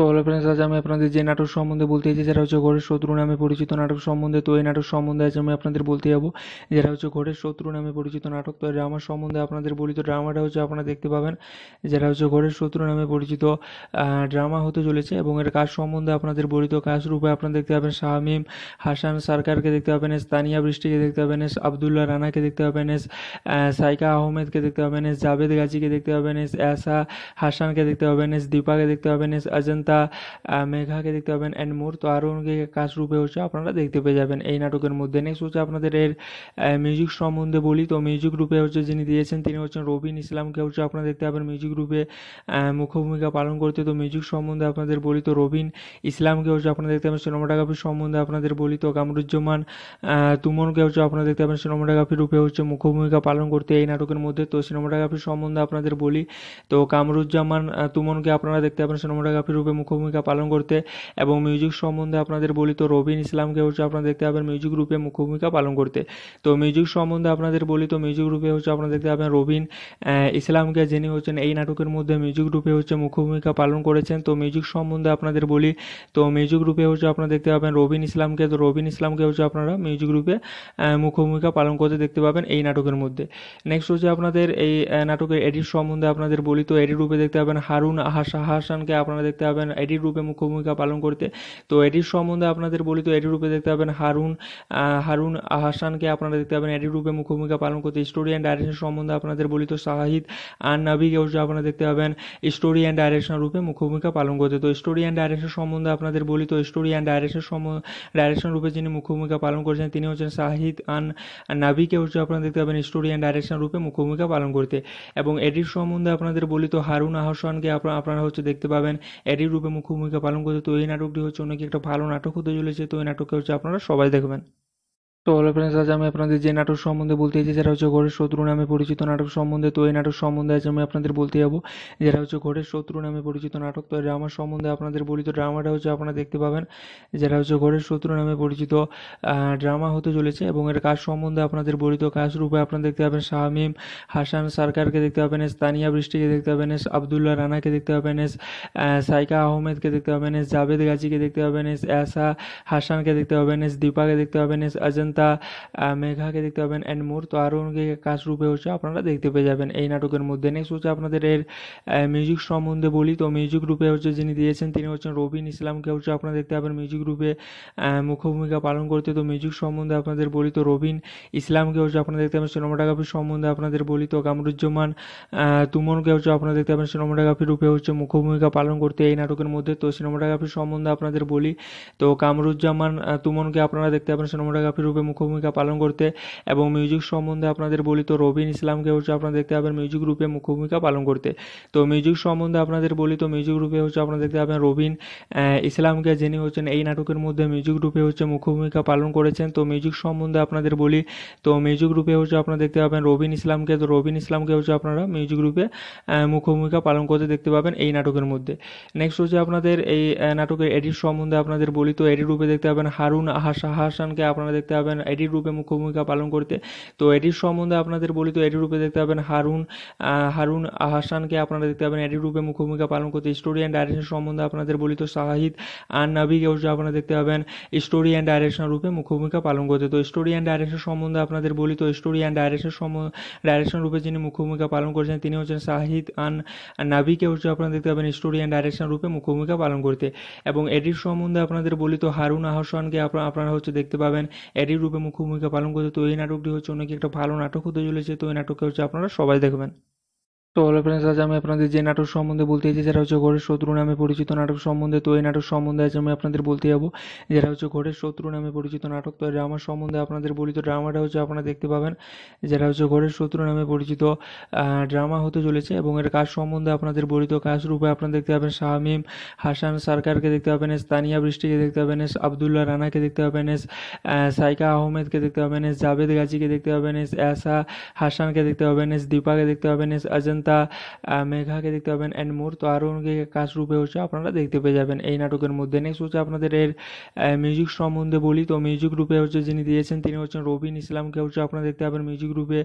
তো হলো ফ্রেন্ডস আজ আমি আপনাদের যে নাটক সম্বন্ধে বলতে চাইছি যারা হচ্ছে ঘরের শত্রু নামে পরিচিত নাটক সম্বন্ধে তো এই নাটক সম্বন্ধে আজ আমি আপনাদের বলতে যাবো যারা হচ্ছে ঘরের শত্রু নামে পরিচিত নাটক তো ড্রামা সম্বন্ধে আপনাদের বলি তো ড্রামাটা হচ্ছে আপনারা দেখতে পাবেন যারা হচ্ছে ঘরের শত্রু নামে পরিচিত ড্রামা হতে চলেছে এবং এর কাজ সম্বন্ধে আপনাদের বলি তো কাজ রূপে আপনারা দেখতে পাবেন শাহমিম হাসান সরকারকে দেখতে পাবেন এস তানিয়া বৃষ্টিকে দেখতে পাবেন এস আবদুল্লাহ রানাকে দেখতে পাবেন এস সাইকা আহমেদকে দেখতে পাবেন এস জাভেদ গাজীকে দেখতে পাবেন এস এসা হাসানকে দেখতে পাবেন এস দীপাকে দেখতে পাবেন এস অজন্তা দেবতা মেঘাকে দেখতে পাবেন অ্যান্ড মোর তো আরও অনেকে কাজ রূপে হচ্ছে আপনারা দেখতে পেয়ে যাবেন এই নাটকের মধ্যে নেক্সট হচ্ছে আপনাদের এর মিউজিক সম্বন্ধে বলি তো মিউজিক রূপে হচ্ছে যিনি দিয়েছেন তিনি হচ্ছেন রবিন ইসলামকে হচ্ছে আপনারা দেখতে পাবেন মিউজিক রূপে মুখ্য ভূমিকা পালন করতে তো মিউজিক সম্বন্ধে আপনাদের বলি তো রবিন ইসলামকে হচ্ছে আপনারা দেখতে পাবেন সিনেমাটোগ্রাফি সম্বন্ধে আপনাদের বলি তো কামরুজ্জামান তুমনকে হচ্ছে আপনারা দেখতে পাবেন সিনেমাটোগ্রাফি রূপে হচ্ছে মুখ্য ভূমিকা পালন করতে এই নাটকের মধ্যে তো সিনেমাটোগ্রাফি সম্বন্ধে আপনাদের বলি তো কামরুজ্জামান তুমনকে আপনারা দেখতে পাবেন সিনেমাটোগ্রাফি রূপে মুখ্য ভূমিকা পালন করতে এবং মিউজিক সম্বন্ধে আপনাদের বলি তো রবিন ইসলামকে হচ্ছে আপনারা দেখতে পাবেন মিউজিক রূপে মুখ্য ভূমিকা পালন করতে তো মিউজিক সম্বন্ধে আপনাদের বলি তো মিউজিক রূপে হচ্ছে আপনারা দেখতে পাবেন রবিন ইসলামকে যিনি হচ্ছেন এই নাটকের মধ্যে মিউজিক রূপে হচ্ছে মুখ্য ভূমিকা পালন করেছেন তো মিউজিক সম্বন্ধে আপনাদের বলি তো মিউজিক রূপে হচ্ছে আপনারা দেখতে পাবেন রবিন ইসলামকে তো রবিন ইসলামকে হচ্ছে আপনারা মিউজিক রূপে মুখ্য ভূমিকা পালন করতে দেখতে পাবেন এই নাটকের মধ্যে নেক্সট হচ্ছে আপনাদের এই নাটকের এডিট সম্বন্ধে আপনাদের বলি তো এডিট রূপে দেখতে পাবেন হারুন হাসানকে আপনারা দেখতে পাবেন পাবেন এডি রূপে মুখ্য ভূমিকা পালন করতে তো এটির সম্বন্ধে আপনাদের বলি তো এডি রূপে দেখতে পাবেন হারুন হারুন আহসানকে আপনারা দেখতে পাবেন এডি রূপে মুখ্য ভূমিকা পালন করতে স্টোরি অ্যান্ড ডাইরেকশন সম্বন্ধে আপনাদের বলি তো শাহিদ আর নাবিকেও আপনারা দেখতে পাবেন স্টোরি অ্যান্ড ডাইরেকশন রূপে মুখ্য ভূমিকা পালন করতে তো স্টোরি অ্যান্ড ডাইরেকশন সম্বন্ধে আপনাদের বলি তো স্টোরি অ্যান্ড ডাইরেকশন ডাইরেকশন রূপে যিনি মুখ্য ভূমিকা পালন করেছেন তিনি হচ্ছেন শাহিদ আন নাবিকে হচ্ছে আপনারা দেখতে পাবেন স্টোরি অ্যান্ড ডাইরেকশন রূপে মুখ্য ভূমিকা পালন করতে এবং এটির সম্বন্ধে আপনাদের বলি তো হারুন আহসানকে আপনারা হচ্ছে দেখতে পাবেন এডি নারীর রূপে মুখ্য ভূমিকা পালন করছে তো এই নাটকটি হচ্ছে অনেক একটা ভালো নাটক হতে চলেছে তো এই নাটককে হচ্ছে আপনারা সবাই দেখবেন তো হলো ফ্রেন্ডস আজ আমি আপনাদের যে নাটক সম্বন্ধে বলতে চাইছি যারা হচ্ছে ঘরের শত্রু নামে পরিচিত নাটক সম্বন্ধে তো এই নাটক সম্বন্ধে আজ আমি আপনাদের বলতে যাবো যারা হচ্ছে ঘরের শত্রু নামে পরিচিত নাটক তো ড্রামা সম্বন্ধে আপনাদের বলি তো ড্রামাটা হচ্ছে আপনারা দেখতে পাবেন যারা হচ্ছে ঘরের শত্রু নামে পরিচিত ড্রামা হতে চলেছে এবং এর কাজ সম্বন্ধে আপনাদের বলি তো কাজ রূপে আপনারা দেখতে পাবেন শাহমিম হাসান সরকারকে দেখতে পাবেন এস তানিয়া বৃষ্টিকে দেখতে পাবেন এস আবদুল্লাহ রানাকে দেখতে পাবেন এস সাইকা আহমেদকে দেখতে পাবেন এস জাভেদ গাজীকে দেখতে পাবেন এস এসা হাসানকে দেখতে পাবেন এস দীপাকে দেখতে পাবেন এস আজন্ত তা মেঘাকে দেখতে পাবেন অ্যান্ড মোর তো আরও অনেকে কাজ রূপে হচ্ছে আপনারা দেখতে পেয়ে যাবেন এই নাটকের মধ্যে নেক্সট হচ্ছে আপনাদের এর মিউজিক সম্বন্ধে বলি তো মিউজিক রূপে হচ্ছে যিনি দিয়েছেন তিনি হচ্ছেন রবিন ইসলামকে হচ্ছে আপনারা দেখতে পাবেন মিউজিক রূপে মুখ্য ভূমিকা পালন করতে তো মিউজিক সম্বন্ধে আপনাদের বলি তো রবিন ইসলামকে হচ্ছে আপনারা দেখতে পাবেন সিনেমাটোগ্রাফি সম্বন্ধে আপনাদের বলি তো কামরুজ্জামান তুমনকে হচ্ছে আপনারা দেখতে পাবেন সিনেমাটোগ্রাফি রূপে হচ্ছে মুখ্য ভূমিকা পালন করতে এই নাটকের মধ্যে তো সিনেমাটোগ্রাফি সম্বন্ধে আপনাদের বলি তো কামরুজ্জামান তুমনকে আপনারা দেখতে পাবেন সিনেমাটোগ্রাফি রূপে হিসেবে মুখ্য ভূমিকা পালন করতে এবং মিউজিক সম্বন্ধে আপনাদের বলি তো রবিন ইসলামকে হচ্ছে আপনারা দেখতে পাবেন মিউজিক রূপে মুখ্যভূমিকা পালন করতে তো মিউজিক সম্বন্ধে আপনাদের বলি তো মিউজিক রূপে হচ্ছে আপনারা দেখতে পাবেন রবিন ইসলামকে যিনি হচ্ছেন এই নাটকের মধ্যে মিউজিক রূপে হচ্ছে মুখ্যভূমিকা পালন করেছেন তো মিউজিক সম্বন্ধে আপনাদের বলি তো মিউজিক রূপে হচ্ছে আপনারা দেখতে পাবেন রবিন ইসলামকে তো রবিন ইসলামকে হচ্ছে আপনারা মিউজিক রূপে মুখ্য ভূমিকা পালন করতে দেখতে পাবেন এই নাটকের মধ্যে নেক্সট হচ্ছে আপনাদের এই নাটকের এডিট সম্বন্ধে আপনাদের বলি তো এডিট রূপে দেখতে পাবেন হারুন হাসানকে আপনারা দেখতে পাবেন পাবেন এডি রূপে মুখ্য ভূমিকা পালন করতে তো এডির সম্বন্ধে আপনাদের বলি তো এডি রূপে দেখতে পাবেন হারুন হারুন আহসানকে আপনারা দেখতে পাবেন এডি রূপে মুখ্য ভূমিকা পালন করতে স্টোরি অ্যান্ড ডাইরেকশন সম্বন্ধে আপনাদের বলি তো শাহিদ আর নাবিকে আপনারা দেখতে পাবেন স্টোরি অ্যান্ড ডাইরেকশন রূপে মুখ্য ভূমিকা পালন করতে তো স্টোরি অ্যান্ড ডাইরেকশন সম্বন্ধে আপনাদের বলি তো স্টোরি অ্যান্ড ডাইরেকশন ডাইরেকশন রূপে যিনি মুখ্য ভূমিকা পালন করেছেন তিনি হচ্ছেন শাহিদ আন নাবিকে হচ্ছে আপনারা দেখতে পাবেন স্টোরি অ্যান্ড ডাইরেকশন রূপে মুখ্য ভূমিকা পালন করতে এবং এডির সম্বন্ধে আপনাদের বলি তো হারুন আহসানকে আপনারা হচ্ছে দেখতে পাবেন এডির রূপে মুখ্য ভূমিকা পালন করছে তো এই নাটকটি হচ্ছে অনেক একটা ভালো নাটক হতে চলেছে তো এই নাটকটি হচ্ছে আপনারা সবাই দেখবেন তো হ্যালো ফ্রেন্ডস আজ আমি আপনাদের যে নাটক সম্বন্ধে বলতে চাইছি যারা হচ্ছে ঘরের শত্রু নামে পরিচিত নাটক সম্বন্ধে তো এই নাটক সম্বন্ধে আজ আমি আপনাদের বলতে যাবো যারা হচ্ছে ঘরের শত্রু নামে পরিচিত নাটক তো ড্রামা সম্বন্ধে আপনাদের বলি তো ড্রামাটা হচ্ছে আপনারা দেখতে পাবেন যারা হচ্ছে ঘরের শত্রু নামে পরিচিত ড্রামা হতে চলেছে এবং এর কাজ সম্বন্ধে আপনাদের বলি তো কাজ রূপে আপনারা দেখতে পাবেন শাহমিম হাসান সরকারকে দেখতে পাবেন এস তানিয়া বৃষ্টিকে দেখতে পাবেন এস আবদুল্লাহ রানাকে দেখতে পাবেন এস সাইকা আহমেদকে দেখতে পাবেন এস জাভেদ গাজীকে দেখতে পাবেন এস এসা হাসানকে দেখতে পাবেন এস দীপাকে দেখতে পাবেন এস আজেন তা মেঘাকে দেখতে পাবেন অ্যান্ড মোর তো আরও অনেকে কাজ রূপে হচ্ছে আপনারা দেখতে পেয়ে যাবেন এই নাটকের মধ্যে নেক্সট হচ্ছে আপনাদের এর মিউজিক সম্বন্ধে বলি তো মিউজিক রূপে হচ্ছে যিনি দিয়েছেন তিনি হচ্ছেন রবিন ইসলামকে হচ্ছে আপনারা দেখতে পাবেন মিউজিক রূপে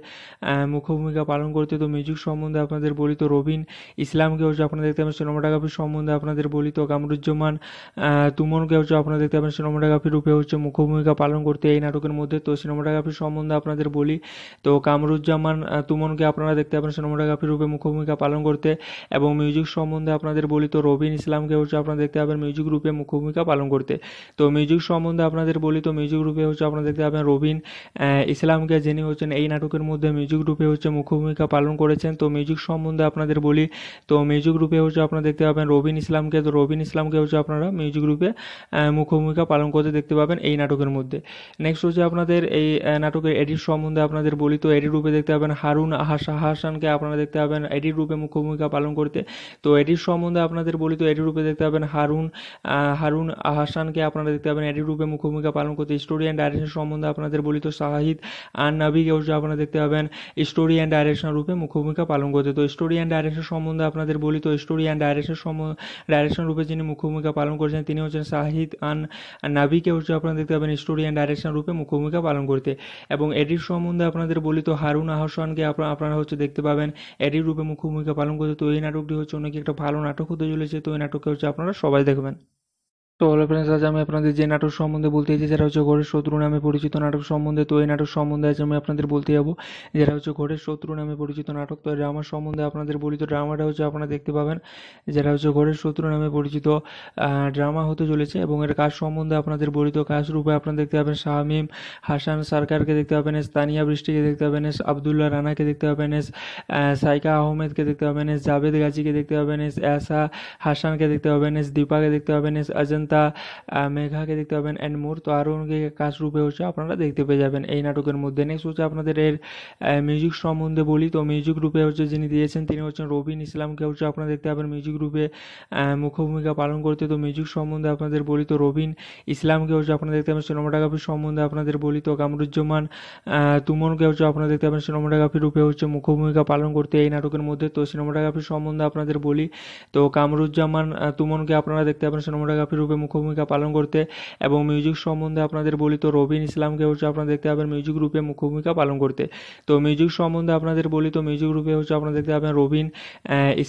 মুখ্যভূমিকা পালন করতে তো মিউজিক সম্বন্ধে আপনাদের বলি তো রবিন ইসলামকে হচ্ছে আপনারা দেখতে পাবেন সিনেমাটোগ্রাফি সম্বন্ধে আপনাদের বলি তো কামরুজ্জামান তুমনকে হচ্ছে আপনারা দেখতে পাবেন সিনেমাটোগ্রাফি রূপে হচ্ছে মুখ্যভূমিকা পালন করতে এই নাটকের মধ্যে তো সিনেমাটোগ্রাফি সম্বন্ধে আপনাদের বলি তো কামরুজ্জামান তুমনকে আপনারা দেখতে পাবেন সিনেমাটোগ্রাফি রূপে রূপে মুখ্য ভূমিকা পালন করতে এবং মিউজিক সম্বন্ধে আপনাদের বলি তো রবিন ইসলামকে হচ্ছে আপনারা দেখতে পাবেন মিউজিক রূপে মুখ্যভূমিকা পালন করতে তো মিউজিক সম্বন্ধে আপনাদের বলি তো মিউজিক রূপে হচ্ছে আপনারা দেখতে পাবেন রবিন ইসলামকে যিনি হচ্ছেন এই নাটকের মধ্যে মিউজিক রূপে হচ্ছে মুখ্যভূমিকা পালন করেছেন তো মিউজিক সম্বন্ধে আপনাদের বলি তো মিউজিক রূপে হচ্ছে আপনারা দেখতে পাবেন রবিন ইসলামকে তো রবিন ইসলামকে হচ্ছে আপনারা মিউজিক রূপে মুখ্য ভূমিকা পালন করতে দেখতে পাবেন এই নাটকের মধ্যে নেক্সট হচ্ছে আপনাদের এই নাটকের এডিট সম্বন্ধে আপনাদের বলি তো এডিট রূপে দেখতে পাবেন হারুন হাসানকে আপনারা দেখতে পাবেন পাবেন এডির রূপে মুখ্য ভূমিকা পালন করতে তো এডির সম্বন্ধে আপনাদের বলি তো এডির রূপে দেখতে পাবেন হারুন হারুন হাসানকে আপনারা দেখতে পাবেন এডির রূপে মুখ্য ভূমিকা পালন করতে স্টোরি অ্যান্ড ডাইরেকশন সম্বন্ধে আপনাদের বলি তো শাহিদ আর নাবিকেও হচ্ছে আপনারা দেখতে পাবেন স্টোরি অ্যান্ড ডাইরেকশন রূপে মুখ্য ভূমিকা পালন করতে তো স্টোরি অ্যান্ড ডাইরেকশন সম্বন্ধে আপনাদের বলি তো স্টোরি অ্যান্ড ডাইরেকশন সম্বন্ধে ডাইরেকশন রূপে যিনি মুখ্য ভূমিকা পালন করেছেন তিনি হচ্ছেন শাহিদ আন নাবিকে হচ্ছে আপনারা দেখতে পাবেন স্টোরি অ্যান্ড ডাইরেকশন রূপে মুখ্য ভূমিকা পালন করতে এবং এডির সম্বন্ধে আপনাদের বলি তো হারুন আহসানকে আপনারা হচ্ছে দেখতে পাবেন এডির রূপে মুখ্য ভূমিকা পালন করছে তো এই নাটকটি হচ্ছে অনেক একটা ভালো নাটক হতে চলেছে তো এই নাটককে হচ্ছে আপনারা সবাই দেখবেন তো হলো ফ্রেন্ডস আজ আমি আপনাদের যে নাটক সম্বন্ধে বলতে চাইছি যারা হচ্ছে ঘরের শত্রু নামে পরিচিত নাটক সম্বন্ধে তো এই নাটক সম্বন্ধে আজ আমি আপনাদের বলতে যাবো যারা হচ্ছে ঘরের শত্রু নামে পরিচিত নাটক তো ড্রামা সম্বন্ধে আপনাদের বলি তো ড্রামাটা হচ্ছে আপনারা দেখতে পাবেন যারা হচ্ছে ঘরের শত্রু নামে পরিচিত ড্রামা হতে চলেছে এবং এর কাজ সম্বন্ধে আপনাদের বলি তো কাজ রূপে আপনারা দেখতে পাবেন শাহমিম হাসান সরকারকে দেখতে পাবেন এস তানিয়া বৃষ্টিকে দেখতে পাবেন এস আবদুল্লাহ রানাকে দেখতে পাবেন এস সাইকা আহমেদকে দেখতে পাবেন এস জাভেদ গাজীকে দেখতে পাবেন এস এসা হাসানকে দেখতে পাবেন এস দীপাকে দেখতে পাবেন এস আজান তা মেঘাকে দেখতে পাবেন অ্যান্ড মোর তো আরও অনেকে কাজ রূপে হচ্ছে আপনারা দেখতে পেয়ে যাবেন এই নাটকের মধ্যে নেক্সট হচ্ছে আপনাদের এর মিউজিক সম্বন্ধে বলি তো মিউজিক রূপে হচ্ছে যিনি দিয়েছেন তিনি হচ্ছেন রবিন ইসলামকে হচ্ছে আপনারা দেখতে পাবেন মিউজিক রূপে মুখ্য ভূমিকা পালন করতে তো মিউজিক সম্বন্ধে আপনাদের বলি তো রবিন ইসলামকে হচ্ছে আপনারা দেখতে পাবেন সিনেমাটোগ্রাফি সম্বন্ধে আপনাদের বলি তো কামরুজ্জামান তুমনকে হচ্ছে আপনারা দেখতে পাবেন সিনেমাটোগ্রাফি রূপে হচ্ছে মুখ্য ভূমিকা পালন করতে এই নাটকের মধ্যে তো সিনেমাটোগ্রাফি সম্বন্ধে আপনাদের বলি তো কামরুজ্জামান তুমনকে আপনারা দেখতে পাবেন সিনেমাটোগ্রাফি রূপে হবে মুখ্য ভূমিকা পালন করতে এবং মিউজিক সম্বন্ধে আপনাদের বলি তো রবিন ইসলামকে হচ্ছে আপনারা দেখতে পাবেন মিউজিক রূপে মুখ্য ভূমিকা পালন করতে তো মিউজিক সম্বন্ধে আপনাদের বলি তো মিউজিক রূপে হচ্ছে আপনারা দেখতে পাবেন রবিন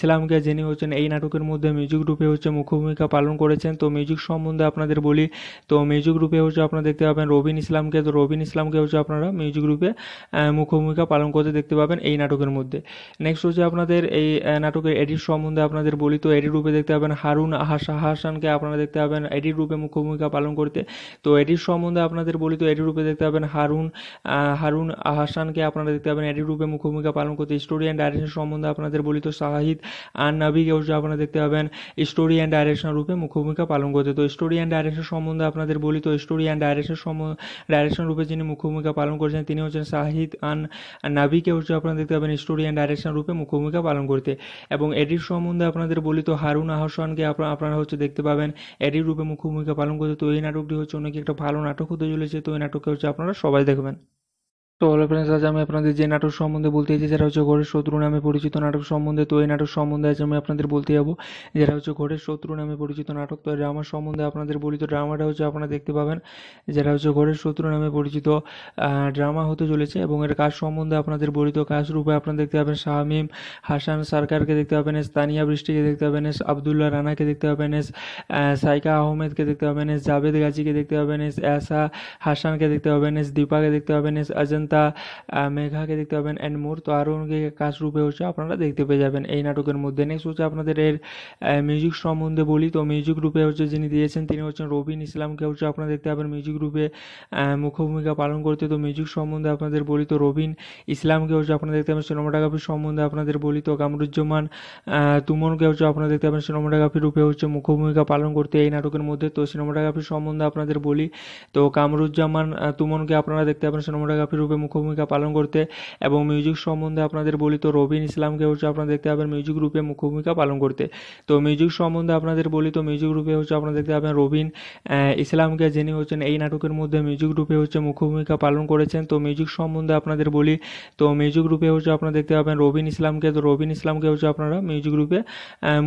ইসলামকে যিনি হচ্ছেন এই নাটকের মধ্যে মিউজিক রূপে হচ্ছে মুখ্য ভূমিকা পালন করেছেন তো মিউজিক সম্বন্ধে আপনাদের বলি তো মিউজিক রূপে হচ্ছে আপনারা দেখতে পাবেন রবিন ইসলামকে তো রবিন ইসলামকে হচ্ছে আপনারা মিউজিক রূপে মুখ্য ভূমিকা পালন করতে দেখতে পাবেন এই নাটকের মধ্যে নেক্সট হচ্ছে আপনাদের এই নাটকের এডিট সম্বন্ধে আপনাদের বলি তো এডিট রূপে দেখতে পাবেন হারুন হাসানকে আপনারা দেখতে পাবেন পাবেন এডিট রূপে মুখ্য ভূমিকা পালন করতে তো এডিট সম্বন্ধে আপনাদের বলি তো এডিট রূপে দেখতে পাবেন হারুন হারুন আহসানকে আপনারা দেখতে পাবেন এডিট রূপে মুখ্য ভূমিকা পালন করতে স্টোরি অ্যান্ড ডাইরেকশন সম্বন্ধে আপনাদের বলি তো শাহিদ আর নাবিকেও আপনারা দেখতে পাবেন স্টোরি অ্যান্ড ডাইরেকশন রূপে মুখ্য ভূমিকা পালন করতে তো স্টোরি অ্যান্ড ডাইরেকশন সম্বন্ধে আপনাদের বলি তো স্টোরি অ্যান্ড ডাইরেকশন সম্বন্ধে ডাইরেকশন রূপে যিনি মুখ্য ভূমিকা পালন করেছেন তিনি হচ্ছেন শাহিদ আন নাবিকে হচ্ছে আপনারা দেখতে পাবেন স্টোরি অ্যান্ড ডাইরেকশন রূপে মুখ্য ভূমিকা পালন করতে এবং এডিট সম্বন্ধে আপনাদের বলি তো হারুন আহসানকে আপনারা হচ্ছে দেখতে পাবেন এডিট রূপে মুখ্য ভূমিকা পালন করছে তো এই নাটকটি হচ্ছে অনেক একটা ভালো নাটক হতে চলেছে তো এই নাটককে হচ্ছে আপনারা সবাই দেখবেন তো হলো ফ্রেন্ডস আজ আমি আপনাদের যে নাটক সম্বন্ধে বলতে চাইছি যারা হচ্ছে ঘরের শত্রু নামে পরিচিত নাটক সম্বন্ধে তো এই নাটক সম্বন্ধে আজ আমি আপনাদের বলতে যাবো যারা হচ্ছে ঘরের শত্রু নামে পরিচিত নাটক তো ড্রামা সম্বন্ধে আপনাদের বলি তো ড্রামাটা হচ্ছে আপনারা দেখতে পাবেন যারা হচ্ছে ঘরের শত্রু নামে পরিচিত ড্রামা হতে চলেছে এবং এর কাজ সম্বন্ধে আপনাদের বলি তো কাজ রূপে আপনারা দেখতে পাবেন শাহমিম হাসান সরকারকে দেখতে পাবেন এস তানিয়া বৃষ্টিকে দেখতে পাবেন এস আবদুল্লাহ রানাকে দেখতে পাবেন এস সাইকা আহমেদকে দেখতে পাবেন এস জাভেদ গাজীকে দেখতে পাবেন এস এসা হাসানকে দেখতে পাবেন এস দীপাকে দেখতে পাবেন এস আজন্ত তা মেঘাকে দেখতে পাবেন অ্যান্ড মোর তো আরও অনেকে কাজ রূপে হচ্ছে আপনারা দেখতে পেয়ে যাবেন এই নাটকের মধ্যে নেক্সট হচ্ছে আপনাদের এর মিউজিক সম্বন্ধে বলি তো মিউজিক রূপে হচ্ছে যিনি দিয়েছেন তিনি হচ্ছেন রবিন ইসলামকে হচ্ছে আপনারা দেখতে পাবেন মিউজিক রূপে মুখ্য ভূমিকা পালন করতে তো মিউজিক সম্বন্ধে আপনাদের বলি তো রবিন ইসলামকে হচ্ছে আপনারা দেখতে পাবেন সিনেমাটোগ্রাফি সম্বন্ধে আপনাদের বলি তো কামরুজ্জামান তুমনকে হচ্ছে আপনারা দেখতে পাবেন সিনেমাটোগ্রাফি রূপে হচ্ছে মুখ্য ভূমিকা পালন করতে এই নাটকের মধ্যে তো সিনেমাটোগ্রাফি সম্বন্ধে আপনাদের বলি তো কামরুজ্জামান তুমনকে আপনারা দেখতে পাবেন সিনেমাটোগ্রাফি রূপে হবে মুখ্য ভূমিকা পালন করতে এবং মিউজিক সম্বন্ধে আপনাদের বলি তো রবিন ইসলামকে হচ্ছে আপনারা দেখতে পাবেন মিউজিক রূপে মুখ্য ভূমিকা পালন করতে তো মিউজিক সম্বন্ধে আপনাদের বলি তো মিউজিক রূপে হচ্ছে আপনারা দেখতে পাবেন রবিন ইসলামকে যিনি হচ্ছেন এই নাটকের মধ্যে মিউজিক রূপে হচ্ছে মুখ্য ভূমিকা পালন করেছেন তো মিউজিক সম্বন্ধে আপনাদের বলি তো মিউজিক রূপে হচ্ছে আপনারা দেখতে পাবেন রবিন ইসলামকে তো রবিন ইসলামকে হচ্ছে আপনারা মিউজিক রূপে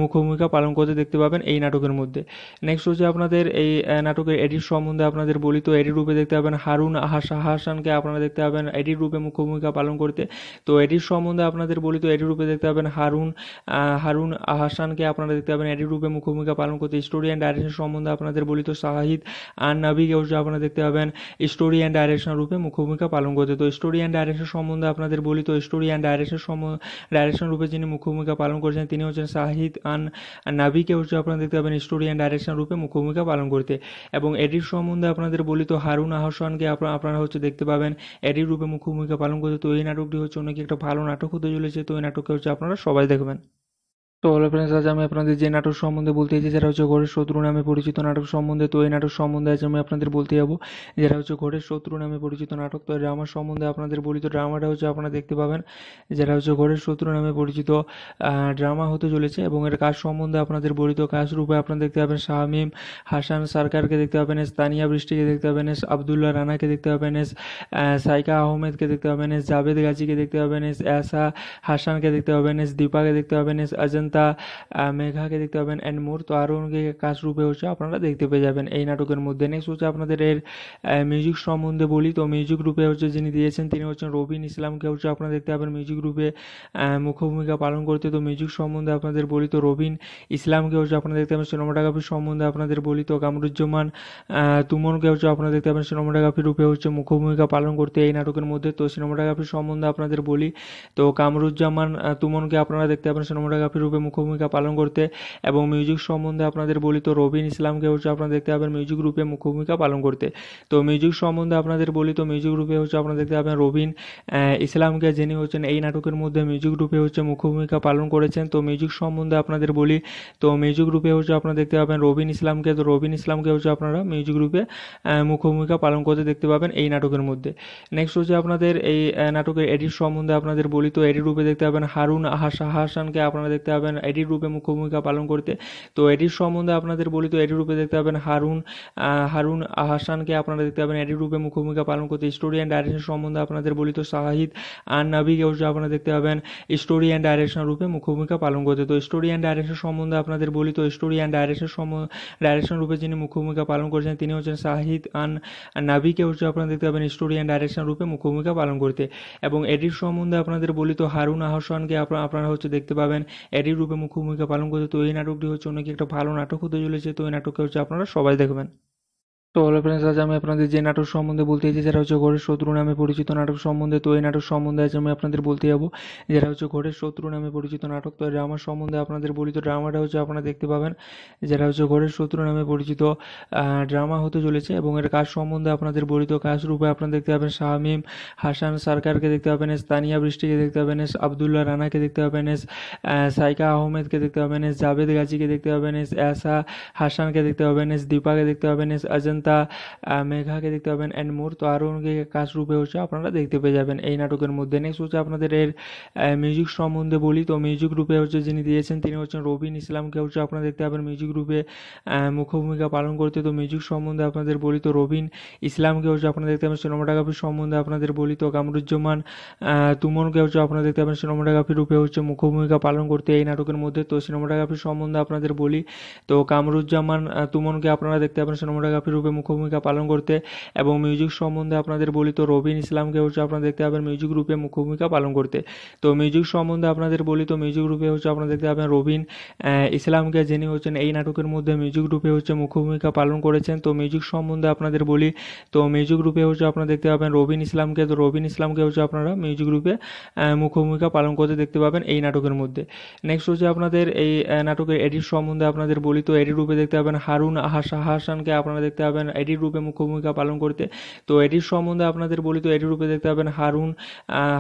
মুখ্য ভূমিকা পালন করতে দেখতে পাবেন এই নাটকের মধ্যে নেক্সট হচ্ছে আপনাদের এই নাটকের এডিট সম্বন্ধে আপনাদের বলি তো এডিট রূপে দেখতে পাবেন হারুন হাসানকে আপনারা দেখতে পাবেন পাবেন এডিট রূপে মুখ্য ভূমিকা পালন করতে তো এডিট সম্বন্ধে আপনাদের বলি তো এডিট রূপে দেখতে পাবেন হারুন হারুন আহসানকে আপনারা দেখতে পাবেন এডিট রূপে মুখ্য ভূমিকা পালন করতে স্টোরি অ্যান্ড ডাইরেকশন সম্বন্ধে আপনাদের বলি তো শাহিদ আর নাবিকে আপনারা দেখতে পাবেন স্টোরি অ্যান্ড ডাইরেকশন রূপে মুখ্য ভূমিকা পালন করতে তো স্টোরি অ্যান্ড ডাইরেকশন সম্বন্ধে আপনাদের বলি তো স্টোরি অ্যান্ড ডাইরেকশন সম্বন্ধে ডাইরেকশন রূপে যিনি মুখ্য ভূমিকা পালন করেছেন তিনি হচ্ছেন শাহিদ আন নাবিকে হচ্ছে আপনারা দেখতে পাবেন স্টোরি অ্যান্ড ডাইরেকশন রূপে মুখ্য ভূমিকা পালন করতে এবং এডিট সম্বন্ধে আপনাদের বলি তো হারুন আহসানকে আপনারা হচ্ছে দেখতে পাবেন এডিট রূপে মুখ্য ভূমিকা পালন করছে তো এই নাটকটি হচ্ছে অনেক একটা ভালো নাটক হতে চলেছে তো এই নাটকটি হচ্ছে আপনারা সবাই দেখবেন তো হলো ফ্রেন্ডস আজ আমি আপনাদের যে নাটক সম্বন্ধে বলতে চাইছি যারা হচ্ছে ঘরের শত্রু নামে পরিচিত নাটক সম্বন্ধে তো এই নাটক সম্বন্ধে আজ আমি আপনাদের বলতে যাবো যারা হচ্ছে ঘরের শত্রু নামে পরিচিত নাটক তো ড্রামা সম্বন্ধে আপনাদের বলি তো ড্রামাটা হচ্ছে আপনারা দেখতে পাবেন যারা হচ্ছে ঘরের শত্রু নামে পরিচিত ড্রামা হতে চলেছে এবং এর কাজ সম্বন্ধে আপনাদের বলি তো কাজ রূপে আপনারা দেখতে পাবেন শাহমিম হাসান সরকারকে দেখতে পাবেন এস তানিয়া বৃষ্টিকে দেখতে পাবেন এস আবদুল্লাহ রানাকে দেখতে পাবেন এস সাইকা আহমেদকে দেখতে পাবেন এস জাভেদ গাজীকে দেখতে পাবেন এস এসা হাসানকে দেখতে পাবেন এস দীপাকে দেখতে পাবেন এস আজন্ত অজন্তা মেঘাকে দেখতে পাবেন অ্যান্ড মোর তো আরও অনেকে কাজ রূপে হচ্ছে আপনারা দেখতে পেয়ে যাবেন এই নাটকের মধ্যে নেক্সট হচ্ছে আপনাদের এর মিউজিক সম্বন্ধে বলি তো মিউজিক রূপে হচ্ছে যিনি দিয়েছেন তিনি হচ্ছেন রবিন ইসলামকে হচ্ছে আপনারা দেখতে পাবেন মিউজিক রূপে মুখ্য ভূমিকা পালন করতে তো মিউজিক সম্বন্ধে আপনাদের বলি তো রবিন ইসলামকে হচ্ছে আপনারা দেখতে পাবেন সিনেমাটোগ্রাফি সম্বন্ধে আপনাদের বলি তো কামরুজ্জামান তুমনকে হচ্ছে আপনারা দেখতে পাবেন সিনেমাটোগ্রাফি রূপে হচ্ছে মুখ্য ভূমিকা পালন করতে এই নাটকের মধ্যে তো সিনেমাটোগ্রাফি সম্বন্ধে আপনাদের বলি তো কামরুজ্জামান তুমনকে আপনারা দেখতে পাবেন সিনেমাটোগ্রাফি রূপে মুখ্য ভূমিকা পালন করতে এবং মিউজিক সম্বন্ধে আপনাদের বলি তো রবিন ইসলামকে হচ্ছে আপনারা দেখতে পাবেন মিউজিক গ্রুপে মুখ্য ভূমিকা পালন করতে তো মিউজিক সম্বন্ধে আপনাদের বলি তো মিউজিক গ্রুপে হচ্ছে আপনারা দেখতে পাবেন রবিন ইসলামকে যিনি হচ্ছেন এই নাটকের মধ্যে মিউজিক গ্রুপে হচ্ছে মুখ্য ভূমিকা পালন করেছেন তো মিউজিক সম্বন্ধে আপনাদের বলি তো মিউজিক গ্রুপে হচ্ছে আপনারা দেখতে পাবেন রবিন ইসলামকে তো রবিন ইসলামকে হচ্ছে আপনারা মিউজিক গ্রুপে মুখ্য ভূমিকা পালন করতে দেখতে পাবেন এই নাটকের মধ্যে নেক্সট হচ্ছে আপনাদের এই নাটকের এডিট সম্বন্ধে আপনাদের বলি তো এডিট রূপে দেখতে পাবেন হারুন হাসানকে আপনারা দেখতে পাবেন পাবেন এডিট রূপে মুখ্য ভূমিকা পালন করতে তো এটির সম্বন্ধে আপনাদের বলি তো এডিট রূপে দেখতে পাবেন হারুন হারুন আহসানকে আপনারা দেখতে পাবেন এডিট রূপে মুখ্য ভূমিকা পালন করতে স্টোরি অ্যান্ড ডাইরেকশন সম্বন্ধে আপনাদের বলি তো শাহিদ আর নাবিকে হচ্ছে আপনারা দেখতে পাবেন স্টোরি অ্যান্ড ডাইরেকশন রূপে মুখ্য ভূমিকা পালন করতে তো স্টোরি অ্যান্ড ডাইরেকশন সম্বন্ধে আপনাদের বলি তো স্টোরি অ্যান্ড ডাইরেকশন সম্বন্ধে ডাইরেকশন রূপে যিনি মুখ্য ভূমিকা পালন করেছেন তিনি হচ্ছেন শাহিদ আন নাবিকে হচ্ছে আপনারা দেখতে পাবেন স্টোরি অ্যান্ড ডাইরেকশন রূপে মুখ্য ভূমিকা পালন করতে এবং এডির সম্বন্ধে আপনাদের বলি তো হারুন আহসানকে আপনারা হচ্ছে দেখতে পাবেন এডিট রূপে মুখ্য ভূমিকা পালন করছে তো এই নাটকটি হচ্ছে অনেক একটা ভালো নাটক হতে চলেছে তো এই নাটকটি হচ্ছে আপনারা সবাই দেখবেন তো হলো ফ্রেন্ডস আজ আমি আপনাদের যে নাটক সম্বন্ধে বলতে চাইছি যারা হচ্ছে ঘরের শত্রু নামে পরিচিত নাটক সম্বন্ধে তো এই নাটক সম্বন্ধে আজ আমি আপনাদের বলতে যাবো যারা হচ্ছে ঘরের শত্রু নামে পরিচিত নাটক তো ড্রামা সম্বন্ধে আপনাদের বলি তো ড্রামাটা হচ্ছে আপনারা দেখতে পাবেন যারা হচ্ছে ঘরের শত্রু নামে পরিচিত ড্রামা হতে চলেছে এবং এর কাজ সম্বন্ধে আপনাদের বলি তো কাজ রূপে আপনারা দেখতে পাবেন শাহমিম হাসান সরকারকে দেখতে পাবেন এস তানিয়া বৃষ্টিকে দেখতে পাবেন এস আবদুল্লাহ রানাকে দেখতে পাবেন এস সাইকা আহমেদকে দেখতে পাবেন এস জাভেদ গাজীকে দেখতে পাবেন এস এসা হাসানকে দেখতে পাবেন এস দীপাকে দেখতে পাবেন এস আজেন তা মেঘাকে দেখতে পাবেন অ্যান্ড মোর তো আরও অনেকে কাজ রূপে হচ্ছে আপনারা দেখতে পেয়ে যাবেন এই নাটকের মধ্যে নেক্সট হচ্ছে আপনাদের এর মিউজিক সম্বন্ধে বলি তো মিউজিক রূপে হচ্ছে যিনি দিয়েছেন তিনি হচ্ছেন রবিন ইসলামকে হচ্ছে আপনারা দেখতে পাবেন মিউজিক রূপে মুখ্যভূমিকা পালন করতে তো মিউজিক সম্বন্ধে আপনাদের বলি তো রবিন ইসলামকে হচ্ছে আপনারা দেখতে পাবেন সিনেমাটোগ্রাফি সম্বন্ধে আপনাদের বলি তো কামরুজ্জামান তুমনকে হচ্ছে আপনারা দেখতে পাবেন সিনেমাটোগ্রাফি রূপে হচ্ছে মুখ্য ভূমিকা পালন করতে এই নাটকের মধ্যে তো সিনেমাটোগ্রাফি সম্বন্ধে আপনাদের বলি তো কামরুজ্জামান তুমনকে আপনারা দেখতে পাবেন সিনেমাটোগ্রাফি রূপে রূপে মুখ্য ভূমিকা পালন করতে এবং মিউজিক সম্বন্ধে আপনাদের বলি তো রবিন ইসলামকে হচ্ছে আপনারা দেখতে পাবেন মিউজিক রূপে মুখ্যভূমিকা পালন করতে তো মিউজিক সম্বন্ধে আপনাদের বলি তো মিউজিক রূপে হচ্ছে আপনারা দেখতে পাবেন রবিন ইসলামকে যিনি হচ্ছেন এই নাটকের মধ্যে মিউজিক রূপে হচ্ছে মুখ্যভূমিকা পালন করেছেন তো মিউজিক সম্বন্ধে আপনাদের বলি তো মিউজিক রূপে হচ্ছে আপনারা দেখতে পাবেন রবিন ইসলামকে তো রবিন ইসলামকে হচ্ছে আপনারা মিউজিক রূপে মুখ্য ভূমিকা পালন করতে দেখতে পাবেন এই নাটকের মধ্যে নেক্সট হচ্ছে আপনাদের এই নাটকের এডিট সম্বন্ধে আপনাদের বলি তো এডিট রূপে দেখতে পাবেন হারুন হাসানকে আপনারা দেখতে পাবেন পাবেন এডি রূপে মুখ্য ভূমিকা পালন করতে তো এডির সম্বন্ধে আপনাদের বলি তো এডি রূপে দেখতে পাবেন হারুন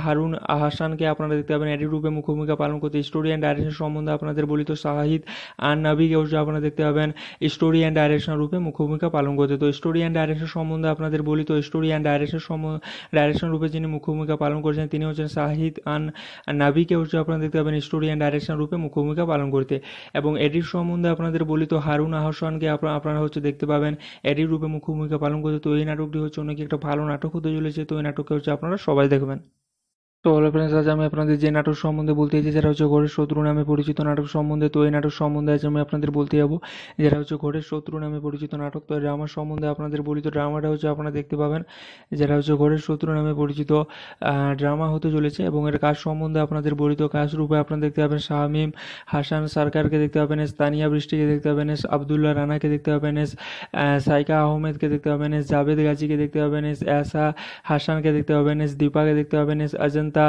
হারুন আহসানকে আপনারা দেখতে পাবেন এডি রূপে মুখ্য ভূমিকা পালন করতে স্টোরি অ্যান্ড ডাইরেকশন সম্বন্ধে আপনাদের বলি তো শাহিদ আর নাবিকে আপনারা দেখতে পাবেন স্টোরি অ্যান্ড ডাইরেকশন রূপে মুখ্য ভূমিকা পালন করতে তো স্টোরি অ্যান্ড ডাইরেকশন সম্বন্ধে আপনাদের বলি তো স্টোরি অ্যান্ড ডাইরেকশন ডাইরেকশন রূপে যিনি মুখ্য ভূমিকা পালন করেছেন তিনি হচ্ছেন শাহিদ আন নাবিকে হচ্ছে আপনারা দেখতে পাবেন স্টোরি অ্যান্ড ডাইরেকশন রূপে মুখ্য ভূমিকা পালন করতে এবং এডির সম্বন্ধে আপনাদের বলি তো হারুন আহসানকে আপনারা হচ্ছে দেখতে পাবেন এডির নাটকের রূপে মুখ্য ভূমিকা পালন করছে তো এই নাটকটি হচ্ছে অনেক একটা ভালো নাটক হতে চলেছে তো এই নাটককে হচ্ছে আপনারা সবাই দেখবেন তো হ্যালো ফ্রেন্ডস আজ আমি আপনাদের যে নাটক সম্বন্ধে বলতে চাইছি যারা হচ্ছে ঘরের শত্রু নামে পরিচিত নাটক সম্বন্ধে তো এই নাটক সম্বন্ধে আজ আমি আপনাদের বলতে যাবো যারা হচ্ছে ঘরের শত্রু নামে পরিচিত নাটক তো ড্রামা সম্বন্ধে আপনাদের বলি তো ড্রামাটা হচ্ছে আপনারা দেখতে পাবেন যারা হচ্ছে ঘরের শত্রু নামে পরিচিত ড্রামা হতে চলেছে এবং এর কাজ সম্বন্ধে আপনাদের বলি তো কাজ রূপে আপনারা দেখতে পাবেন শাহমিম হাসান সরকারকে দেখতে পাবেন এস তানিয়া বৃষ্টিকে দেখতে পাবেন এস আবদুল্লাহ রানাকে দেখতে পাবেন এস সাইকা আহমেদকে দেখতে পাবেন এস জাভেদ গাজীকে দেখতে পাবেন এস এসা হাসানকে দেখতে পাবেন এস দীপাকে দেখতে পাবেন এস আজন্ত তা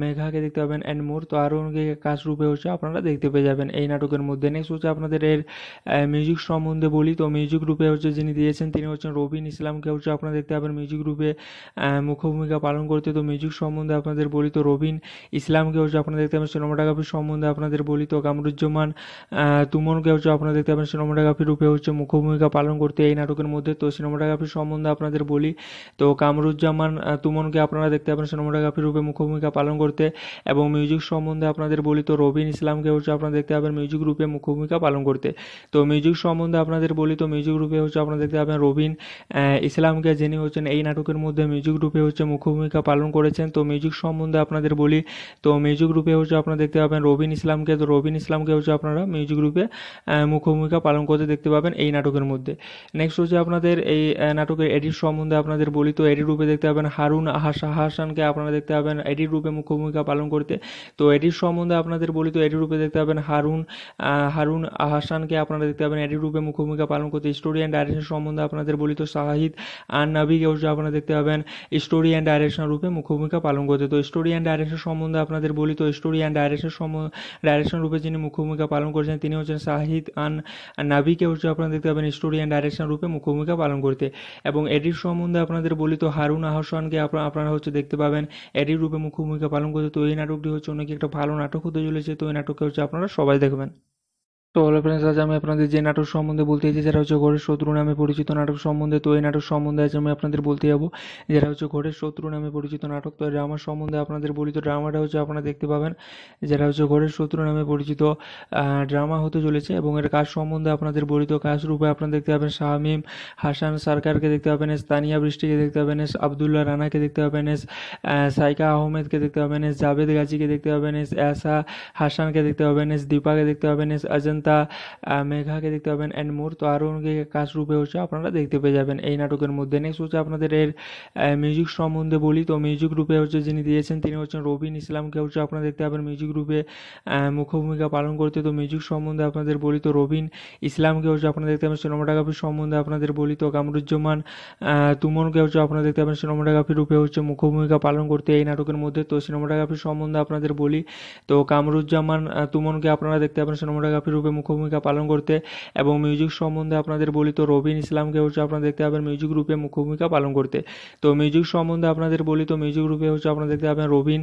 মেঘাকে দেখতে পাবেন অ্যান্ড মোর তো আরও অনেকে কাজ রূপে হচ্ছে আপনারা দেখতে পেয়ে যাবেন এই নাটকের মধ্যে নেক্সট হচ্ছে আপনাদের এর মিউজিক সম্বন্ধে বলি তো মিউজিক রূপে হচ্ছে যিনি দিয়েছেন তিনি হচ্ছেন রবিন ইসলামকে হচ্ছে আপনারা দেখতে পাবেন মিউজিক রূপে মুখ্যভূমিকা পালন করতে তো মিউজিক সম্বন্ধে আপনাদের বলি তো রবিন ইসলামকে হচ্ছে আপনারা দেখতে পাবেন সিনেমাটোগ্রাফি সম্বন্ধে আপনাদের বলি তো কামরুজ্জামান তুমনকে হচ্ছে আপনারা দেখতে পাবেন সিনেমাটোগ্রাফি রূপে হচ্ছে মুখ্যভূমিকা পালন করতে এই নাটকের মধ্যে তো সিনেমাটোগ্রাফি সম্বন্ধে আপনাদের বলি তো কামরুজ্জামান তুমনকে আপনারা দেখতে পাবেন সিনেমাটোগ্রাফি রূপে রূপে মুখ্য ভূমিকা পালন করতে এবং মিউজিক সম্বন্ধে আপনাদের বলি তো রবিন ইসলামকে হচ্ছে আপনারা দেখতে পাবেন মিউজিক রূপে মুখ্যভূমিকা পালন করতে তো মিউজিক সম্বন্ধে আপনাদের বলি তো মিউজিক রূপে হচ্ছে আপনারা দেখতে পাবেন রবিন ইসলামকে যিনি হচ্ছেন এই নাটকের মধ্যে মিউজিক রূপে হচ্ছে মুখ্যভূমিকা পালন করেছেন তো মিউজিক সম্বন্ধে আপনাদের বলি তো মিউজিক রূপে হচ্ছে আপনারা দেখতে পাবেন রবিন ইসলামকে তো রবিন ইসলামকে হচ্ছে আপনারা মিউজিক রূপে মুখ্য ভূমিকা পালন করতে দেখতে পাবেন এই নাটকের মধ্যে নেক্সট হচ্ছে আপনাদের এই নাটকের এডিট সম্বন্ধে আপনাদের বলি তো এডিট রূপে দেখতে পাবেন হারুন হাসানকে আপনারা দেখতে পাবেন পাবেন এডির রূপে মুখ্য ভূমিকা পালন করতে তো এডির সম্বন্ধে আপনাদের বলি তো এডির রূপে দেখতে পাবেন হারুন হারুন হাসানকে আপনারা দেখতে পাবেন এডির রূপে মুখ্য ভূমিকা পালন করতে স্টোরি অ্যান্ড ডাইরেকশন সম্বন্ধে আপনাদের বলি তো শাহিদ আর নাবিকেও হচ্ছে আপনারা দেখতে পাবেন স্টোরি অ্যান্ড ডাইরেকশন রূপে মুখ্য ভূমিকা পালন করতে তো স্টোরি অ্যান্ড ডাইরেকশন সম্বন্ধে আপনাদের বলি তো স্টোরি অ্যান্ড ডাইরেকশন সম্বন্ধে ডাইরেকশন রূপে যিনি মুখ্য ভূমিকা পালন করেছেন তিনি হচ্ছেন শাহিদ আন নাবিকে হচ্ছে আপনারা দেখতে পাবেন স্টোরি অ্যান্ড ডাইরেকশন রূপে মুখ্য ভূমিকা পালন করতে এবং এডির সম্বন্ধে আপনাদের বলি তো হারুন আহসানকে আপনারা হচ্ছে দেখতে পাবেন এডির রূপে মুখ্য ভূমিকা পালন করছে তো এই নাটকটি হচ্ছে অনেক একটা ভালো নাটক হতে চলেছে তো এই নাটককে হচ্ছে আপনারা সবাই দেখবেন তো হলো ফ্রেন্ডস আজ আমি আপনাদের যে নাটক সম্বন্ধে বলতে চাইছি যারা হচ্ছে ঘরের শত্রু নামে পরিচিত নাটক সম্বন্ধে তো এই নাটক সম্বন্ধে আজ আমি আপনাদের বলতে যাবো যারা হচ্ছে ঘরের শত্রু নামে পরিচিত নাটক তো ড্রামা সম্বন্ধে আপনাদের বলি তো ড্রামাটা হচ্ছে আপনারা দেখতে পাবেন যারা হচ্ছে ঘরের শত্রু নামে পরিচিত ড্রামা হতে চলেছে এবং এর কাজ সম্বন্ধে আপনাদের বলি তো কাজ রূপে আপনারা দেখতে পাবেন শাহমিম হাসান সরকারকে দেখতে পাবেন এস তানিয়া বৃষ্টিকে দেখতে পাবেন এস আবদুল্লাহ রানাকে দেখতে পাবেন এস সাইকা আহমেদকে দেখতে পাবেন এস জাভেদ গাজীকে দেখতে পাবেন এস এসা হাসানকে দেখতে পাবেন এস দীপাকে দেখতে পাবেন এস আজান তা মেঘাকে দেখতে পাবেন অ্যান্ড মোর তো আরও অনেকে কাজ রূপে হচ্ছে আপনারা দেখতে পেয়ে যাবেন এই নাটকের মধ্যে নেক্সট হচ্ছে আপনাদের এর মিউজিক সম্বন্ধে বলি তো মিউজিক রূপে হচ্ছে যিনি দিয়েছেন তিনি হচ্ছেন রবিন ইসলামকে হচ্ছে আপনারা দেখতে পাবেন মিউজিক রূপে মুখ্য ভূমিকা পালন করতে তো মিউজিক সম্বন্ধে আপনাদের বলি তো রবিন ইসলামকে হচ্ছে আপনারা দেখতে পাবেন সিনেমাটোগ্রাফি সম্বন্ধে আপনাদের বলি তো কামরুজ্জামান তুমনকে হচ্ছে আপনারা দেখতে পাবেন সিনেমাটোগ্রাফি রূপে হচ্ছে মুখ্য ভূমিকা পালন করতে এই নাটকের মধ্যে তো সিনেমাটোগ্রাফি সম্বন্ধে আপনাদের বলি তো কামরুজ্জামান তুমনকে আপনারা দেখতে পাবেন সিনেমাটোগ্রাফি রূপে হবে মুখ্য ভূমিকা পালন করতে এবং মিউজিক সম্বন্ধে আপনাদের বলি তো রবিন ইসলামকে হচ্ছে আপনারা দেখতে পাবেন মিউজিক রূপে মুখ্য ভূমিকা পালন করতে তো মিউজিক সম্বন্ধে আপনাদের বলি তো মিউজিক রূপে হচ্ছে আপনারা দেখতে পাবেন রবিন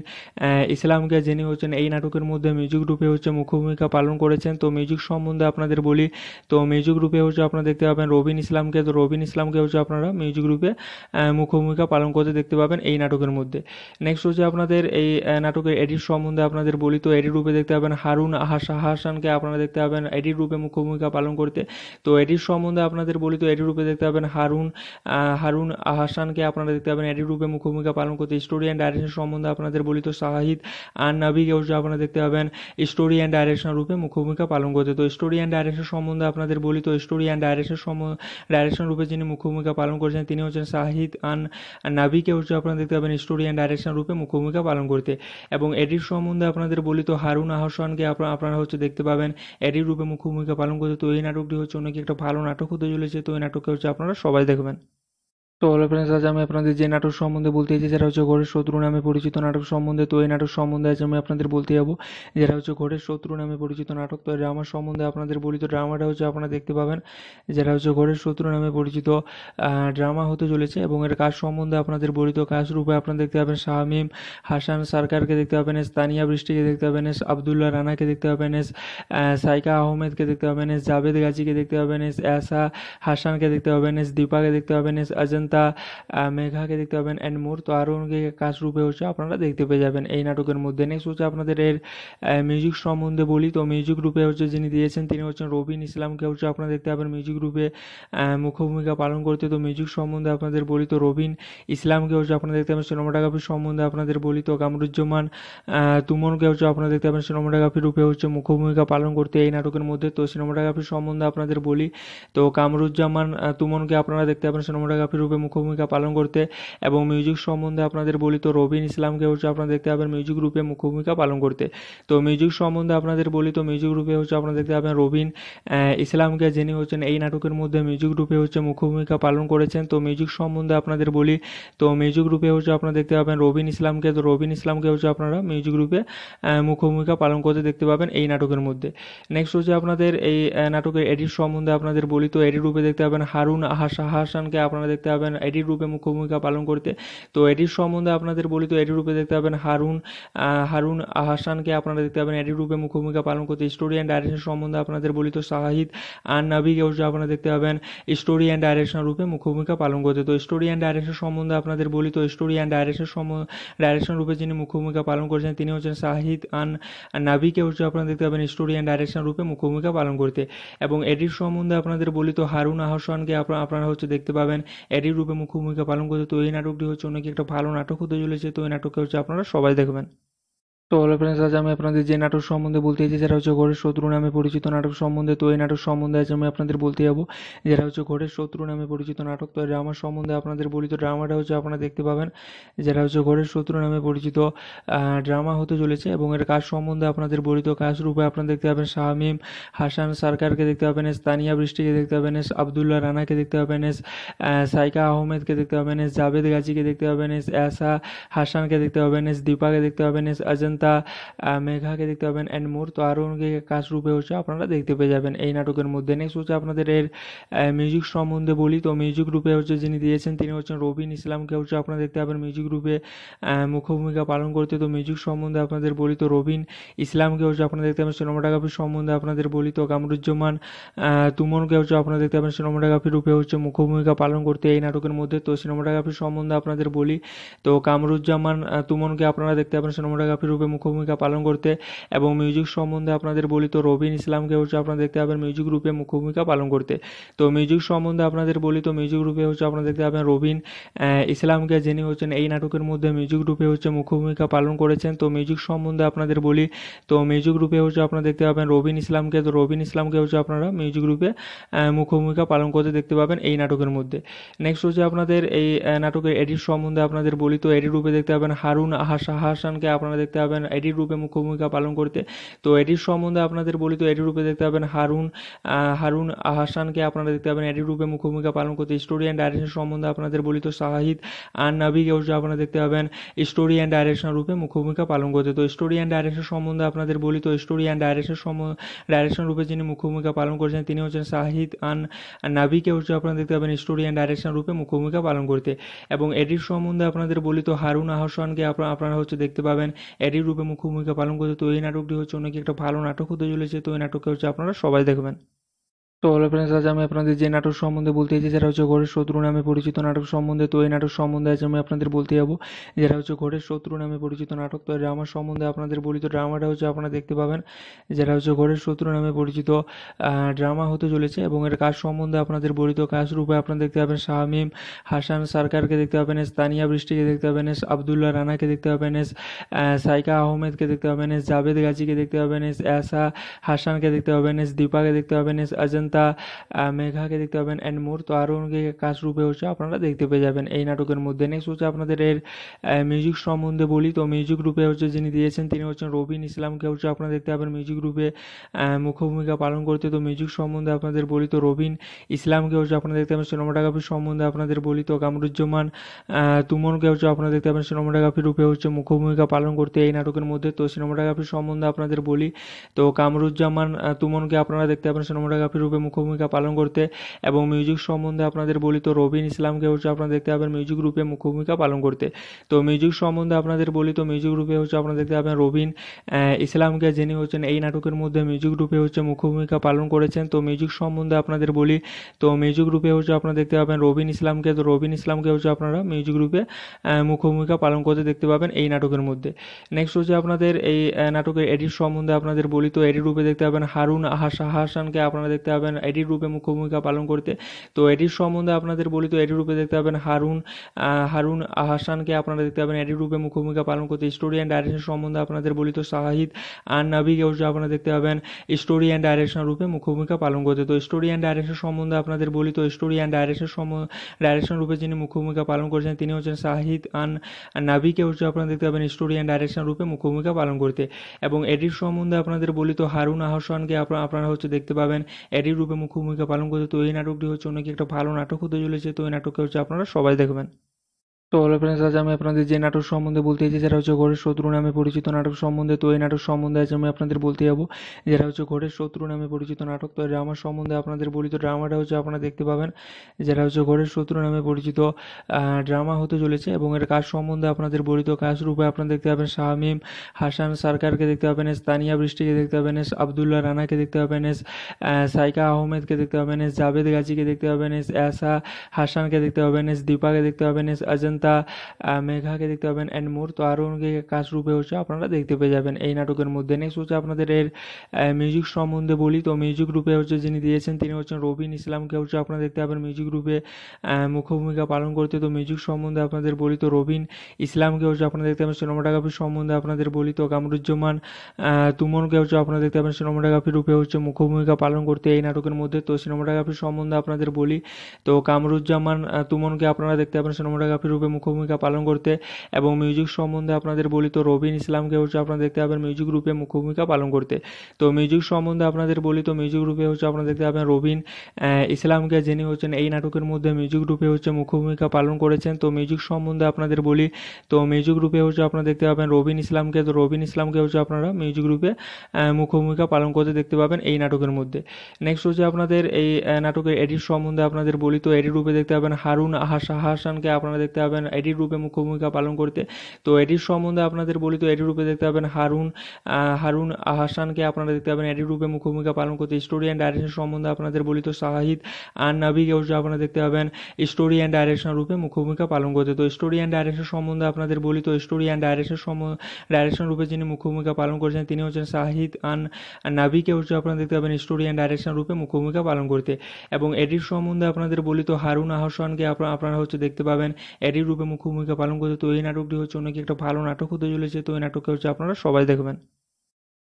ইসলামকে যিনি হচ্ছেন এই নাটকের মধ্যে মিউজিক রূপে হচ্ছে মুখ্য ভূমিকা পালন করেছেন তো মিউজিক সম্বন্ধে আপনাদের বলি তো মিউজিক রূপে হচ্ছে আপনারা দেখতে পাবেন রবিন ইসলামকে তো রবিন ইসলামকে হচ্ছে আপনারা মিউজিক রূপে মুখ্য ভূমিকা পালন করতে দেখতে পাবেন এই নাটকের মধ্যে নেক্সট হচ্ছে আপনাদের এই নাটকের এডিট সম্বন্ধে আপনাদের বলি তো এডিট রূপে দেখতে পাবেন হারুন হাসানকে আপনারা দেখতে পাবেন পাবেন এডিট রূপে মুখ্য ভূমিকা পালন করতে তো এডিট সম্বন্ধে আপনাদের বলি তো এডিট রূপে দেখতে পাবেন হারুন হারুন আহসানকে আপনারা দেখতে পাবেন এডিট রূপে মুখ্য ভূমিকা পালন করতে স্টোরি অ্যান্ড ডাইরেকশন সম্বন্ধে আপনাদের বলি তো শাহিদ আর নাবিকেও আপনারা দেখতে পাবেন স্টোরি অ্যান্ড ডাইরেকশন রূপে মুখ্য ভূমিকা পালন করতে তো স্টোরি অ্যান্ড ডাইরেকশন সম্বন্ধে আপনাদের বলি তো স্টোরি অ্যান্ড ডাইরেকশন সম্বন্ধে ডাইরেকশন রূপে যিনি মুখ্য ভূমিকা পালন করেছেন তিনি হচ্ছেন শাহিদ আন নাবিকে হচ্ছে আপনারা দেখতে পাবেন স্টোরি অ্যান্ড ডাইরেকশন রূপে মুখ্য ভূমিকা পালন করতে এবং এডিট সম্বন্ধে আপনাদের বলি তো হারুন আহসানকে আপনারা হচ্ছে দেখতে পাবেন এডিট রূপে মুখ্য ভূমিকা পালন করছে তো এই নাটকটি হচ্ছে অনেক একটা ভালো নাটক হতে চলেছে তো এই নাটককে হচ্ছে আপনারা সবাই দেখবেন তো হলো ফ্রেন্ডস আজ আমি আপনাদের যে নাটক সম্বন্ধে বলতে চাইছি যারা হচ্ছে ঘরের শত্রু নামে পরিচিত নাটক সম্বন্ধে তো এই নাটক সম্বন্ধে আজ আমি আপনাদের বলতে যাবো যারা হচ্ছে ঘরের শত্রু নামে পরিচিত নাটক তো ড্রামা সম্বন্ধে আপনাদের বলি তো ড্রামাটা হচ্ছে আপনারা দেখতে পাবেন যারা হচ্ছে ঘরের শত্রু নামে পরিচিত ড্রামা হতে চলেছে এবং এর কাজ সম্বন্ধে আপনাদের বলি তো কাজ রূপে আপনারা দেখতে পাবেন শাহমিম হাসান সরকারকে দেখতে পাবেন এস তানিয়া বৃষ্টিকে দেখতে পাবেন এস আবদুল্লাহ রানাকে দেখতে পাবেন এস সাইকা আহমেদকে দেখতে পাবেন এস জাভেদ গাজীকে দেখতে পাবেন এস এসা হাসানকে দেখতে পাবেন এস দীপাকে দেখতে পাবেন এস আজান অজন্তা মেঘাকে দেখতে পাবেন অ্যান্ড মোর তো আরও অনেকে কাজ রূপে হচ্ছে আপনারা দেখতে পেয়ে যাবেন এই নাটকের মধ্যে নেক্সট হচ্ছে আপনাদের এর মিউজিক সম্বন্ধে বলি তো মিউজিক রূপে হচ্ছে যিনি দিয়েছেন তিনি হচ্ছেন রবিন ইসলামকে হচ্ছে আপনারা দেখতে পাবেন মিউজিক রূপে মুখ্য ভূমিকা পালন করতে তো মিউজিক সম্বন্ধে আপনাদের বলি তো রবিন ইসলামকে হচ্ছে আপনারা দেখতে পাবেন সিনেমাটোগ্রাফি সম্বন্ধে আপনাদের বলি তো কামরুজ্জামান তুমনকে হচ্ছে আপনারা দেখতে পাবেন সিনেমাটোগ্রাফি রূপে হচ্ছে মুখ্য ভূমিকা পালন করতে এই নাটকের মধ্যে তো সিনেমাটোগ্রাফি সম্বন্ধে আপনাদের বলি তো কামরুজ্জামান তুমনকে আপনারা দেখতে পাবেন সিনেমাটোগ্রাফি রূপে হবে মুখ্য ভূমিকা পালন করতে এবং মিউজিক সম্বন্ধে আপনাদের বলি তো রবিন ইসলামকে হচ্ছে আপনারা দেখতে পাবেন মিউজিক রূপে মুখ্য ভূমিকা পালন করতে তো মিউজিক সম্বন্ধে আপনাদের বলি তো মিউজিক রূপে হচ্ছে আপনারা দেখতে পাবেন রবিন ইসলামকে যিনি হচ্ছেন এই নাটকের মধ্যে মিউজিক রূপে হচ্ছে মুখ্য ভূমিকা পালন করেছেন তো মিউজিক সম্বন্ধে আপনাদের বলি তো মিউজিক রূপে হচ্ছে আপনারা দেখতে পাবেন রবিন ইসলামকে তো রবিন ইসলামকে হচ্ছে আপনারা মিউজিক রূপে মুখ্য ভূমিকা পালন করতে দেখতে পাবেন এই নাটকের মধ্যে নেক্সট হচ্ছে আপনাদের এই নাটকের এডিট সম্বন্ধে আপনাদের বলি তো এডিট রূপে দেখতে পাবেন হারুন হাসানকে আপনারা দেখতে পাবেন পাবেন এডিট রূপে মুখ্য ভূমিকা পালন করতে তো এডিট সম্বন্ধে আপনাদের বলি তো এডিট রূপে দেখতে পাবেন হারুন হারুন আহসানকে আপনারা দেখতে পাবেন এডিট রূপে মুখ্য ভূমিকা পালন করতে স্টোরি অ্যান্ড ডাইরেকশন সম্বন্ধে আপনাদের বলি তো শাহিদ আর নাবিকে আপনারা দেখতে পাবেন স্টোরি অ্যান্ড ডাইরেকশন রূপে মুখ্য ভূমিকা পালন করতে তো স্টোরি অ্যান্ড ডাইরেকশন সম্বন্ধে আপনাদের বলি তো স্টোরি অ্যান্ড ডাইরেকশন সম্বন্ধে ডাইরেকশন রূপে যিনি মুখ্য ভূমিকা পালন করেছেন তিনি হচ্ছেন শাহিদ আন নাবিকে হচ্ছে আপনারা দেখতে পাবেন স্টোরি অ্যান্ড ডাইরেকশন রূপে মুখ্য ভূমিকা পালন করতে এবং এডিট সম্বন্ধে আপনাদের বলি তো হারুন আহসানকে আপনারা হচ্ছে দেখতে পাবেন এডিট রূপে মুখ্য ভূমিকা পালন করছে তো এই নাটকটি হচ্ছে অনেক একটা ভালো নাটক হতে চলেছে তো এই নাটককে হচ্ছে আপনারা সবাই দেখবেন তো হলো ফ্রেন্ডস আজ আমি আপনাদের যে নাটক সম্বন্ধে বলতে চাইছি যারা হচ্ছে ঘরের শত্রু নামে পরিচিত নাটক সম্বন্ধে তো এই নাটক সম্বন্ধে আজ আমি আপনাদের বলতে যাবো যারা হচ্ছে ঘরের শত্রু নামে পরিচিত নাটক তো ড্রামা সম্বন্ধে আপনাদের বলি তো ড্রামাটা হচ্ছে আপনারা দেখতে পাবেন যারা হচ্ছে ঘরের শত্রু নামে পরিচিত ড্রামা হতে চলেছে এবং এর কাজ সম্বন্ধে আপনাদের বলি তো কাজ রূপে আপনারা দেখতে পাবেন শাহমিম হাসান সরকারকে দেখতে পাবেন এস তানিয়া বৃষ্টিকে দেখতে পাবেন এস আবদুল্লাহ রানাকে দেখতে পাবেন এস সাইকা আহমেদকে দেখতে পাবেন এস জাভেদ গাজীকে দেখতে পাবেন এস এসা হাসানকে দেখতে পাবেন এস দীপাকে দেখতে পাবেন এস আজন্ত অজন্তা মেঘাকে দেখতে পাবেন অ্যান্ড মোর তো আরও অনেকে কাজ রূপে হচ্ছে আপনারা দেখতে পেয়ে যাবেন এই নাটকের মধ্যে নেক্সট হচ্ছে আপনাদের এর মিউজিক সম্বন্ধে বলি তো মিউজিক রূপে হচ্ছে যিনি দিয়েছেন তিনি হচ্ছেন রবিন ইসলামকে হচ্ছে আপনারা দেখতে পাবেন মিউজিক রূপে মুখ্য ভূমিকা পালন করতে তো মিউজিক সম্বন্ধে আপনাদের বলি তো রবিন ইসলামকে হচ্ছে আপনারা দেখতে পাবেন সিনেমাটোগ্রাফি সম্বন্ধে আপনাদের বলি তো কামরুজ্জামান তুমনকে হচ্ছে আপনারা দেখতে পাবেন সিনেমাটোগ্রাফি রূপে হচ্ছে মুখ্য ভূমিকা পালন করতে এই নাটকের মধ্যে তো সিনেমাটোগ্রাফি সম্বন্ধে আপনাদের বলি তো কামরুজ্জামান তুমনকে আপনারা দেখতে পাবেন সিনেমাটোগ্রাফি রূপে মুখ্য ভূমিকা পালন করতে এবং মিউজিক সম্বন্ধে আপনাদের বলি তো রবিন ইসলামকে হচ্ছে আপনারা দেখতে পাবেন মিউজিক গ্রুপে মুখ্য ভূমিকা পালন করতে তো মিউজিক সম্বন্ধে আপনাদের বলি তো মিউজিক গ্রুপে হচ্ছে আপনারা দেখতে পাবেন রবিন ইসলামকে যিনি হচ্ছেন এই নাটকের মধ্যে মিউজিক গ্রুপে হচ্ছে মুখ্য ভূমিকা পালন করেছেন তো মিউজিক সম্বন্ধে আপনাদের বলি তো মিউজিক গ্রুপে হচ্ছে আপনারা দেখতে পাবেন রবিন ইসলামকে তো রবিন ইসলামকে হচ্ছে আপনারা মিউজিক গ্রুপে মুখ্য ভূমিকা পালন করতে দেখতে পাবেন এই নাটকের মধ্যে নেক্সট হচ্ছে আপনাদের এই নাটকের এডিট সম্বন্ধে আপনাদের বলি তো এডিট রূপে দেখতে পাবেন হারুন হাসানকে আপনারা দেখতে পাবেন পাবেন এডির রূপে মুখ্য ভূমিকা পালন করতে তো এডির সম্বন্ধে আপনাদের বলি তো এডির রূপে দেখতে পাবেন হারুন হারুন আহসানকে আপনারা দেখতে পাবেন এডির রূপে মুখ্য ভূমিকা পালন করতে স্টোরি অ্যান্ড ডাইরেকশন সম্বন্ধে আপনাদের বলি তো শাহিদ আর নাবিকে আপনারা দেখতে পাবেন স্টোরি অ্যান্ড ডাইরেকশন রূপে মুখ্য ভূমিকা পালন করতে তো স্টোরি অ্যান্ড ডাইরেকশন সম্বন্ধে আপনাদের বলি তো স্টোরি অ্যান্ড ডাইরেকশন সম্বন্ধে ডাইরেকশন রূপে যিনি মুখ্য ভূমিকা পালন করেছেন তিনি হচ্ছেন শাহিদ আন নাবিকে হচ্ছে আপনারা দেখতে পাবেন স্টোরি অ্যান্ড ডাইরেকশন রূপে মুখ্য ভূমিকা পালন করতে এবং এডির সম্বন্ধে আপনাদের বলি তো হারুন আহসানকে আপনারা হচ্ছে দেখতে পাবেন এডির রূপে মুখ্য ভূমিকা পালন করছে তো এই নাটকটি হচ্ছে অনেক একটা ভালো নাটক হতে চলেছে তো এই নাটককে হচ্ছে আপনারা সবাই দেখবেন তো হ্যালো ফ্রেন্ডস আজ আমি আপনাদের যে নাটক সম্বন্ধে বলতে চাইছি যারা হচ্ছে ঘরের শত্রু নামে পরিচিত নাটক সম্বন্ধে তো এই নাটক সম্বন্ধে আজ আমি আপনাদের বলতে যাবো যারা হচ্ছে ঘরের শত্রু নামে পরিচিত নাটক তো ড্রামা সম্বন্ধে আপনাদের বলি তো ড্রামাটা হচ্ছে আপনারা দেখতে পাবেন যারা হচ্ছে ঘরের শত্রু নামে পরিচিত ড্রামা হতে চলেছে এবং এর কাজ সম্বন্ধে আপনাদের বলি তো কাজ রূপে আপনারা দেখতে পাবেন শাহমিম হাসান সরকারকে দেখতে পাবেন এস তানিয়া বৃষ্টিকে দেখতে পাবেন এস আবদুল্লাহ রানাকে দেখতে পাবেন এস সাইকা আহমেদকে দেখতে পাবেন এস জাভেদ গাজীকে দেখতে পাবেন এস এসা হাসানকে দেখতে পাবেন এস দীপাকে দেখতে পাবেন এস আজেন তা মেঘাকে দেখতে পাবেন অ্যান্ড মোর তো আরও অনেকে কাজ রূপে হচ্ছে আপনারা দেখতে পেয়ে যাবেন এই নাটকের মধ্যে নেক্সট হচ্ছে আপনাদের এর মিউজিক সম্বন্ধে বলি তো মিউজিক রূপে হচ্ছে যিনি দিয়েছেন তিনি হচ্ছেন রবিন ইসলামকে হচ্ছে আপনারা দেখতে পাবেন মিউজিক রূপে মুখ্যভূমিকা পালন করতে তো মিউজিক সম্বন্ধে আপনাদের বলি তো রবিন ইসলামকে হচ্ছে আপনারা দেখতে পাবেন সিনেমাটোগ্রাফি সম্বন্ধে আপনাদের বলি তো কামরুজ্জামান তুমনকে হচ্ছে আপনারা দেখতে পাবেন সিনেমাটোগ্রাফি রূপে হচ্ছে মুখ্যভূমিকা পালন করতে এই নাটকের মধ্যে তো সিনেমাটোগ্রাফি সম্বন্ধে আপনাদের বলি তো কামরুজ্জামান তুমনকে আপনারা দেখতে পাবেন সিনেমাটোগ্রাফি রূপে রূপে মুখ্য ভূমিকা পালন করতে এবং মিউজিক সম্বন্ধে আপনাদের বলি তো রবিন ইসলামকে হচ্ছে আপনারা দেখতে পাবেন মিউজিক রূপে মুখ্যভূমিকা পালন করতে তো মিউজিক সম্বন্ধে আপনাদের বলি তো মিউজিক রূপে হচ্ছে আপনারা দেখতে পাবেন রবিন ইসলামকে যিনি হচ্ছেন এই নাটকের মধ্যে মিউজিক রূপে হচ্ছে মুখ্যভূমিকা পালন করেছেন তো মিউজিক সম্বন্ধে আপনাদের বলি তো মিউজিক রূপে হচ্ছে আপনারা দেখতে পাবেন রবিন ইসলামকে তো রবিন ইসলামকে হচ্ছে আপনারা মিউজিক রূপে মুখ্য ভূমিকা পালন করতে দেখতে পাবেন এই নাটকের মধ্যে নেক্সট হচ্ছে আপনাদের এই নাটকের এডিট সম্বন্ধে আপনাদের বলি তো এডিট রূপে দেখতে পাবেন হারুন হাসানকে আপনারা দেখতে পাবেন পাবেন এডির রূপে মুখ্য ভূমিকা পালন করতে তো এডির সম্বন্ধে আপনাদের বলি তো এডির রূপে দেখতে পাবেন হারুন হারুন আহসানকে আপনারা দেখতে পাবেন এডির রূপে মুখ্য ভূমিকা পালন করতে স্টোরি অ্যান্ড ডাইরেকশন সম্বন্ধে আপনাদের বলি তো শাহিদ আর নাবিকেও হচ্ছে আপনারা দেখতে পাবেন স্টোরি অ্যান্ড ডাইরেকশন রূপে মুখ্য ভূমিকা পালন করতে তো স্টোরি অ্যান্ড ডাইরেকশন সম্বন্ধে আপনাদের বলি তো স্টোরি অ্যান্ড ডাইরেকশন সম্বন্ধে ডাইরেকশন রূপে যিনি মুখ্য ভূমিকা পালন করেছেন তিনি হচ্ছেন শাহিদ আন নাবিকে হচ্ছে আপনারা দেখতে পাবেন স্টোরি অ্যান্ড ডাইরেকশন রূপে মুখ্য ভূমিকা পালন করতে এবং এডির সম্বন্ধে আপনাদের বলি তো হারুন আহসানকে আপনারা হচ্ছে দেখতে পাবেন এডির নাটকের রূপে মুখ্য ভূমিকা পালন করছে তো এই নাটকটি হচ্ছে অনেক একটা ভালো নাটক হতে চলেছে তো এই নাটককে হচ্ছে আপনারা সবাই দেখবেন তো হলো ফ্রেন্ডস আজ আমি আপনাদের যে নাটক সম্বন্ধে বলতে চাইছি যারা হচ্ছে ঘরের শত্রু নামে পরিচিত নাটক সম্বন্ধে তো এই নাটক সম্বন্ধে আজ আমি আপনাদের বলতে যাবো যারা হচ্ছে ঘরের শত্রু নামে পরিচিত নাটক তো ড্রামা সম্বন্ধে আপনাদের বলি তো ড্রামাটা হচ্ছে আপনারা দেখতে পাবেন যারা হচ্ছে ঘরের শত্রু নামে পরিচিত ড্রামা হতে চলেছে এবং এর কাজ সম্বন্ধে আপনাদের বলি তো কাজ রূপে আপনারা দেখতে পাবেন শাহমিম হাসান সরকারকে দেখতে পাবেন এস তানিয়া বৃষ্টিকে দেখতে পাবেন এস আবদুল্লাহ রানাকে দেখতে পাবেন এস সাইকা আহমেদকে দেখতে পাবেন এস জাভেদ গাজীকে দেখতে পাবেন এস এসা হাসানকে দেখতে পাবেন এস দীপাকে দেখতে পাবেন এস আজন্ত তা মেঘাকে দেখতে পাবেন অ্যান্ড মোর তো আরও অনেকে কাজ রূপে হচ্ছে আপনারা দেখতে পেয়ে যাবেন এই নাটকের মধ্যে নেক্সট হচ্ছে আপনাদের এর মিউজিক সম্বন্ধে বলি তো মিউজিক রূপে হচ্ছে যিনি দিয়েছেন তিনি হচ্ছেন রবিন ইসলামকে হচ্ছে আপনারা দেখতে পাবেন মিউজিক রূপে মুখ্য ভূমিকা পালন করতে তো মিউজিক সম্বন্ধে আপনাদের বলি তো রবিন ইসলামকে হচ্ছে আপনারা দেখতে পাবেন সিনেমাটোগ্রাফি সম্বন্ধে আপনাদের বলি তো কামরুজ্জামান তুমনকে হচ্ছে আপনারা দেখতে পাবেন সিনেমাটোগ্রাফি রূপে হচ্ছে মুখ্য ভূমিকা পালন করতে এই নাটকের মধ্যে তো সিনেমাটোগ্রাফি সম্বন্ধে আপনাদের বলি তো কামরুজ্জামান তুমনকে আপনারা দেখতে পাবেন সিনেমাটোগ্রাফি রূপে হবে মুখ্য ভূমিকা পালন করতে এবং মিউজিক সম্বন্ধে আপনাদের বলি তো রবিন ইসলামকে হচ্ছে আপনারা দেখতে পাবেন মিউজিক রূপে মুখ্য ভূমিকা পালন করতে তো মিউজিক সম্বন্ধে আপনাদের বলি তো মিউজিক রূপে হচ্ছে আপনারা দেখতে পাবেন রবিন ইসলামকে যিনি হচ্ছেন এই নাটকের মধ্যে মিউজিক রূপে হচ্ছে মুখ্য ভূমিকা পালন করেছেন তো মিউজিক সম্বন্ধে আপনাদের বলি তো মিউজিক রূপে হচ্ছে আপনারা দেখতে পাবেন রবিন ইসলামকে তো রবিন ইসলামকে হচ্ছে আপনারা মিউজিক রূপে মুখ্য ভূমিকা পালন করতে দেখতে পাবেন এই নাটকের মধ্যে নেক্সট হচ্ছে আপনাদের এই নাটকের এডিট সম্বন্ধে আপনাদের বলি তো এডিট রূপে দেখতে পাবেন হারুন হাসানকে আপনারা দেখতে পাবেন পাবেন এডিট রূপে মুখ্য ভূমিকা পালন করতে তো এডিট সম্বন্ধে আপনাদের বলি তো এডিট রূপে দেখতে পাবেন হারুন হারুন হাসানকে আপনারা দেখতে পাবেন এডিট রূপে মুখ্য ভূমিকা পালন করতে স্টোরি অ্যান্ড ডাইরেকশন সম্বন্ধে আপনাদের বলি তো শাহিদ আর নাবিকেও আপনারা দেখতে পাবেন স্টোরি অ্যান্ড ডাইরেকশন রূপে মুখ্য ভূমিকা পালন করতে তো স্টোরি অ্যান্ড ডাইরেকশন সম্বন্ধে আপনাদের বলি তো স্টোরি অ্যান্ড ডাইরেকশন সম্বন্ধে ডাইরেকশন রূপে যিনি মুখ্য ভূমিকা পালন করেছেন তিনি হচ্ছেন শাহিদ আন নাবিকে হচ্ছে আপনারা দেখতে পাবেন স্টোরি অ্যান্ড ডাইরেকশন রূপে মুখ্য ভূমিকা পালন করতে এবং এডিট সম্বন্ধে আপনাদের বলি তো হারুন আহসানকে আপনারা হচ্ছে দেখতে পাবেন এডিট রূপে মুখ্য ভূমিকা পালন করছে তো এই নাটকটি হচ্ছে অনেক একটা ভালো নাটক হতে চলেছে তো এই নাটকটি হচ্ছে আপনারা সবাই দেখবেন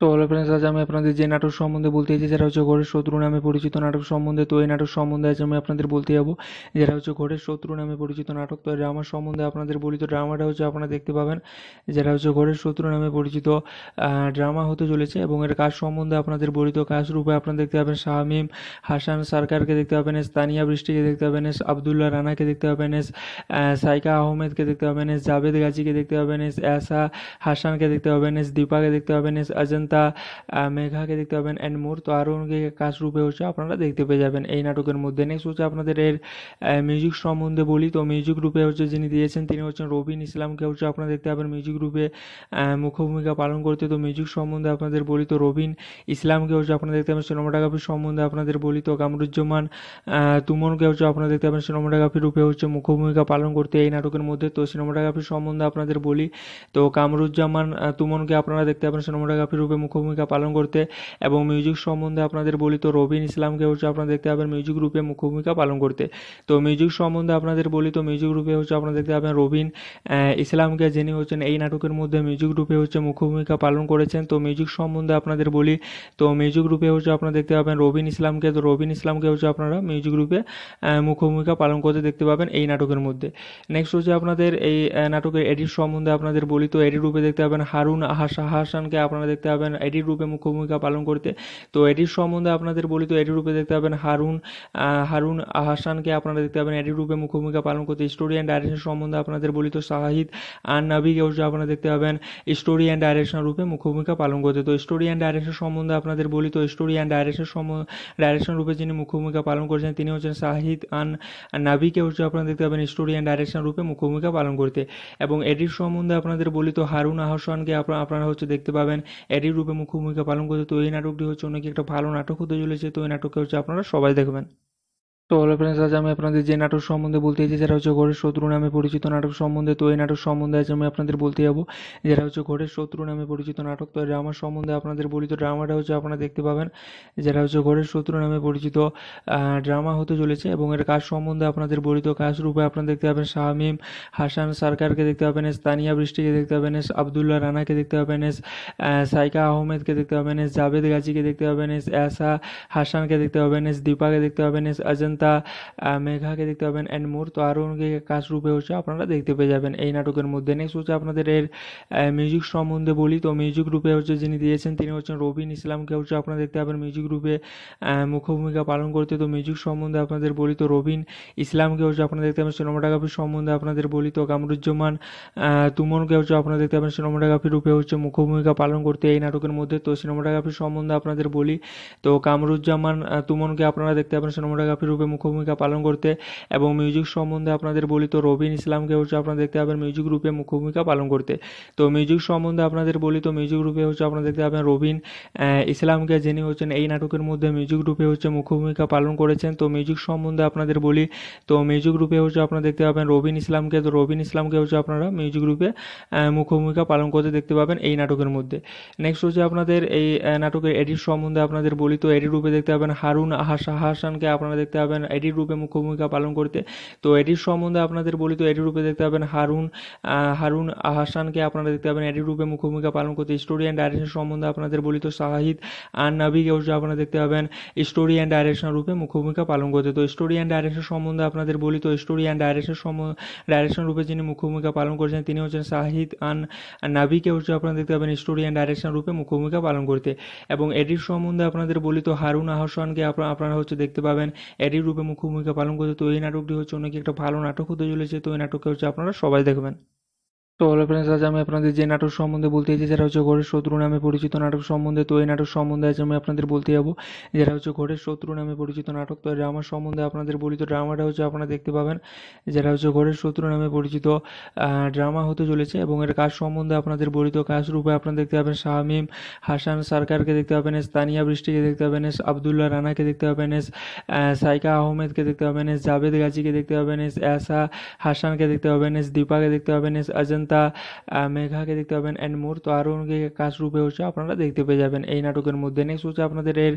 তো হলো ফ্রেন্ডস আজ আমি আপনাদের যে নাটক সম্বন্ধে বলতে চাইছি যারা হচ্ছে ঘরের শত্রু নামে পরিচিত নাটক সম্বন্ধে তো এই নাটক সম্বন্ধে আজ আমি আপনাদের বলতে যাবো যারা হচ্ছে ঘরের শত্রু নামে পরিচিত নাটক তো ড্রামা সম্বন্ধে আপনাদের বলি তো ড্রামাটা হচ্ছে আপনারা দেখতে পাবেন যারা হচ্ছে ঘরের শত্রু নামে পরিচিত ড্রামা হতে চলেছে এবং এর কাজ সম্বন্ধে আপনাদের বলি তো কাজ রূপে আপনারা দেখতে পাবেন শাহমিম হাসান সরকারকে দেখতে পাবেন এস তানিয়া বৃষ্টিকে দেখতে পাবেন এস আবদুল্লাহ রানাকে দেখতে পাবেন এস সাইকা আহমেদকে দেখতে পাবেন এস জাভেদ গাজীকে দেখতে পাবেন এস এসা হাসানকে দেখতে পাবেন এস দীপাকে দেখতে পাবেন এস আজন্ত তা মেঘাকে দেখতে পাবেন অ্যান্ড মোর তো আরও অনেকে কাজ রূপে হচ্ছে আপনারা দেখতে পেয়ে যাবেন এই নাটকের মধ্যে নেক্সট হচ্ছে আপনাদের এর মিউজিক সম্বন্ধে বলি তো মিউজিক রূপে হচ্ছে যিনি দিয়েছেন তিনি হচ্ছেন রবিন ইসলামকে হচ্ছে আপনারা দেখতে পাবেন মিউজিক রূপে মুখ্য ভূমিকা পালন করতে তো মিউজিক সম্বন্ধে আপনাদের বলি তো রবিন ইসলামকে হচ্ছে আপনারা দেখতে পাবেন সিনেমাটোগ্রাফি সম্বন্ধে আপনাদের বলি তো কামরুজ্জামান তুমনকে হচ্ছে আপনারা দেখতে পাবেন সিনেমাটোগ্রাফি রূপে হচ্ছে মুখ্য ভূমিকা পালন করতে এই নাটকের মধ্যে তো সিনেমাটোগ্রাফি সম্বন্ধে আপনাদের বলি তো কামরুজ্জামান তুমনকে আপনারা দেখতে পাবেন সিনেমাটোগ্রাফি রূপে হবে মুখ্য ভূমিকা পালন করতে এবং মিউজিক সম্বন্ধে আপনাদের বলি তো রবিন ইসলামকে হচ্ছে আপনারা দেখতে পাবেন মিউজিক রূপে মুখ্য ভূমিকা পালন করতে তো মিউজিক সম্বন্ধে আপনাদের বলি তো মিউজিক রূপে হচ্ছে আপনারা দেখতে পাবেন রবিন ইসলামকে যিনি হচ্ছেন এই নাটকের মধ্যে মিউজিক রূপে হচ্ছে মুখ্য ভূমিকা পালন করেছেন তো মিউজিক সম্বন্ধে আপনাদের বলি তো মিউজিক রূপে হচ্ছে আপনারা দেখতে পাবেন রবিন ইসলামকে তো রবিন ইসলামকে হচ্ছে আপনারা মিউজিক রূপে মুখ্য ভূমিকা পালন করতে দেখতে পাবেন এই নাটকের মধ্যে নেক্সট হচ্ছে আপনাদের এই নাটকের এডিট সম্বন্ধে আপনাদের বলি তো এডিট রূপে দেখতে পাবেন হারুন হাসানকে আপনারা দেখতে পাবেন পাবেন এডিট রূপে মুখ্য ভূমিকা পালন করতে তো এডিট সম্বন্ধে আপনাদের বলি তো এডিট রূপে দেখতে পাবেন হারুন হারুন আহসানকে আপনারা দেখতে পাবেন এডিট রূপে মুখ্য ভূমিকা পালন করতে স্টোরি অ্যান্ড ডাইরেকশন সম্বন্ধে আপনাদের বলি তো শাহিদ আর নাবিকে আপনারা দেখতে পাবেন স্টোরি অ্যান্ড ডাইরেকশন রূপে মুখ্য ভূমিকা পালন করতে তো স্টোরি অ্যান্ড ডাইরেকশন সম্বন্ধে আপনাদের বলি তো স্টোরি অ্যান্ড ডাইরেকশন সম্বন্ধে ডাইরেকশন রূপে যিনি মুখ্য ভূমিকা পালন করেছেন তিনি হচ্ছেন শাহিদ আন নাবিকে হচ্ছে আপনারা দেখতে পাবেন স্টোরি অ্যান্ড ডাইরেকশন রূপে মুখ্য ভূমিকা পালন করতে এবং এডিট সম্বন্ধে আপনাদের বলি তো হারুন আহসানকে আপনারা হচ্ছে দেখতে পাবেন এডিট রূপে মুখ্য ভূমিকা পালন করছে তো এই নাটকটি হচ্ছে অনেক একটা ভালো নাটক হতে চলেছে তো এই নাটককে হচ্ছে আপনারা সবাই দেখবেন তো হলো ফ্রেন্ডস আজ আমি আপনাদের যে নাটক সম্বন্ধে বলতে চাইছি যারা হচ্ছে ঘরের শত্রু নামে পরিচিত নাটক সম্বন্ধে তো এই নাটক সম্বন্ধে আজ আমি আপনাদের বলতে যাবো যারা হচ্ছে ঘরের শত্রু নামে পরিচিত নাটক তো ড্রামা সম্বন্ধে আপনাদের বলি তো ড্রামাটা হচ্ছে আপনারা দেখতে পাবেন যারা হচ্ছে ঘরের শত্রু নামে পরিচিত ড্রামা হতে চলেছে এবং এর কাজ সম্বন্ধে আপনাদের বলি তো কাজ রূপে আপনারা দেখতে পাবেন শাহমিম হাসান সরকারকে দেখতে পাবেন এস তানিয়া বৃষ্টিকে দেখতে পাবেন এস আবদুল্লাহ রানাকে দেখতে পাবেন এস সাইকা আহমেদকে দেখতে পাবেন এস জাভেদ গাজীকে দেখতে পাবেন এস এসা হাসানকে দেখতে পাবেন এস দীপাকে দেখতে পাবেন এস আজন্ত অজন্তা মেঘাকে দেখতে পাবেন অ্যান্ড মোর তো আরও অনেকে কাজ রূপে হচ্ছে আপনারা দেখতে পেয়ে যাবেন এই নাটকের মধ্যে নেক্সট হচ্ছে আপনাদের এর মিউজিক সম্বন্ধে বলি তো মিউজিক রূপে হচ্ছে যিনি দিয়েছেন তিনি হচ্ছেন রবিন ইসলামকে হচ্ছে আপনারা দেখতে পাবেন মিউজিক রূপে মুখ্য ভূমিকা পালন করতে তো মিউজিক সম্বন্ধে আপনাদের বলি তো রবিন ইসলামকে হচ্ছে আপনারা দেখতে পাবেন সিনেমাটোগ্রাফি সম্বন্ধে আপনাদের বলি তো কামরুজ্জামান তুমনকে হচ্ছে আপনারা দেখতে পাবেন সিনেমাটোগ্রাফি রূপে হচ্ছে মুখ্য ভূমিকা পালন করতে এই নাটকের মধ্যে তো সিনেমাটোগ্রাফি সম্বন্ধে আপনাদের বলি তো কামরুজ্জামান তুমনকে আপনারা দেখতে পাবেন সিনেমাটোগ্রাফি রূপে রূপে মুখ্য ভূমিকা পালন করতে এবং মিউজিক সম্বন্ধে আপনাদের বলি তো রবিন ইসলামকে হচ্ছে আপনারা দেখতে পাবেন মিউজিক রূপে মুখ্য ভূমিকা পালন করতে তো মিউজিক সম্বন্ধে আপনাদের বলি তো মিউজিক রূপে হচ্ছে আপনারা দেখতে পাবেন রবিন ইসলামকে যিনি হচ্ছেন এই নাটকের মধ্যে মিউজিক রূপে হচ্ছে মুখ্য ভূমিকা পালন করেছেন তো মিউজিক সম্বন্ধে আপনাদের বলি তো মিউজিক রূপে হচ্ছে আপনারা দেখতে পাবেন রবিন ইসলামকে তো রবিন ইসলামকে হচ্ছে আপনারা মিউজিক রূপে মুখ্য ভূমিকা পালন করতে দেখতে পাবেন এই নাটকের মধ্যে নেক্সট হচ্ছে আপনাদের এই নাটকের এডিট সম্বন্ধে আপনাদের বলি তো এডিট রূপে দেখতে পাবেন হারুন হাসানকে আপনারা দেখতে পাবেন পাবেন এডিট রূপে মুখ্য ভূমিকা পালন করতে তো এটির সম্বন্ধে আপনাদের বলি তো এডিট রূপে দেখতে পাবেন হারুন হারুন আহসানকে আপনারা দেখতে পাবেন এডিট রূপে মুখ্য ভূমিকা পালন করতে স্টোরি অ্যান্ড ডাইরেকশন সম্বন্ধে আপনাদের বলি তো শাহিদ আর নাবিকে আপনারা দেখতে পাবেন স্টোরি অ্যান্ড ডাইরেকশন রূপে মুখ্য ভূমিকা পালন করতে তো স্টোরি অ্যান্ড ডাইরেকশন সম্বন্ধে আপনাদের বলি তো স্টোরি অ্যান্ড ডাইরেকশন সম্বন্ধে ডাইরেকশন রূপে যিনি মুখ্য ভূমিকা পালন করেছেন তিনি হচ্ছেন শাহিদ আন নাবিকে হচ্ছে আপনারা দেখতে পাবেন স্টোরি অ্যান্ড ডাইরেকশন রূপে মুখ্য ভূমিকা পালন করতে এবং এডির সম্বন্ধে আপনাদের বলি তো হারুন আহসানকে আপনারা হচ্ছে দেখতে পাবেন এডিট রূপে মুখ্য ভূমিকা পালন করছে তো এই নাটকটি হচ্ছে অনেক একটা ভালো নাটক হতে চলেছে তো এই নাটকটি হচ্ছে আপনারা সবাই দেখবেন তো হলো ফ্রেন্ডস আজ আমি আপনাদের যে নাটক সম্বন্ধে বলতে চাইছি যারা হচ্ছে ঘরের শত্রু নামে পরিচিত নাটক সম্বন্ধে তো এই নাটক সম্বন্ধে আজ আমি আপনাদের বলতে যাবো যারা হচ্ছে ঘরের শত্রু নামে পরিচিত নাটক তো ড্রামা সম্বন্ধে আপনাদের বলি তো ড্রামাটা হচ্ছে আপনারা দেখতে পাবেন যারা হচ্ছে ঘরের শত্রু নামে পরিচিত ড্রামা হতে চলেছে এবং এর কাজ সম্বন্ধে আপনাদের বলি তো কাজ রূপে আপনারা দেখতে পাবেন শাহমিম হাসান সরকারকে দেখতে পাবেন এস তানিয়া বৃষ্টিকে দেখতে পাবেন এস আবদুল্লাহ রানাকে দেখতে পাবেন এস সাইকা আহমেদকে দেখতে পাবেন এস জাভেদ গাজীকে দেখতে পাবেন এস এসা হাসানকে দেখতে পাবেন এস দীপাকে দেখতে পাবেন এস আজন্ত অজন্তা মেঘাকে দেখতে পাবেন অ্যান্ড মোর তো আরও অনেকে কাজ রূপে হচ্ছে আপনারা দেখতে পেয়ে যাবেন এই নাটকের মধ্যে নেক্সট হচ্ছে আপনাদের এর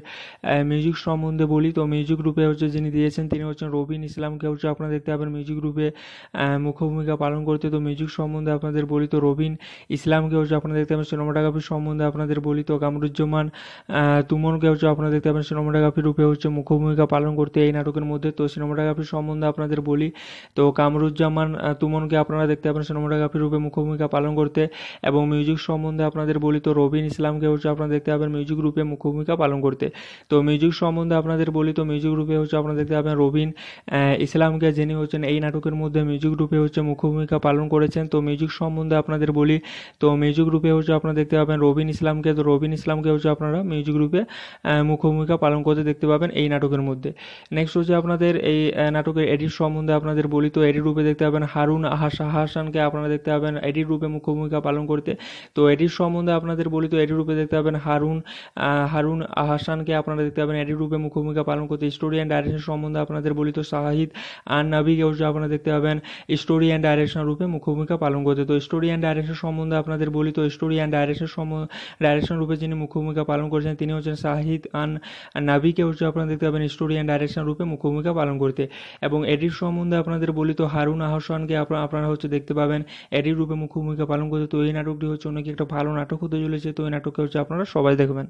মিউজিক সম্বন্ধে বলি তো মিউজিক রূপে হচ্ছে যিনি দিয়েছেন তিনি হচ্ছেন রবিন ইসলামকে হচ্ছে আপনারা দেখতে পাবেন মিউজিক রূপে মুখ্য ভূমিকা পালন করতে তো মিউজিক সম্বন্ধে আপনাদের বলি তো রবিন ইসলামকে হচ্ছে আপনারা দেখতে পাবেন সিনেমাটোগ্রাফি সম্বন্ধে আপনাদের বলি তো কামরুজ্জামান তুমনকে হচ্ছে আপনারা দেখতে পাবেন সিনেমাটোগ্রাফি রূপে হচ্ছে মুখ্য ভূমিকা পালন করতে এই নাটকের মধ্যে তো সিনেমাটোগ্রাফি সম্বন্ধে আপনাদের বলি তো কামরুজ্জামান তুমনকে আপনারা দেখতে পাবেন সিনেমাটোগ্রাফি রূপে মুখ্য ভূমিকা পালন করতে এবং মিউজিক সম্বন্ধে আপনাদের বলি তো রবিন ইসলামকে হচ্ছে আপনারা দেখতে পাবেন মিউজিক গ্রুপে মুখ্য ভূমিকা পালন করতে তো মিউজিক সম্বন্ধে আপনাদের বলি তো মিউজিক গ্রুপে হচ্ছে আপনারা দেখতে পাবেন রবিন ইসলামকে যিনি হচ্ছেন এই নাটকের মধ্যে মিউজিক গ্রুপে হচ্ছে মুখ্য ভূমিকা পালন করেছেন তো মিউজিক সম্বন্ধে আপনাদের বলি তো মিউজিক গ্রুপে হচ্ছে আপনারা দেখতে পাবেন রবিন ইসলামকে তো রবিন ইসলামকে হচ্ছে আপনারা মিউজিক গ্রুপে মুখ্য ভূমিকা পালন করতে দেখতে পাবেন এই নাটকের মধ্যে নেক্সট হচ্ছে আপনাদের এই নাটকের এডিট সম্বন্ধে আপনাদের বলি তো এডিট রূপে দেখতে পাবেন হারুন হাসানকে আপনারা দেখতে পাবেন পাবেন এডির রূপে মুখ্য ভূমিকা পালন করতে তো এডির সম্বন্ধে আপনাদের বলি তো এডির রূপে দেখতে পাবেন হারুন হারুন আহসানকে আপনারা দেখতে পাবেন এডির রূপে মুখ্য ভূমিকা পালন করতে স্টোরি অ্যান্ড ডাইরেকশন সম্বন্ধে আপনাদের বলি তো শাহিদ আর নাবিকে আপনারা দেখতে পাবেন স্টোরি অ্যান্ড ডাইরেকশন রূপে মুখ্য ভূমিকা পালন করতে তো স্টোরি অ্যান্ড ডাইরেকশন সম্বন্ধে আপনাদের বলি তো স্টোরি অ্যান্ড ডাইরেকশন সম্বন্ধে ডাইরেকশন রূপে যিনি মুখ্য ভূমিকা পালন করেছেন তিনি হচ্ছেন শাহিদ আন নাবিকে হচ্ছে আপনারা দেখতে পাবেন স্টোরি অ্যান্ড ডাইরেকশন রূপে মুখ্য ভূমিকা পালন করতে এবং এডির সম্বন্ধে আপনাদের বলি তো হারুন আহসানকে আপনারা হচ্ছে দেখতে পাবেন এডির রূপে মুখ্য ভূমিকা পালন করছে তো এই নাটকটি হচ্ছে অনেক একটা ভালো নাটক হতে চলেছে তো এই নাটককে হচ্ছে আপনারা সবাই দেখবেন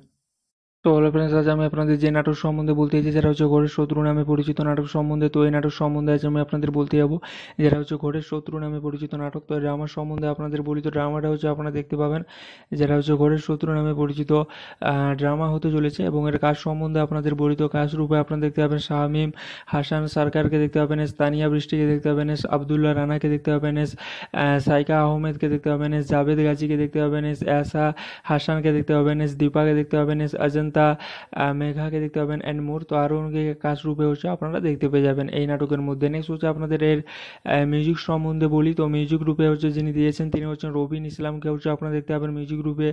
তো হ্যালো ফ্রেন্ডস আজ আমি আপনাদের যে নাটক সম্বন্ধে বলতে চাইছি যারা হচ্ছে ঘরের শত্রু নামে পরিচিত নাটক সম্বন্ধে তো এই নাটক সম্বন্ধে আজ আমি আপনাদের বলতে যাবো যারা হচ্ছে ঘরের শত্রু নামে পরিচিত নাটক তো ড্রামা সম্বন্ধে আপনাদের বলি তো ড্রামাটা হচ্ছে আপনারা দেখতে পাবেন যারা হচ্ছে ঘরের শত্রু নামে পরিচিত ড্রামা হতে চলেছে এবং এর কাজ সম্বন্ধে আপনাদের বলি তো কাজ রূপে আপনারা দেখতে পাবেন শাহমিম হাসান সরকারকে দেখতে পাবেন এস তানিয়া বৃষ্টিকে দেখতে পাবেন এস আবদুল্লাহ রানাকে দেখতে পাবেন এস সাইকা আহমেদকে দেখতে পাবেন এস জাভেদ গাজীকে দেখতে পাবেন এস এসা হাসানকে দেখতে পাবেন এস দীপাকে দেখতে পাবেন এস আজন্ত তা মেঘাকে দেখতে পাবেন অ্যান্ড মোর তো আরও অনেকে কাজ রূপে হচ্ছে আপনারা দেখতে পেয়ে যাবেন এই নাটকের মধ্যে নেক্সট হচ্ছে আপনাদের এর মিউজিক সম্বন্ধে বলি তো মিউজিক রূপে হচ্ছে যিনি দিয়েছেন তিনি হচ্ছেন রবিন ইসলামকে হচ্ছে আপনারা দেখতে পাবেন মিউজিক রূপে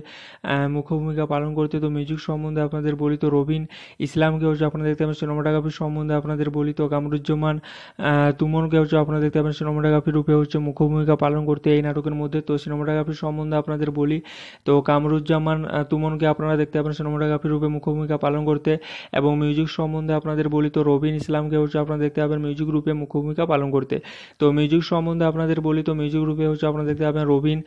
মুখ্যভূমিকা পালন করতে তো মিউজিক সম্বন্ধে আপনাদের বলি তো রবিন ইসলামকে হচ্ছে আপনারা দেখতে পাবেন সিনেমাটোগ্রাফি সম্বন্ধে আপনাদের বলি তো কামরুজ্জামান তুমনকে হচ্ছে আপনারা দেখতে পাবেন সিনেমাটোগ্রাফি রূপে হচ্ছে মুখ্যভূমিকা পালন করতে এই নাটকের মধ্যে তো সিনেমাটোগ্রাফি সম্বন্ধে আপনাদের বলি তো কামরুজ্জামান তুমনকে আপনারা দেখতে পাবেন সিনেমাটোগ্রাফি রূপে রূপে মুখ্য ভূমিকা পালন করতে এবং মিউজিক সম্বন্ধে আপনাদের বলি তো রবিন ইসলামকে হচ্ছে আপনারা দেখতে পাবেন মিউজিক রূপে মুখ্যভূমিকা পালন করতে তো মিউজিক সম্বন্ধে আপনাদের বলি তো মিউজিক রূপে হচ্ছে আপনারা দেখতে পাবেন রবিন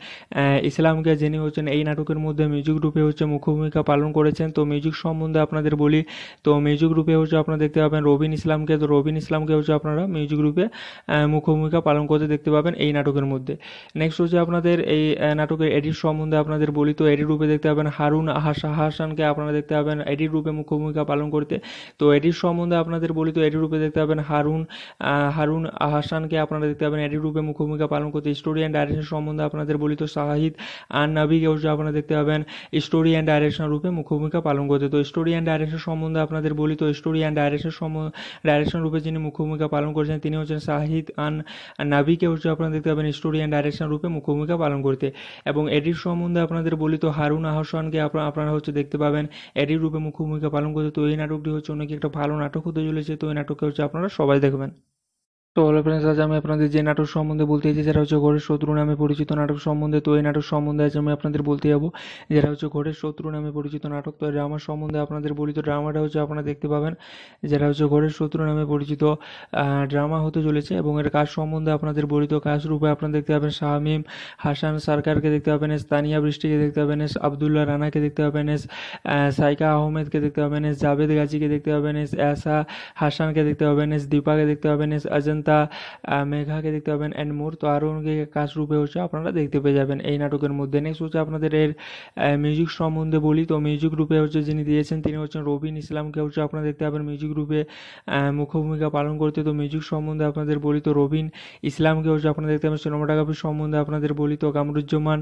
ইসলামকে যিনি হচ্ছেন এই নাটকের মধ্যে মিউজিক রূপে হচ্ছে মুখ্যভূমিকা পালন করেছেন তো মিউজিক সম্বন্ধে আপনাদের বলি তো মিউজিক রূপে হচ্ছে আপনারা দেখতে পাবেন রবিন ইসলামকে তো রবিন ইসলামকে হচ্ছে আপনারা মিউজিক রূপে মুখ্য ভূমিকা পালন করতে দেখতে পাবেন এই নাটকের মধ্যে নেক্সট হচ্ছে আপনাদের এই নাটকের এডিট সম্বন্ধে আপনাদের বলি তো এডিট রূপে দেখতে পাবেন হারুন হাসানকে আপনারা দেখতে পাবেন পাবেন এডির রূপে মুখ্য ভূমিকা পালন করতে তো এডির সম্বন্ধে আপনাদের বলি তো এডির রূপে দেখতে পাবেন হারুন হারুন হাসানকে আপনারা দেখতে পাবেন এডির রূপে মুখ্য ভূমিকা পালন করতে স্টোরি অ্যান্ড ডাইরেকশন সম্বন্ধে আপনাদের বলি তো শাহিদ আর নাবিকেও হচ্ছে আপনারা দেখতে পাবেন স্টোরি অ্যান্ড ডাইরেকশন রূপে মুখ্য ভূমিকা পালন করতে তো স্টোরি অ্যান্ড ডাইরেকশন সম্বন্ধে আপনাদের বলি তো স্টোরি অ্যান্ড ডাইরেকশন সম্বন্ধে ডাইরেকশন রূপে যিনি মুখ্য ভূমিকা পালন করেছেন তিনি হচ্ছেন শাহিদ আন নাবিকে হচ্ছে আপনারা দেখতে পাবেন স্টোরি অ্যান্ড ডাইরেকশন রূপে মুখ্য ভূমিকা পালন করতে এবং এডির সম্বন্ধে আপনাদের বলি তো হারুন আহসানকে আপনারা হচ্ছে দেখতে পাবেন এডির রূপে মুখ্য ভূমিকা পালন করছে তো এই নাটকটি হচ্ছে অনেক একটা ভালো নাটক হতে চলেছে তো এই নাটককে হচ্ছে আপনারা সবাই দেখবেন তো হলো ফ্রেন্ডস আজ আমি আপনাদের যে নাটক সম্বন্ধে বলতে চাইছি যারা হচ্ছে ঘরের শত্রু নামে পরিচিত নাটক সম্বন্ধে তো এই নাটক সম্বন্ধে আজ আমি আপনাদের বলতে যাবো যারা হচ্ছে ঘরের শত্রু নামে পরিচিত নাটক তো ড্রামা সম্বন্ধে আপনাদের বলি তো ড্রামাটা হচ্ছে আপনারা দেখতে পাবেন যারা হচ্ছে ঘরের শত্রু নামে পরিচিত ড্রামা হতে চলেছে এবং এর কাজ সম্বন্ধে আপনাদের বলি তো কাজ রূপে আপনারা দেখতে পাবেন শাহমিম হাসান সরকারকে দেখতে পাবেন এস তানিয়া বৃষ্টিকে দেখতে পাবেন এস আবদুল্লাহ রানাকে দেখতে পাবেন এস সাইকা আহমেদকে দেখতে পাবেন এস জাভেদ গাজীকে দেখতে পাবেন এস এসা হাসানকে দেখতে পাবেন এস দীপাকে দেখতে পাবেন এস আজন্ত তা মেঘাকে দেখতে পাবেন অ্যান্ড মোর তো আরও অনেকে কাজ রূপে হচ্ছে আপনারা দেখতে পেয়ে যাবেন এই নাটকের মধ্যে নেক্সট হচ্ছে আপনাদের এর মিউজিক সম্বন্ধে বলি তো মিউজিক রূপে হচ্ছে যিনি দিয়েছেন তিনি হচ্ছেন রবিন ইসলামকে হচ্ছে আপনারা দেখতে পাবেন মিউজিক রূপে মুখ্য ভূমিকা পালন করতে তো মিউজিক সম্বন্ধে আপনাদের বলি তো রবিন ইসলামকে হচ্ছে আপনারা দেখতে পাবেন সিনেমাটোগ্রাফি সম্বন্ধে আপনাদের বলি তো কামরুজ্জামান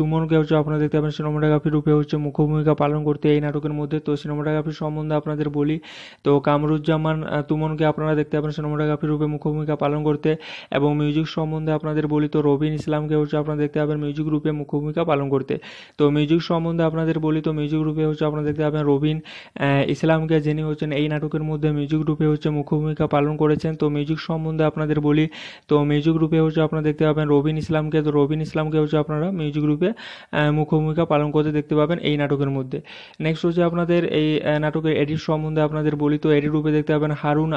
তুমনকে হচ্ছে আপনারা দেখতে পাবেন সিনেমাটোগ্রাফি রূপে হচ্ছে মুখ্য ভূমিকা পালন করতে এই নাটকের মধ্যে তো সিনেমাটোগ্রাফি সম্বন্ধে আপনাদের বলি তো কামরুজ্জামান তুমনকে আপনারা দেখতে পাবেন সিনেমাটোগ্রাফি রূপে হবে মুখ্য ভূমিকা পালন করতে এবং মিউজিক সম্বন্ধে আপনাদের বলি তো রবিন ইসলামকে হচ্ছে আপনারা দেখতে পাবেন মিউজিক রূপে মুখ্য ভূমিকা পালন করতে তো মিউজিক সম্বন্ধে আপনাদের বলি তো মিউজিক রূপে হচ্ছে আপনারা দেখতে পাবেন রবিন ইসলামকে যিনি হচ্ছেন এই নাটকের মধ্যে মিউজিক রূপে হচ্ছে মুখ্য ভূমিকা পালন করেছেন তো মিউজিক সম্বন্ধে আপনাদের বলি তো মিউজিক রূপে হচ্ছে আপনারা দেখতে পাবেন রবিন ইসলামকে তো রবিন ইসলামকে হচ্ছে আপনারা মিউজিক রূপে মুখ্য ভূমিকা পালন করতে দেখতে পাবেন এই নাটকের মধ্যে নেক্সট হচ্ছে আপনাদের এই নাটকের এডিট সম্বন্ধে আপনাদের বলি তো এডিট রূপে দেখতে পাবেন হারুন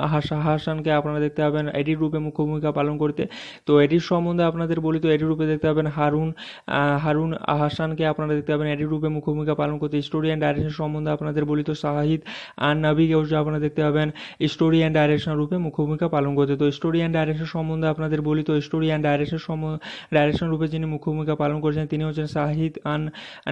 হাসানকে আপনারা দেখতে পাবেন পাবেন এডিট রূপে মুখ্য ভূমিকা পালন করতে তো এডিট সম্বন্ধে আপনাদের বলি তো এডিট রূপে দেখতে পাবেন হারুন হারুন আহসানকে আপনারা দেখতে পাবেন এডিট রূপে মুখ্য ভূমিকা পালন করতে স্টোরি অ্যান্ড ডাইরেকশন সম্বন্ধে আপনাদের বলি তো শাহিদ আর নাবিকেও আপনারা দেখতে পাবেন স্টোরি অ্যান্ড ডাইরেকশন রূপে মুখ্য ভূমিকা পালন করতে তো স্টোরি অ্যান্ড ডাইরেকশন সম্বন্ধে আপনাদের বলি তো স্টোরি অ্যান্ড ডাইরেকশন সম্বন্ধে ডাইরেকশন রূপে যিনি মুখ্য ভূমিকা পালন করেছেন তিনি হচ্ছেন শাহিদ আন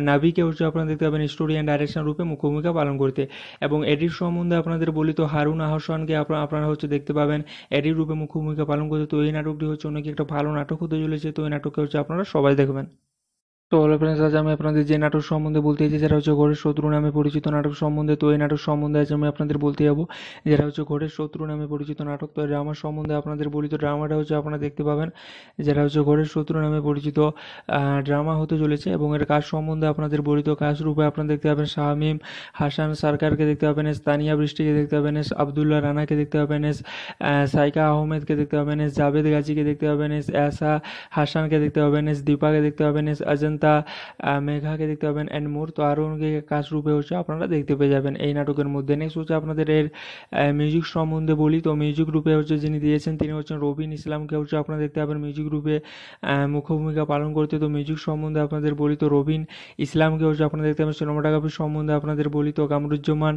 নাবিকে হচ্ছে আপনারা দেখতে পাবেন স্টোরি অ্যান্ড ডাইরেকশন রূপে মুখ্য ভূমিকা পালন করতে এবং এডিট সম্বন্ধে আপনাদের বলি তো হারুন আহসানকে আপনারা হচ্ছে দেখতে পাবেন এডিট রূপে মুখ্য ভূমিকা পালন করছে তো এই নাটকটি হচ্ছে অনেক একটা ভালো নাটক হতে চলেছে তো এই নাটককে হচ্ছে আপনারা সবাই দেখবেন তো হলো ফ্রেন্ডস আজ আমি আপনাদের যে নাটক সম্বন্ধে বলতে চাইছি যারা হচ্ছে ঘরের শত্রু নামে পরিচিত নাটক সম্বন্ধে তো এই নাটক সম্বন্ধে আজ আমি আপনাদের বলতে যাবো যারা হচ্ছে ঘরের শত্রু নামে পরিচিত নাটক তো ড্রামা সম্বন্ধে আপনাদের বলি তো ড্রামাটা হচ্ছে আপনারা দেখতে পাবেন যারা হচ্ছে ঘরের শত্রু নামে পরিচিত ড্রামা হতে চলেছে এবং এর কাজ সম্বন্ধে আপনাদের বলি তো কাজ রূপে আপনারা দেখতে পাবেন শাহমিম হাসান সরকারকে দেখতে পাবেন এস তানিয়া বৃষ্টিকে দেখতে পাবেন এস আবদুল্লাহ রানাকে দেখতে পাবেন এস সাইকা আহমেদকে দেখতে পাবেন এস জাভেদ গাজীকে দেখতে পাবেন এস এসা হাসানকে দেখতে পাবেন এস দীপাকে দেখতে পাবেন এস আজান তা মেঘাকে দেখতে পাবেন অ্যান্ড মোর তো আরও অনেকে কাজ রূপে হচ্ছে আপনারা দেখতে পেয়ে যাবেন এই নাটকের মধ্যে নেক্সট হচ্ছে আপনাদের এর মিউজিক সম্বন্ধে বলি তো মিউজিক রূপে হচ্ছে যিনি দিয়েছেন তিনি হচ্ছেন রবিন ইসলামকে হচ্ছে আপনারা দেখতে পাবেন মিউজিক রূপে মুখ্য ভূমিকা পালন করতে তো মিউজিক সম্বন্ধে আপনাদের বলি তো রবিন ইসলামকে হচ্ছে আপনারা দেখতে পাবেন সিনেমাটোগ্রাফি সম্বন্ধে আপনাদের বলি তো কামরুজ্জামান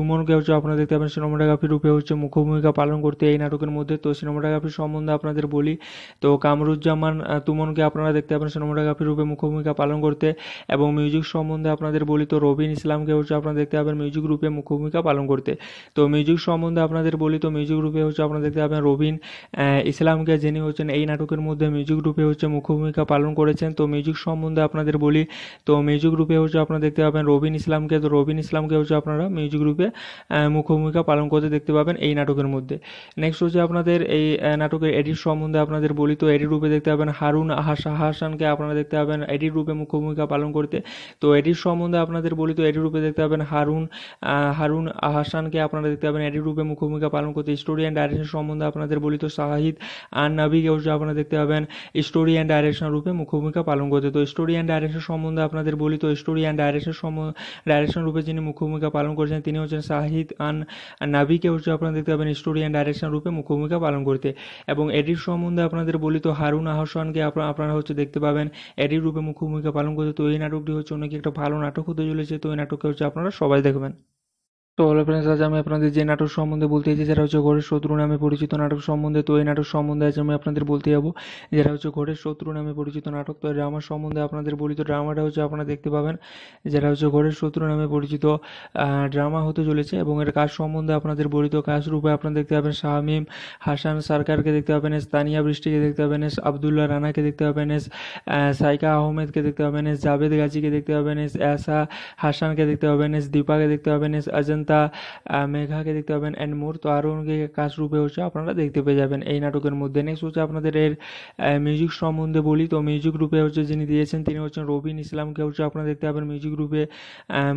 তুমনকে হচ্ছে আপনারা দেখতে পাবেন সিনেমাটোগ্রাফি রূপে হচ্ছে মুখ্য ভূমিকা পালন করতে এই নাটকের মধ্যে তো সিনেমাটোগ্রাফি সম্বন্ধে আপনাদের বলি তো কামরুজ্জামান তুমনকে আপনারা দেখতে পাবেন সিনেমাটোগ্রাফি রূপে হবে মুখ্য ভূমিকা পালন করতে এবং মিউজিক সম্বন্ধে আপনাদের বলি তো রবিন ইসলামকে হচ্ছে আপনারা দেখতে পাবেন মিউজিক রূপে মুখ্য ভূমিকা পালন করতে তো মিউজিক সম্বন্ধে আপনাদের বলি তো মিউজিক রূপে হচ্ছে আপনারা দেখতে পাবেন রবিন ইসলামকে যিনি হচ্ছেন এই নাটকের মধ্যে মিউজিক রূপে হচ্ছে মুখ্য ভূমিকা পালন করেছেন তো মিউজিক সম্বন্ধে আপনাদের বলি তো মিউজিক রূপে হচ্ছে আপনারা দেখতে পাবেন রবিন ইসলামকে তো রবিন ইসলামকে হচ্ছে আপনারা মিউজিক রূপে মুখ্য ভূমিকা পালন করতে দেখতে পাবেন এই নাটকের মধ্যে নেক্সট হচ্ছে আপনাদের এই নাটকের এডিট সম্বন্ধে আপনাদের বলি তো এডিট রূপে দেখতে পাবেন হারুন হাসানকে আপনারা দেখতে পাবেন পাবেন এডিট রূপে মুখ্য ভূমিকা পালন করতে তো এডিট সম্বন্ধে আপনাদের বলি তো এডিট রূপে দেখতে পাবেন হারুন হারুন আহসানকে আপনারা দেখতে পাবেন এডিট রূপে মুখ্য ভূমিকা পালন করতে স্টোরি অ্যান্ড ডাইরেকশন সম্বন্ধে আপনাদের বলি তো শাহিদ আর যে আপনারা দেখতে পাবেন স্টোরি অ্যান্ড ডাইরেকশন রূপে মুখ্য ভূমিকা পালন করতে তো স্টোরি অ্যান্ড ডাইরেকশন সম্বন্ধে আপনাদের বলি তো স্টোরি অ্যান্ড ডাইরেকশন সম্বন্ধে ডাইরেকশন রূপে যিনি মুখ্য ভূমিকা পালন করেছেন তিনি হচ্ছেন শাহিদ আন নাবিকে হচ্ছে আপনারা দেখতে পাবেন স্টোরি অ্যান্ড ডাইরেকশন রূপে মুখ্য ভূমিকা পালন করতে এবং এডিট সম্বন্ধে আপনাদের বলি তো হারুন আহসানকে আপনারা হচ্ছে দেখতে পাবেন এডিট রূপে মুখ্য ভূমিকা পালন করছে তো এই নাটকটি হচ্ছে অনেক একটা ভালো নাটক হতে চলেছে তো এই নাটককে হচ্ছে আপনারা সবাই দেখবেন তো হলো ফ্রেন্ডস আজ আমি আপনাদের যে নাটক সম্বন্ধে বলতে চাইছি যারা হচ্ছে ঘরের শত্রু নামে পরিচিত নাটক সম্বন্ধে তো এই নাটক সম্বন্ধে আজ আমি আপনাদের বলতে যাবো যারা হচ্ছে ঘরের শত্রু নামে পরিচিত নাটক তো ড্রামা সম্বন্ধে আপনাদের বলি তো ড্রামাটা হচ্ছে আপনারা দেখতে পাবেন যারা হচ্ছে ঘরের শত্রু নামে পরিচিত ড্রামা হতে চলেছে এবং এর কাজ সম্বন্ধে আপনাদের বলি তো কাজ রূপে আপনারা দেখতে পাবেন শাহমিম হাসান সরকারকে দেখতে পাবেন এস তানিয়া বৃষ্টিকে দেখতে পাবেন এস আবদুল্লাহ রানাকে দেখতে পাবেন এস সাইকা আহমেদকে দেখতে পাবেন এস জাভেদ গাজীকে দেখতে পাবেন এস এসা হাসানকে দেখতে পাবেন এস দীপাকে দেখতে পাবেন এস আজন্ত অজন্তা মেঘাকে দেখতে পাবেন অ্যান্ড মোর তো আরও অনেকে কাজ রূপে হচ্ছে আপনারা দেখতে পেয়ে যাবেন এই নাটকের মধ্যে নেক্সট হচ্ছে আপনাদের এর মিউজিক সম্বন্ধে বলি তো মিউজিক রূপে হচ্ছে যিনি দিয়েছেন তিনি হচ্ছেন রবিন ইসলামকে হচ্ছে আপনারা দেখতে পাবেন মিউজিক রূপে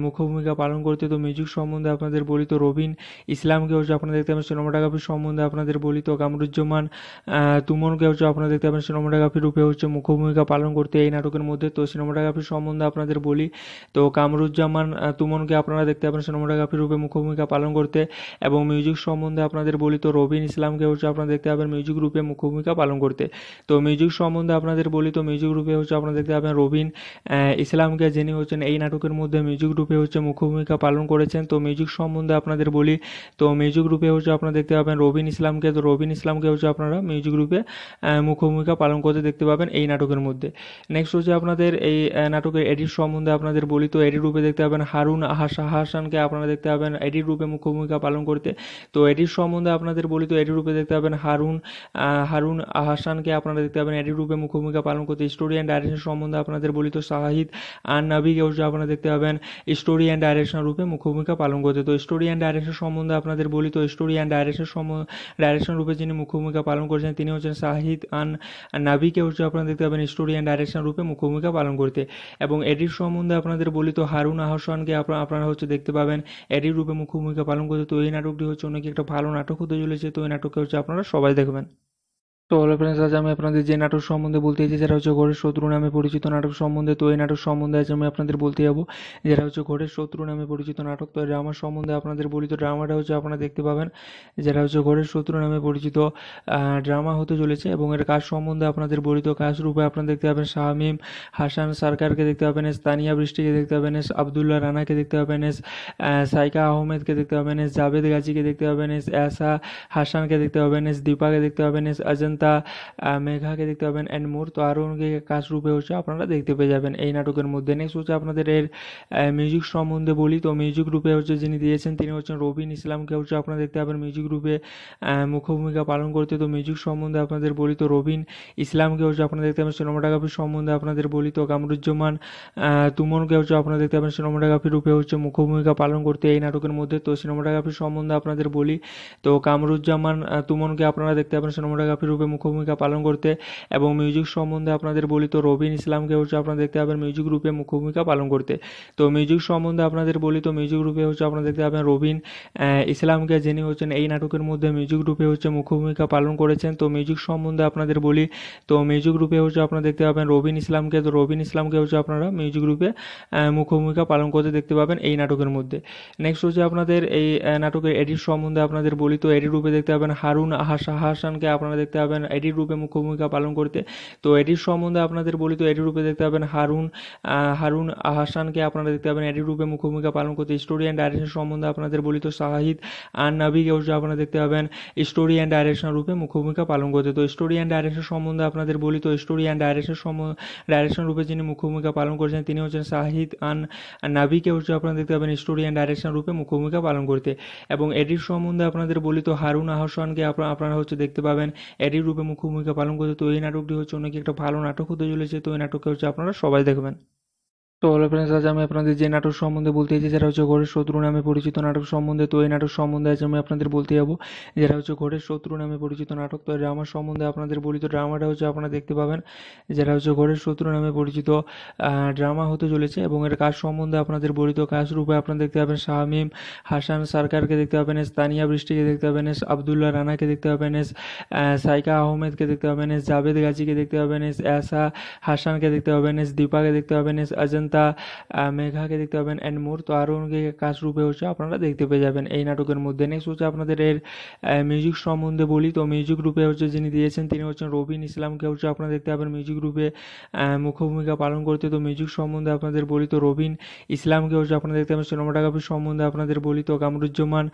মুখ্য ভূমিকা পালন করতে তো মিউজিক সম্বন্ধে আপনাদের বলি তো রবিন ইসলামকে হচ্ছে আপনারা দেখতে পাবেন সিনেমাটোগ্রাফি সম্বন্ধে আপনাদের বলি তো কামরুজ্জামান তুমনকে হচ্ছে আপনারা দেখতে পাবেন সিনেমাটোগ্রাফি রূপে হচ্ছে মুখ্য ভূমিকা পালন করতে এই নাটকের মধ্যে তো সিনেমাটোগ্রাফি সম্বন্ধে আপনাদের বলি তো কামরুজ্জামান তুমনকে আপনারা দেখতে পাবেন সিনেমাটোগ্রাফি রূপে মুখ্য ভূমিকা পালন করতে এবং মিউজিক সম্বন্ধে আপনাদের বলি তো রবিন ইসলামকে হচ্ছে আপনারা দেখতে পাবেন মিউজিক গ্রুপে মুখ্য ভূমিকা পালন করতে তো মিউজিক সম্বন্ধে আপনাদের বলি তো মিউজিক গ্রুপে হচ্ছে আপনারা দেখতে পাবেন রবিন ইসলামকে যিনি হচ্ছেন এই নাটকের মধ্যে মিউজিক গ্রুপে হচ্ছে মুখ্য ভূমিকা পালন করেছেন তো মিউজিক সম্বন্ধে আপনাদের বলি তো মিউজিক গ্রুপে হচ্ছে আপনারা দেখতে পাবেন রবিন ইসলামকে তো রবিন ইসলামকে হচ্ছে আপনারা মিউজিক গ্রুপে মুখ্য ভূমিকা পালন করতে দেখতে পাবেন এই নাটকের মধ্যে নেক্সট হচ্ছে আপনাদের এই নাটকের এডিট সম্বন্ধে আপনাদের বলি তো এডিট রূপে দেখতে পাবেন হারুন হাসানকে আপনারা দেখতে পাবেন পাবেন এডির রূপে মুখ্য ভূমিকা পালন করতে তো এডির সম্বন্ধে আপনাদের বলি তো এডির রূপে দেখতে পাবেন হারুন হারুন আহসানকে আপনারা দেখতে পাবেন এডির রূপে মুখ্য ভূমিকা পালন করতে স্টোরি অ্যান্ড ডাইরেকশন সম্বন্ধে আপনাদের বলি তো শাহিদ আর নাবিকে আপনারা দেখতে পাবেন স্টোরি অ্যান্ড ডাইরেকশন রূপে মুখ্য ভূমিকা পালন করতে তো স্টোরি অ্যান্ড ডাইরেকশন সম্বন্ধে আপনাদের বলি তো স্টোরি অ্যান্ড ডাইরেকশন সম্বন্ধে ডাইরেকশন রূপে যিনি মুখ্য ভূমিকা পালন করেছেন তিনি হচ্ছেন শাহিদ আন নাবিকে হচ্ছে আপনারা দেখতে পাবেন স্টোরি অ্যান্ড ডাইরেকশন রূপে মুখ্য ভূমিকা পালন করতে এবং এডির সম্বন্ধে আপনাদের বলি তো হারুন আহসানকে আপনারা হচ্ছে দেখতে পাবেন এডির রূপে মুখ্য ভূমিকা পালন করছে তো এই নাটকটি হচ্ছে অনেক একটা ভালো নাটক হতে চলেছে তো এই নাটকটি হচ্ছে আপনারা সবাই দেখবেন তো হলো ফ্রেন্ডস আজ আমি আপনাদের যে নাটক সম্বন্ধে বলতে চাইছি যারা হচ্ছে ঘরের শত্রু নামে পরিচিত নাটক সম্বন্ধে তো এই নাটক সম্বন্ধে আজ আমি আপনাদের বলতে যাবো যারা হচ্ছে ঘরের শত্রু নামে পরিচিত নাটক তো ড্রামার সম্বন্ধে আপনাদের বলি তো ড্রামাটা হচ্ছে আপনারা দেখতে পাবেন যারা হচ্ছে ঘরের শত্রু নামে পরিচিত ড্রামা হতে চলেছে এবং এর কাজ সম্বন্ধে আপনাদের বলি তো কাজ রূপে আপনারা দেখতে পাবেন শাহমিম হাসান সরকারকে দেখতে পাবেন এস তানিয়া বৃষ্টিকে দেখতে পাবেন এস আবদুল্লাহ রানাকে দেখতে পাবেন এস সাইকা আহমেদকে দেখতে পাবেন এস জাভেদ গাজীকে দেখতে পাবেন এস এসা হাসানকে দেখতে পাবেন এস দীপাকে দেখতে পাবেন এস আজন্ত অজন্তা মেঘাকে দেখতে পাবেন অ্যান্ড তো আরও কাজ রূপে হচ্ছে আপনারা দেখতে পেয়ে যাবেন এই নাটকের মধ্যে নেক্সট হচ্ছে আপনাদের এর মিউজিক সম্বন্ধে বলি তো মিউজিক রূপে হচ্ছে যিনি দিয়েছেন তিনি হচ্ছেন রবিন ইসলামকে হচ্ছে আপনারা দেখতে পাবেন মিউজিক রূপে মুখ্য ভূমিকা পালন করতে তো মিউজিক সম্বন্ধে আপনাদের বলি তো রবিন ইসলামকে হচ্ছে আপনারা দেখতে পাবেন সিনেমাটোগ্রাফি সম্বন্ধে আপনাদের বলি তো কামরুজ্জামান তুমনকে হচ্ছে আপনারা দেখতে পাবেন সিনেমাটোগ্রাফি রূপে হচ্ছে মুখ্য ভূমিকা পালন করতে এই নাটকের মধ্যে তো সিনেমাটোগ্রাফি সম্বন্ধে আপনাদের বলি তো কামরুজ্জামান তুমনকে আপনারা দেখতে পাবেন সিনেমাটোগ্রাফি রূপে মুখ্য ভূমিকা পালন করতে এবং মিউজিক সম্বন্ধে আপনাদের বলি তো রবিন ইসলামকে হচ্ছে আপনারা দেখতে পাবেন মিউজিক রূপে মুখ্য পালন করতে তো মিউজিক সম্বন্ধে আপনাদের বলি তো মিউজিক রূপে হচ্ছে আপনারা দেখতে পাবেন রবিন ইসলামকে যিনি হচ্ছেন এই নাটকের মধ্যে মিউজিক রূপে হচ্ছে মুখ্যভূমিকা পালন করেছেন তো মিউজিক সম্বন্ধে আপনাদের বলি তো মিউজিক রূপে হচ্ছে আপনারা দেখতে পাবেন রবিন ইসলামকে তো রবিন ইসলামকে হচ্ছে আপনারা মিউজিক রূপে মুখ্য ভূমিকা পালন করতে দেখতে পাবেন এই নাটকের মধ্যে নেক্সট হচ্ছে আপনাদের এই নাটকের এডিট সম্বন্ধে আপনাদের বলি তো এডিট রূপে দেখতে পাবেন হারুন হাসানকে আপনারা দেখতে পাবেন পাবেন এডির রূপে মুখ্য ভূমিকা পালন করতে তো এডির সম্বন্ধে আপনাদের বলি তো এডির রূপে দেখতে পাবেন হারুন হারুন আহসানকে আপনারা দেখতে পাবেন এডির রূপে মুখ্য ভূমিকা পালন করতে স্টোরি অ্যান্ড ডাইরেকশন সম্বন্ধে আপনাদের বলি তো শাহিদ আর নাবিকে আপনারা দেখতে পাবেন স্টোরি অ্যান্ড ডাইরেকশন রূপে মুখ্য ভূমিকা পালন করতে তো স্টোরি অ্যান্ড ডাইরেকশন সম্বন্ধে আপনাদের বলি তো স্টোরি অ্যান্ড ডাইরেকশন সম্বন্ধে ডাইরেকশন রূপে যিনি মুখ্য ভূমিকা পালন করেছেন তিনি হচ্ছেন শাহিদ আন নাবিকে হচ্ছে আপনারা দেখতে পাবেন স্টোরি অ্যান্ড ডাইরেকশন রূপে মুখ্য ভূমিকা পালন করতে এবং এডির সম্বন্ধে আপনাদের বলি তো হারুন আহসানকে আপনারা হচ্ছে দেখতে পাবেন এডির রূপে মুখ্য ভূমিকা পালন করছে তো এই নাটকটি হচ্ছে অনেক একটা ভালো নাটক হতে চলেছে তো এই নাটককে হচ্ছে আপনারা সবাই দেখবেন তো হলো ফ্রেন্ডস আজ আমি আপনাদের যে নাটক সম্বন্ধে বলতে চাইছি যারা হচ্ছে ঘরের শত্রু নামে পরিচিত নাটক সম্বন্ধে তো এই নাটক সম্বন্ধে আজ আমি আপনাদের বলতে যাবো যারা হচ্ছে ঘরের শত্রু নামে পরিচিত নাটক তো ড্রামা সম্বন্ধে আপনাদের বলি তো ড্রামাটা হচ্ছে আপনারা দেখতে পাবেন যারা হচ্ছে ঘরের শত্রু নামে পরিচিত ড্রামা হতে চলেছে এবং এর কাজ সম্বন্ধে আপনাদের বলি তো কাজ রূপে আপনারা দেখতে পাবেন শাহমিম হাসান সরকারকে দেখতে পাবেন এস তানিয়া বৃষ্টিকে দেখতে পাবেন এস আবদুল্লাহ রানাকে দেখতে পাবেন এস সাইকা আহমেদকে দেখতে পাবেন এস জাভেদ গাজীকে দেখতে পাবেন এস এসা হাসানকে দেখতে পাবেন এস দীপাকে দেখতে পাবেন এস আজান তা মেঘাকে দেখতে পাবেন অ্যান্ড মোর তো আরও অনেকে কাজ রূপে হচ্ছে আপনারা দেখতে পেয়ে যাবেন এই নাটকের মধ্যে নেক্সট হচ্ছে আপনাদের এর মিউজিক সম্বন্ধে বলি তো মিউজিক রূপে হচ্ছে যিনি দিয়েছেন তিনি হচ্ছেন রবিন ইসলামকে হচ্ছে আপনারা দেখতে পাবেন মিউজিক রূপে মুখ্য ভূমিকা পালন করতে তো মিউজিক সম্বন্ধে আপনাদের বলি তো রবিন ইসলামকে হচ্ছে আপনারা দেখতে পাবেন সিনেমাটোগ্রাফি সম্বন্ধে আপনাদের বলি তো কামরুজ্জামান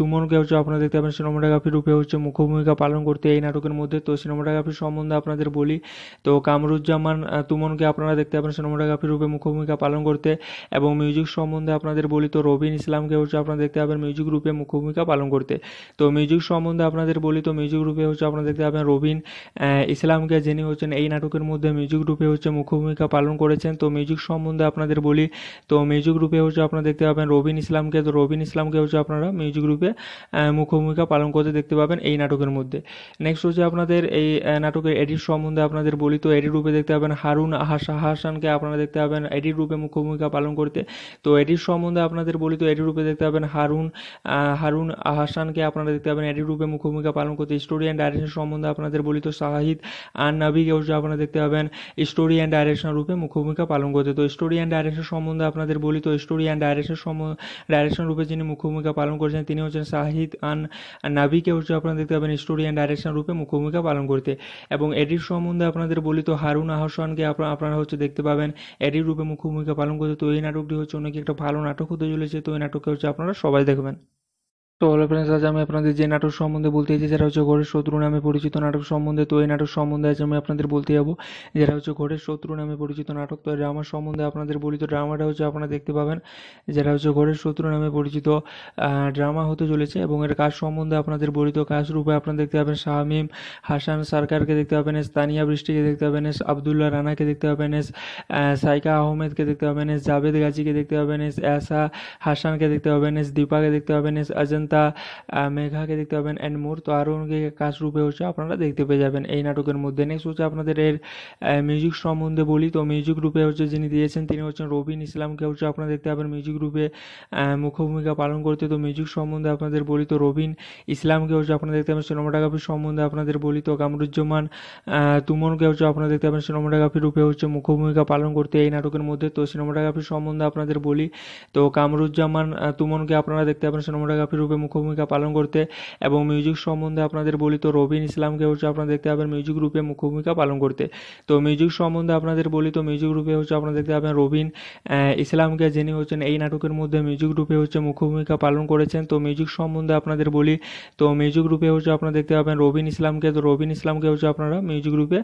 তুমনকে হচ্ছে আপনারা দেখতে পাবেন সিনেমাটোগ্রাফি রূপে হচ্ছে মুখ্য ভূমিকা পালন করতে এই নাটকের মধ্যে তো সিনেমাটোগ্রাফি সম্বন্ধে আপনাদের বলি তো কামরুজ্জামান তুমনকে আপনারা দেখতে পাবেন সিনেমাটোগ্রাফি রূপে হবে মুখ্য ভূমিকা পালন করতে এবং মিউজিক সম্বন্ধে আপনাদের বলি তো রবিন ইসলামকে হচ্ছে আপনারা দেখতে পাবেন মিউজিক রূপে মুখ্য ভূমিকা পালন করতে তো মিউজিক সম্বন্ধে আপনাদের বলি তো মিউজিক রূপে হচ্ছে আপনারা দেখতে পাবেন রবিন ইসলামকে যিনি হচ্ছেন এই নাটকের মধ্যে মিউজিক রূপে হচ্ছে মুখ্য ভূমিকা পালন করেছেন তো মিউজিক সম্বন্ধে আপনাদের বলি তো মিউজিক রূপে হচ্ছে আপনারা দেখতে পাবেন রবিন ইসলামকে তো রবিন ইসলামকে হচ্ছে আপনারা মিউজিক রূপে মুখ্য ভূমিকা পালন করতে দেখতে পাবেন এই নাটকের মধ্যে নেক্সট হচ্ছে আপনাদের এই নাটকের এডিট সম্বন্ধে আপনাদের বলি তো এডিট রূপে দেখতে পাবেন হারুন হাসানকে আপনারা দেখতে পাবেন পাবেন এডিট রূপে মুখ্য ভূমিকা পালন করতে তো এডিট সম্বন্ধে আপনাদের বলি তো এডিট রূপে দেখতে পাবেন হারুন হারুন হাসানকে আপনারা দেখতে পাবেন এডিট রূপে মুখ্য ভূমিকা পালন করতে স্টোরি অ্যান্ড ডাইরেকশন সম্বন্ধে আপনাদের বলি তো শাহিদ আর নাবিকেও আপনারা দেখতে পাবেন স্টোরি অ্যান্ড ডাইরেকশন রূপে মুখ্য ভূমিকা পালন করতে তো স্টোরি অ্যান্ড ডাইরেকশন সম্বন্ধে আপনাদের বলি তো স্টোরি অ্যান্ড ডাইরেকশন সম্বন্ধে ডাইরেকশন রূপে যিনি মুখ্য ভূমিকা পালন করেছেন তিনি হচ্ছেন শাহিদ আন নাবিকে হচ্ছে আপনারা দেখতে পাবেন স্টোরি অ্যান্ড ডাইরেকশন রূপে মুখ্য ভূমিকা পালন করতে এবং এডিট সম্বন্ধে আপনাদের বলি তো হারুন আহসানকে আপনারা হচ্ছে দেখতে পাবেন এডিট রূপে মুখ্য ভূমিকা পালন করছে তো এই নাটকটি হচ্ছে অনেক একটা ভালো নাটক হতে চলেছে তো এই নাটককে হচ্ছে আপনারা সবাই দেখবেন তো হলো ফ্রেন্ডস আজ আমি আপনাদের যে নাটক সম্বন্ধে বলতে চাইছি যারা হচ্ছে ঘরের শত্রু নামে পরিচিত নাটক সম্বন্ধে তো এই নাটক সম্বন্ধে আজ আমি আপনাদের বলতে যাবো যারা হচ্ছে ঘরের শত্রু নামে পরিচিত নাটক তো ড্রামা সম্বন্ধে আপনাদের বলি তো ড্রামাটা হচ্ছে আপনারা দেখতে পাবেন যারা হচ্ছে ঘরের শত্রু নামে পরিচিত ড্রামা হতে চলেছে এবং এর কাজ সম্বন্ধে আপনাদের বলি তো কাজ রূপে আপনারা দেখতে পাবেন শাহমিম হাসান সরকারকে দেখতে পাবেন এস তানিয়া বৃষ্টিকে দেখতে পাবেন এস আবদুল্লাহ রানাকে দেখতে পাবেন এস সাইকা আহমেদকে দেখতে পাবেন এস জাভেদ গাজীকে দেখতে পাবেন এস এসা হাসানকে দেখতে পাবেন এস দীপাকে দেখতে পাবেন এস আজান তা মেঘাকে দেখতে পাবেন অ্যান্ড মোর তো আরও অনেকে কাজ রূপে হচ্ছে আপনারা দেখতে পেয়ে যাবেন এই নাটকের মধ্যে নেক্সট হচ্ছে আপনাদের এর মিউজিক সম্বন্ধে বলি তো মিউজিক রূপে হচ্ছে যিনি দিয়েছেন তিনি হচ্ছেন রবিন ইসলামকে হচ্ছে আপনারা দেখতে পাবেন মিউজিক রূপে মুখ্য ভূমিকা পালন করতে তো মিউজিক সম্বন্ধে আপনাদের বলি তো রবিন ইসলামকে হচ্ছে আপনারা দেখতে পাবেন সিনেমাটোগ্রাফি সম্বন্ধে আপনাদের বলি তো কামরুজ্জামান তুমনকে হচ্ছে আপনারা দেখতে পাবেন সিনেমাটোগ্রাফি রূপে হচ্ছে মুখ্য ভূমিকা পালন করতে এই নাটকের মধ্যে তো সিনেমাটোগ্রাফি সম্বন্ধে আপনাদের বলি তো কামরুজ্জামান তুমনকে আপনারা দেখতে পাবেন সিনেমাটোগ্রাফি রূপে হবে মুখ্য ভূমিকা পালন করতে এবং মিউজিক সম্বন্ধে আপনাদের বলি তো রবিন ইসলামকে হচ্ছে আপনারা দেখতে পাবেন মিউজিক রূপে মুখ্য ভূমিকা পালন করতে তো মিউজিক সম্বন্ধে আপনাদের বলি তো মিউজিক রূপে হচ্ছে আপনারা দেখতে পাবেন রবিন ইসলামকে যিনি হচ্ছেন এই নাটকের মধ্যে মিউজিক রূপে হচ্ছে মুখ্য ভূমিকা পালন করেছেন তো মিউজিক সম্বন্ধে আপনাদের বলি তো মিউজিক রূপে হচ্ছে আপনারা দেখতে পাবেন রবিন ইসলামকে তো রবিন ইসলামকে হচ্ছে আপনারা মিউজিক রূপে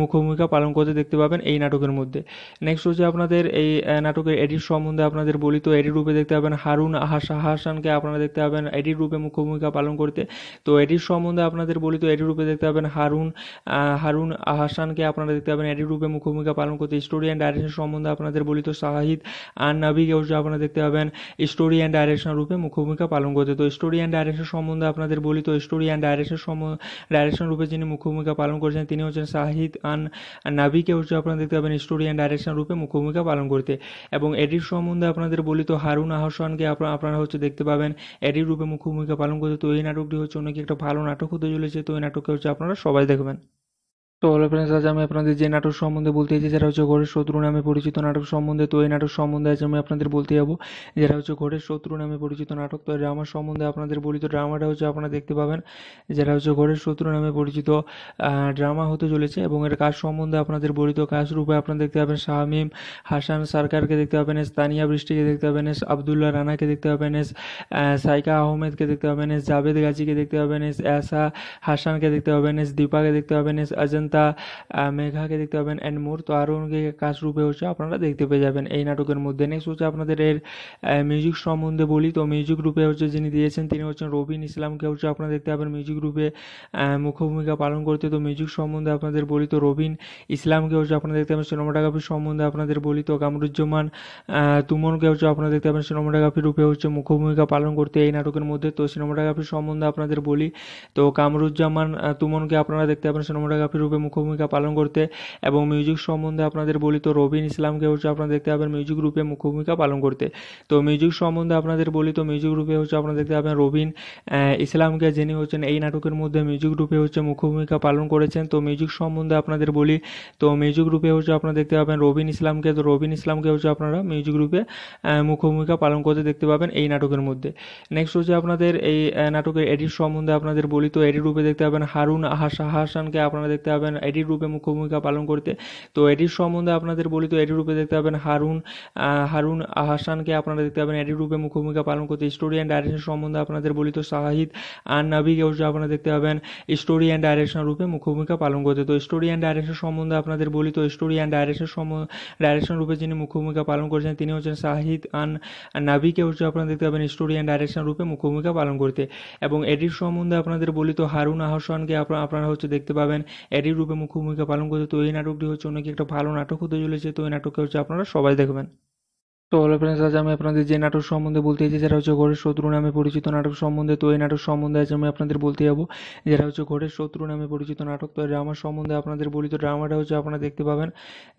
মুখ্য ভূমিকা পালন করতে দেখতে পাবেন এই নাটকের মধ্যে নেক্সট হচ্ছে আপনাদের এই নাটকের এডিট সম্বন্ধে আপনাদের বলি তো এডিট রূপে দেখতে পাবেন হারুন হাসানকে আপনারা দেখতে পাবেন পাবেন এডিট রূপে মুখ্য ভূমিকা পালন করতে তো এডিট সম্বন্ধে আপনাদের বলি তো এডিট রূপে দেখতে পাবেন হারুন হারুন আহসানকে আপনারা দেখতে পাবেন এডিট রূপে মুখ্য ভূমিকা পালন করতে স্টোরি অ্যান্ড ডাইরেকশন সম্বন্ধে আপনাদের বলি তো শাহিদ আর নাবিকেও আপনারা দেখতে পাবেন স্টোরি অ্যান্ড ডাইরেকশন রূপে মুখ্য ভূমিকা পালন করতে তো স্টোরি অ্যান্ড ডাইরেকশন সম্বন্ধে আপনাদের বলি তো স্টোরি অ্যান্ড ডাইরেকশন সম্বন্ধে ডাইরেকশন রূপে যিনি মুখ্য ভূমিকা পালন করেছেন তিনি হচ্ছেন শাহিদ আন নাবিকে হচ্ছে আপনারা দেখতে পাবেন স্টোরি অ্যান্ড ডাইরেকশন রূপে মুখ্য ভূমিকা পালন করতে এবং এডিট সম্বন্ধে আপনাদের বলি তো হারুন আহসানকে আপনারা হচ্ছে দেখতে পাবেন এডিট রূপে মুখ্য ভূমিকা পালন করছে তো এই নাটকটি হচ্ছে অনেক একটা ভালো নাটক হতে চলেছে তো এই নাটককে হচ্ছে আপনারা সবাই দেখবেন তো হলো ফ্রেন্ডস আজ আমি আপনাদের যে নাটক সম্বন্ধে বলতে চাইছি যারা হচ্ছে ঘরের শত্রু নামে পরিচিত নাটক সম্বন্ধে তো এই নাটক সম্বন্ধে আজ আমি আপনাদের বলতে যাবো যারা হচ্ছে ঘরের শত্রু নামে পরিচিত নাটক তো ড্রামা সম্বন্ধে আপনাদের বলি তো ড্রামাটা হচ্ছে আপনারা দেখতে পাবেন যারা হচ্ছে ঘরের শত্রু নামে পরিচিত ড্রামা হতে চলেছে এবং এর কাজ সম্বন্ধে আপনাদের বলি তো কাজ রূপে আপনারা দেখতে পাবেন শাহমিম হাসান সরকারকে দেখতে পাবেন এস তানিয়া বৃষ্টিকে দেখতে পাবেন এস আবদুল্লাহ রানাকে দেখতে পাবেন এস সাইকা আহমেদকে দেখতে পাবেন এস জাভেদ গাজীকে দেখতে পাবেন এস এসা হাসানকে দেখতে পাবেন এস দীপাকে দেখতে পাবেন এস আজন্ত অজন্তা মেঘাকে দেখতে পাবেন অ্যান্ড মোর তো আরও অনেকে কাজ রূপে হচ্ছে আপনারা দেখতে পেয়ে যাবেন এই নাটকের মধ্যে নেক্সট হচ্ছে আপনাদের এর মিউজিক সম্বন্ধে বলি তো মিউজিক রূপে হচ্ছে যিনি দিয়েছেন তিনি হচ্ছেন রবিন ইসলামকে হচ্ছে আপনারা দেখতে পাবেন মিউজিক রূপে মুখ্য ভূমিকা পালন করতে তো মিউজিক সম্বন্ধে আপনাদের বলি তো রবিন ইসলামকে হচ্ছে আপনারা দেখতে পাবেন সিনেমাটোগ্রাফি সম্বন্ধে আপনাদের বলি তো কামরুজ্জামান তুমনকে হচ্ছে আপনারা দেখতে পাবেন সিনেমাটোগ্রাফি রূপে হচ্ছে মুখ্য ভূমিকা পালন করতে এই নাটকের মধ্যে তো সিনেমাটোগ্রাফি সম্বন্ধে আপনাদের বলি তো কামরুজ্জামান তুমনকে আপনারা দেখতে পাবেন সিনেমাটোগ্রাফি রূপে হবে মুখ্য ভূমিকা পালন করতে এবং মিউজিক সম্বন্ধে আপনাদের বলি তো রবিন ইসলামকে হচ্ছে আপনারা দেখতে পাবেন মিউজিক রূপে মুখ্য ভূমিকা পালন করতে তো মিউজিক সম্বন্ধে আপনাদের বলি তো মিউজিক রূপে হচ্ছে আপনারা দেখতে পাবেন রবিন ইসলামকে যিনি হচ্ছেন এই নাটকের মধ্যে মিউজিক রূপে হচ্ছে মুখ্য ভূমিকা পালন করেছেন তো মিউজিক সম্বন্ধে আপনাদের বলি তো মিউজিক রূপে হচ্ছে আপনারা দেখতে পাবেন রবিন ইসলামকে তো রবিন ইসলামকে হচ্ছে আপনারা মিউজিক রূপে মুখ্য ভূমিকা পালন করতে দেখতে পাবেন এই নাটকের মধ্যে নেক্সট হচ্ছে আপনাদের এই নাটকের এডিট সম্বন্ধে আপনাদের বলি তো এডিট রূপে দেখতে পাবেন হারুন হাসানকে আপনারা দেখতে পাবেন পাবেন এডিট রূপে মুখ্য ভূমিকা পালন করতে তো এডির সম্বন্ধে আপনাদের বলি তো এডিট রূপে দেখতে পাবেন হারুন হারুন আহসানকে আপনারা দেখতে পাবেন এডিট রূপে মুখ্য ভূমিকা পালন করতে স্টোরি অ্যান্ড ডাইরেকশন সম্বন্ধে আপনাদের বলি তো শাহিদ আর নাবিকে আপনারা দেখতে পাবেন স্টোরি অ্যান্ড ডাইরেকশন রূপে মুখ্য ভূমিকা পালন করতে তো স্টোরি অ্যান্ড ডাইরেকশন সম্বন্ধে আপনাদের বলি তো স্টোরি অ্যান্ড ডাইরেকশন সম্বন্ধে ডাইরেকশন রূপে যিনি মুখ্য ভূমিকা পালন করেছেন তিনি হচ্ছেন শাহিদ আন নাবিকে হচ্ছে আপনারা দেখতে পাবেন স্টোরি অ্যান্ড ডাইরেকশন রূপে মুখ্য ভূমিকা পালন করতে এবং এডির সম্বন্ধে আপনাদের বলি তো হারুন আহসানকে আপনারা হচ্ছে দেখতে পাবেন এডিট রূপে মুখ্য ভূমিকা পালন করছে তো এই নাটকটি হচ্ছে অনেক একটা ভালো নাটক হতে চলেছে তো এই নাটককে হচ্ছে আপনারা সবাই দেখবেন তো হলো ফ্রেন্ডস আজ আমি আপনাদের যে নাটক সম্বন্ধে বলতে চাইছি যারা হচ্ছে ঘরের শত্রু নামে পরিচিত নাটক সম্বন্ধে তো এই নাটক সম্বন্ধে আজ আমি আপনাদের বলতে যাবো যারা হচ্ছে ঘরের শত্রু নামে পরিচিত নাটক তো ড্রামা সম্বন্ধে আপনাদের বলি তো ড্রামাটা হচ্ছে আপনারা দেখতে পাবেন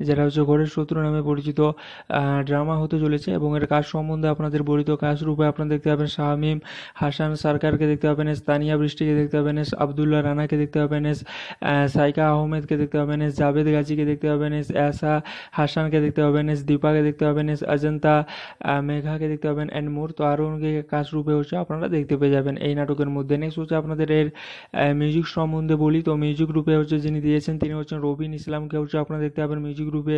যারা হচ্ছে ঘরের শত্রু নামে পরিচিত ড্রামা হতে চলেছে এবং এর কাজ সম্বন্ধে আপনাদের বলি তো কাজ রূপে আপনারা দেখতে পাবেন শাহমিম হাসান সরকারকে দেখতে পাবেন এস তানিয়া বৃষ্টিকে দেখতে পাবেন এস আবদুল্লাহ রানাকে দেখতে পাবেন এস সাইকা আহমেদকে দেখতে পাবেন এস জাভেদ গাজীকে দেখতে পাবেন এস এসা হাসানকে দেখতে পাবেন এস দীপাকে দেখতে পাবেন এস আজন্ত অজন্তা মেঘাকে দেখতে পাবেন অ্যান্ড মোর তো আরও অনেকে কাজ রূপে হচ্ছে আপনারা দেখতে পেয়ে যাবেন এই নাটকের মধ্যে নেক্সট হচ্ছে আপনাদের এর মিউজিক সম্বন্ধে বলি তো মিউজিক রূপে হচ্ছে যিনি দিয়েছেন তিনি হচ্ছেন রবিন ইসলামকে হচ্ছে আপনারা দেখতে পাবেন মিউজিক রূপে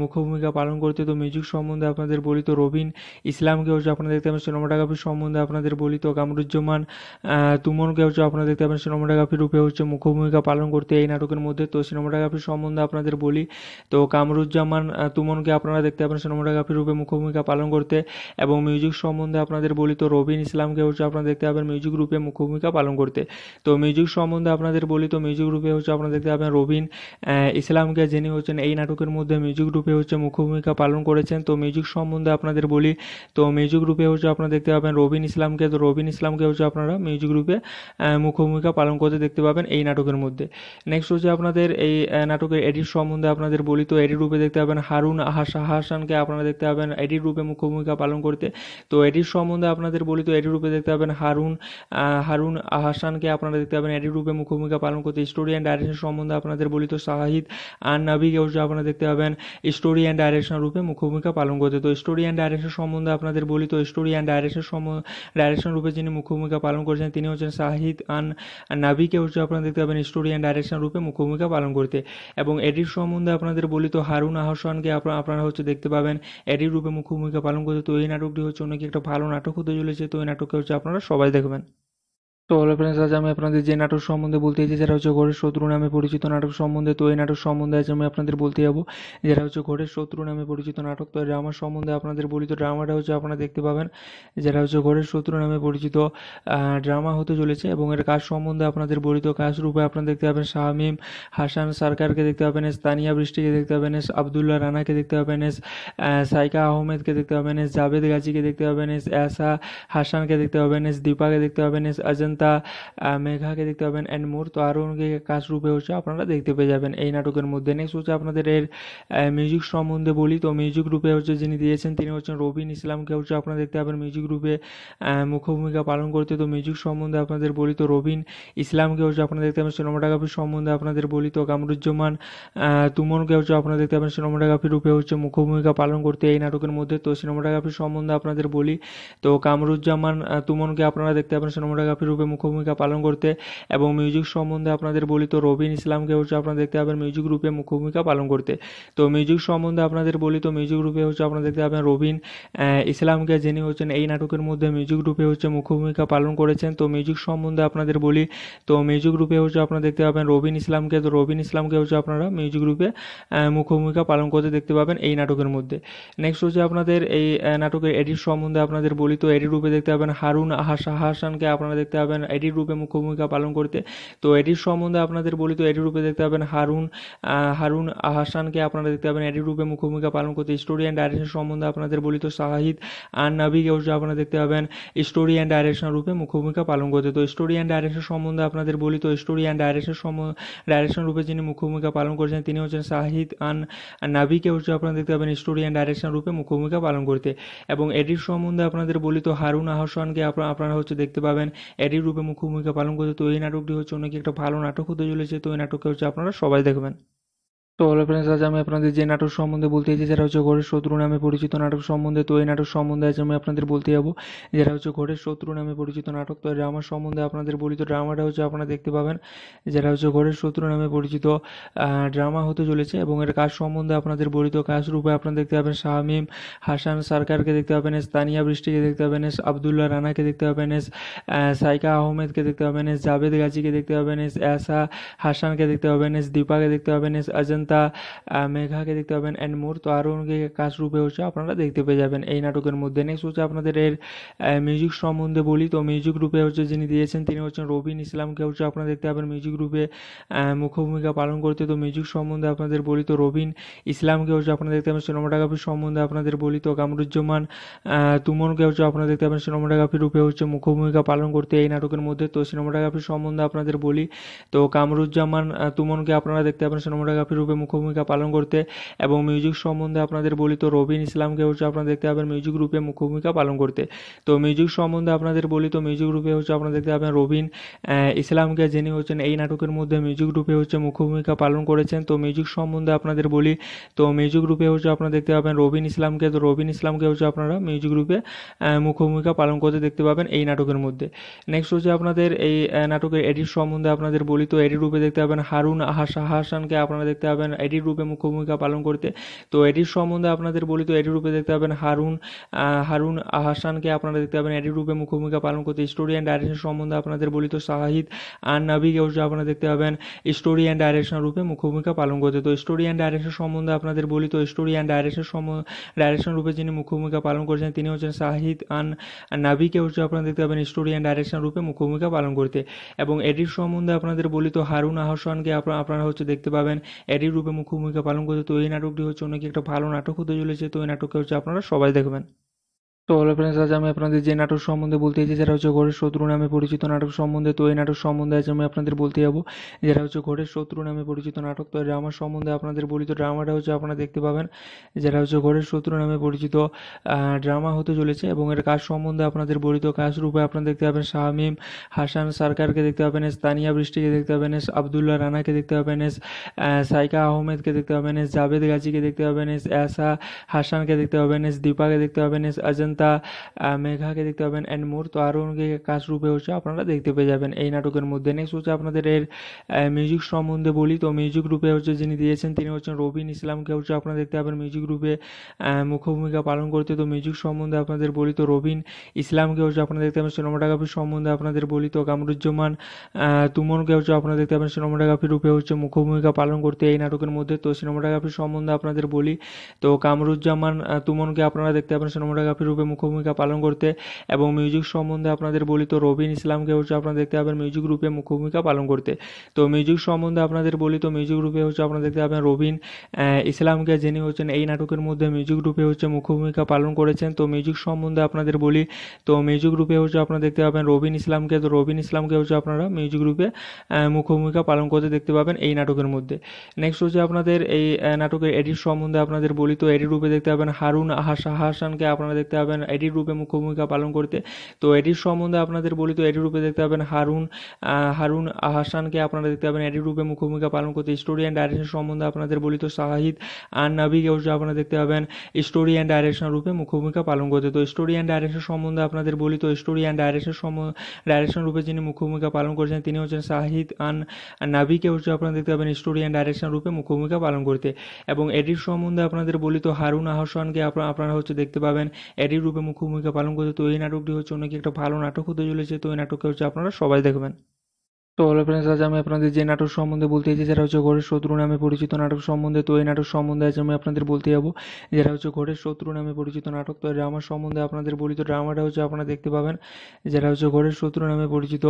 মুখ্য ভূমিকা পালন করতে তো মিউজিক সম্বন্ধে আপনাদের বলি তো রবিন ইসলামকে হচ্ছে আপনারা দেখতে পাবেন সিনেমাটোগ্রাফি সম্বন্ধে আপনাদের বলি তো কামরুজ্জামান তুমনকে হচ্ছে আপনারা দেখতে পাবেন সিনেমাটোগ্রাফি রূপে হচ্ছে মুখ্য ভূমিকা পালন করতে এই নাটকের মধ্যে তো সিনেমাটোগ্রাফি সম্বন্ধে আপনাদের বলি তো কামরুজ্জামান তুমনকে আপনারা দেখতে পাবেন সিনেমাটোগ্রাফি রূপে মুখ্য ভূমিকা পালন করতে এবং মিউজিক সম্বন্ধে আপনাদের বলি তো রবিন ইসলামকে হচ্ছে আপনারা দেখতে পাবেন মিউজিক গ্রুপে মুখ্য ভূমিকা পালন করতে তো মিউজিক সম্বন্ধে আপনাদের বলি তো মিউজিক গ্রুপে হচ্ছে আপনারা দেখতে পাবেন রবিন ইসলামকে যিনি হচ্ছেন এই নাটকের মধ্যে মিউজিক গ্রুপে হচ্ছে মুখ্য ভূমিকা পালন করেছেন তো মিউজিক সম্বন্ধে আপনাদের বলি তো মিউজিক গ্রুপে হচ্ছে আপনারা দেখতে পাবেন রবিন ইসলামকে তো রবিন ইসলামকে হচ্ছে আপনারা মিউজিক গ্রুপে মুখ্য ভূমিকা পালন করতে দেখতে পাবেন এই নাটকের মধ্যে নেক্সট হচ্ছে আপনাদের এই নাটকের এডিট সম্বন্ধে আপনাদের বলি তো এডিট রূপে দেখতে পাবেন হারুন হাসানকে আপনারা দেখতে পাবেন পাবেন এডির রূপে মুখ্য ভূমিকা পালন করতে তো এডির সম্বন্ধে আপনাদের বলি তো এডির রূপে দেখতে পাবেন হারুন হারুন আহসানকে আপনারা দেখতে পাবেন এডির রূপে মুখ্য ভূমিকা পালন করতে স্টোরি অ্যান্ড ডাইরেকশন সম্বন্ধে আপনাদের বলি তো শাহিদ আর নাবিকে আপনারা দেখতে পাবেন স্টোরি অ্যান্ড ডাইরেকশন রূপে মুখ্য ভূমিকা পালন করতে তো স্টোরি অ্যান্ড ডাইরেকশন সম্বন্ধে আপনাদের বলি তো স্টোরি অ্যান্ড ডাইরেকশন সম্বন্ধে ডাইরেকশন রূপে যিনি মুখ্য ভূমিকা পালন করেছেন তিনি হচ্ছেন শাহিদ আন নাবিকে হচ্ছে আপনারা দেখতে পাবেন স্টোরি অ্যান্ড ডাইরেকশন রূপে মুখ্য ভূমিকা পালন করতে এবং এডির সম্বন্ধে আপনাদের বলি তো হারুন আহসানকে আপনারা হচ্ছে দেখতে পাবেন এডির রূপে মুখ্য ভূমিকা পালন করছে তো এই নাটকটি হচ্ছে অনেক একটা ভালো নাটক হতে চলেছে তো এই নাটকটি হচ্ছে আপনারা সবাই দেখবেন তো হ্যালো ফ্রেন্ডস আজ আমি আপনাদের যে নাটক সম্বন্ধে বলতে চাইছি যারা হচ্ছে ঘরের শত্রু নামে পরিচিত নাটক সম্বন্ধে তো এই নাটক সম্বন্ধে আজ আমি আপনাদের বলতে যাবো যারা হচ্ছে ঘরের শত্রু নামে পরিচিত নাটক তো ড্রামা সম্বন্ধে আপনাদের বলি তো ড্রামাটা হচ্ছে আপনারা দেখতে পাবেন যারা হচ্ছে ঘরের শত্রু নামে পরিচিত ড্রামা হতে চলেছে এবং এর কাজ সম্বন্ধে আপনাদের বলি তো কাজ রূপে আপনারা দেখতে পাবেন শাহমিম হাসান সরকারকে দেখতে পাবেন এস তানিয়া বৃষ্টিকে দেখতে পাবেন এস আবদুল্লাহ রানাকে দেখতে পাবেন এস সাইকা আহমেদকে দেখতে পাবেন এস জাভেদ গাজীকে দেখতে পাবেন এস এসা হাসানকে দেখতে পাবেন এস দীপাকে দেখতে পাবেন এস আজেন তা মেঘাকে দেখতে পাবেন অ্যান্ড মোর তো আরও অনেকে কাজ রূপে হচ্ছে আপনারা দেখতে পেয়ে যাবেন এই নাটকের মধ্যে নেক্সট হচ্ছে আপনাদের এর মিউজিক সম্বন্ধে বলি তো মিউজিক রূপে হচ্ছে যিনি দিয়েছেন তিনি হচ্ছেন রবিন ইসলামকে হচ্ছে আপনারা দেখতে পাবেন মিউজিক রূপে মুখ্যভূমিকা পালন করতে তো মিউজিক সম্বন্ধে আপনাদের বলি তো রবিন ইসলামকে হচ্ছে আপনারা দেখতে পাবেন সিনেমাটোগ্রাফি সম্বন্ধে আপনাদের বলি তো কামরুজ্জামান তুমনকে হচ্ছে আপনারা দেখতে পাবেন সিনেমাটোগ্রাফি রূপে হচ্ছে মুখ্যভূমিকা পালন করতে এই নাটকের মধ্যে তো সিনেমাটোগ্রাফি সম্বন্ধে আপনাদের বলি তো কামরুজ্জামান তুমনকে আপনারা দেখতে পাবেন সিনেমাটোগ্রাফি রূপে রূপে মুখ্য ভূমিকা পালন করতে এবং মিউজিক সম্বন্ধে আপনাদের বলি তো রবিন ইসলামকে হচ্ছে আপনারা দেখতে পাবেন মিউজিক রূপে মুখ্যভূমিকা পালন করতে তো মিউজিক সম্বন্ধে আপনাদের বলি তো মিউজিক রূপে হচ্ছে আপনারা দেখতে পাবেন রবিন ইসলামকে যিনি হচ্ছেন এই নাটকের মধ্যে মিউজিক রূপে হচ্ছে মুখ্যভূমিকা পালন করেছেন তো মিউজিক সম্বন্ধে আপনাদের বলি তো মিউজিক রূপে হচ্ছে আপনারা দেখতে পাবেন রবিন ইসলামকে তো রবিন ইসলামকে হচ্ছে আপনারা মিউজিক রূপে মুখ্য ভূমিকা পালন করতে দেখতে পাবেন এই নাটকের মধ্যে নেক্সট হচ্ছে আপনাদের এই নাটকের এডিট সম্বন্ধে আপনাদের বলি তো এডিট রূপে দেখতে পাবেন হারুন হাসানকে আপনারা দেখতে পাবেন পাবেন এডির রূপে মুখ্য ভূমিকা পালন করতে তো এডির সম্বন্ধে আপনাদের বলি তো এডির রূপে দেখতে পাবেন হারুন হারুন হাসানকে আপনারা দেখতে পাবেন এডির রূপে মুখ্য ভূমিকা পালন করতে স্টোরি অ্যান্ড ডাইরেকশন সম্বন্ধে আপনাদের বলি তো শাহিদ আর নাবিকেও হচ্ছে আপনারা দেখতে পাবেন স্টোরি অ্যান্ড ডাইরেকশন রূপে মুখ্য ভূমিকা পালন করতে তো স্টোরি অ্যান্ড ডাইরেকশন সম্বন্ধে আপনাদের বলি তো স্টোরি অ্যান্ড ডাইরেকশন সম্বন্ধে ডাইরেকশন রূপে যিনি মুখ্য ভূমিকা পালন করেছেন তিনি হচ্ছেন শাহিদ আন নাবিকে হচ্ছে আপনারা দেখতে পাবেন স্টোরি অ্যান্ড ডাইরেকশন রূপে মুখ্য ভূমিকা পালন করতে এবং এডির সম্বন্ধে আপনাদের বলি তো হারুন আহসানকে আপনারা হচ্ছে দেখতে পাবেন এডির রূপে মুখ্য ভূমিকা পালন করছে তো এই নাটকটি হচ্ছে অনেক একটা ভালো নাটক হতে চলেছে তো এই নাটককে হচ্ছে আপনারা সবাই দেখবেন তো হলো ফ্রেন্ডস আজ আমি আপনাদের যে নাটক সম্বন্ধে বলতে চাইছি যারা হচ্ছে ঘরের শত্রু নামে পরিচিত নাটক সম্বন্ধে তো এই নাটক সম্বন্ধে আজ আমি আপনাদের বলতে যাবো যারা হচ্ছে ঘরের শত্রু নামে পরিচিত নাটক তো ড্রামা সম্বন্ধে আপনাদের বলি তো ড্রামাটা হচ্ছে আপনারা দেখতে পাবেন যারা হচ্ছে ঘরের শত্রু নামে পরিচিত ড্রামা হতে চলেছে এবং এর কাজ সম্বন্ধে আপনাদের বলি তো কাজ রূপে আপনারা দেখতে পাবেন শাহমিম হাসান সরকারকে দেখতে পাবেন এস তানিয়া বৃষ্টিকে দেখতে পাবেন এস আবদুল্লাহ রানাকে দেখতে পাবেন এস সাইকা আহমেদকে দেখতে পাবেন এস জাভেদ গাজীকে দেখতে পাবেন এস এসা হাসানকে দেখতে পাবেন এস দীপাকে দেখতে পাবেন এস আজান তা মেঘাকে দেখতে পাবেন অ্যান্ড মোর তো আরও অনেকে কাজ রূপে হচ্ছে আপনারা দেখতে পেয়ে যাবেন এই নাটকের মধ্যে নেক্সট হচ্ছে আপনাদের এর মিউজিক সম্বন্ধে বলি তো মিউজিক রূপে হচ্ছে যিনি দিয়েছেন তিনি হচ্ছেন রবিন ইসলামকে হচ্ছে আপনারা দেখতে পাবেন মিউজিক রূপে মুখ্য ভূমিকা পালন করতে তো মিউজিক সম্বন্ধে আপনাদের বলি তো রবিন ইসলামকে হচ্ছে আপনারা দেখতে পাবেন সিনেমাটোগ্রাফি সম্বন্ধে আপনাদের বলি তো কামরুজ্জামান তুমনকে হচ্ছে আপনারা দেখতে পাবেন সিনেমাটোগ্রাফি রূপে হচ্ছে মুখ্য ভূমিকা পালন করতে এই নাটকের মধ্যে তো সিনেমাটোগ্রাফি সম্বন্ধে আপনাদের বলি তো কামরুজ্জামান তুমনকে আপনারা দেখতে পাবেন সিনেমাটোগ্রাফি রূপে হবে মুখ্য ভূমিকা পালন করতে এবং মিউজিক সম্বন্ধে আপনাদের বলি তো রবিন ইসলামকে হচ্ছে আপনারা দেখতে পাবেন মিউজিক রূপে মুখ্য ভূমিকা পালন করতে তো মিউজিক সম্বন্ধে আপনাদের বলি তো মিউজিক রূপে হচ্ছে আপনারা দেখতে পাবেন রবিন ইসলামকে যিনি হচ্ছেন এই নাটকের মধ্যে মিউজিক রূপে হচ্ছে মুখ্য ভূমিকা পালন করেছেন তো মিউজিক সম্বন্ধে আপনাদের বলি তো মিউজিক রূপে হচ্ছে আপনারা দেখতে পাবেন রবিন ইসলামকে তো রবিন ইসলামকে হচ্ছে আপনারা মিউজিক রূপে মুখ্য ভূমিকা পালন করতে দেখতে পাবেন এই নাটকের মধ্যে নেক্সট হচ্ছে আপনাদের এই নাটকের এডিট সম্বন্ধে আপনাদের বলি তো এডিট রূপে দেখতে পাবেন হারুন হাসানকে আপনারা দেখতে পাবেন পাবেন এডিট রূপে মুখ্য ভূমিকা পালন করতে তো এডিট সম্বন্ধে আপনাদের বলি তো এডিট রূপে দেখতে পাবেন হারুন হারুন আহসানকে আপনারা দেখতে পাবেন এডিট রূপে মুখ্য ভূমিকা পালন করতে স্টোরি অ্যান্ড ডাইরেকশন সম্বন্ধে আপনাদের বলি তো শাহিদ আর নাবিকেও আপনারা দেখতে পাবেন স্টোরি অ্যান্ড ডাইরেকশন রূপে মুখ্য ভূমিকা পালন করতে তো স্টোরি অ্যান্ড ডাইরেকশন সম্বন্ধে আপনাদের বলি তো স্টোরি অ্যান্ড ডাইরেকশন সম্বন্ধে ডাইরেকশন রূপে যিনি মুখ্য ভূমিকা পালন করেছেন তিনি হচ্ছেন শাহিদ আন নাবিকে হচ্ছে আপনারা দেখতে পাবেন স্টোরি অ্যান্ড ডাইরেকশন রূপে মুখ্য ভূমিকা পালন করতে এবং এডিট সম্বন্ধে আপনাদের বলি তো হারুন আহসানকে আপনারা হচ্ছে দেখতে পাবেন এডিট রূপে মুখ্য ভূমিকা পালন করছে তো এই নাটকটি হচ্ছে অনেক একটা ভালো নাটক হতে চলেছে তো এই নাটককে হচ্ছে আপনারা সবাই দেখবেন তো হলো ফ্রেন্ডস আজ আমি আপনাদের যে নাটক সম্বন্ধে বলতে চাইছি যারা হচ্ছে ঘরের শত্রু নামে পরিচিত নাটক সম্বন্ধে তো এই নাটক সম্বন্ধে আজ আমি আপনাদের বলতে যাবো যারা হচ্ছে ঘরের শত্রু নামে পরিচিত নাটক তো ড্রামা সম্বন্ধে আপনাদের বলি তো ড্রামাটা হচ্ছে আপনারা দেখতে পাবেন যারা হচ্ছে ঘরের শত্রু নামে পরিচিত ড্রামা হতে চলেছে এবং এর কাজ সম্বন্ধে আপনাদের বলি তো কাজ রূপে আপনারা দেখতে পাবেন শাহমিম হাসান সরকারকে দেখতে পাবেন এস তানিয়া বৃষ্টিকে দেখতে পাবেন এস আবদুল্লাহ রানাকে দেখতে পাবেন এস সাইকা আহমেদকে দেখতে পাবেন এস জাভেদ গাজীকে দেখতে পাবেন এস এসা হাসানকে দেখতে পাবেন এস দীপাকে দেখতে পাবেন এস আজন্ত তা মেঘাকে দেখতে পাবেন অ্যান্ড মোর তো আরও অনেকে কাজ রূপে হচ্ছে আপনারা দেখতে পেয়ে যাবেন এই নাটকের মধ্যে নেক্সট হচ্ছে আপনাদের এর মিউজিক সম্বন্ধে বলি তো মিউজিক রূপে হচ্ছে যিনি দিয়েছেন তিনি হচ্ছেন রবিন ইসলামকে হচ্ছে আপনারা দেখতে পাবেন মিউজিক রূপে মুখ্য ভূমিকা পালন করতে তো মিউজিক সম্বন্ধে আপনাদের বলি তো রবিন ইসলামকে হচ্ছে আপনারা দেখতে পাবেন সিনেমাটোগ্রাফি সম্বন্ধে আপনাদের বলি তো কামরুজ্জামান তুমনকে হচ্ছে আপনারা দেখতে পাবেন সিনেমাটোগ্রাফি রূপে হচ্ছে মুখ্য ভূমিকা পালন করতে এই নাটকের মধ্যে তো সিনেমাটোগ্রাফি সম্বন্ধে আপনাদের বলি তো কামরুজ্জামান তুমনকে আপনারা দেখতে পাবেন সিনেমাটোগ্রাফি রূপে হবে মুখ্য ভূমিকা পালন করতে এবং মিউজিক সম্বন্ধে আপনাদের বলি তো রবিন ইসলামকে হচ্ছে আপনারা দেখতে পাবেন মিউজিক রূপে মুখ্য ভূমিকা পালন করতে তো মিউজিক সম্বন্ধে আপনাদের বলি তো মিউজিক রূপে হচ্ছে আপনারা দেখতে পাবেন রবিন ইসলামকে যিনি হচ্ছেন এই নাটকের মধ্যে মিউজিক রূপে হচ্ছে মুখ্য ভূমিকা পালন করেছেন তো মিউজিক সম্বন্ধে আপনাদের বলি তো মিউজিক রূপে হচ্ছে আপনারা দেখতে পাবেন রবিন ইসলামকে তো রবিন ইসলামকে হচ্ছে আপনারা মিউজিক রূপে মুখ্য ভূমিকা পালন করতে দেখতে পাবেন এই নাটকের মধ্যে নেক্সট হচ্ছে আপনাদের এই নাটকের এডিট সম্বন্ধে আপনাদের বলি তো এডিট রূপে দেখতে পাবেন হারুন হাসানকে আপনারা দেখতে পাবেন পাবেন এডিট রূপে মুখ্য ভূমিকা পালন করতে তো এডিট সম্বন্ধে আপনাদের বলি তো এডিট রূপে দেখতে পাবেন হারুন হারুন আহসানকে আপনারা দেখতে পাবেন এডিট রূপে মুখ্য ভূমিকা পালন করতে স্টোরি অ্যান্ড ডাইরেকশন সম্বন্ধে আপনাদের বলি তো শাহিদ আর নাবিকে আপনারা দেখতে পাবেন স্টোরি অ্যান্ড ডাইরেকশন রূপে মুখ্য ভূমিকা পালন করতে তো স্টোরি অ্যান্ড ডাইরেকশন সম্বন্ধে আপনাদের বলি তো স্টোরি অ্যান্ড ডাইরেকশন সম্বন্ধে ডাইরেকশন রূপে যিনি মুখ্য ভূমিকা পালন করেছেন তিনি হচ্ছেন শাহিদ আন নাবিকে হচ্ছে আপনারা দেখতে পাবেন স্টোরি অ্যান্ড ডাইরেকশন রূপে মুখ্য ভূমিকা পালন করতে এবং এডিট সম্বন্ধে আপনাদের বলি তো হারুন আহসানকে আপনারা হচ্ছে দেখতে পাবেন এডিট রূপে মুখ্য ভূমিকা পালন করছে তো এই নাটকটি হচ্ছে অনেক একটা ভালো নাটক হতে চলেছে তো এই নাটককে হচ্ছে আপনারা সবাই দেখবেন তো হলো ফ্রেন্ডস আজ আমি আপনাদের যে নাটক সম্বন্ধে বলতে চাইছি যারা হচ্ছে ঘরের শত্রু নামে পরিচিত নাটক সম্বন্ধে তো এই নাটক সম্বন্ধে আজ আমি আপনাদের বলতে যাবো যারা হচ্ছে ঘরের শত্রু নামে পরিচিত নাটক তো ড্রামা সম্বন্ধে আপনাদের বলি তো ড্রামাটা হচ্ছে আপনারা দেখতে পাবেন যারা হচ্ছে ঘরের শত্রু নামে পরিচিত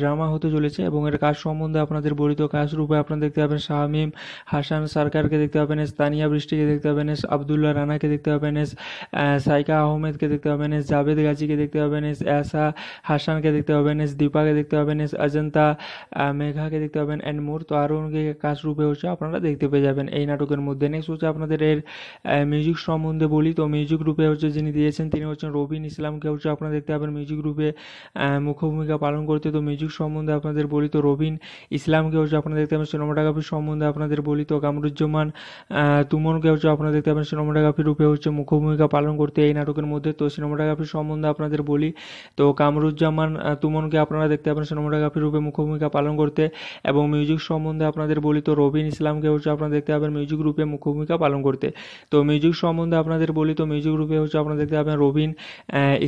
ড্রামা হতে চলেছে এবং এর কাজ সম্বন্ধে আপনাদের বলি তো কাজ রূপে আপনারা দেখতে পাবেন শাহমিম হাসান সরকারকে দেখতে পাবেন এস তানিয়া বৃষ্টিকে দেখতে পাবেন এস আবদুল্লাহ রানাকে দেখতে পাবেন এস সাইকা আহমেদকে দেখতে পাবেন এস জাভেদ গাজীকে দেখতে পাবেন এস এসা হাসানকে দেখতে পাবেন এস দীপাকে দেখতে পাবেন এস আজন্ত অজন্তা মেঘাকে দেখতে পাবেন অ্যান্ড মোর তো আরও অনেকে কাজ রূপে হচ্ছে আপনারা দেখতে পেয়ে যাবেন এই নাটকের মধ্যে নেক্সট হচ্ছে আপনাদের এর মিউজিক সম্বন্ধে বলি তো মিউজিক রূপে হচ্ছে যিনি দিয়েছেন তিনি হচ্ছেন রবিন ইসলামকে হচ্ছে আপনারা দেখতে পাবেন মিউজিক রূপে মুখ্য ভূমিকা পালন করতে তো মিউজিক সম্বন্ধে আপনাদের বলি তো রবিন ইসলামকে হচ্ছে আপনারা দেখতে পাবেন সিনেমাটোগ্রাফি সম্বন্ধে আপনাদের বলি তো কামরুজ্জামান তুমনকে হচ্ছে আপনারা দেখতে পাবেন সিনেমাটোগ্রাফি রূপে হচ্ছে মুখ্য ভূমিকা পালন করতে এই নাটকের মধ্যে তো সিনেমাটোগ্রাফি সম্বন্ধে আপনাদের বলি তো কামরুজ্জামান তুমনকে আপনারা দেখতে পাবেন সিনেমাটোগ্রাফি রূপে মুখ্য ভূমিকা পালন করতে এবং মিউজিক সম্বন্ধে আপনাদের বলি তো রবিন ইসলামকে হচ্ছে আপনারা দেখতে পাবেন মিউজিক গ্রুপে মুখ্য ভূমিকা পালন করতে তো মিউজিক সম্বন্ধে আপনাদের বলি তো মিউজিক গ্রুপে হচ্ছে আপনারা দেখতে পাবেন রবিন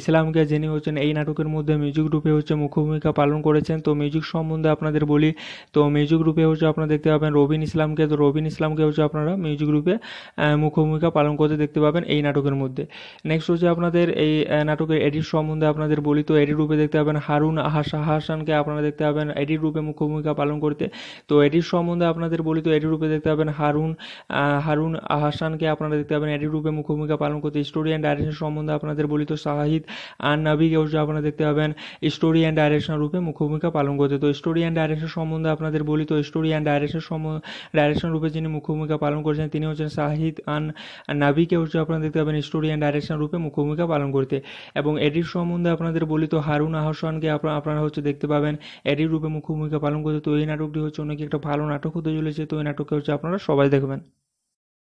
ইসলামকে যিনি হচ্ছেন এই নাটকের মধ্যে মিউজিক গ্রুপে হচ্ছে মুখ্য ভূমিকা পালন করেছেন তো মিউজিক সম্বন্ধে আপনাদের বলি তো মিউজিক গ্রুপে হচ্ছে আপনারা দেখতে পাবেন রবিন ইসলামকে তো রবিন ইসলামকে হচ্ছে আপনারা মিউজিক গ্রুপে মুখ্য ভূমিকা পালন করতে দেখতে পাবেন এই নাটকের মধ্যে নেক্সট হচ্ছে আপনাদের এই নাটকের এডিট সম্বন্ধে আপনাদের বলি তো এডিট রূপে দেখতে পাবেন হারুন হাসানকে আপনারা দেখতে পাবেন পাবেন এডির রূপে মুখ্য ভূমিকা পালন করতে তো এডির সম্বন্ধে আপনাদের বলি তো এডির রূপে দেখতে পাবেন হারুন হারুন আহসানকে আপনারা দেখতে পাবেন এডির রূপে মুখ্য ভূমিকা পালন করতে স্টোরি অ্যান্ড ডাইরেকশন সম্বন্ধে আপনাদের বলি তো শাহিদ আর নাবিকে আপনারা দেখতে পাবেন স্টোরি অ্যান্ড ডাইরেকশন রূপে মুখ্য ভূমিকা পালন করতে তো স্টোরি অ্যান্ড ডাইরেকশন সম্বন্ধে আপনাদের বলি তো স্টোরি অ্যান্ড ডাইরেকশন সম্বন্ধে ডাইরেকশন রূপে যিনি মুখ্য ভূমিকা পালন করেছেন তিনি হচ্ছেন শাহিদ আন নাবিকে হচ্ছে আপনারা দেখতে পাবেন স্টোরি অ্যান্ড ডাইরেকশন রূপে মুখ্য ভূমিকা পালন করতে এবং এডির সম্বন্ধে আপনাদের বলি তো হারুন আহসানকে আপনারা হচ্ছে দেখতে পাবেন এডির রূপে মুখ্য ভূমিকা পালন করছে তো এই নাটকটি হচ্ছে অনেক একটা ভালো নাটক হতে চলেছে তো এই নাটকটি হচ্ছে আপনারা সবাই দেখবেন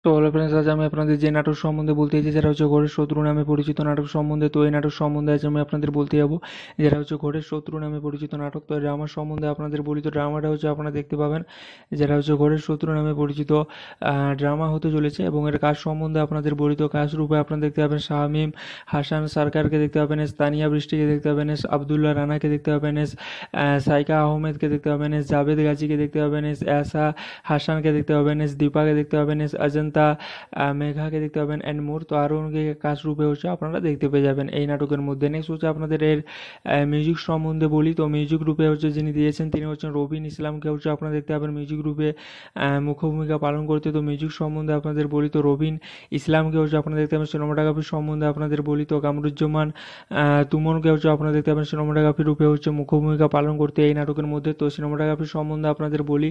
তো হলো ফ্রেন্ডস আজ আমি আপনাদের যে নাটক সম্বন্ধে বলতে চাইছি যারা হচ্ছে ঘরের শত্রু নামে পরিচিত নাটক সম্বন্ধে তো এই নাটক সম্বন্ধে আজ আমি আপনাদের বলতে যাবো যারা হচ্ছে ঘরের শত্রু নামে পরিচিত নাটক তো ড্রামা সম্বন্ধে আপনাদের বলি তো ড্রামাটা হচ্ছে আপনারা দেখতে পাবেন যারা হচ্ছে ঘরের শত্রু নামে পরিচিত ড্রামা হতে চলেছে এবং এর কাজ সম্বন্ধে আপনাদের বলি তো কাজ রূপে আপনারা দেখতে পাবেন শাহমিম হাসান সরকারকে দেখতে পাবেন এস তানিয়া বৃষ্টিকে দেখতে পাবেন এস আবদুল্লাহ রানাকে দেখতে পাবেন এস সাইকা আহমেদকে দেখতে পাবেন এস জাভেদ গাজীকে দেখতে পাবেন এস এসা হাসানকে দেখতে পাবেন এস দীপাকে দেখতে পাবেন এস আজন্ত অজন্তা মেঘাকে দেখতে পাবেন অ্যান্ড তো আরও কাজ রূপে হচ্ছে আপনারা দেখতে পেয়ে যাবেন এই নাটকের মধ্যে নেক্সট হচ্ছে আপনাদের এর মিউজিক সম্বন্ধে বলি তো মিউজিক রূপে হচ্ছে যিনি দিয়েছেন তিনি হচ্ছেন রবিন ইসলামকে হচ্ছে আপনারা দেখতে পাবেন মিউজিক রূপে মুখ্য ভূমিকা পালন করতে তো মিউজিক সম্বন্ধে আপনাদের বলি তো রবিন ইসলামকে হচ্ছে আপনারা দেখতে পাবেন সিনেমাটোগ্রাফি সম্বন্ধে আপনাদের বলি তো কামরুজ্জামান তুমনকে হচ্ছে আপনারা দেখতে পাবেন সিনেমাটোগ্রাফি রূপে হচ্ছে মুখ্য ভূমিকা পালন করতে এই নাটকের মধ্যে তো সিনেমাটোগ্রাফি সম্বন্ধে আপনাদের বলি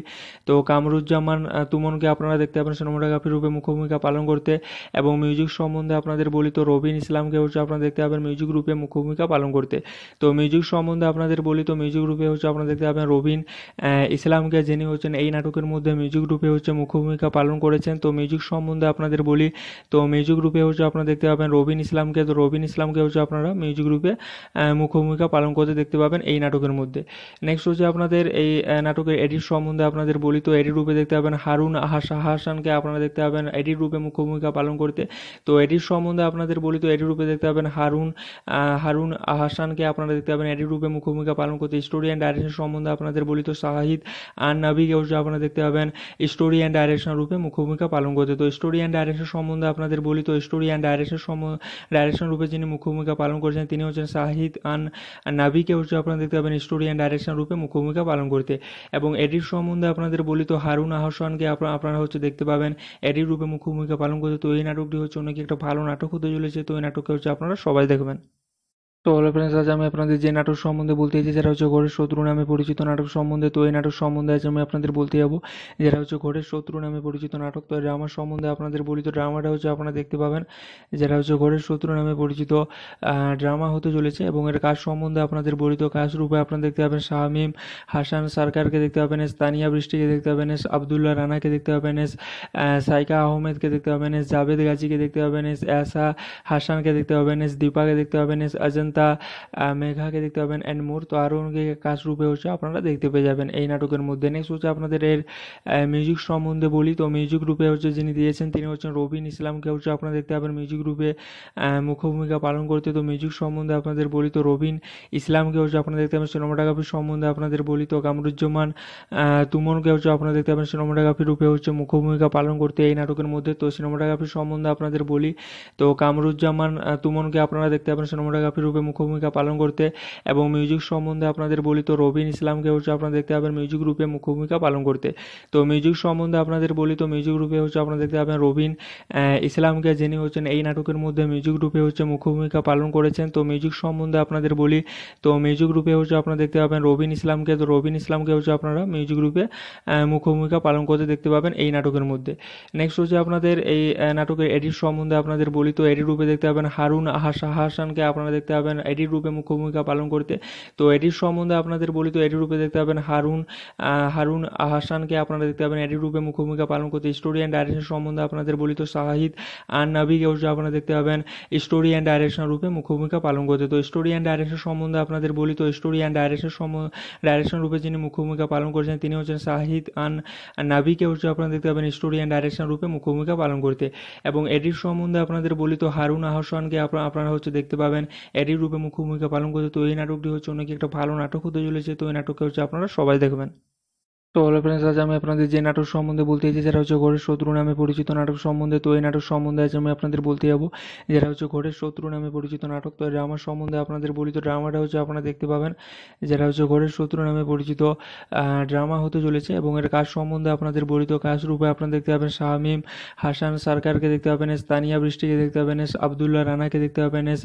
তো কামরুজ্জামান তুমনকে আপনারা দেখতে পাবেন সিনেমাটোগ্রাফি রূপে মুখ্য ভূমিকা পালন করতে এবং মিউজিক সম্বন্ধে আপনাদের বলি তো রবিন ইসলামকে হচ্ছে আপনারা দেখতে পাবেন মিউজিক গ্রুপে মুখ্য ভূমিকা পালন করতে তো মিউজিক সম্বন্ধে আপনাদের বলি তো মিউজিক গ্রুপে হচ্ছে আপনারা দেখতে পাবেন রবিন ইসলামকে যিনি হচ্ছেন এই নাটকের মধ্যে মিউজিক গ্রুপে হচ্ছে মুখ্য ভূমিকা পালন করেছেন তো মিউজিক সম্বন্ধে আপনাদের বলি তো মিউজিক গ্রুপে হচ্ছে আপনারা দেখতে পাবেন রবিন ইসলামকে তো রবিন ইসলামকে হচ্ছে আপনারা মিউজিক গ্রুপে মুখ্য ভূমিকা পালন করতে দেখতে পাবেন এই নাটকের মধ্যে নেক্সট হচ্ছে আপনাদের এই নাটকের এডিট সম্বন্ধে আপনাদের বলি তো এডিট রূপে দেখতে পাবেন হারুন হাসানকে আপনারা দেখতে পাবেন পাবেন এডির রূপে মুখ্য ভূমিকা পালন করতে তো এডির সম্বন্ধে আপনাদের বলি তো এডির রূপে দেখতে পাবেন হারুন হারুন আহসানকে আপনারা দেখতে পাবেন এডির রূপে মুখ্য ভূমিকা পালন করতে স্টোরি অ্যান্ড ডাইরেকশন সম্বন্ধে আপনাদের বলি তো শাহিদ আর নাবিকে আপনারা দেখতে পাবেন স্টোরি অ্যান্ড ডাইরেকশন রূপে মুখ্য ভূমিকা পালন করতে তো স্টোরি অ্যান্ড ডাইরেকশন সম্বন্ধে আপনাদের বলি তো স্টোরি অ্যান্ড ডাইরেকশন সম্বন্ধে ডাইরেকশন রূপে যিনি মুখ্য ভূমিকা পালন করেছেন তিনি হচ্ছেন শাহিদ আন নাবিকে হচ্ছে আপনারা দেখতে পাবেন স্টোরি অ্যান্ড ডাইরেকশন রূপে মুখ্য ভূমিকা পালন করতে এবং এডির সম্বন্ধে আপনাদের বলি তো হারুন আহসানকে আপনারা হচ্ছে দেখতে পাবেন এডির রূপে মুখ্য ভূমিকা পালন করছে তো এই নাটকটি হচ্ছে অনেক একটা ভালো নাটক হতে চলেছে তো এই নাটককে হচ্ছে আপনারা সবাই দেখবেন তো হলো ফ্রেন্ডস আজ আমি আপনাদের যে নাটক সম্বন্ধে বলতে চাইছি যারা হচ্ছে ঘরের শত্রু নামে পরিচিত নাটক সম্বন্ধে তো এই নাটক সম্বন্ধে আজ আমি আপনাদের বলতে যাবো যারা হচ্ছে ঘরের শত্রু নামে পরিচিত নাটক তো ড্রামা সম্বন্ধে আপনাদের বলি তো ড্রামাটা হচ্ছে আপনারা দেখতে পাবেন যারা হচ্ছে ঘরের শত্রু নামে পরিচিত ড্রামা হতে চলেছে এবং এর কাজ সম্বন্ধে আপনাদের বলি তো কাজ রূপে আপনারা দেখতে পাবেন শাহমিম হাসান সরকারকে দেখতে পাবেন এস তানিয়া বৃষ্টিকে দেখতে পাবেন এস আবদুল্লাহ রানাকে দেখতে পাবেন এস সাইকা আহমেদকে দেখতে পাবেন এস জাভেদ গাজীকে দেখতে পাবেন এস এসা হাসানকে দেখতে পাবেন এস দীপাকে দেখতে পাবেন এস আজান তা মেঘাকে দেখতে পাবেন অ্যান্ড মোর তো আরও অনেকে কাজ রূপে হচ্ছে আপনারা দেখতে পেয়ে যাবেন এই নাটকের মধ্যে নেক্সট হচ্ছে আপনাদের এর মিউজিক সম্বন্ধে বলি তো মিউজিক রূপে হচ্ছে যিনি দিয়েছেন তিনি হচ্ছেন রবিন ইসলামকে হচ্ছে আপনারা দেখতে পাবেন মিউজিক রূপে মুখ্য ভূমিকা পালন করতে তো মিউজিক সম্বন্ধে আপনাদের বলি তো রবিন ইসলামকে হচ্ছে আপনারা দেখতে পাবেন সিনেমাটোগ্রাফি সম্বন্ধে আপনাদের বলি তো কামরুজ্জামান তুমনকে হচ্ছে আপনারা দেখতে পাবেন সিনেমাটোগ্রাফি রূপে হচ্ছে মুখ্য ভূমিকা পালন করতে এই নাটকের মধ্যে তো সিনেমাটোগ্রাফি সম্বন্ধে আপনাদের বলি তো কামরুজ্জামান তুমনকে আপনারা দেখতে পাবেন সিনেমাটোগ্রাফি রূপে হবে মুখ্য ভূমিকা পালন করতে এবং মিউজিক সম্বন্ধে আপনাদের বলি তো রবিন ইসলামকে হচ্ছে আপনারা দেখতে পাবেন মিউজিক রূপে মুখ্য ভূমিকা পালন করতে তো মিউজিক সম্বন্ধে আপনাদের বলি তো মিউজিক রূপে হচ্ছে আপনারা দেখতে পাবেন রবিন ইসলামকে যিনি হচ্ছেন এই নাটকের মধ্যে মিউজিক রূপে হচ্ছে মুখ্য ভূমিকা পালন করেছেন তো মিউজিক সম্বন্ধে আপনাদের বলি তো মিউজিক রূপে হচ্ছে আপনারা দেখতে পাবেন রবিন ইসলামকে তো রবিন ইসলামকে হচ্ছে আপনারা মিউজিক রূপে মুখ্য ভূমিকা পালন করতে দেখতে পাবেন এই নাটকের মধ্যে নেক্সট হচ্ছে আপনাদের এই নাটকের এডিট সম্বন্ধে আপনাদের বলি তো এডিট রূপে দেখতে পাবেন হারুন হাসানকে আপনারা দেখতে পাবেন পাবেন এডিট রূপে মুখ্য ভূমিকা পালন করতে তো এডিট সম্বন্ধে আপনাদের বলি তো এডিট রূপে দেখতে পাবেন হারুন হারুন আহসানকে আপনারা দেখতে পাবেন এডিট রূপে মুখ্য ভূমিকা পালন করতে স্টোরি অ্যান্ড ডাইরেকশন সম্বন্ধে আপনাদের বলি তো শাহিদ আর নাবিকে আপনারা দেখতে পাবেন স্টোরি অ্যান্ড ডাইরেকশন রূপে মুখ্য ভূমিকা পালন করতে তো স্টোরি অ্যান্ড ডাইরেকশন সম্বন্ধে আপনাদের বলি তো স্টোরি অ্যান্ড ডাইরেকশন সম্বন্ধে ডাইরেকশন রূপে যিনি মুখ্য ভূমিকা পালন করেছেন তিনি হচ্ছেন শাহিদ আন নাবিকে হচ্ছে আপনারা দেখতে পাবেন স্টোরি অ্যান্ড ডাইরেকশন রূপে মুখ্য ভূমিকা পালন করতে এবং এডিট সম্বন্ধে আপনাদের বলি তো হারুন আহসানকে আপনারা হচ্ছে দেখতে পাবেন এডিট রূপে মুখ্য ভূমিকা পালন করছে তো এই নাটকটি হচ্ছে অনেক একটা ভালো নাটক হতে চলেছে তো এই নাটকটি হচ্ছে আপনারা সবাই দেখবেন তো হলো ফ্রেন্ডস আজ আমি আপনাদের যে নাটক সম্বন্ধে বলতে চাইছি যারা হচ্ছে ঘরের শত্রু নামে পরিচিত নাটক সম্বন্ধে তো এই নাটক সম্বন্ধে আজ আমি আপনাদের বলতে যাবো যারা হচ্ছে ঘরের শত্রু নামে পরিচিত নাটক তো ড্রামা সম্বন্ধে আপনাদের বলি তো ড্রামাটা হচ্ছে আপনারা দেখতে পাবেন যারা হচ্ছে ঘরের শত্রু নামে পরিচিত ড্রামা হতে চলেছে এবং এর কাজ সম্বন্ধে আপনাদের বলি তো কাজ রূপে আপনারা দেখতে পাবেন শাহমিম হাসান সরকারকে দেখতে পাবেন এস তানিয়া বৃষ্টিকে দেখতে পাবেন এস আবদুল্লাহ রানাকে দেখতে পাবেন এস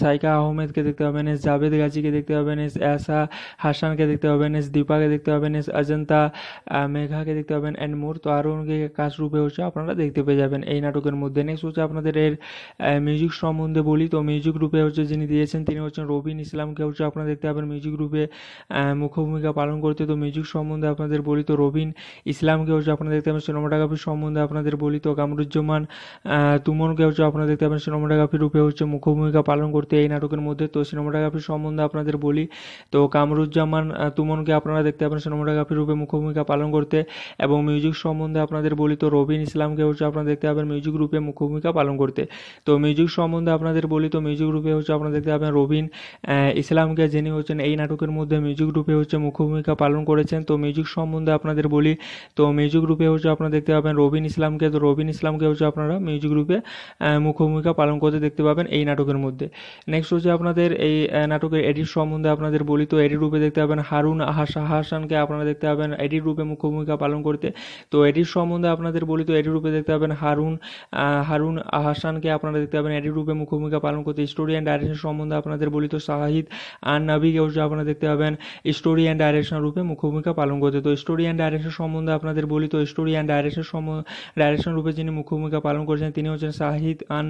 সাইকা আহমেদকে দেখতে পাবেন এস জাভেদ গাজীকে দেখতে পাবেন এস এসা হাসানকে দেখতে পাবেন এস দীপাকে দেখতে পাবেন এস আজন্ত তা মেঘাকে দেখতে পাবেন অ্যান্ড মোর তো আরও অনেকে কাজ রূপে হচ্ছে আপনারা দেখতে পেয়ে যাবেন এই নাটকের মধ্যে নেক্সট হচ্ছে আপনাদের এর মিউজিক সম্বন্ধে বলি তো মিউজিক রূপে হচ্ছে যিনি দিয়েছেন তিনি হচ্ছেন রবিন ইসলামকে হচ্ছে আপনারা দেখতে পাবেন মিউজিক রূপে মুখ্য ভূমিকা পালন করতে তো মিউজিক সম্বন্ধে আপনাদের বলি তো রবিন ইসলামকে হচ্ছে আপনারা দেখতে পাবেন সিনেমাটোগ্রাফি সম্বন্ধে আপনাদের বলি তো কামরুজ্জামান তুমনকে হচ্ছে আপনারা দেখতে পাবেন সিনেমাটোগ্রাফি রূপে হচ্ছে মুখ্য ভূমিকা পালন করতে এই নাটকের মধ্যে তো সিনেমাটোগ্রাফি সম্বন্ধে আপনাদের বলি তো কামরুজ্জামান তুমনকে আপনারা দেখতে পাবেন সিনেমাটোগ্রাফি রূপে হবে মুখ্য ভূমিকা পালন করতে এবং মিউজিক সম্বন্ধে আপনাদের বলি তো রবিন ইসলামকে হচ্ছে আপনারা দেখতে পাবেন মিউজিক রূপে মুখ্য ভূমিকা পালন করতে তো মিউজিক সম্বন্ধে আপনাদের বলি তো মিউজিক রূপে হচ্ছে আপনারা দেখতে পাবেন রবিন ইসলামকে যিনি হচ্ছেন এই নাটকের মধ্যে মিউজিক রূপে হচ্ছে মুখ্য ভূমিকা পালন করেছেন তো মিউজিক সম্বন্ধে আপনাদের বলি তো মিউজিক রূপে হচ্ছে আপনারা দেখতে পাবেন রবিন ইসলামকে তো রবিন ইসলামকে হচ্ছে আপনারা মিউজিক রূপে মুখ্য ভূমিকা পালন করতে দেখতে পাবেন এই নাটকের মধ্যে নেক্সট হচ্ছে আপনাদের এই নাটকের এডিট সম্বন্ধে আপনাদের বলি তো এডিট রূপে দেখতে পাবেন হারুন হাসানকে আপনারা দেখতে পাবেন পাবেন এডিট রূপে মুখ্য ভূমিকা পালন করতে তো এডিট সম্বন্ধে আপনাদের বলি তো এডিট রূপে দেখতে পাবেন হারুন হারুন আহসানকে আপনারা দেখতে পাবেন এডিট রূপে মুখ্য ভূমিকা পালন করতে স্টোরি অ্যান্ড ডাইরেকশন সম্বন্ধে আপনাদের বলি তো শাহিদ আর নাবিকে আপনারা দেখতে পাবেন স্টোরি অ্যান্ড ডাইরেকশন রূপে মুখ্য ভূমিকা পালন করতে তো স্টোরি অ্যান্ড ডাইরেকশন সম্বন্ধে আপনাদের বলি তো স্টোরি অ্যান্ড ডাইরেকশন সম্বন্ধে ডাইরেকশন রূপে যিনি মুখ্য ভূমিকা পালন করেছেন তিনি হচ্ছেন শাহিদ আন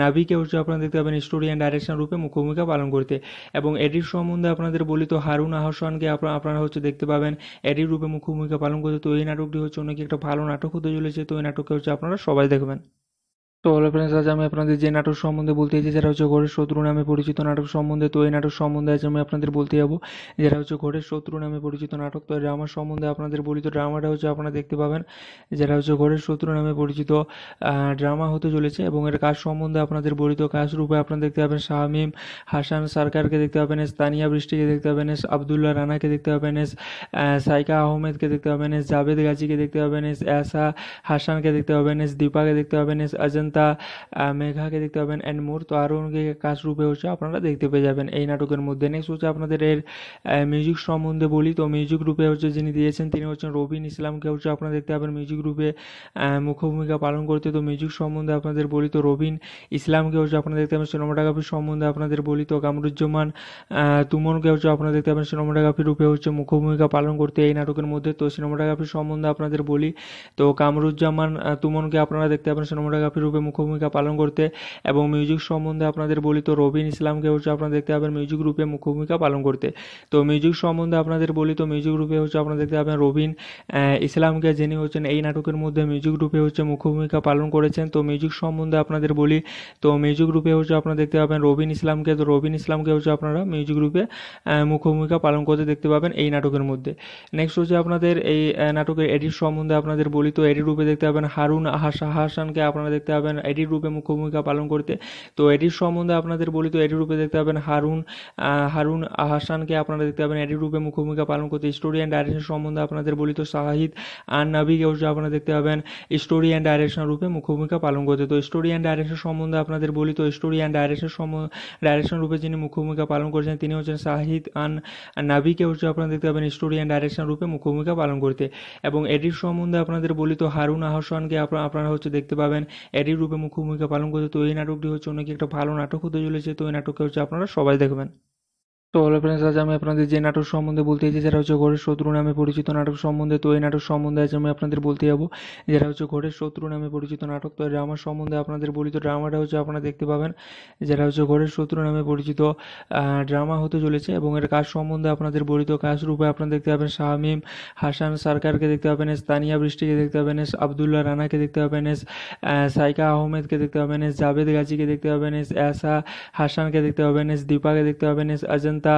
নাবিকে হচ্ছে আপনারা দেখতে পাবেন স্টোরি অ্যান্ড ডাইরেকশন রূপে মুখ্য ভূমিকা পালন করতে এবং এডিট সম্বন্ধে আপনাদের বলি তো হারুন আহসানকে আপনারা হচ্ছে দেখতে পাবেন এডিট রূপে মুখ্য ভূমিকা পালন করছে তো এই নাটকটি হচ্ছে অনেক একটা ভালো নাটক হতে চলেছে তো এই নাটককে হচ্ছে আপনারা সবাই দেখবেন তো হলো ফ্রেন্ডস আজ আমি আপনাদের যে নাটক সম্বন্ধে বলতে চাইছি যারা হচ্ছে ঘরের শত্রু নামে পরিচিত নাটক সম্বন্ধে তো এই নাটক সম্বন্ধে আজ আমি আপনাদের বলতে যাবো যারা হচ্ছে ঘরের শত্রু নামে পরিচিত নাটক তো ড্রামা সম্বন্ধে আপনাদের বলি তো ড্রামাটা হচ্ছে আপনারা দেখতে পাবেন যারা হচ্ছে ঘরের শত্রু নামে পরিচিত ড্রামা হতে চলেছে এবং এর কাজ সম্বন্ধে আপনাদের বলি তো কাজ রূপে আপনারা দেখতে পাবেন শাহমিম হাসান সরকারকে দেখতে পাবেন এস তানিয়া বৃষ্টিকে দেখতে পাবেন এস আবদুল্লাহ রানাকে দেখতে পাবেন এস সাইকা আহমেদকে দেখতে পাবেন এস জাভেদ গাজীকে দেখতে পাবেন এস এসা হাসানকে দেখতে পাবেন এস দীপাকে দেখতে পাবেন এস আজন্ত অজন্তা মেঘাকে দেখতে পাবেন অ্যান্ড মোর তো আরও অনেকে কাজ রূপে হচ্ছে আপনারা দেখতে পেয়ে যাবেন এই নাটকের মধ্যে নেক্সট হচ্ছে আপনাদের এর মিউজিক সম্বন্ধে বলি তো মিউজিক রূপে হচ্ছে যিনি দিয়েছেন তিনি হচ্ছেন রবিন ইসলামকে হচ্ছে আপনারা দেখতে পাবেন মিউজিক রূপে মুখ্য ভূমিকা পালন করতে তো মিউজিক সম্বন্ধে আপনাদের বলি তো রবিন ইসলামকে হচ্ছে আপনারা দেখতে পাবেন সিনেমাটোগ্রাফি সম্বন্ধে আপনাদের বলি তো কামরুজ্জামান তুমনকে হচ্ছে আপনারা দেখতে পাবেন সিনেমাটোগ্রাফি রূপে হচ্ছে মুখ্য ভূমিকা পালন করতে এই নাটকের মধ্যে তো সিনেমাটোগ্রাফি সম্বন্ধে আপনাদের বলি তো কামরুজ্জামান তুমনকে আপনারা দেখতে পাবেন সিনেমাটোগ্রাফি রূপে হবে মুখ্য ভূমিকা পালন করতে এবং মিউজিক সম্বন্ধে আপনাদের বলি তো রবিন ইসলামকে হচ্ছে আপনারা দেখতে পাবেন মিউজিক রূপে মুখ্য ভূমিকা পালন করতে তো মিউজিক সম্বন্ধে আপনাদের বলি তো মিউজিক রূপে হচ্ছে আপনারা দেখতে পাবেন রবিন ইসলামকে যিনি হচ্ছেন এই নাটকের মধ্যে মিউজিক রূপে হচ্ছে মুখ্য ভূমিকা পালন করেছেন তো মিউজিক সম্বন্ধে আপনাদের বলি তো মিউজিক রূপে হচ্ছে আপনারা দেখতে পাবেন রবিন ইসলামকে তো রবিন ইসলামকে হচ্ছে আপনারা মিউজিক রূপে মুখ্য ভূমিকা পালন করতে দেখতে পাবেন এই নাটকের মধ্যে নেক্সট হচ্ছে আপনাদের এই নাটকের এডিট সম্বন্ধে আপনাদের বলি তো এডিট রূপে দেখতে পাবেন হারুন হাসানকে আপনারা দেখতে পাবেন পাবেন এডিট রূপে মুখ্য ভূমিকা পালন করতে তো এডির সম্বন্ধে আপনাদের বলি তো এডিট রূপে দেখতে পাবেন হারুন হারুন আহসানকে আপনারা দেখতে পাবেন এডিট রূপে মুখ্য ভূমিকা পালন করতে স্টোরি অ্যান্ড ডাইরেকশন সম্বন্ধে আপনাদের বলি তো শাহিদ আর নাবিকে হচ্ছে আপনারা দেখতে পাবেন স্টোরি অ্যান্ড ডাইরেকশন রূপে মুখ্য ভূমিকা পালন করতে তো স্টোরি অ্যান্ড ডাইরেকশন সম্বন্ধে আপনাদের বলি তো স্টোরি অ্যান্ড ডাইরেকশন সম্বন্ধে ডাইরেকশন রূপে যিনি মুখ্য ভূমিকা পালন করেছেন তিনি হচ্ছেন শাহিদ আন নাবিকে হচ্ছে আপনারা দেখতে পাবেন স্টোরি অ্যান্ড ডাইরেকশন রূপে মুখ্য ভূমিকা পালন করতে এবং এডিট সম্বন্ধে আপনাদের বলি তো হারুন আহসানকে আপনারা হচ্ছে দেখতে পাবেন এডিট রূপে মুখ্য ভূমিকা পালন করছে তো এই নাটকটি হচ্ছে অনেক একটা ভালো নাটক হতে চলেছে তো এই নাটককে হচ্ছে আপনারা সবাই দেখবেন তো হলো ফ্রেন্ডস আজ আমি আপনাদের যে নাটক সম্বন্ধে বলতে চাইছি যারা হচ্ছে ঘরের শত্রু নামে পরিচিত নাটক সম্বন্ধে তো এই নাটক সম্বন্ধে আজ আমি আপনাদের বলতে যাবো যারা হচ্ছে ঘরের শত্রু নামে পরিচিত নাটক তো ড্রামা সম্বন্ধে আপনাদের বলি তো ড্রামাটা হচ্ছে আপনারা দেখতে পাবেন যারা হচ্ছে ঘরের শত্রু নামে পরিচিত ড্রামা হতে চলেছে এবং এর কাজ সম্বন্ধে আপনাদের বলি তো কাজ রূপে আপনারা দেখতে পাবেন শাহমিম হাসান সরকারকে দেখতে পাবেন এস তানিয়া বৃষ্টিকে দেখতে পাবেন এস আবদুল্লাহ রানাকে দেখতে পাবেন এস সাইকা আহমেদকে দেখতে পাবেন এস জাভেদ গাজীকে দেখতে পাবেন এস এসা হাসানকে দেখতে পাবেন এস দীপাকে দেখতে পাবেন এস আজন্ত অজন্তা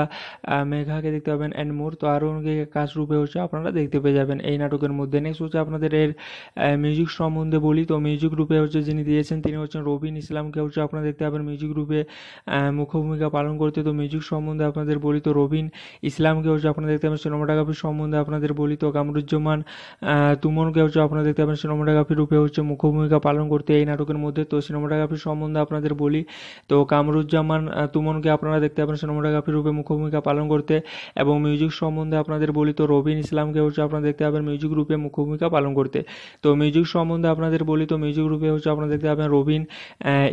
মেঘাকে দেখতে পাবেন অ্যান্ড মোর তো আরও অনেকে কাজ রূপে হচ্ছে আপনারা দেখতে পেয়ে যাবেন এই নাটকের মধ্যে নেক্সট হচ্ছে আপনাদের এর মিউজিক সম্বন্ধে বলি তো মিউজিক রূপে হচ্ছে যিনি দিয়েছেন তিনি হচ্ছেন রবিন ইসলামকে হচ্ছে আপনারা দেখতে পাবেন মিউজিক রূপে মুখ্য ভূমিকা পালন করতে তো মিউজিক সম্বন্ধে আপনাদের বলি তো রবিন ইসলামকে হচ্ছে আপনারা দেখতে পাবেন সিনেমাটোগ্রাফি সম্বন্ধে আপনাদের বলি তো কামরুজ্জামান তুমনকে হচ্ছে আপনারা দেখতে পাবেন সিনেমাটোগ্রাফি রূপে হচ্ছে মুখ্য ভূমিকা পালন করতে এই নাটকের মধ্যে তো সিনেমাটোগ্রাফি সম্বন্ধে আপনাদের বলি তো কামরুজ্জামান তুমনকে আপনারা দেখতে পাবেন সিনেমাটোগ্রাফি রূপে মুখ্য ভূমিকা পালন করতে এবং মিউজিক সম্বন্ধে আপনাদের বলি তো রবিন ইসলামকে হচ্ছে আপনারা দেখতে পাবেন মিউজিক গ্রুপে মুখ্য ভূমিকা পালন করতে তো মিউজিক সম্বন্ধে আপনাদের বলি তো মিউজিক গ্রুপে হচ্ছে আপনারা দেখতে পাবেন রবিন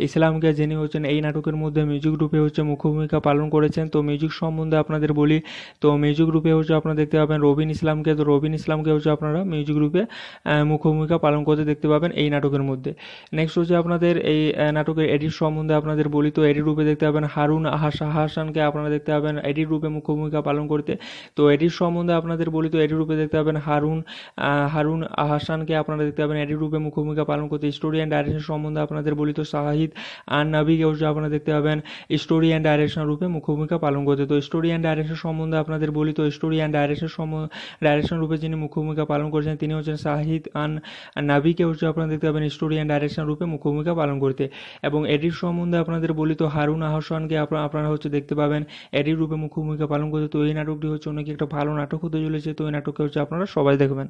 ইসলামকে যিনি হচ্ছেন এই নাটকের মধ্যে মিউজিক গ্রুপে হচ্ছে মুখ্য ভূমিকা পালন করেছেন তো মিউজিক সম্বন্ধে আপনাদের বলি তো মিউজিক গ্রুপে হচ্ছে আপনারা দেখতে পাবেন রবিন ইসলামকে তো রবিন ইসলামকে হচ্ছে আপনারা মিউজিক গ্রুপে মুখ্য ভূমিকা পালন করতে দেখতে পাবেন এই নাটকের মধ্যে নেক্সট হচ্ছে আপনাদের এই নাটকের এডিট সম্বন্ধে আপনাদের বলি তো এডিট রূপে দেখতে পাবেন হারুন হাসানকে আপনারা দেখতে পাবেন পাবেন এডির রূপে মুখ্য ভূমিকা পালন করতে তো এডির সম্বন্ধে আপনাদের বলি তো এডির রূপে দেখতে পাবেন হারুন হারুন আহসানকে আপনারা দেখতে পাবেন এডির রূপে মুখ্য ভূমিকা পালন করতে স্টোরি অ্যান্ড ডাইরেকশন সম্বন্ধে আপনাদের বলি তো শাহিদ আর নাবিকে আপনারা দেখতে পাবেন স্টোরি অ্যান্ড ডাইরেকশন রূপে মুখ্য ভূমিকা পালন করতে তো স্টোরি অ্যান্ড ডাইরেকশন সম্বন্ধে আপনাদের বলি তো স্টোরি অ্যান্ড ডাইরেকশন সম্বন্ধে ডাইরেকশন রূপে যিনি মুখ্য ভূমিকা পালন করেছেন তিনি হচ্ছেন শাহিদ আন নাবিকে হচ্ছে আপনারা দেখতে পাবেন স্টোরি অ্যান্ড ডাইরেকশন রূপে মুখ্য ভূমিকা পালন করতে এবং এডির সম্বন্ধে আপনাদের বলি তো হারুন আহসানকে আপনারা হচ্ছে দেখতে পাবেন এডির রূপে মুখ্য ভূমিকা পালন করছে তো এই নাটকটি হচ্ছে অনেক একটা ভালো নাটক হতে চলেছে তো এই নাটকটি হচ্ছে আপনারা সবাই দেখবেন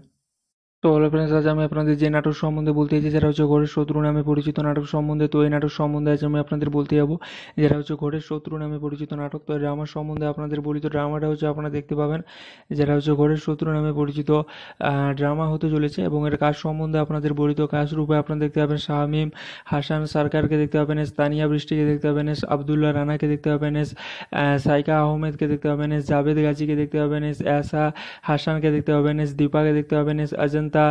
তো হলো ফ্রেন্ডস আজ আমি আপনাদের যে নাটক সম্বন্ধে বলতে চাইছি যারা হচ্ছে ঘরের শত্রু নামে পরিচিত নাটক সম্বন্ধে তো এই নাটক সম্বন্ধে আজ আমি আপনাদের বলতে যাবো যারা হচ্ছে ঘরের শত্রু নামে পরিচিত নাটক তো ড্রামার সম্বন্ধে আপনাদের বলি তো ড্রামাটা হচ্ছে আপনারা দেখতে পাবেন যারা হচ্ছে ঘরের শত্রু নামে পরিচিত ড্রামা হতে চলেছে এবং এর কাজ সম্বন্ধে আপনাদের বলি তো কাজ রূপে আপনারা দেখতে পাবেন শাহমিম হাসান সরকারকে দেখতে পাবেন এস তানিয়া বৃষ্টিকে দেখতে পাবেন এস আবদুল্লাহ রানাকে দেখতে পাবেন এস সাইকা আহমেদকে দেখতে পাবেন এস জাভেদ গাজীকে দেখতে পাবেন এস এসা হাসানকে দেখতে পাবেন এস দীপাকে দেখতে পাবেন এস আজন্ত অজন্তা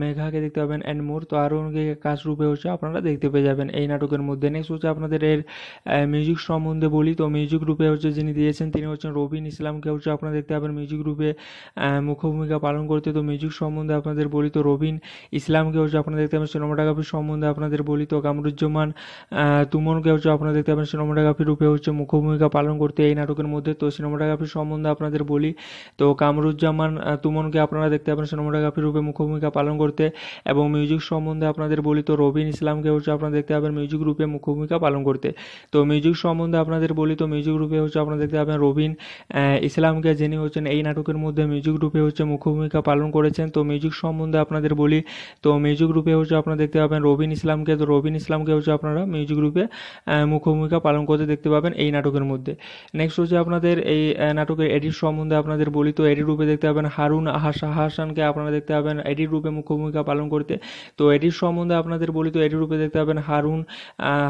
মেঘাকে দেখতে পাবেন অ্যান্ড তো আরও কাজ রূপে হচ্ছে আপনারা দেখতে পেয়ে যাবেন এই নাটকের মধ্যে নেক্সট হচ্ছে আপনাদের এর মিউজিক সম্বন্ধে বলি তো মিউজিক রূপে হচ্ছে যিনি দিয়েছেন তিনি হচ্ছেন রবিন ইসলামকে হচ্ছে আপনারা দেখতে পাবেন মিউজিক রূপে মুখ্য ভূমিকা পালন করতে তো মিউজিক সম্বন্ধে আপনাদের বলি তো রবিন ইসলামকে হচ্ছে আপনারা দেখতে পাবেন সিনেমাটোগ্রাফি সম্বন্ধে আপনাদের বলি তো কামরুজ্জামান তুমনকে হচ্ছে আপনারা দেখতে পাবেন সিনেমাটোগ্রাফি রূপে হচ্ছে মুখ্য ভূমিকা পালন করতে এই নাটকের মধ্যে তো সিনেমাটোগ্রাফি সম্বন্ধে আপনাদের বলি তো কামরুজ্জামান তুমনকে আপনারা দেখতে পাবেন সিনেমাটোগ্রাফি রূপে মুখ্য ভূমিকা পালন করতে এবং মিউজিক সম্বন্ধে আপনাদের বলি তো রবিন ইসলামকে হচ্ছে আপনারা দেখতে পাবেন মিউজিক রূপে মুখ্য ভূমিকা পালন করতে তো মিউজিক সম্বন্ধে আপনাদের বলি তো মিউজিক রূপে হচ্ছে আপনারা দেখতে পাবেন রবিন ইসলামকে যিনি হচ্ছেন এই নাটকের মধ্যে মিউজিক রূপে হচ্ছে মুখ্য ভূমিকা পালন করেছেন তো মিউজিক সম্বন্ধে আপনাদের বলি তো মিউজিক রূপে হচ্ছে আপনারা দেখতে পাবেন রবিন ইসলামকে তো রবিন ইসলামকে হচ্ছে আপনারা মিউজিক রূপে মুখ্য ভূমিকা পালন করতে দেখতে পাবেন এই নাটকের মধ্যে নেক্সট হচ্ছে আপনাদের এই নাটকের এডিট সম্বন্ধে আপনাদের বলি তো এডিট রূপে দেখতে পাবেন হারুন হাসানকে আপনারা দেখতে পাবেন পাবেন এডির রূপে মুখ্য ভূমিকা পালন করতে তো এডির সম্বন্ধে আপনাদের বলি তো এডির রূপে দেখতে পাবেন হারুন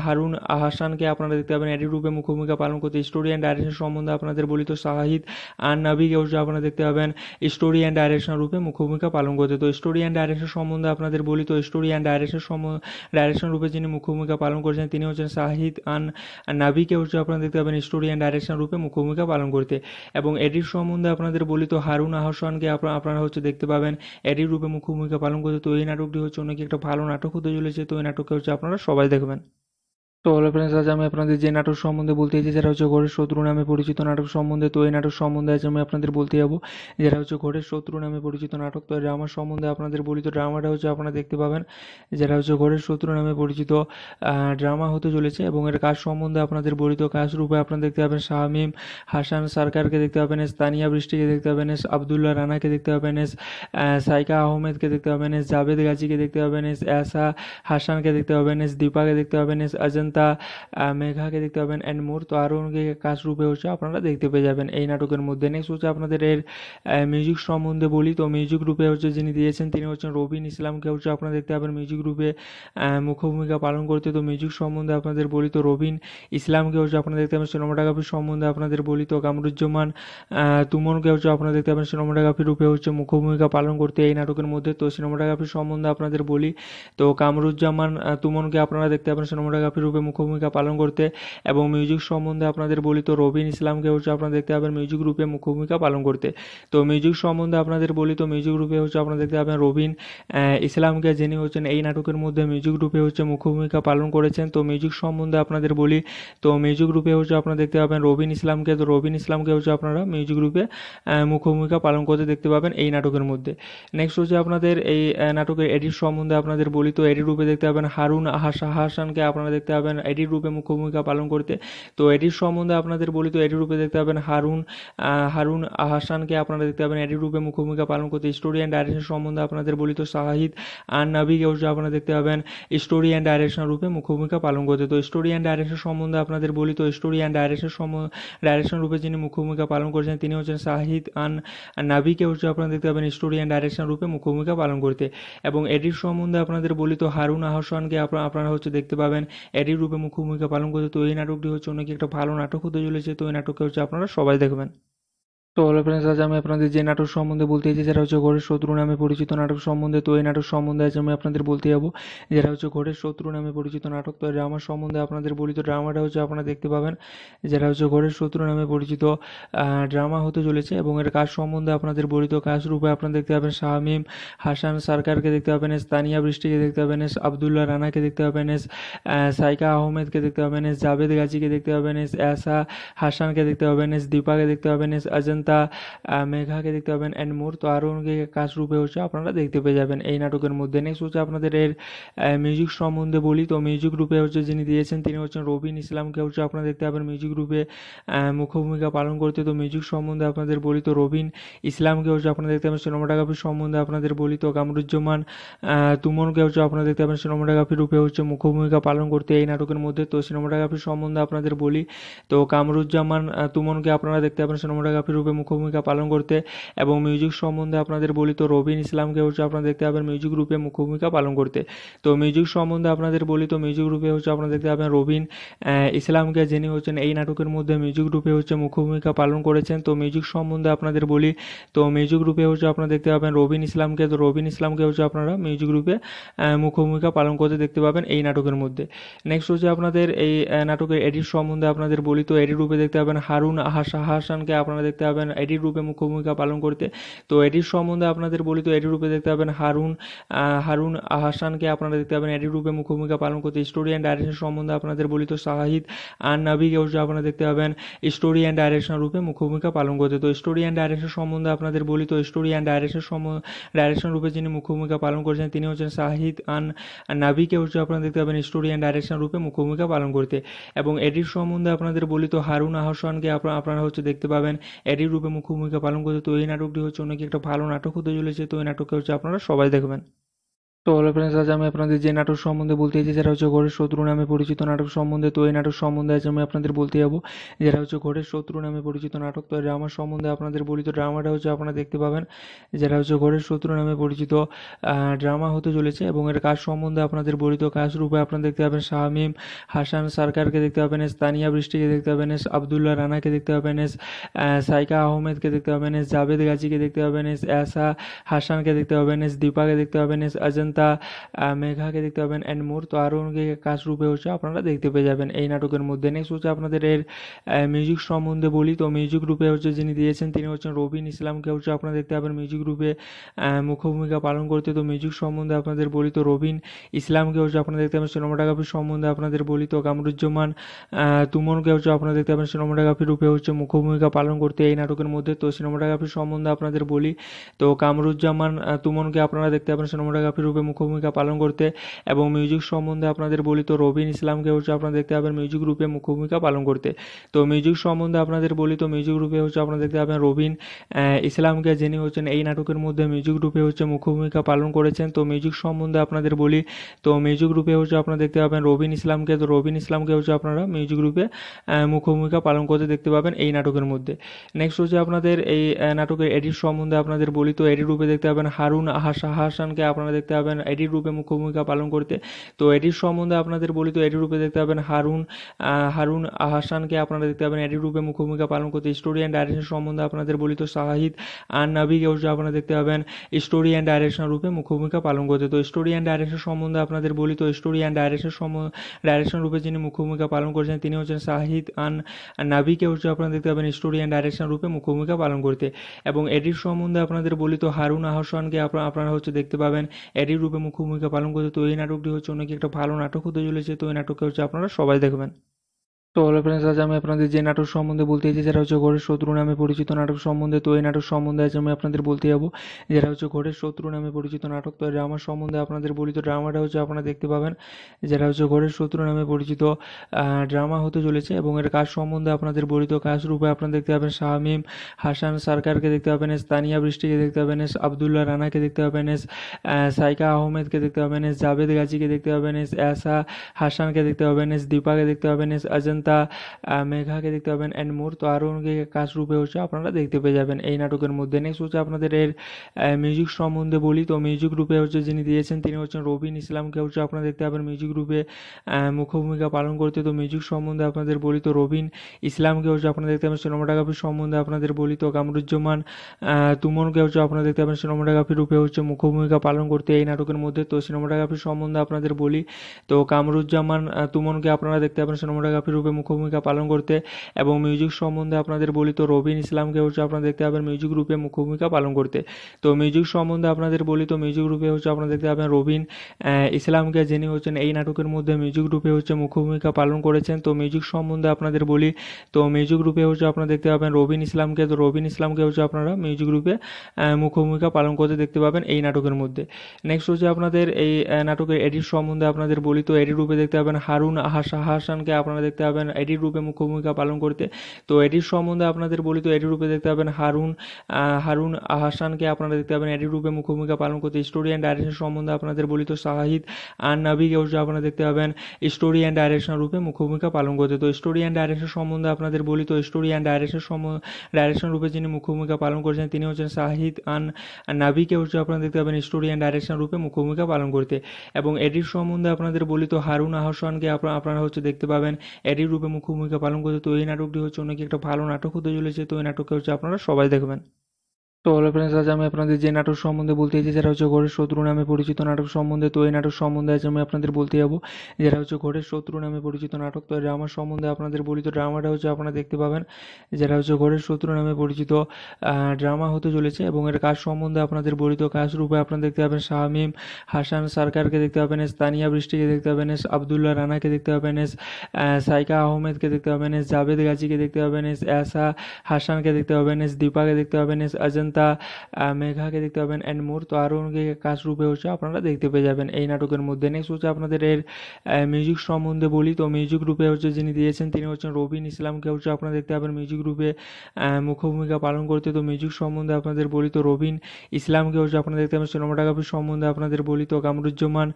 হারুন হাসানকে আপনারা দেখতে পাবেন এডির রূপে মুখ্য ভূমিকা পালন করতে স্টোরি অ্যান্ড ডাইরেকশন সম্বন্ধে আপনাদের বলি তো শাহিদ আর নাবিকে আপনারা দেখতে পাবেন স্টোরি অ্যান্ড ডাইরেকশন রূপে মুখ্য ভূমিকা পালন করতে তো স্টোরি অ্যান্ড ডাইরেকশন সম্বন্ধে আপনাদের বলি তো স্টোরি অ্যান্ড ডাইরেকশন সম্বন্ধে ডাইরেকশন রূপে যিনি মুখ্য ভূমিকা পালন করেছেন তিনি হচ্ছেন শাহিদ আন নাবিকে হচ্ছে আপনারা দেখতে পাবেন স্টোরি অ্যান্ড ডাইরেকশন রূপে মুখ্য ভূমিকা পালন করতে এবং এডির সম্বন্ধে আপনাদের বলি তো হারুন আহসানকে আপনারা হচ্ছে দেখতে পাবেন এডির রূপে মুখ্য ভূমিকা পালন করছে তো এই নাটকটি হচ্ছে অনেক একটা ভালো নাটক হতে চলেছে তো এই নাটকটি হচ্ছে আপনারা সবাই দেখবেন তো হলো ফ্রেন্ডস আজ আমি আপনাদের যে নাটক সম্বন্ধে বলতে চাইছি যারা হচ্ছে ঘরের শত্রু নামে পরিচিত নাটক সম্বন্ধে তো এই নাটক সম্বন্ধে আজ আমি আপনাদের বলতে যাবো যারা হচ্ছে ঘরের শত্রু নামে পরিচিত নাটক তো ড্রামা সম্বন্ধে আপনাদের বলি তো ড্রামাটা হচ্ছে আপনারা দেখতে পাবেন যারা হচ্ছে ঘরের শত্রু নামে পরিচিত ড্রামা হতে চলেছে এবং এর কাজ সম্বন্ধে আপনাদের বলি তো কাজ রূপে আপনারা দেখতে পাবেন শাহমিম হাসান সরকারকে দেখতে পাবেন এস তানিয়া বৃষ্টিকে দেখতে পাবেন এস আবদুল্লাহ রানাকে দেখতে পাবেন এস সাইকা আহমেদকে দেখতে পাবেন এস জাভেদ গাজীকে দেখতে পাবেন এস এসা হাসানকে দেখতে পাবেন এস দীপাকে দেখতে পাবেন এস আজন্ত তা মেঘাকে দেখতে পাবেন অ্যান্ড মোর তো আরও অনেকে কাজ রূপে হচ্ছে আপনারা দেখতে পেয়ে যাবেন এই নাটকের মধ্যে নেক্সট হচ্ছে আপনাদের এর মিউজিক সম্বন্ধে বলি তো মিউজিক রূপে হচ্ছে যিনি দিয়েছেন তিনি হচ্ছেন রবিন ইসলামকে হচ্ছে আপনারা দেখতে পাবেন মিউজিক রূপে মুখ্য পালন করতে তো মিউজিক সম্বন্ধে আপনাদের বলি তো রবিন ইসলামকে হচ্ছে আপনারা দেখতে পাবেন সিনেমাটোগ্রাফি সম্বন্ধে আপনাদের বলি তো কামরুজ্জামান তুমনকে হচ্ছে আপনারা দেখতে পাবেন সিনেমাটোগ্রাফি রূপে হচ্ছে মুখ্যভূমিকা পালন করতে এই নাটকের মধ্যে তো সিনেমাটোগ্রাফি সম্বন্ধে আপনাদের বলি তো কামরুজ্জামান তুমনকে আপনারা দেখতে পাবেন সিনেমাটোগ্রাফি রূপে মুখ্য ভূমিকা পালন করতে এবং মিউজিক সম্বন্ধে আপনাদের বলি তো রবিন ইসলামকে হচ্ছে আপনারা দেখতে পাবেন মিউজিক রূপে মুখ্য ভূমিকা পালন করতে তো মিউজিক সম্বন্ধে আপনাদের বলি তো মিউজিক রূপে হচ্ছে আপনারা দেখতে পাবেন রবিন ইসলামকে যিনি হচ্ছেন এই নাটকের মধ্যে মিউজিক রূপে হচ্ছে মুখ্য ভূমিকা পালন করেছেন তো মিউজিক সম্বন্ধে আপনাদের বলি তো মিউজিক রূপে হচ্ছে আপনারা দেখতে পাবেন রবিন ইসলামকে তো রবিন ইসলামকে হচ্ছে আপনারা মিউজিক রূপে মুখ্য ভূমিকা পালন করতে দেখতে পাবেন এই নাটকের মধ্যে নেক্সট হচ্ছে আপনাদের এই নাটকের এডিট সম্বন্ধে আপনাদের বলি তো এডিট রূপে দেখতে পাবেন হারুন হাসানকে আপনারা দেখতে পাবেন পাবেন এডির রূপে মুখ্য ভূমিকা পালন করতে তো এডির সম্বন্ধে আপনাদের বলি তো এডির রূপে দেখতে পাবেন হারুন হারুন হাসানকে আপনারা দেখতে পাবেন এডির রূপে মুখ্য ভূমিকা পালন করতে স্টোরি অ্যান্ড ডাইরেকশন সম্বন্ধে আপনাদের বলি তো শাহিদ আর নাবিকে আপনারা দেখতে পাবেন স্টোরি অ্যান্ড ডাইরেকশন রূপে মুখ্য ভূমিকা পালন করতে তো স্টোরি অ্যান্ড ডাইরেকশন সম্বন্ধে আপনাদের বলি তো স্টোরি অ্যান্ড ডাইরেকশন ডাইরেকশন রূপে যিনি মুখ্য ভূমিকা পালন করেছেন তিনি হচ্ছেন শাহিদ আন নাবিকে হচ্ছে আপনারা দেখতে পাবেন স্টোরি অ্যান্ড ডাইরেকশন রূপে মুখ্য ভূমিকা পালন করতে এবং এডির সম্বন্ধে আপনাদের বলি তো হারুন আহসানকে আপনারা হচ্ছে দেখতে পাবেন এডির রূপে মুখ্য ভূমিকা পালন করছে তো এই নাটকটি হচ্ছে অনেক একটা ভালো নাটক হতে চলেছে তো এই নাটককে হচ্ছে আপনারা সবাই দেখবেন তো হলো ফ্রেন্ডস আজ আমি আপনাদের যে নাটক সম্বন্ধে বলতে চাইছি যারা হচ্ছে ঘরের শত্রু নামে পরিচিত নাটক সম্বন্ধে তো এই নাটক সম্বন্ধে আজ আমি আপনাদের বলতে যাবো যারা হচ্ছে ঘরের শত্রু নামে পরিচিত নাটক তো ড্রামা সম্বন্ধে আপনাদের বলি তো ড্রামাটা হচ্ছে আপনারা দেখতে পাবেন যারা হচ্ছে ঘরের শত্রু নামে পরিচিত ড্রামা হতে চলেছে এবং এর কাজ সম্বন্ধে আপনাদের বলি তো কাজ রূপে আপনারা দেখতে পাবেন শাহমিম হাসান সরকারকে দেখতে পাবেন এস তানিয়া বৃষ্টিকে দেখতে পাবেন এস আবদুল্লাহ রানাকে দেখতে পাবেন এস সাইকা আহমেদকে দেখতে পাবেন এস জাভেদ গাজীকে দেখতে পাবেন এস এসা হাসানকে দেখতে পাবেন এস দীপাকে দেখতে পাবেন এস আজন্ত তা মেঘাকে দেখতে পাবেন অ্যান্ড মোর তো আরও অনেকে কাজ রূপে হচ্ছে আপনারা দেখতে পেয়ে যাবেন এই নাটকের মধ্যে নেক্সট হচ্ছে আপনাদের এর মিউজিক সম্বন্ধে বলি তো মিউজিক রূপে হচ্ছে যিনি দিয়েছেন তিনি হচ্ছেন রবিন ইসলামকে হচ্ছে আপনারা দেখতে পাবেন মিউজিক রূপে মুখ্য ভূমিকা পালন করতে তো মিউজিক সম্বন্ধে আপনাদের বলি তো রবিন ইসলামকে হচ্ছে আপনারা দেখতে পাবেন সিনেমাটোগ্রাফি সম্বন্ধে আপনাদের বলি তো কামরুজ্জামান তুমনকে হচ্ছে আপনারা দেখতে পাবেন সিনেমাটোগ্রাফি রূপে হচ্ছে মুখ্য ভূমিকা পালন করতে এই নাটকের মধ্যে তো সিনেমাটোগ্রাফি সম্বন্ধে আপনাদের বলি তো কামরুজ্জামান তুমনকে আপনারা দেখতে পাবেন সিনেমাটোগ্রাফি রূপে হবে মুখ্য ভূমিকা পালন করতে এবং মিউজিক সম্বন্ধে আপনাদের বলি তো রবিন ইসলামকে হচ্ছে আপনারা দেখতে পাবেন মিউজিক রূপে মুখ্য ভূমিকা পালন করতে তো মিউজিক সম্বন্ধে আপনাদের বলি তো মিউজিক রূপে হচ্ছে আপনারা দেখতে পাবেন রবিন ইসলামকে যিনি হচ্ছেন এই নাটকের মধ্যে মিউজিক রূপে হচ্ছে মুখ্য ভূমিকা পালন করেছেন তো মিউজিক সম্বন্ধে আপনাদের বলি তো মিউজিক রূপে হচ্ছে আপনারা দেখতে পাবেন রবিন ইসলামকে তো রবিন ইসলামকে হচ্ছে আপনারা মিউজিক রূপে মুখ্য ভূমিকা পালন করতে দেখতে পাবেন এই নাটকের মধ্যে নেক্সট হচ্ছে আপনাদের এই নাটকের এডিট সম্বন্ধে আপনাদের বলি তো এডিট রূপে দেখতে পাবেন হারুন হাসানকে আপনারা দেখতে পাবেন পাবেন এডিট রূপে মুখ্য ভূমিকা পালন করতে তো এডিট সম্বন্ধে আপনাদের বলি তো এডিট রূপে দেখতে পাবেন হারুন হারুন আহসানকে আপনারা দেখতে পাবেন এডিট রূপে মুখ্য ভূমিকা পালন করতে স্টোরি অ্যান্ড ডাইরেকশন সম্বন্ধে আপনাদের বলি তো শাহিদ আর নাবিকে আপনারা দেখতে পাবেন স্টোরি অ্যান্ড ডাইরেকশন রূপে মুখ্য ভূমিকা পালন করতে তো স্টোরি অ্যান্ড ডাইরেকশন সম্বন্ধে আপনাদের বলি তো স্টোরি অ্যান্ড ডাইরেকশন সম্বন্ধে ডাইরেকশন রূপে যিনি মুখ্য ভূমিকা পালন করেছেন তিনি হচ্ছেন শাহিদ আন নাবিকে হচ্ছে আপনারা দেখতে পাবেন স্টোরি অ্যান্ড ডাইরেকশন রূপে মুখ্য ভূমিকা পালন করতে এবং এডিট সম্বন্ধে আপনাদের বলি তো হারুন আহসানকে আপনারা হচ্ছে দেখতে পাবেন এডিট রূপে মুখ্য ভূমিকা পালন করছে তো এই নাটকটি হচ্ছে অনেক একটা ভালো নাটক হতে চলেছে তো এই নাটককে হচ্ছে আপনারা সবাই দেখবেন তো হলো ফ্রেন্ডস আজ আমি আপনাদের যে নাটক সম্বন্ধে বলতে চাইছি যারা হচ্ছে ঘরের শত্রু নামে পরিচিত নাটক সম্বন্ধে তো এই নাটক সম্বন্ধে আজ আমি আপনাদের বলতে যাবো যারা হচ্ছে ঘরের শত্রু নামে পরিচিত নাটক তো ড্রামা সম্বন্ধে আপনাদের বলি তো ড্রামাটা হচ্ছে আপনারা দেখতে পাবেন যারা হচ্ছে ঘরের শত্রু নামে পরিচিত ড্রামা হতে চলেছে এবং এর কাজ সম্বন্ধে আপনাদের বলি তো কাজ রূপে আপনারা দেখতে পাবেন শাহমিম হাসান সরকারকে দেখতে পাবেন এস তানিয়া বৃষ্টিকে দেখতে পাবেন এস আবদুল্লাহ রানাকে দেখতে পাবেন এস সাইকা আহমেদকে দেখতে পাবেন এস জাভেদ গাজীকে দেখতে পাবেন এস এসা হাসানকে দেখতে পাবেন এস দীপাকে দেখতে পাবেন এস আজন্ত অজন্তা মেঘাকে দেখতে পাবেন অ্যান্ড মোর তো আরও অনেকে কাজ রূপে হচ্ছে আপনারা দেখতে পেয়ে যাবেন এই নাটকের মধ্যে নেক্সট হচ্ছে আপনাদের এর মিউজিক সম্বন্ধে বলি তো মিউজিক রূপে হচ্ছে যিনি দিয়েছেন তিনি হচ্ছেন রবিন ইসলামকে হচ্ছে আপনারা দেখতে পাবেন মিউজিক রূপে মুখ্য ভূমিকা পালন করতে তো মিউজিক সম্বন্ধে আপনাদের বলি তো রবিন ইসলামকে হচ্ছে আপনারা দেখতে পাবেন সিনেমাটোগ্রাফি সম্বন্ধে আপনাদের বলি তো কামরুজ্জামান তুমনকে হচ্ছে আপনারা দেখতে পাবেন সিনেমাটোগ্রাফি রূপে হচ্ছে মুখ্য ভূমিকা পালন করতে এই নাটকের মধ্যে তো সিনেমাটোগ্রাফি সম্বন্ধে আপনাদের বলি তো কামরুজ্জামান তুমনকে আপনারা দেখতে পাবেন সিনেমাটোগ্রাফি রূপে মুখ্য ভূমিকা পালন করতে এবং মিউজিক সম্বন্ধে আপনাদের বলি তো রবিন ইসলামকে হচ্ছে আপনারা দেখতে পাবেন মিউজিক গ্রুপে মুখ্য ভূমিকা পালন করতে তো মিউজিক সম্বন্ধে আপনাদের বলি তো মিউজিক গ্রুপে হচ্ছে আপনারা দেখতে পাবেন রবিন ইসলামকে যিনি হচ্ছেন এই নাটকের মধ্যে মিউজিক গ্রুপে হচ্ছে মুখ্য ভূমিকা পালন করেছেন তো মিউজিক সম্বন্ধে আপনাদের বলি তো মিউজিক গ্রুপে হচ্ছে আপনারা দেখতে পাবেন রবিন ইসলামকে তো রবিন ইসলামকে হচ্ছে আপনারা মিউজিক গ্রুপে মুখ্য ভূমিকা পালন করতে দেখতে পাবেন এই নাটকের মধ্যে নেক্সট হচ্ছে আপনাদের এই নাটকের এডিট সম্বন্ধে আপনাদের বলি তো এডিট রূপে দেখতে পাবেন হারুন হাসানকে আপনারা দেখতে পাবেন পাবেন এডির রূপে মুখ্য ভূমিকা পালন করতে তো এডির সম্বন্ধে আপনাদের বলি তো এডির রূপে দেখতে পাবেন হারুন হারুন আহসানকে আপনারা দেখতে পাবেন এডির রূপে মুখ্য ভূমিকা পালন করতে স্টোরি অ্যান্ড ডাইরেকশন সম্বন্ধে আপনাদের বলি তো শাহিদ আর নাবিকে আপনারা দেখতে পাবেন স্টোরি অ্যান্ড ডাইরেকশন রূপে মুখ্য ভূমিকা পালন করতে তো স্টোরি অ্যান্ড ডাইরেকশন সম্বন্ধে আপনাদের বলি তো স্টোরি অ্যান্ড ডাইরেকশন সম্বন্ধে ডাইরেকশন রূপে যিনি মুখ্য ভূমিকা পালন করেছেন তিনি হচ্ছেন শাহিদ আন নাবিকে হচ্ছে আপনারা দেখতে পাবেন স্টোরি অ্যান্ড ডাইরেকশন রূপে মুখ্য ভূমিকা পালন করতে এবং এডির সম্বন্ধে আপনাদের বলি তো হারুন আহসানকে আপনারা হচ্ছে দেখতে পাবেন এডির রূপে মুখ্য ভূমিকা পালন করছে তো এই নাটকটি হচ্ছে অনেক একটা ভালো নাটক হতে চলেছে তো এই নাটককে হচ্ছে আপনারা সবাই দেখবেন তো হলো ফ্রেন্ডস আজ আমি আপনাদের যে নাটক সম্বন্ধে বলতে চাইছি যারা হচ্ছে ঘরের শত্রু নামে পরিচিত নাটক সম্বন্ধে তো এই নাটক সম্বন্ধে আজ আমি আপনাদের বলতে যাবো যারা হচ্ছে ঘরের শত্রু নামে পরিচিত নাটক তো ড্রামা সম্বন্ধে আপনাদের বলি তো ড্রামাটা হচ্ছে আপনারা দেখতে পাবেন যারা হচ্ছে ঘরের শত্রু নামে পরিচিত ড্রামা হতে চলেছে এবং এর কাজ সম্বন্ধে আপনাদের বলি তো কাজ রূপে আপনারা দেখতে পাবেন শাহমিম হাসান সরকারকে দেখতে পাবেন এস তানিয়া বৃষ্টিকে দেখতে পাবেন এস আবদুল্লাহ রানাকে দেখতে পাবেন এস সাইকা আহমেদকে দেখতে পাবেন এস জাভেদ গাজীকে দেখতে পাবেন এস এসা হাসানকে দেখতে পাবেন এস দীপাকে দেখতে পাবেন এস আজন্ত তা মেঘাকে দেখতে পাবেন অ্যান্ড মোর তো আরও অনেকে কাজ রূপে হচ্ছে আপনারা দেখতে পেয়ে যাবেন এই নাটকের মধ্যে নেক্সট হচ্ছে আপনাদের এর মিউজিক সম্বন্ধে বলি তো মিউজিক রূপে হচ্ছে যিনি দিয়েছেন তিনি হচ্ছেন রবিন ইসলামকে হচ্ছে আপনারা দেখতে পাবেন মিউজিক রূপে মুখ্য ভূমিকা পালন করতে তো মিউজিক সম্বন্ধে আপনাদের বলি তো রবিন ইসলামকে হচ্ছে আপনারা দেখতে পাবেন সিনেমাটোগ্রাফি সম্বন্ধে আপনাদের বলি তো কামরুজ্জামান তুমনকে হচ্ছে আপনারা দেখতে পাবেন সিনেমাটোগ্রাফি রূপে হচ্ছে মুখ্য ভূমিকা পালন করতে এই নাটকের মধ্যে তো সিনেমাটোগ্রাফি সম্বন্ধে আপনাদের বলি তো কামরুজ্জামান তুমনকে আপনারা দেখতে পাবেন সিনেমাটোগ্রাফি রূপে মুখ্য ভূমিকা পালন করতে এবং মিউজিক সম্বন্ধে আপনাদের বলি তো রবিন ইসলামকে হচ্ছে আপনারা দেখতে পাবেন মিউজিক গ্রুপে মুখ্য ভূমিকা পালন করতে তো মিউজিক সম্বন্ধে আপনাদের বলি তো মিউজিক গ্রুপে হচ্ছে আপনারা দেখতে পাবেন রবিন ইসলামকে যিনি হচ্ছেন এই নাটকের মধ্যে মিউজিক গ্রুপে হচ্ছে মুখ্য ভূমিকা পালন করেছেন তো মিউজিক সম্বন্ধে আপনাদের বলি তো মিউজিক গ্রুপে হচ্ছে আপনারা দেখতে পাবেন রবিন ইসলামকে তো রবিন ইসলামকে হচ্ছে আপনারা মিউজিক গ্রুপে মুখ্য ভূমিকা পালন করতে দেখতে পাবেন এই নাটকের মধ্যে নেক্সট হচ্ছে আপনাদের এই নাটকের এডিট সম্বন্ধে আপনাদের বলি তো এডিট রূপে দেখতে পাবেন হারুন হাসানকে আপনারা দেখতে পাবেন পাবেন এডির রূপে মুখ্য ভূমিকা পালন করতে তো এডির সম্বন্ধে আপনাদের বলি তো এডির রূপে দেখতে পাবেন হারুন হারুন আহসানকে আপনারা দেখতে পাবেন এডির রূপে মুখ্য ভূমিকা পালন করতে স্টোরি অ্যান্ড ডাইরেকশন সম্বন্ধে আপনাদের বলি তো শাহিদ আর নাবিকে আপনারা দেখতে পাবেন স্টোরি অ্যান্ড ডাইরেকশন রূপে মুখ্য ভূমিকা পালন করতে তো স্টোরি অ্যান্ড ডাইরেকশন সম্বন্ধে আপনাদের বলি তো স্টোরি অ্যান্ড ডাইরেকশন সম্বন্ধে ডাইরেকশন রূপে যিনি মুখ্য ভূমিকা পালন করেছেন তিনি হচ্ছেন শাহিদ আন নাবিকে হচ্ছে আপনারা দেখতে পাবেন স্টোরি অ্যান্ড ডাইরেকশন রূপে মুখ্য ভূমিকা পালন করতে এবং এডির সম্বন্ধে আপনাদের বলি তো হারুন আহসানকে আপনারা হচ্ছে দেখতে পাবেন এডির রূপে মুখ্য ভূমিকা পালন করছে তো এই নাটকটি হচ্ছে অনেক একটা ভালো নাটক হতে চলেছে তো এই নাটককে হচ্ছে আপনারা সবাই দেখবেন তো হলো ফ্রেন্ডস আজ আমি আপনাদের যে নাটক সম্বন্ধে বলতে চাইছি যারা হচ্ছে ঘরের শত্রু নামে পরিচিত নাটক সম্বন্ধে তো এই নাটক সম্বন্ধে আজ আমি আপনাদের বলতে যাবো যারা হচ্ছে ঘরের শত্রু নামে পরিচিত নাটক তো ড্রামার সম্বন্ধে আপনাদের বলি তো ড্রামাটা হচ্ছে আপনারা দেখতে পাবেন যারা হচ্ছে ঘরের শত্রু নামে পরিচিত ড্রামা হতে চলেছে এবং এর কাজ সম্বন্ধে আপনাদের বলি তো কাজ রূপে আপনারা দেখতে পাবেন শাহমিম হাসান সরকারকে দেখতে পাবেন এস তানিয়া বৃষ্টিকে দেখতে পাবেন এস আবদুল্লাহ রানাকে দেখতে পাবেন এস সাইকা আহমেদকে দেখতে পাবেন এস জাভেদ গাজীকে দেখতে পাবেন এস এসা হাসানকে দেখতে পাবেন এস দীপাকে দেখতে পাবেন এস আজন্ত তা মেঘাকে দেখতে পাবেন অ্যান্ড মোর তো আরও অনেকে কাজ রূপে হচ্ছে আপনারা দেখতে পেয়ে যাবেন এই নাটকের মধ্যে নেক্সট হচ্ছে আপনাদের এর মিউজিক সম্বন্ধে বলি তো মিউজিক রূপে হচ্ছে যিনি দিয়েছেন তিনি হচ্ছেন রবিন ইসলামকে হচ্ছে আপনারা দেখতে পাবেন মিউজিক রূপে মুখ্য ভূমিকা পালন করতে তো মিউজিক সম্বন্ধে আপনাদের বলি তো রবিন ইসলামকে হচ্ছে আপনারা দেখতে পাবেন সিনেমাটোগ্রাফির সম্বন্ধে আপনাদের বলি তো কামরুজ্জামান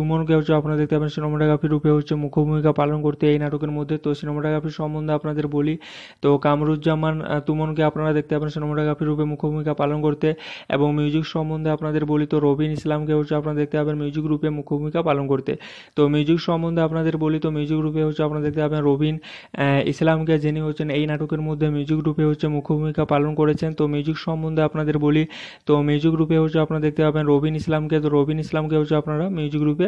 তুমনকে হচ্ছে আপনারা দেখতে পাবেন সিনেমাটোগ্রাফি রূপে হচ্ছে মুখ্য ভূমিকা পালন করতে এই নাটকের মধ্যে তো সিনেমাটোগ্রাফির সম্বন্ধে আপনাদের বলি তো কামরুজ্জামান তুমনকে আপনারা দেখতে পাবেন সিনেমাটোগ্রাফি রূপে মুখ্য ভূমিকা পালন করতে এবং মিউজিক সম্বন্ধে আপনাদের বলি তো রবিন ইসলামকে হচ্ছে আপনারা দেখতে পাবেন মিউজিক গ্রুপে মুখ্য ভূমিকা পালন করতে তো মিউজিক সম্বন্ধে আপনাদের বলি তো মিউজিক গ্রুপে হচ্ছে আপনারা দেখতে পাবেন রবিন ইসলামকে যিনি হচ্ছেন এই নাটকের মধ্যে মিউজিক গ্রুপে হচ্ছে মুখ্য ভূমিকা পালন করেছেন তো মিউজিক সম্বন্ধে আপনাদের বলি তো মিউজিক গ্রুপে হচ্ছে আপনারা দেখতে পাবেন রবিন ইসলামকে তো রবিন ইসলামকে হচ্ছে আপনারা মিউজিক গ্রুপে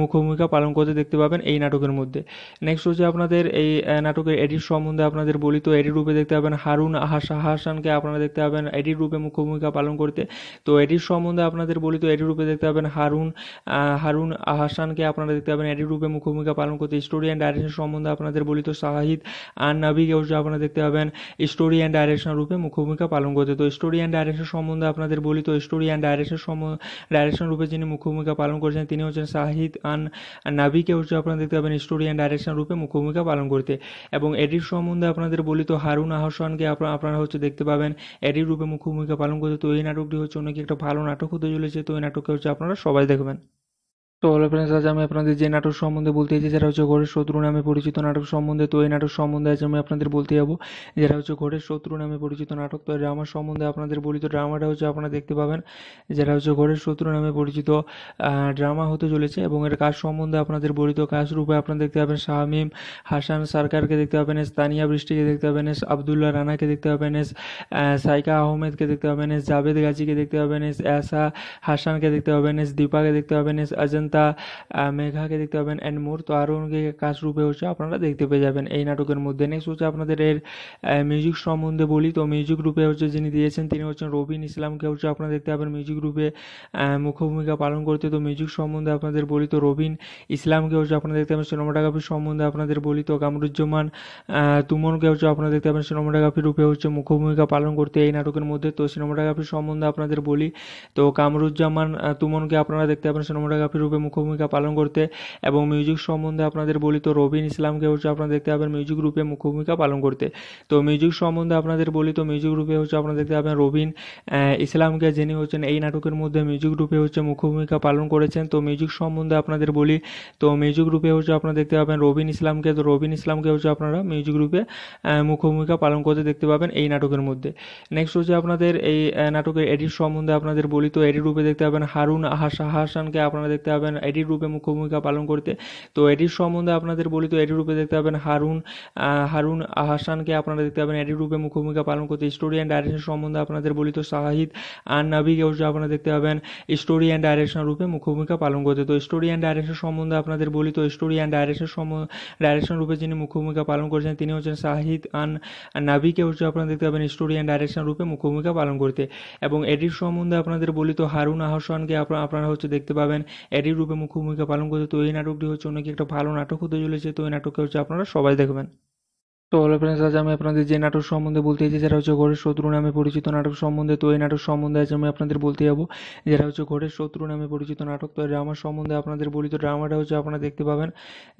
মুখ্য ভূমিকা পালন করতে দেখতে পাবেন এই নাটকের মধ্যে নেক্সট হচ্ছে আপনাদের এই নাটকের এডিট সম্বন্ধে আপনাদের বলি তো এডিট রূপে দেখতে পাবেন হারুন হাসানকে আপনারা দেখতে পাবেন পাবেন এডির রূপে মুখ্য ভূমিকা পালন করতে তো এডির সম্বন্ধে আপনাদের বলি তো এডির রূপে দেখতে পাবেন হারুন হারুন আহসানকে আপনারা দেখতে পাবেন এডির রূপে মুখ্য ভূমিকা পালন করতে স্টোরি অ্যান্ড ডাইরেকশন সম্বন্ধে আপনাদের বলি তো শাহিদ আর নাবিকে আপনারা দেখতে পাবেন স্টোরি অ্যান্ড ডাইরেকশন রূপে মুখ্য ভূমিকা পালন করতে তো স্টোরি অ্যান্ড ডাইরেকশন সম্বন্ধে আপনাদের বলি তো স্টোরি অ্যান্ড ডাইরেকশন সম্বন্ধে ডাইরেকশন রূপে যিনি মুখ্য ভূমিকা পালন করেছেন তিনি হচ্ছেন শাহিদ আন নাবিকে হচ্ছে আপনারা দেখতে পাবেন স্টোরি অ্যান্ড ডাইরেকশন রূপে মুখ্য ভূমিকা পালন করতে এবং এডির সম্বন্ধে আপনাদের বলি তো হারুন আহসানকে আপনারা হচ্ছে দেখতে পাবেন এডির রূপে মুখ্য ভূমিকা পালন করছে তো এই নাটকটি হচ্ছে অনেক একটা ভালো নাটক হতে চলেছে তো এই নাটককে হচ্ছে আপনারা সবাই দেখবেন তো হলো ফ্রেন্ডস আজ আমি আপনাদের যে নাটক সম্বন্ধে বলতে চাইছি যারা হচ্ছে ঘরের শত্রু নামে পরিচিত নাটক সম্বন্ধে তো এই নাটক সম্বন্ধে আজ আমি আপনাদের বলতে যাবো যারা হচ্ছে ঘরের শত্রু নামে পরিচিত নাটক তো ড্রামা সম্বন্ধে আপনাদের বলি তো ড্রামাটা হচ্ছে আপনারা দেখতে পাবেন যারা হচ্ছে ঘরের শত্রু নামে পরিচিত ড্রামা হতে চলেছে এবং এর কাজ সম্বন্ধে আপনাদের বলি তো কাজ রূপে আপনারা দেখতে পাবেন শাহমিম হাসান সরকারকে দেখতে পাবেন এস তানিয়া বৃষ্টিকে দেখতে পাবেন এস আবদুল্লাহ রানাকে দেখতে পাবেন এস সাইকা আহমেদকে দেখতে পাবেন এস জাভেদ গাজীকে দেখতে পাবেন এস এসা হাসানকে দেখতে পাবেন এস দীপাকে দেখতে পাবেন এস আজন্ত তা মেঘাকে দেখতে পাবেন অ্যান্ড মোর তো আরও অনেকে কাজ রূপে হচ্ছে আপনারা দেখতে পেয়ে যাবেন এই নাটকের মধ্যে নেক্সট হচ্ছে আপনাদের এর মিউজিক সম্বন্ধে বলি তো মিউজিক রূপে হচ্ছে যিনি দিয়েছেন তিনি হচ্ছেন রবিন ইসলামকে হচ্ছে আপনারা দেখতে পাবেন মিউজিক রূপে মুখ্যভূমিকা পালন করতে তো মিউজিক সম্বন্ধে আপনাদের বলি তো রবিন ইসলামকে হচ্ছে আপনারা দেখতে পাবেন সিনেমাটোগ্রাফি সম্বন্ধে আপনাদের বলি তো কামরুজ্জামান তুমনকে হচ্ছে আপনারা দেখতে পাবেন সিনেমাটোগ্রাফি রূপে হচ্ছে মুখ্যভূমিকা পালন করতে এই নাটকের মধ্যে তো সিনেমাটোগ্রাফি সম্বন্ধে আপনাদের বলি তো কামরুজ্জামান তুমনকে আপনারা দেখতে পাবেন সিনেমাটোগ্রাফি রূপে মুখ্য ভূমিকা পালন করতে এবং মিউজিক সম্বন্ধে আপনাদের বলি তো রবিন ইসলামকে হচ্ছে আপনারা দেখতে পাবেন মিউজিক রূপে মুখ্য ভূমিকা পালন করতে তো মিউজিক সম্বন্ধে আপনাদের বলি তো মিউজিক রূপে হচ্ছে আপনারা দেখতে পাবেন রবিন ইসলামকে যিনি হচ্ছেন এই নাটকের মধ্যে মিউজিক রূপে হচ্ছে মুখ্য ভূমিকা পালন করেছেন তো মিউজিক সম্বন্ধে আপনাদের বলি তো মিউজিক রূপে হচ্ছে আপনারা দেখতে পাবেন রবিন ইসলামকে তো রবিন ইসলামকে হচ্ছে আপনারা মিউজিক রূপে মুখ্য ভূমিকা পালন করতে দেখতে পাবেন এই নাটকের মধ্যে নেক্সট হচ্ছে আপনাদের এই নাটকের এডিট সম্বন্ধে আপনাদের বলি তো এডিট রূপে দেখতে পাবেন হারুন হাসানকে আপনারা দেখতে পাবেন পাবেন এডির রূপে মুখ্য ভূমিকা পালন করতে তো এডির সম্বন্ধে আপনাদের বলি তো এডির রূপে দেখতে পাবেন হারুন হারুন হাসানকে আপনারা দেখতে পাবেন এডির রূপে মুখ্য ভূমিকা পালন করতে স্টোরি অ্যান্ড ডাইরেকশন সম্বন্ধে আপনাদের বলি তো শাহিদ আর নাবিকে আপনারা দেখতে পাবেন স্টোরি অ্যান্ড ডাইরেকশন রূপে মুখ্য ভূমিকা পালন করতে তো স্টোরি অ্যান্ড ডাইরেকশন সম্বন্ধে আপনাদের বলি তো স্টোরি অ্যান্ড ডাইরেকশন ডাইরেকশন রূপে যিনি মুখ্য ভূমিকা পালন করেছেন তিনি হচ্ছেন শাহিদ আন নাবিকে হচ্ছে আপনারা দেখতে পাবেন স্টোরি অ্যান্ড ডাইরেকশন রূপে মুখ্য ভূমিকা পালন করতে এবং এডির সম্বন্ধে আপনাদের বলি তো হারুন আহসানকে আপনারা হচ্ছে দেখতে পাবেন এডির রূপে মুখ্য ভূমিকা পালন করছে তো এই নাটকটি হচ্ছে অনেক একটা ভালো নাটক হতে চলেছে তো এই নাটককে হচ্ছে আপনারা সবাই দেখবেন তো হলো ফ্রেন্ডস আজ আমি আপনাদের যে নাটক সম্বন্ধে বলতে চাইছি যারা হচ্ছে ঘরের শত্রু নামে পরিচিত নাটক সম্বন্ধে তো এই নাটক সম্বন্ধে আজ আমি আপনাদের বলতে যাবো যারা হচ্ছে ঘরের শত্রু নামে পরিচিত নাটক তো ড্রামা সম্বন্ধে আপনাদের বলি তো ড্রামাটা হচ্ছে আপনারা দেখতে পাবেন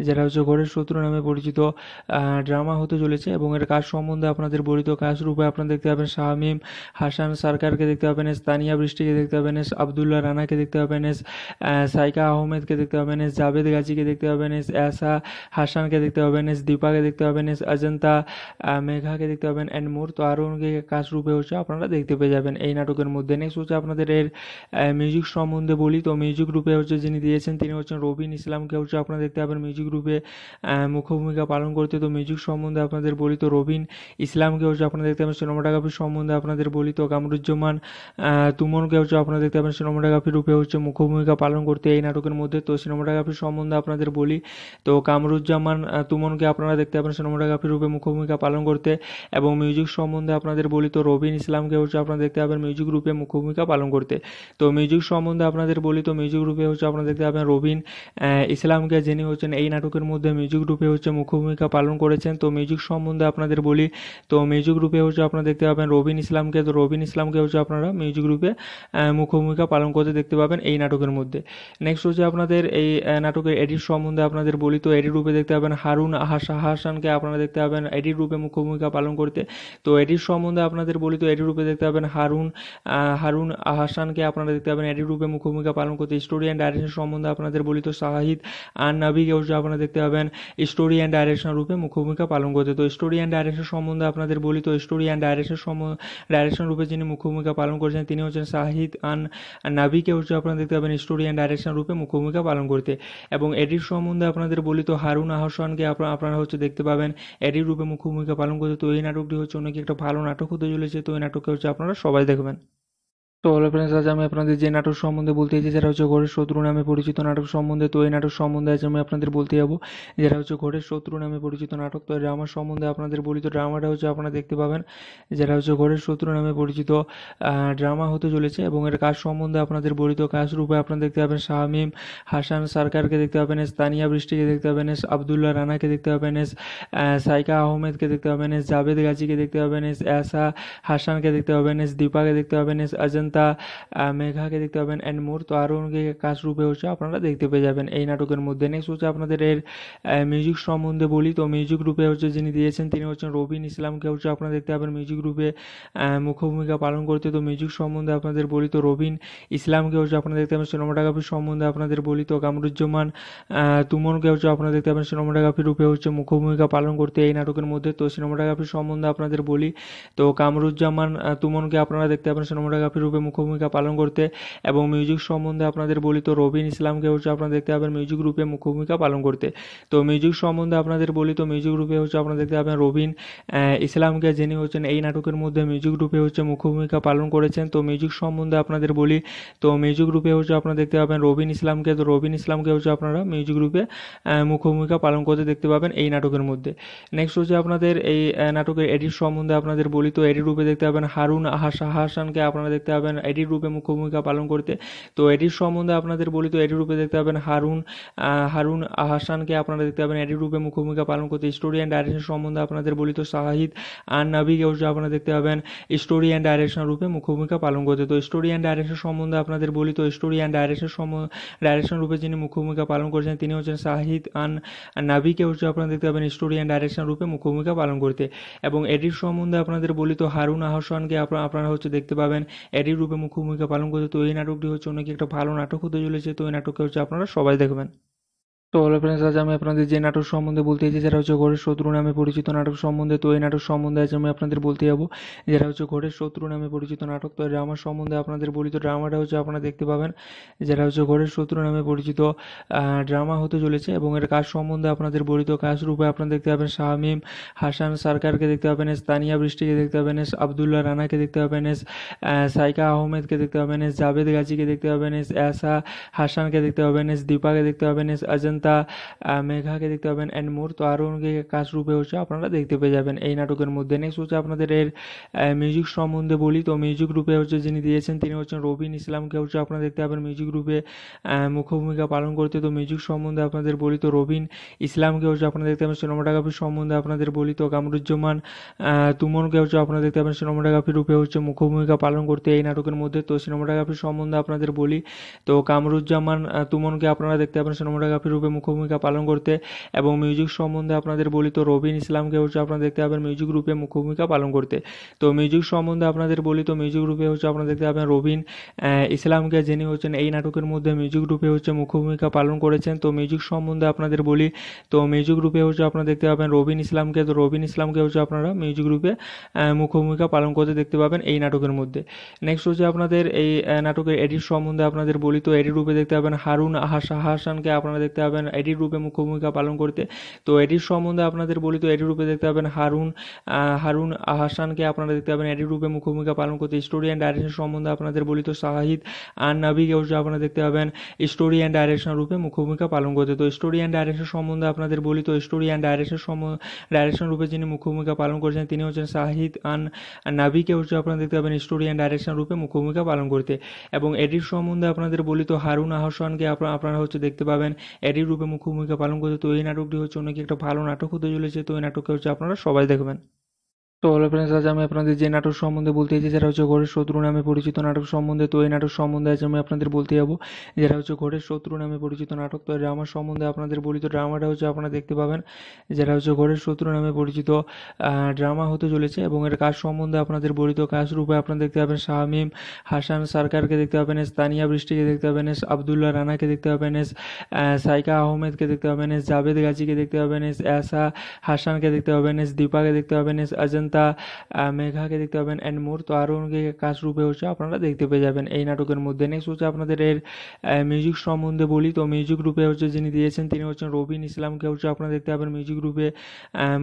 যারা হচ্ছে ঘরের শত্রু নামে পরিচিত ড্রামা হতে চলেছে এবং এর কাজ সম্বন্ধে আপনাদের বলি তো কাজ রূপে আপনারা দেখতে পাবেন শাহমিম হাসান সরকারকে দেখতে পাবেন এস তানিয়া বৃষ্টিকে দেখতে পাবেন এস আবদুল্লাহ রানাকে দেখতে পাবেন এস সাইকা আহমেদকে দেখতে পাবেন এস জাভেদ গাজীকে দেখতে পাবেন এস এসা হাসানকে দেখতে পাবেন এস দীপাকে দেখতে পাবেন এস আজন্ত তা মেঘাকে দেখতে পাবেন অ্যান্ড মোর তো আরও অনেকে কাজ রূপে হচ্ছে আপনারা দেখতে পেয়ে যাবেন এই নাটকের মধ্যে নেক্সট হচ্ছে আপনাদের এর মিউজিক সম্বন্ধে বলি তো মিউজিক রূপে হচ্ছে যিনি দিয়েছেন তিনি হচ্ছেন রবিন ইসলামকে হচ্ছে আপনারা দেখতে পাবেন মিউজিক রূপে মুখ্য পালন করতে তো মিউজিক সম্বন্ধে আপনাদের বলি তো রবিন ইসলামকে হচ্ছে আপনারা দেখতে পাবেন সিনেমাটোগ্রাফি সম্বন্ধে আপনাদের বলি তো কামরুজ্জামান তুমনকে হচ্ছে আপনারা দেখতে পাবেন সিনেমাটোগ্রাফি রূপে হচ্ছে মুখ্যভূমিকা পালন করতে এই নাটকের মধ্যে তো সিনেমাটোগ্রাফি সম্বন্ধে আপনাদের বলি তো কামরুজ্জামান তুমনকে আপনারা দেখতে পাবেন সিনেমাটোগ্রাফি রূপে মুখ্য ভূমিকা পালন করতে এবং মিউজিক সম্বন্ধে আপনাদের বলি তো রবিন ইসলামকে হচ্ছে আপনারা দেখতে পাবেন মিউজিক রূপে মুখ্য ভূমিকা পালন করতে তো মিউজিক সম্বন্ধে আপনাদের বলি তো মিউজিক রূপে হচ্ছে আপনারা দেখতে পাবেন রবিন ইসলামকে যিনি হচ্ছেন এই নাটকের মধ্যে মিউজিক রূপে হচ্ছে মুখ্য ভূমিকা পালন করেছেন তো মিউজিক সম্বন্ধে আপনাদের বলি তো মিউজিক রূপে হচ্ছে আপনারা দেখতে পাবেন রবিন ইসলামকে তো রবিন ইসলামকে হচ্ছে আপনারা মিউজিক রূপে মুখ্য ভূমিকা পালন করতে দেখতে পাবেন এই নাটকের মধ্যে নেক্সট হচ্ছে আপনাদের এই নাটকের এডিট সম্বন্ধে আপনাদের বলি তো এডিট রূপে দেখতে পাবেন হারুন হাসানকে আপনারা দেখতে পাবেন পাবেন এডি রূপে মুখ্য ভূমিকা পালন করতে তো এডির সম্বন্ধে আপনাদের বলি তো এডি রূপে দেখতে পাবেন হারুন হারুন আহসানকে আপনারা দেখতে পাবেন এডিট রূপে মুখ্য ভূমিকা পালন করতে স্টোরি অ্যান্ড ডাইরেকশন সম্বন্ধে আপনাদের বলি তো শাহিদ আর নাবিকে আপনারা দেখতে পাবেন স্টোরি অ্যান্ড ডাইরেকশন রূপে মুখ্য ভূমিকা পালন করতে তো স্টোরি অ্যান্ড ডাইরেকশন সম্বন্ধে আপনাদের বলি তো স্টোরি অ্যান্ড ডাইরেকশন ডাইরেকশন রূপে যিনি মুখ্য ভূমিকা পালন করেছেন তিনি হচ্ছেন শাহিদ আন নাবিকে হচ্ছে আপনারা দেখতে পাবেন স্টোরি অ্যান্ড ডাইরেকশন রূপে মুখ্য ভূমিকা পালন করতে এবং এডির সম্বন্ধে আপনাদের বলি তো হারুন আহসানকে আপনারা হচ্ছে দেখতে পাবেন এডির রূপে মুখ্য ভূমিকা পালন করছে তো এই নাটকটি হচ্ছে অনেক একটা ভালো নাটক হতে চলেছে তো এই নাটককে হচ্ছে আপনারা সবাই দেখবেন তো হলো ফ্রেন্ডস আজ আমি আপনাদের যে নাটক সম্বন্ধে বলতে চাইছি যারা হচ্ছে ঘরের শত্রু নামে পরিচিত নাটক সম্বন্ধে তো এই নাটক সম্বন্ধে আজ আমি আপনাদের বলতে যাবো যারা হচ্ছে ঘরের শত্রু নামে পরিচিত নাটক তো ড্রামা সম্বন্ধে আপনাদের বলি তো ড্রামাটা হচ্ছে আপনারা দেখতে পাবেন যারা হচ্ছে ঘরের শত্রু নামে পরিচিত ড্রামা হতে চলেছে এবং এর কাজ সম্বন্ধে আপনাদের বলি তো কাজ রূপে আপনারা দেখতে পাবেন শাহমিম হাসান সরকারকে দেখতে পাবেন এস তানিয়া বৃষ্টিকে দেখতে পাবেন এস আবদুল্লাহ রানাকে দেখতে পাবেন এস সাইকা আহমেদকে দেখতে পাবেন এস জাভেদ গাজীকে দেখতে পাবেন এস এসা হাসানকে দেখতে পাবেন এস দীপাকে দেখতে পাবেন এস আজন্ত অজন্তা মেঘাকে দেখতে পাবেন অ্যান্ড মোর তো আরও অনেকে কাজ রূপে হচ্ছে আপনারা দেখতে পেয়ে যাবেন এই নাটকের মধ্যে নেক্সট হচ্ছে আপনাদের এর মিউজিক সম্বন্ধে বলি তো মিউজিক রূপে হচ্ছে যিনি দিয়েছেন তিনি হচ্ছেন রবিন ইসলামকে হচ্ছে আপনারা দেখতে পাবেন মিউজিক রূপে মুখ্য ভূমিকা পালন করতে তো মিউজিক সম্বন্ধে আপনাদের বলি তো রবিন ইসলামকে হচ্ছে আপনারা দেখতে পাবেন সিনেমাটোগ্রাফি সম্বন্ধে আপনাদের বলি তো কামরুজ্জামান তুমনকে হচ্ছে আপনারা দেখতে পাবেন সিনেমাটোগ্রাফি রূপে হচ্ছে মুখ্য ভূমিকা পালন করতে এই নাটকের মধ্যে তো সিনেমাটোগ্রাফি সম্বন্ধে আপনাদের বলি তো কামরুজ্জামান তুমনকে আপনারা দেখতে পাবেন সিনেমাটোগ্রাফি রূপে মুখ্য ভূমিকা পালন করতে এবং মিউজিক সম্বন্ধে আপনাদের বলি তো রবিন ইসলামকে হচ্ছে আপনারা দেখতে পাবেন মিউজিক গ্রুপে মুখ্য ভূমিকা পালন করতে তো মিউজিক সম্বন্ধে আপনাদের বলি তো মিউজিক গ্রুপে হচ্ছে আপনারা দেখতে পাবেন রবিন ইসলামকে যিনি হচ্ছেন এই নাটকের মধ্যে মিউজিক গ্রুপে হচ্ছে মুখ্য ভূমিকা পালন করেছেন তো মিউজিক সম্বন্ধে আপনাদের বলি তো মিউজিক গ্রুপে হচ্ছে আপনারা দেখতে পাবেন রবিন ইসলামকে তো রবিন ইসলামকে হচ্ছে আপনারা মিউজিক গ্রুপে মুখ্য ভূমিকা পালন করতে দেখতে পাবেন এই নাটকের মধ্যে নেক্সট হচ্ছে আপনাদের এই নাটকের এডিট সম্বন্ধে আপনাদের বলি তো এডিট রূপে দেখতে পাবেন হারুন হাসানকে আপনারা দেখতে পাবেন পাবেন এডির রূপে মুখ্য ভূমিকা পালন করতে তো এডির সম্বন্ধে আপনাদের বলি তো এডির রূপে দেখতে পাবেন হারুন হারুন আহসানকে আপনারা দেখতে পাবেন এডির রূপে মুখ্য ভূমিকা পালন করতে স্টোরি অ্যান্ড ডাইরেকশন সম্বন্ধে আপনাদের বলি তো শাহিদ আর নাবিকে আপনারা দেখতে পাবেন স্টোরি অ্যান্ড ডাইরেকশন রূপে মুখ্য ভূমিকা পালন করতে তো স্টোরি অ্যান্ড ডাইরেকশন সম্বন্ধে আপনাদের বলি তো স্টোরি অ্যান্ড ডাইরেকশন সম্বন্ধে ডাইরেকশন রূপে যিনি মুখ্য ভূমিকা পালন করেছেন তিনি হচ্ছেন শাহিদ আন নাবিকে হচ্ছে আপনারা দেখতে পাবেন স্টোরি অ্যান্ড ডাইরেকশন রূপে মুখ্য ভূমিকা পালন করতে এবং এডির সম্বন্ধে আপনাদের বলি তো হারুন আহসানকে আপনারা হচ্ছে দেখতে পাবেন এডির রূপে মুখ্য ভূমিকা পালন করছে তো এই নাটকটি হচ্ছে অনেক একটা ভালো নাটক হতে চলেছে তো এই নাটকটি হচ্ছে আপনারা সবাই দেখবেন তো হলো ফ্রেন্ডস আজ আমি আপনাদের যে নাটক সম্বন্ধে বলতে চাইছি যারা হচ্ছে ঘরের শত্রু নামে পরিচিত নাটক সম্বন্ধে তো এই নাটক সম্বন্ধে আজ আমি আপনাদের বলতে যাবো যারা হচ্ছে ঘরের শত্রু নামে পরিচিত নাটক তো ড্রামার সম্বন্ধে আপনাদের বলি তো ড্রামাটা হচ্ছে আপনারা দেখতে পাবেন যারা হচ্ছে ঘরের শত্রু নামে পরিচিত ড্রামা হতে চলেছে এবং এর কাজ সম্বন্ধে আপনাদের বলি তো কাজ রূপে আপনারা দেখতে পাবেন শাহমিম হাসান সরকারকে দেখতে পাবেন এস তানিয়া বৃষ্টিকে দেখতে পাবেন এস আবদুল্লাহ রানাকে দেখতে পাবেন এস সাইকা আহমেদকে দেখতে পাবেন এস জাভেদ গাজীকে দেখতে পাবেন এস এসা হাসানকে দেখতে পাবেন এস দীপাকে দেখতে পাবেন এস আজন্ত অজন্তা মেঘাকে দেখতে পাবেন অ্যান্ড তো আরও কাজ রূপে হচ্ছে আপনারা দেখতে পেয়ে যাবেন এই নাটকের মধ্যে নেক্সট হচ্ছে আপনাদের এর মিউজিক সম্বন্ধে বলি তো মিউজিক রূপে হচ্ছে যিনি দিয়েছেন তিনি হচ্ছেন রবিন ইসলামকে হচ্ছে আপনারা দেখতে পাবেন মিউজিক রূপে মুখ্য ভূমিকা পালন করতে তো মিউজিক সম্বন্ধে আপনাদের বলি তো রবিন ইসলামকে হচ্ছে আপনারা দেখতে পাবেন সিনেমাটোগ্রাফি সম্বন্ধে আপনাদের বলি তো কামরুজ্জামান তুমনকে হচ্ছে আপনারা দেখতে পাবেন সিনেমাটোগ্রাফি রূপে হচ্ছে মুখ্য ভূমিকা পালন করতে এই নাটকের মধ্যে তো সিনেমাটোগ্রাফি সম্বন্ধে আপনাদের বলি তো কামরুজ্জামান তুমনকে আপনারা দেখতে পাবেন সিনেমাটোগ্রাফি রূপে মুখ্য ভূমিকা পালন করতে এবং মিউজিক সম্বন্ধে আপনাদের বলি তো রবিন ইসলামকে হচ্ছে আপনারা দেখতে পাবেন মিউজিক রূপে মুখ্য ভূমিকা পালন করতে তো মিউজিক সম্বন্ধে আপনাদের বলি তো মিউজিক রূপে হচ্ছে আপনারা দেখতে পাবেন রবিন ইসলামকে যিনি হচ্ছেন এই নাটকের মধ্যে মিউজিক রূপে হচ্ছে মুখ্য ভূমিকা পালন করেছেন তো মিউজিক সম্বন্ধে আপনাদের বলি তো মিউজিক রূপে হচ্ছে আপনারা দেখতে পাবেন রবিন ইসলামকে তো রবিন ইসলামকে হচ্ছে আপনারা মিউজিক রূপে মুখ্য ভূমিকা পালন করতে দেখতে পাবেন এই নাটকের মধ্যে নেক্সট হচ্ছে আপনাদের এই নাটকের এডিট সম্বন্ধে আপনাদের বলি তো এডিট রূপে দেখতে পাবেন হারুন হাসানকে আপনারা দেখতে পাবেন পাবেন এডিট রূপে মুখ্য ভূমিকা পালন করতে তো এডিট সম্বন্ধে আপনাদের বলি তো এডিট রূপে দেখতে পাবেন হারুন হারুন হাসানকে আপনারা দেখতে পাবেন এডিট রূপে মুখ্য ভূমিকা পালন করতে স্টোরি অ্যান্ড ডাইরেকশন সম্বন্ধে আপনাদের বলি তো শাহিদ আর নাবিকে আপনারা দেখতে পাবেন স্টোরি অ্যান্ড ডাইরেকশন রূপে মুখ্য ভূমিকা পালন করতে তো স্টোরি অ্যান্ড ডাইরেকশন সম্বন্ধে আপনাদের বলি তো স্টোরি অ্যান্ড ডাইরেকশন সম্বন্ধে ডাইরেকশন রূপে যিনি মুখ্য ভূমিকা পালন করেছেন তিনি হচ্ছেন শাহিদ আন নাবিকে হচ্ছে আপনারা দেখতে পাবেন স্টোরি অ্যান্ড ডাইরেকশন রূপে মুখ্য ভূমিকা পালন করতে এবং এডিট সম্বন্ধে আপনাদের বলি তো হারুন আহসানকে আপনারা হচ্ছে দেখতে পাবেন এডিট রূপে মুখ্য ভূমিকা পালন করছে তো এই নাটকটি হচ্ছে অনেক একটা ভালো নাটক হতে চলেছে তো এই নাটককে হচ্ছে আপনারা সবাই দেখবেন তো হলো ফ্রেন্ডস আজ আমি আপনাদের যে নাটক সম্বন্ধে বলতে চাইছি যারা হচ্ছে ঘরের শত্রু নামে পরিচিত নাটক সম্বন্ধে তো এই নাটক সম্বন্ধে আজ আমি আপনাদের বলতে যাবো যারা হচ্ছে ঘরের শত্রু নামে পরিচিত নাটক তো ড্রামা সম্বন্ধে আপনাদের বলি তো ড্রামাটা হচ্ছে আপনারা দেখতে পাবেন যারা হচ্ছে ঘরের শত্রু নামে পরিচিত ড্রামা হতে চলেছে এবং এর কাজ সম্বন্ধে আপনাদের বলি তো কাজ রূপে আপনারা দেখতে পাবেন শাহমিম হাসান সরকারকে দেখতে পাবেন এস তানিয়া বৃষ্টিকে দেখতে পাবেন এস আবদুল্লাহ রানাকে দেখতে পাবেন এস সাইকা আহমেদকে দেখতে পাবেন এস জাভেদ গাজীকে দেখতে পাবেন এস এসা হাসানকে দেখতে পাবেন এস দীপাকে দেখতে পাবেন এস আজন্ত তা মেঘাকে দেখতে পাবেন অ্যান্ড মোর তো আরও অনেকে কাজ রূপে হচ্ছে আপনারা দেখতে পেয়ে যাবেন এই নাটকের মধ্যে নেক্সট হচ্ছে আপনাদের এর মিউজিক সম্বন্ধে বলি তো মিউজিক রূপে হচ্ছে যিনি দিয়েছেন তিনি হচ্ছেন রবিন ইসলামকে হচ্ছে আপনারা দেখতে পাবেন মিউজিক রূপে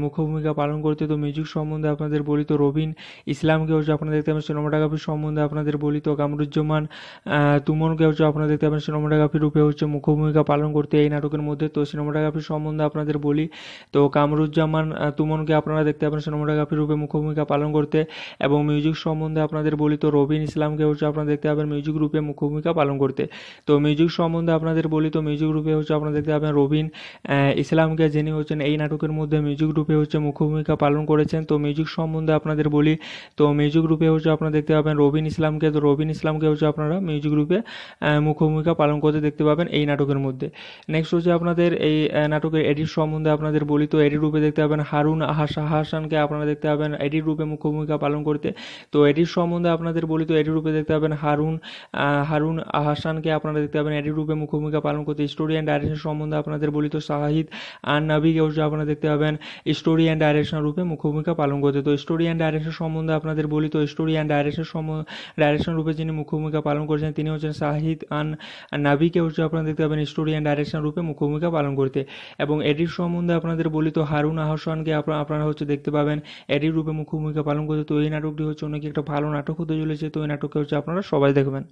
মুখ্য পালন করতে তো মিউজিক সম্বন্ধে আপনাদের বলি তো রবিন ইসলামকে হচ্ছে আপনারা দেখতে পাবেন সিনেমাটোগ্রাফি সম্বন্ধে আপনাদের বলি তো কামরুজ্জামান তুমনকে হচ্ছে আপনারা দেখতে পাবেন সিনেমাটোগ্রাফি রূপে হচ্ছে মুখ্য ভূমিকা পালন করতে এই নাটকের মধ্যে তো সিনেমাটোগ্রাফি সম্বন্ধে আপনাদের বলি তো কামরুজ্জামান তুমনকে আপনারা দেখতে পাবেন সিনেমাটোগ্রাফি রূপে মুখ্য ভূমিকা পালন করতে এবং মিউজিক সম্বন্ধে আপনাদের বলি তো রবিন ইসলামকে হচ্ছে আপনারা দেখতে পাবেন মিউজিক রূপে মুখ্য ভূমিকা পালন করতে তো মিউজিক সম্বন্ধে আপনাদের বলি তো মিউজিক রূপে হচ্ছে আপনারা দেখতে পাবেন রবিন ইসলামকে যিনি হচ্ছেন এই নাটকের মধ্যে মিউজিক রূপে হচ্ছে মুখ্য ভূমিকা পালন করেছেন তো মিউজিক সম্বন্ধে আপনাদের বলি তো মিউজিক রূপে হচ্ছে আপনারা দেখতে পাবেন রবিন ইসলামকে তো রবিন ইসলামকে হচ্ছে আপনারা মিউজিক রূপে মুখ্য ভূমিকা পালন করতে দেখতে পাবেন এই নাটকের মধ্যে নেক্সট হচ্ছে আপনাদের এই নাটকের এডিট সম্বন্ধে আপনাদের বলি তো এডিট রূপে দেখতে পাবেন হারুন হাসানকে আপনারা দেখতে পাবেন পাবেন এডির রূপে মুখ্য ভূমিকা পালন করতে তো এডির সম্বন্ধে আপনাদের বলি তো এডির রূপে দেখতে পাবেন হারুন হারুন হাসানকে আপনারা দেখতে পাবেন এডির রূপে মুখ্য ভূমিকা পালন করতে স্টোরি অ্যান্ড ডাইরেকশন সম্বন্ধে আপনাদের বলি তো শাহিদ আর নাবিকে আপনারা দেখতে পাবেন স্টোরি অ্যান্ড ডাইরেকশন রূপে মুখ্য ভূমিকা পালন করতে তো স্টোরি অ্যান্ড ডাইরেকশন সম্বন্ধে আপনাদের বলি তো স্টোরি অ্যান্ড ডাইরেকশন ডাইরেকশন রূপে যিনি মুখ্য ভূমিকা পালন করেছেন তিনি হচ্ছেন শাহিদ আন নাবিকে হচ্ছে আপনারা দেখতে পাবেন স্টোরি অ্যান্ড ডাইরেকশন রূপে মুখ্য ভূমিকা পালন করতে এবং এডির সম্বন্ধে আপনাদের বলি তো হারুন আহসানকে আপনারা হচ্ছে দেখতে পাবেন এডির রূপে মুখ্য ভূমিকা পালন করছে তো এই নাটকটি হচ্ছে অনেক একটা ভালো নাটক হতে চলেছে তো এই নাটককে হচ্ছে আপনারা সবাই দেখবেন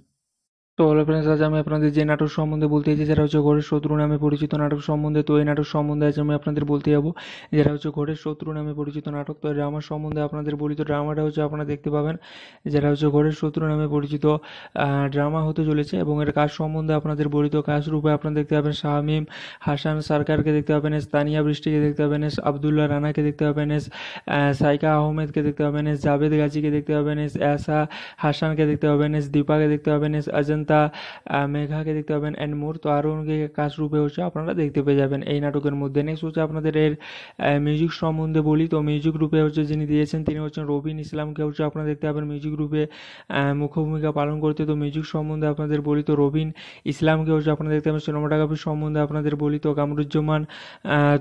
তো হলো ফ্রেন্ডস আজ আমি আপনাদের যে নাটক সম্বন্ধে বলতে চাইছি যারা হচ্ছে ঘরের শত্রু নামে পরিচিত নাটক সম্বন্ধে তো এই নাটক সম্বন্ধে আজ আমি আপনাদের বলতে যাবো যারা হচ্ছে ঘরের শত্রু নামে পরিচিত নাটক তো ড্রামা সম্বন্ধে আপনাদের বলি তো ড্রামাটা হচ্ছে আপনারা দেখতে পাবেন যারা হচ্ছে ঘরের শত্রু নামে পরিচিত ড্রামা হতে চলেছে এবং এর কাজ সম্বন্ধে আপনাদের বলি তো কাজ রূপে আপনারা দেখতে পাবেন শাহমিম হাসান সরকারকে দেখতে পাবেন এস তানিয়া বৃষ্টিকে দেখতে পাবেন এস আবদুল্লাহ রানাকে দেখতে পাবেন এস সাইকা আহমেদকে দেখতে পাবেন এস জাভেদ গাজীকে দেখতে পাবেন এস এসা হাসানকে দেখতে পাবেন এস দীপাকে দেখতে পাবেন এস আজন্ত তা মেঘাকে দেখতে পাবেন অ্যান্ড মোর তো আরও অনেকে কাজ রূপে হচ্ছে আপনারা দেখতে পেয়ে যাবেন এই নাটকের মধ্যে নেক্সট হচ্ছে আপনাদের এর মিউজিক সম্বন্ধে বলি তো মিউজিক রূপে হচ্ছে যিনি দিয়েছেন তিনি হচ্ছেন রবিন ইসলামকে হচ্ছে আপনারা দেখতে পাবেন মিউজিক রূপে মুখ্য পালন করতে তো মিউজিক সম্বন্ধে আপনাদের বলি তো রবিন ইসলামকে হচ্ছে আপনারা দেখতে পাবেন সিনেমাটোগ্রাফি সম্বন্ধে আপনাদের বলি তো কামরুজ্জামান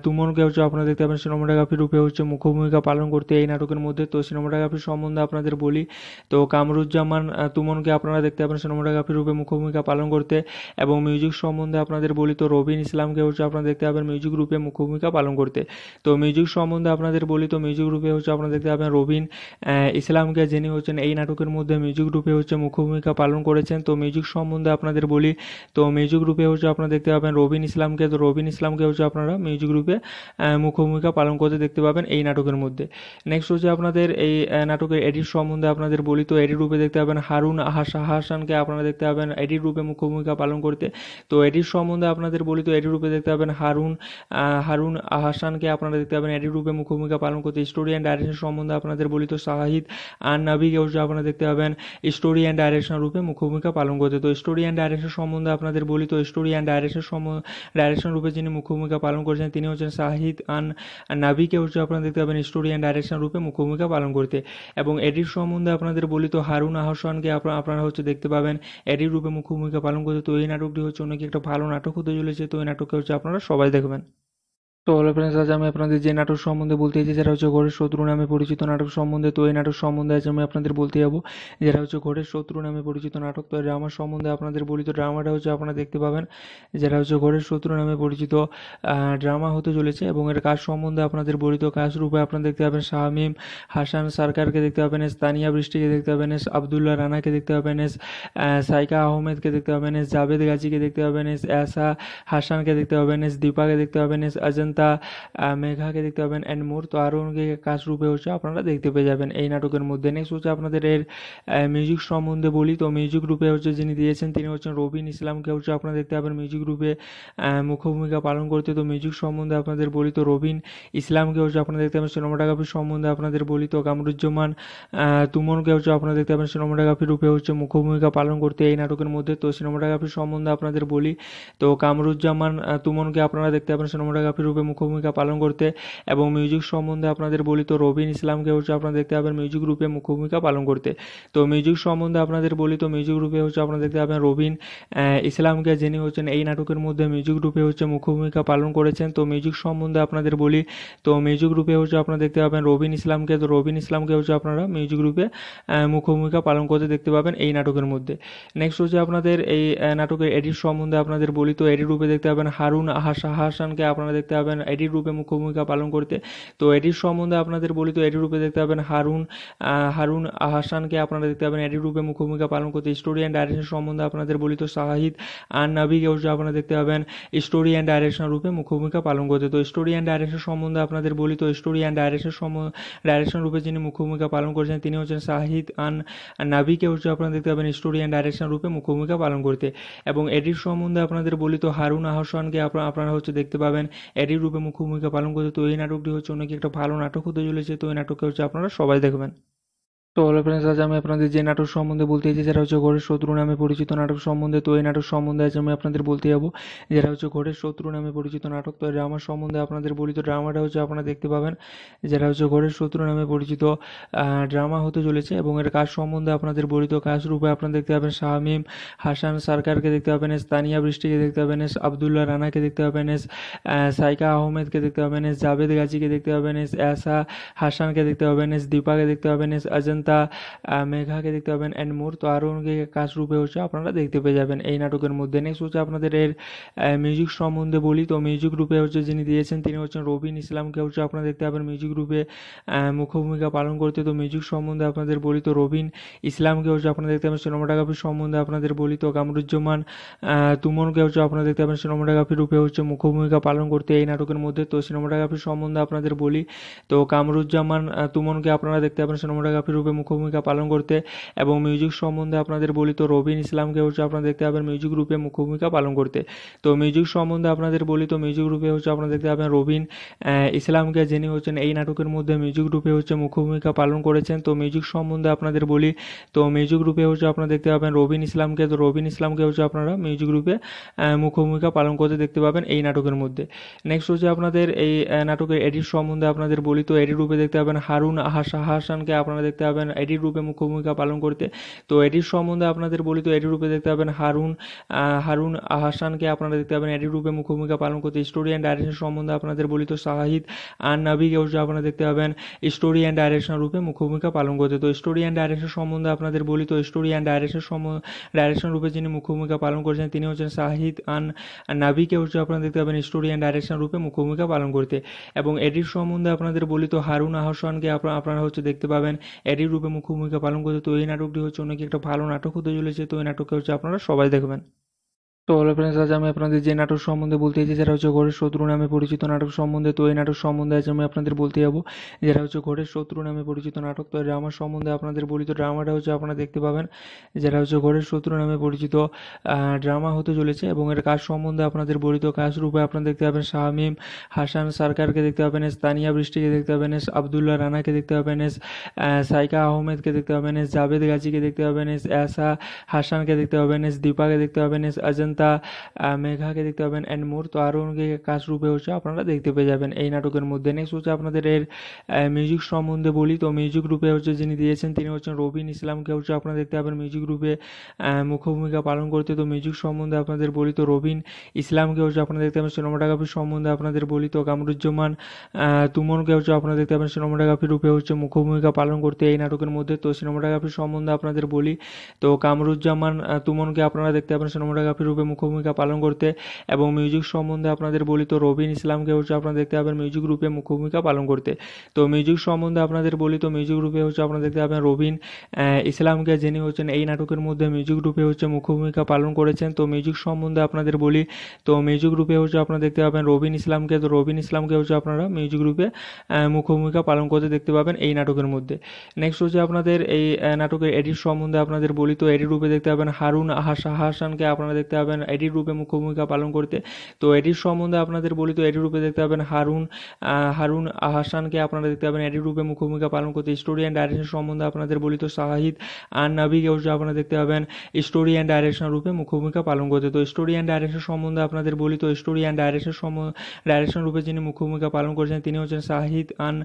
তুমনকে হচ্ছে আপনারা দেখতে পাবেন সিনেমাটোগ্রাফি রূপে হচ্ছে মুখ্যভূমিকা পালন করতে এই নাটকের মধ্যে তো সিনেমাটোগ্রাফি সম্বন্ধে আপনাদের বলি তো কামরুজ্জামান তুমনকে আপনারা দেখতে পাবেন সিনেমাটোগ্রাফি রূপে মুখ্য ভূমিকা পালন করতে এবং মিউজিক সম্বন্ধে আপনাদের বলি তো রবিন ইসলামকে হচ্ছে আপনারা দেখতে পাবেন মিউজিক রূপে মুখ্য ভূমিকা পালন করতে তো মিউজিক সম্বন্ধে আপনাদের বলি তো মিউজিক রূপে হচ্ছে আপনারা দেখতে পাবেন রবিন ইসলামকে যিনি হচ্ছেন এই নাটকের মধ্যে মিউজিক রূপে হচ্ছে মুখ্য ভূমিকা পালন করেছেন তো মিউজিক সম্বন্ধে আপনাদের বলি তো মিউজিক রূপে হচ্ছে আপনারা দেখতে পাবেন রবিন ইসলামকে তো রবিন ইসলামকে হচ্ছে আপনারা মিউজিক রূপে মুখ্য ভূমিকা পালন করতে দেখতে পাবেন এই নাটকের মধ্যে নেক্সট হচ্ছে আপনাদের এই নাটকের এডিট সম্বন্ধে আপনাদের বলি তো এডিট রূপে দেখতে পাবেন হারুন হাসানকে আপনারা দেখতে পাবেন পাবেন এডি রূপে মুখ্য ভূমিকা পালন করতে তো এটির সম্বন্ধে আপনাদের বলি তো এডি রূপে দেখতে পাবেন হারুন হারুন হাসানকে আপনারা দেখতে পাবেন এডিট রূপে মুখ্য ভূমিকা পালন করতে স্টোরি অ্যান্ড ডাইরেকশন সম্বন্ধে আপনাদের বলি তো শাহিদ আর নাবিকে আপনারা দেখতে পাবেন স্টোরি অ্যান্ড ডাইরেকশন রূপে মুখ্য ভূমিকা পালন করতে তো স্টোরি অ্যান্ড ডাইরেকশন সম্বন্ধে আপনাদের বলি তো স্টোরি অ্যান্ড ডাইরেকশন ডাইরেকশন রূপে যিনি মুখ্য ভূমিকা পালন করেছেন তিনি হচ্ছেন শাহিদ আন নাবিকে হচ্ছে আপনারা দেখতে পাবেন স্টোরি অ্যান্ড ডাইরেকশন রূপে মুখ্য ভূমিকা পালন করতে এবং এডির সম্বন্ধে আপনাদের বলি তো হারুন আহসানকে আপনারা হচ্ছে দেখতে পাবেন এডির রূপে মুখ্য ভূমিকা পালন করছে তো এই নাটকটি হচ্ছে অনেক একটা ভালো নাটক হতে চলেছে তো এই নাটককে হচ্ছে আপনারা সবাই দেখবেন তো হলো ফ্রেন্ডস আজ আমি আপনাদের যে নাটক সম্বন্ধে বলতে চাইছি যারা হচ্ছে ঘরের শত্রু নামে পরিচিত নাটক সম্বন্ধে তো এই নাটক সম্বন্ধে আজ আমি আপনাদের বলতে যাবো যারা হচ্ছে ঘরের শত্রু নামে পরিচিত নাটক তো ড্রামার সম্বন্ধে আপনাদের বলি তো ড্রামাটা হচ্ছে আপনারা দেখতে পাবেন যারা হচ্ছে ঘরের শত্রু নামে পরিচিত ড্রামা হতে চলেছে এবং এর কাজ সম্বন্ধে আপনাদের বলি তো কাজ রূপে আপনারা দেখতে পাবেন শাহমিম হাসান সরকারকে দেখতে পাবেন এস তানিয়া বৃষ্টিকে দেখতে পাবেন এস আবদুল্লাহ রানাকে দেখতে পাবেন এস সাইকা আহমেদকে দেখতে পাবেন এস জাভেদ গাজীকে দেখতে পাবেন এস এসা হাসানকে দেখতে পাবেন এস দীপাকে দেখতে পাবেন এস আজন্ত তা মেঘাকে দেখতে পাবেন অ্যান্ড মোর তো আরও অনেকে কাজ রূপে হচ্ছে আপনারা দেখতে পেয়ে যাবেন এই নাটকের মধ্যে নেক্সট হচ্ছে আপনাদের এর মিউজিক সম্বন্ধে বলি তো মিউজিক রূপে হচ্ছে যিনি দিয়েছেন তিনি হচ্ছেন রবিন ইসলামকে হচ্ছে আপনারা দেখতে পাবেন মিউজিক রূপে মুখ্য ভূমিকা পালন করতে তো মিউজিক সম্বন্ধে আপনাদের বলি তো রবিন ইসলামকে হচ্ছে আপনারা দেখতে পাবেন সিনেমাটোগ্রাফি সম্বন্ধে আপনাদের বলি তো কামরুজ্জামান তুমনকে হচ্ছে আপনারা দেখতে পাবেন সিনেমাটোগ্রাফি রূপে হচ্ছে মুখ্য ভূমিকা পালন করতে এই নাটকের মধ্যে তো সিনেমাটোগ্রাফি সম্বন্ধে আপনাদের বলি তো কামরুজ্জামান তুমনকে আপনারা দেখতে পাবেন সিনেমাটোগ্রাফি রূপে ভূমিকা পালন করতে এবং মিউজিক সম্বন্ধে আপনাদের বলি তো রবিন ইসলামকে হচ্ছে আপনারা দেখতে পাবেন মিউজিক গ্রুপে মুখ্যভূমিকা পালন করতে তো মিউজিক সম্বন্ধে আপনাদের বলি তো মিউজিক রূপে হচ্ছে আপনারা দেখতে পাবেন রবিন ইসলামকে যিনি হচ্ছেন এই নাটকের মধ্যে মিউজিক রূপে হচ্ছে মুখ্য ভূমিকা পালন করেছেন তো মিউজিক সম্বন্ধে আপনাদের বলি তো মিউজিক রূপে হচ্ছে আপনারা দেখতে পাবেন রবিন ইসলামকে তো রবিন ইসলামকে হচ্ছে আপনারা মিউজিক রূপে মুখ্য ভূমিকা পালন করতে দেখতে পাবেন এই নাটকের মধ্যে নেক্সট হচ্ছে আপনাদের এই নাটকের এডিট সম্বন্ধে আপনাদের বলি তো এডিট রূপে দেখতে পাবেন হারুন হাসা হাসানকে আপনারা দেখতে পাবেন পাবেন এডির রূপে মুখ্য ভূমিকা পালন করতে তো এডির সম্বন্ধে আপনাদের বলি তো এডির রূপে দেখতে পাবেন হারুন হারুন হাসানকে আপনারা দেখতে পাবেন এডির রূপে মুখ্য ভূমিকা পালন করতে স্টোরি অ্যান্ড ডাইরেকশন সম্বন্ধে আপনাদের বলি তো শাহিদ আর নাবিকে আপনারা দেখতে পাবেন স্টোরি অ্যান্ড ডাইরেকশন রূপে মুখ্য ভূমিকা পালন করতে তো স্টোরি অ্যান্ড ডাইরেকশন সম্বন্ধে আপনাদের বলি তো স্টোরি অ্যান্ড ডাইরেকশন ডাইরেকশন রূপে যিনি মুখ্য ভূমিকা পালন করেছেন তিনি হচ্ছেন শাহিদ আন নাবিকে হচ্ছে আপনারা দেখতে পাবেন স্টোরি অ্যান্ড ডাইরেকশন রূপে মুখ্য ভূমিকা পালন করতে এবং এডির সম্বন্ধে আপনাদের বলি তো হারুন আহসানকে আপনারা হচ্ছে দেখতে পাবেন এডির রূপে মুখ্য ভূমিকা পালন করছে তো এই নাটকটি হচ্ছে অনেক একটা ভালো নাটক হতে চলেছে তো এই নাটককে হচ্ছে আপনারা সবাই দেখবেন তো হলো ফ্রেন্ডস আজ আমি আপনাদের যে নাটক সম্বন্ধে বলতে চাই যারা হচ্ছে ঘরের শত্রু নামে পরিচিত নাটক সম্বন্ধে তো এই নাটক সম্বন্ধে আজ আমি আপনাদের বলতে যাবো যারা হচ্ছে ঘরের শত্রু নামে পরিচিত নাটক তো ড্রামার সম্বন্ধে আপনাদের বলি তো ড্রামাটা হচ্ছে আপনারা দেখতে পাবেন যারা হচ্ছে ঘরের শত্রু নামে পরিচিত ড্রামা হতে চলেছে এবং এর কাজ সম্বন্ধে আপনাদের বলি তো কাজ রূপে আপনারা দেখতে পাবেন শাহমিম হাসান সরকারকে দেখতে পাবেন এস তানিয়া বৃষ্টিকে দেখতে পাবেন এস আবদুল্লাহ রানাকে দেখতে পাবেন এস সাইকা আহমেদকে দেখতে পাবেন এস জাভেদ গাজীকে দেখতে পাবেন এস এসা হাসানকে দেখতে পাবেন এস দীপাকে দেখতে পাবেন এস অজন্ত অজন্তা মেঘাকে দেখতে পাবেন অ্যান্ড মোর তো আরও অনেকে কাজ রূপে হচ্ছে আপনারা দেখতে পেয়ে যাবেন এই নাটকের মধ্যে নেক্সট হচ্ছে আপনাদের এর মিউজিক সম্বন্ধে বলি তো মিউজিক রূপে হচ্ছে যিনি দিয়েছেন তিনি হচ্ছেন রবিন ইসলামকে হচ্ছে আপনারা দেখতে পাবেন মিউজিক রূপে মুখ্য ভূমিকা পালন করতে তো মিউজিক সম্বন্ধে আপনাদের বলি তো রবিন ইসলামকে হচ্ছে আপনারা দেখতে পাবেন সিনেমাটোগ্রাফি সম্বন্ধে আপনাদের বলি তো কামরুজ্জামান তুমনকে হচ্ছে আপনারা দেখতে পাবেন সিনেমাটোগ্রাফি রূপে হচ্ছে মুখ্য ভূমিকা পালন করতে এই নাটকের মধ্যে তো সিনেমাটোগ্রাফি সম্বন্ধে আপনাদের বলি তো কামরুজ্জামান তুমনকে আপনারা দেখতে পাবেন সিনেমাটোগ্রাফি রূপে মুখ্য ভূমিকা পালন করতে এবং মিউজিক সম্বন্ধে আপনাদের বলি তো রবিন ইসলামকে হচ্ছে আপনারা দেখতে পাবেন মিউজিক রূপে মুখ্য ভূমিকা পালন করতে তো মিউজিক সম্বন্ধে আপনাদের বলি তো মিউজিক রূপে হচ্ছে আপনারা দেখতে পাবেন রবিন ইসলামকে যিনি হচ্ছেন এই নাটকের মধ্যে মিউজিক রূপে হচ্ছে মুখ্য ভূমিকা পালন করেছেন তো মিউজিক সম্বন্ধে আপনাদের বলি তো মিউজিক রূপে হচ্ছে আপনারা দেখতে পাবেন রবিন ইসলামকে তো রবিন ইসলামকে হচ্ছে আপনারা মিউজিক রূপে মুখ্য ভূমিকা পালন করতে দেখতে পাবেন এই নাটকের মধ্যে নেক্সট হচ্ছে আপনাদের এই নাটকের এডিট সম্বন্ধে আপনাদের বলি তো এডিট রূপে দেখতে পাবেন হারুন হাসা হাসানকে আপনারা দেখতে পাবেন পাবেন এডি রূপে মুখ্য ভূমিকা পালন করতে তো এডির সম্বন্ধে আপনাদের বলি তো এডি রূপে দেখতে পাবেন হারুন হারুন আহসানকে আপনারা দেখতে পাবেন এডি রূপে মুখ্য ভূমিকা পালন করতে স্টোরি অ্যান্ড ডাইরেকশন সম্বন্ধে আপনাদের বলি তো শাহিদ আর নাবিকে আপনারা দেখতে পাবেন স্টোরি অ্যান্ড ডাইরেকশন রূপে মুখ্য ভূমিকা পালন করতে তো স্টোরি অ্যান্ড ডাইরেকশন সম্বন্ধে আপনাদের বলি তো স্টোরি অ্যান্ড ডাইরেকশন সম্বন্ধে ডাইরেকশন রূপে যিনি মুখ্য ভূমিকা পালন করেছেন তিনি হচ্ছেন শাহিদ আন নাবিকে হচ্ছে আপনারা দেখতে পাবেন স্টোরি অ্যান্ড ডাইরেকশন রূপে মুখ্য ভূমিকা পালন করতে এবং এডির সম্বন্ধে আপনাদের বলি তো হারুন আহসানকে আপনারা হচ্ছে দেখতে পাবেন এডির রূপে মুখ্য ভূমিকা পালন করছে তো এই নাটকটি হচ্ছে অনেক একটা ভালো নাটক হতে চলেছে তো এই নাটককে হচ্ছে আপনারা সবাই দেখবেন তো হলো ফ্রেন্ডস আজ আমি আপনাদের যে নাটক সম্বন্ধে বলতে চাইছি যারা হচ্ছে ঘরের শত্রু নামে পরিচিত নাটক সম্বন্ধে তো এই নাটক সম্বন্ধে আজ আমি আপনাদের বলতে যাবো যারা হচ্ছে ঘরের শত্রু নামে পরিচিত নাটক তো ড্রামার সম্বন্ধে আপনাদের বলি তো ড্রামাটা হচ্ছে আপনারা দেখতে পাবেন যারা হচ্ছে ঘরের শত্রু নামে পরিচিত ড্রামা হতে চলেছে এবং এর কাজ সম্বন্ধে আপনাদের বলি তো কাজ রূপে আপনারা দেখতে পাবেন শাহমিম হাসান সরকারকে দেখতে পাবেন এস তানিয়া বৃষ্টিকে দেখতে পাবেন এস আবদুল্লাহ রানাকে দেখতে পাবেন এস সাইকা আহমেদকে দেখতে পাবেন এস জাভেদ গাজীকে দেখতে পাবেন এস এসা হাসানকে দেখতে পাবেন এস দীপাকে দেখতে পাবেন এস আজন্ত তা মেঘাকে দেখতে পাবেন অ্যান্ড মোর তো আরও অনেকে কাজ রূপে হচ্ছে আপনারা দেখতে পেয়ে যাবেন এই নাটকের মধ্যে নেক্সট হচ্ছে আপনাদের এর মিউজিক সম্বন্ধে বলি তো মিউজিক রূপে হচ্ছে যিনি দিয়েছেন তিনি হচ্ছেন রবিন ইসলামকে হচ্ছে আপনারা দেখতে পাবেন মিউজিক রূপে মুখ্য ভূমিকা পালন করতে তো মিউজিক সম্বন্ধে আপনাদের বলি তো রবিন ইসলামকে হচ্ছে আপনারা দেখতে পাবেন সিনেমাটোগ্রাফির সম্বন্ধে আপনাদের বলি তো কামরুজ্জামান তুমনকে হচ্ছে আপনারা দেখতে পাবেন সিনেমাটোগ্রাফি রূপে হচ্ছে মুখ্য ভূমিকা পালন করতে এই নাটকের মধ্যে তো সিনেমাটোগ্রাফির সম্বন্ধে আপনাদের বলি তো কামরুজ্জামান তুমনকে আপনারা দেখতে পাবেন সিনেমাটোগ্রাফি রূপে মুখ্য ভূমিকা পালন করতে এবং মিউজিক সম্বন্ধে আপনাদের বলি তো রবিন ইসলামকে হচ্ছে আপনারা দেখতে পাবেন মিউজিক গ্রুপে মুখ্য ভূমিকা পালন করতে তো মিউজিক সম্বন্ধে আপনাদের বলি তো মিউজিক গ্রুপে হচ্ছে আপনারা দেখতে পাবেন রবিন ইসলামকে যিনি হচ্ছেন এই নাটকের মধ্যে মিউজিক গ্রুপে হচ্ছে মুখ্য ভূমিকা পালন করেছেন তো মিউজিক সম্বন্ধে আপনাদের বলি তো মিউজিক গ্রুপে হচ্ছে আপনারা দেখতে পাবেন রবিন ইসলামকে তো রবিন ইসলামকে হচ্ছে আপনারা মিউজিক গ্রুপে মুখ্য ভূমিকা পালন করতে দেখতে পাবেন এই নাটকের মধ্যে নেক্সট হচ্ছে আপনাদের এই নাটকের এডিট সম্বন্ধে আপনাদের বলি তো এডিট রূপে দেখতে পাবেন হারুন হাসানকে আপনারা দেখতে পাবেন পাবেন এডির রূপে মুখ্য ভূমিকা পালন করতে তো এডির সম্বন্ধে আপনাদের বলি তো এডির রূপে দেখতে পাবেন হারুন হারুন আহসানকে আপনারা দেখতে পাবেন এডির রূপে মুখ্য ভূমিকা পালন করতে স্টোরি অ্যান্ড ডাইরেকশন সম্বন্ধে আপনাদের বলি তো শাহিদ আর নাবিকে আপনারা দেখতে পাবেন স্টোরি অ্যান্ড ডাইরেকশন রূপে মুখ্য ভূমিকা পালন করতে তো স্টোরি অ্যান্ড ডাইরেকশন সম্বন্ধে আপনাদের বলি তো স্টোরি অ্যান্ড ডাইরেকশন সম্বন্ধে ডাইরেকশন রূপে যিনি মুখ্য ভূমিকা পালন করেছেন তিনি হচ্ছেন শাহিদ আন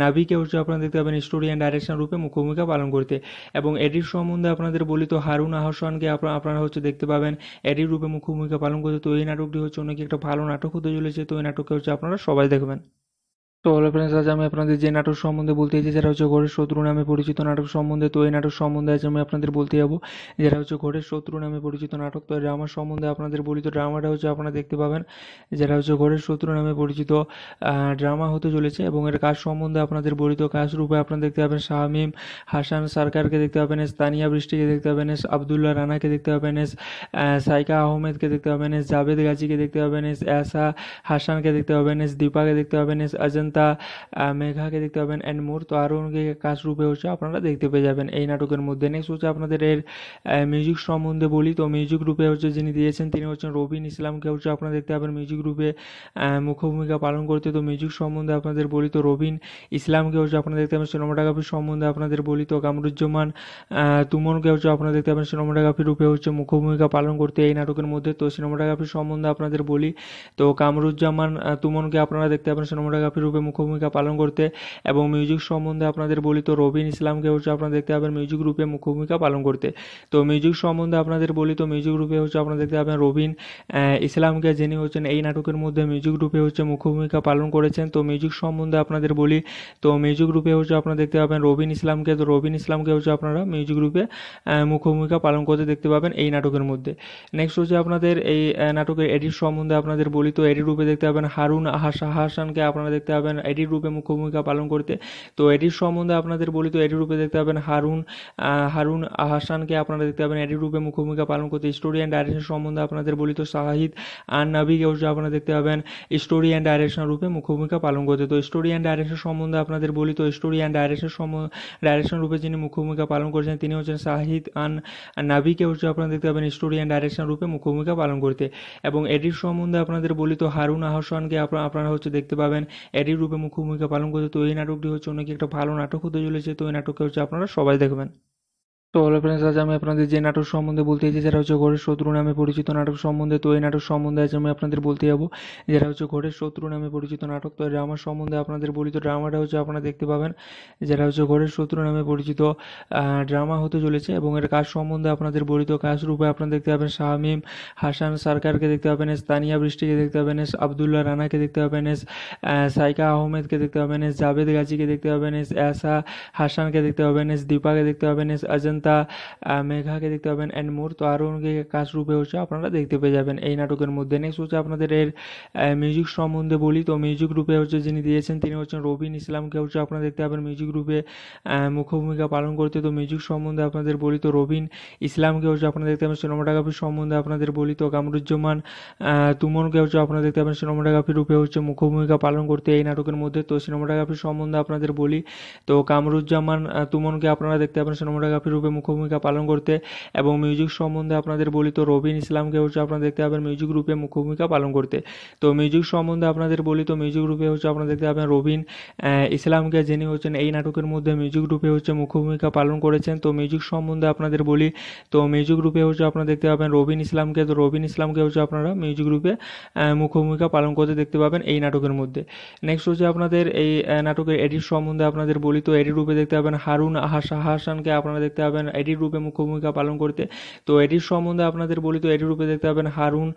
নাবিকে হচ্ছে আপনারা দেখতে পাবেন স্টোরি অ্যান্ড ডাইরেকশন রূপে মুখ্য ভূমিকা পালন করতে এবং এডির সম্বন্ধে আপনাদের বলি তো হারুন আহসানকে আপনারা হচ্ছে দেখতে পাবেন এডির রূপে মুখ্য ভূমিকা পালন করছে তো এই নাটকটি হচ্ছে অনেক একটা ভালো নাটক হতে চলেছে তো এই নাটককে হচ্ছে আপনারা সবাই দেখবেন তো হলো ফ্রেন্ডস আজ আমি আপনাদের যে নাটক সম্বন্ধে বলতে চাইছি যারা হচ্ছে ঘরের শত্রু নামে পরিচিত নাটক সম্বন্ধে তো এই নাটক সম্বন্ধে আজ আমি আপনাদের বলতে যাবো যারা হচ্ছে ঘরের শত্রু নামে পরিচিত নাটক তো ড্রামা সম্বন্ধে আপনাদের বলি তো ড্রামাটা হচ্ছে আপনারা দেখতে পাবেন যারা হচ্ছে ঘরের শত্রু নামে পরিচিত ড্রামা হতে চলেছে এবং এর কাজ সম্বন্ধে আপনাদের বলি তো কাজ রূপে আপনারা দেখতে পাবেন শাহমিম হাসান সরকারকে দেখতে পাবেন এস তানিয়া বৃষ্টিকে দেখতে পাবেন এস আবদুল্লাহ রানাকে দেখতে পাবেন এস সাইকা আহমেদকে দেখতে পাবেন এস জাভেদ গাজীকে দেখতে পাবেন এস এসা হাসানকে দেখতে পাবেন এস দীপাকে দেখতে পাবেন এস আজন্ত তা মেঘাকে দেখতে পাবেন অ্যান্ড মোর তো আরও অনেকে কাজ রূপে হচ্ছে আপনারা দেখতে পেয়ে যাবেন এই নাটকের মধ্যে নেক্সট হচ্ছে আপনাদের এর মিউজিক সম্বন্ধে বলি তো মিউজিক রূপে হচ্ছে যিনি দিয়েছেন তিনি হচ্ছেন রবিন ইসলামকে হচ্ছে আপনারা দেখতে পাবেন মিউজিক রূপে মুখ্যভূমিকা পালন করতে তো মিউজিক সম্বন্ধে আপনাদের বলি তো রবিন ইসলামকে হচ্ছে আপনারা দেখতে পাবেন সিনেমাটোগ্রাফি সম্বন্ধে আপনাদের বলি তো কামরুজ্জামান তুমনকে হচ্ছে আপনারা দেখতে পাবেন সিনেমাটোগ্রাফি রূপে হচ্ছে মুখ্যভূমিকা পালন করতে এই নাটকের মধ্যে তো সিনেমাটোগ্রাফি সম্বন্ধে আপনাদের বলি তো কামরুজ্জামান তুমনকে আপনারা দেখতে পাবেন সিনেমাটোগ্রাফি রূপে মুখ্য ভূমিকা পালন করতে এবং মিউজিক সম্বন্ধে আপনাদের বলি তো রবিন ইসলামকে হচ্ছে আপনারা দেখতে পাবেন মিউজিক রূপে মুখ্য ভূমিকা পালন করতে তো মিউজিক সম্বন্ধে আপনাদের বলি তো মিউজিক রূপে হচ্ছে আপনারা দেখতে পাবেন রবিন ইসলামকে যিনি হচ্ছেন এই নাটকের মধ্যে মিউজিক রূপে হচ্ছে মুখ্য ভূমিকা পালন করেছেন তো মিউজিক সম্বন্ধে আপনাদের বলি তো মিউজিক রূপে হচ্ছে আপনারা দেখতে পাবেন রবিন ইসলামকে তো রবিন ইসলামকে হচ্ছে আপনারা মিউজিক রূপে মুখ্য ভূমিকা পালন করতে দেখতে পাবেন এই নাটকের মধ্যে নেক্সট হচ্ছে আপনাদের এই নাটকের এডিট সম্বন্ধে আপনাদের বলি তো এডিট রূপে দেখতে পাবেন হারুন হাসানকে আপনারা দেখতে পাবেন পাবেন এডির রূপে মুখ্য ভূমিকা পালন করতে তো এডির সম্বন্ধে আপনাদের বলি তো এডির রূপে দেখতে পাবেন হারুন হারুন হাসানকে আপনারা দেখতে পাবেন এডির রূপে মুখ্য ভূমিকা পালন করতে স্টোরি অ্যান্ড ডাইরেকশন সম্বন্ধে আপনাদের বলি তো শাহিদ আর নাবিকে আপনারা দেখতে পাবেন স্টোরি অ্যান্ড ডাইরেকশন রূপে মুখ্য ভূমিকা পালন করতে তো স্টোরি অ্যান্ড ডাইরেকশন সম্বন্ধে আপনাদের বলি তো স্টোরি অ্যান্ড ডাইরেকশন ডাইরেকশন রূপে যিনি মুখ্য ভূমিকা পালন করেছেন তিনি হচ্ছেন শাহিদ আন নাবিকে হচ্ছে আপনারা দেখতে পাবেন স্টোরি অ্যান্ড ডাইরেকশন রূপে মুখ্য ভূমিকা পালন করতে এবং এডির সম্বন্ধে আপনাদের বলি তো হারুন আহসানকে আপনারা হচ্ছে দেখতে পাবেন এডির রূপে মুখ্য ভূমিকা পালন করছে তো এই নাটকটি হচ্ছে অনেক একটা ভালো নাটক হতে চলেছে তো এই নাটককে হচ্ছে আপনারা সবাই দেখবেন তো হলো ফ্রেন্ডস আজ আমি আপনাদের যে নাটক সম্বন্ধে বলতে চাইছি যারা হচ্ছে ঘরের শত্রু নামে পরিচিত নাটক সম্বন্ধে তো এই নাটক সম্বন্ধে আজ আমি আপনাদের বলতে যাবো যারা হচ্ছে ঘরের শত্রু নামে পরিচিত নাটক তো ড্রামা সম্বন্ধে আপনাদের বলি তো ড্রামাটা হচ্ছে আপনারা দেখতে পাবেন যারা হচ্ছে ঘরের শত্রু নামে পরিচিত ড্রামা হতে চলেছে এবং এর কাজ সম্বন্ধে আপনাদের বলি তো কাজ রূপে আপনারা দেখতে পাবেন শাহমিম হাসান সরকারকে দেখতে পাবেন এস তানিয়া বৃষ্টিকে দেখতে পাবেন এস আবদুল্লাহ রানাকে দেখতে পাবেন এস সাইকা আহমেদকে দেখতে পাবেন এস জাভেদ গাজীকে দেখতে পাবেন এস এসা হাসানকে দেখতে পাবেন এস দীপাকে দেখতে পাবেন এস আজন্ত তা মেঘাকে দেখতে পাবেন অ্যান্ড মোর তো আরও অনেকে কাজ রূপে হচ্ছে আপনারা দেখতে পেয়ে যাবেন এই নাটকের মধ্যে নেক্সট হচ্ছে আপনাদের এর মিউজিক সম্বন্ধে বলি তো মিউজিক রূপে হচ্ছে যিনি দিয়েছেন তিনি হচ্ছেন রবিন ইসলামকে হচ্ছে আপনারা দেখতে পাবেন মিউজিক রূপে মুখ্যভূমিকা পালন করতে তো মিউজিক সম্বন্ধে আপনাদের বলি তো রবিন ইসলামকে হচ্ছে আপনারা দেখতে পাবেন সিনেমাটোগ্রাফি সম্বন্ধে আপনাদের বলি তো কামরুজ্জামান তুমনকে হচ্ছে আপনারা দেখতে পাবেন সিনেমাটোগ্রাফি রূপে হচ্ছে মুখ্যভূমিকা পালন করতে এই নাটকের মধ্যে তো সিনেমাটোগ্রাফি সম্বন্ধে আপনাদের বলি তো কামরুজ্জামান তুমনকে আপনারা দেখতে পাবেন সিনেমাটোগ্রাফি রূপে মুখ্য ভূমিকা পালন করতে এবং মিউজিক সম্বন্ধে আপনাদের বলি তো রবিন ইসলামকে হচ্ছে আপনারা দেখতে পাবেন মিউজিক রূপে মুখ্য ভূমিকা পালন করতে তো মিউজিক সম্বন্ধে আপনাদের বলি তো মিউজিক রূপে হচ্ছে আপনারা দেখতে পাবেন রবিন ইসলামকে যিনি হচ্ছেন এই নাটকের মধ্যে মিউজিক রূপে হচ্ছে মুখ্য ভূমিকা পালন করেছেন তো মিউজিক সম্বন্ধে আপনাদের বলি তো মিউজিক রূপে হচ্ছে আপনারা দেখতে পাবেন রবিন ইসলামকে তো রবিন ইসলামকে হচ্ছে আপনারা মিউজিক রূপে মুখ্য ভূমিকা পালন করতে দেখতে পাবেন এই নাটকের মধ্যে নেক্সট হচ্ছে আপনাদের এই নাটকের এডিট সম্বন্ধে আপনাদের বলি তো এডিট রূপে দেখতে পাবেন হারুন হাসানকে আপনারা দেখতে পাবেন পাবেন এডির রূপে মুখ্য ভূমিকা পালন করতে তো এডির সম্বন্ধে আপনাদের বলি তো এডির রূপে দেখতে পাবেন হারুন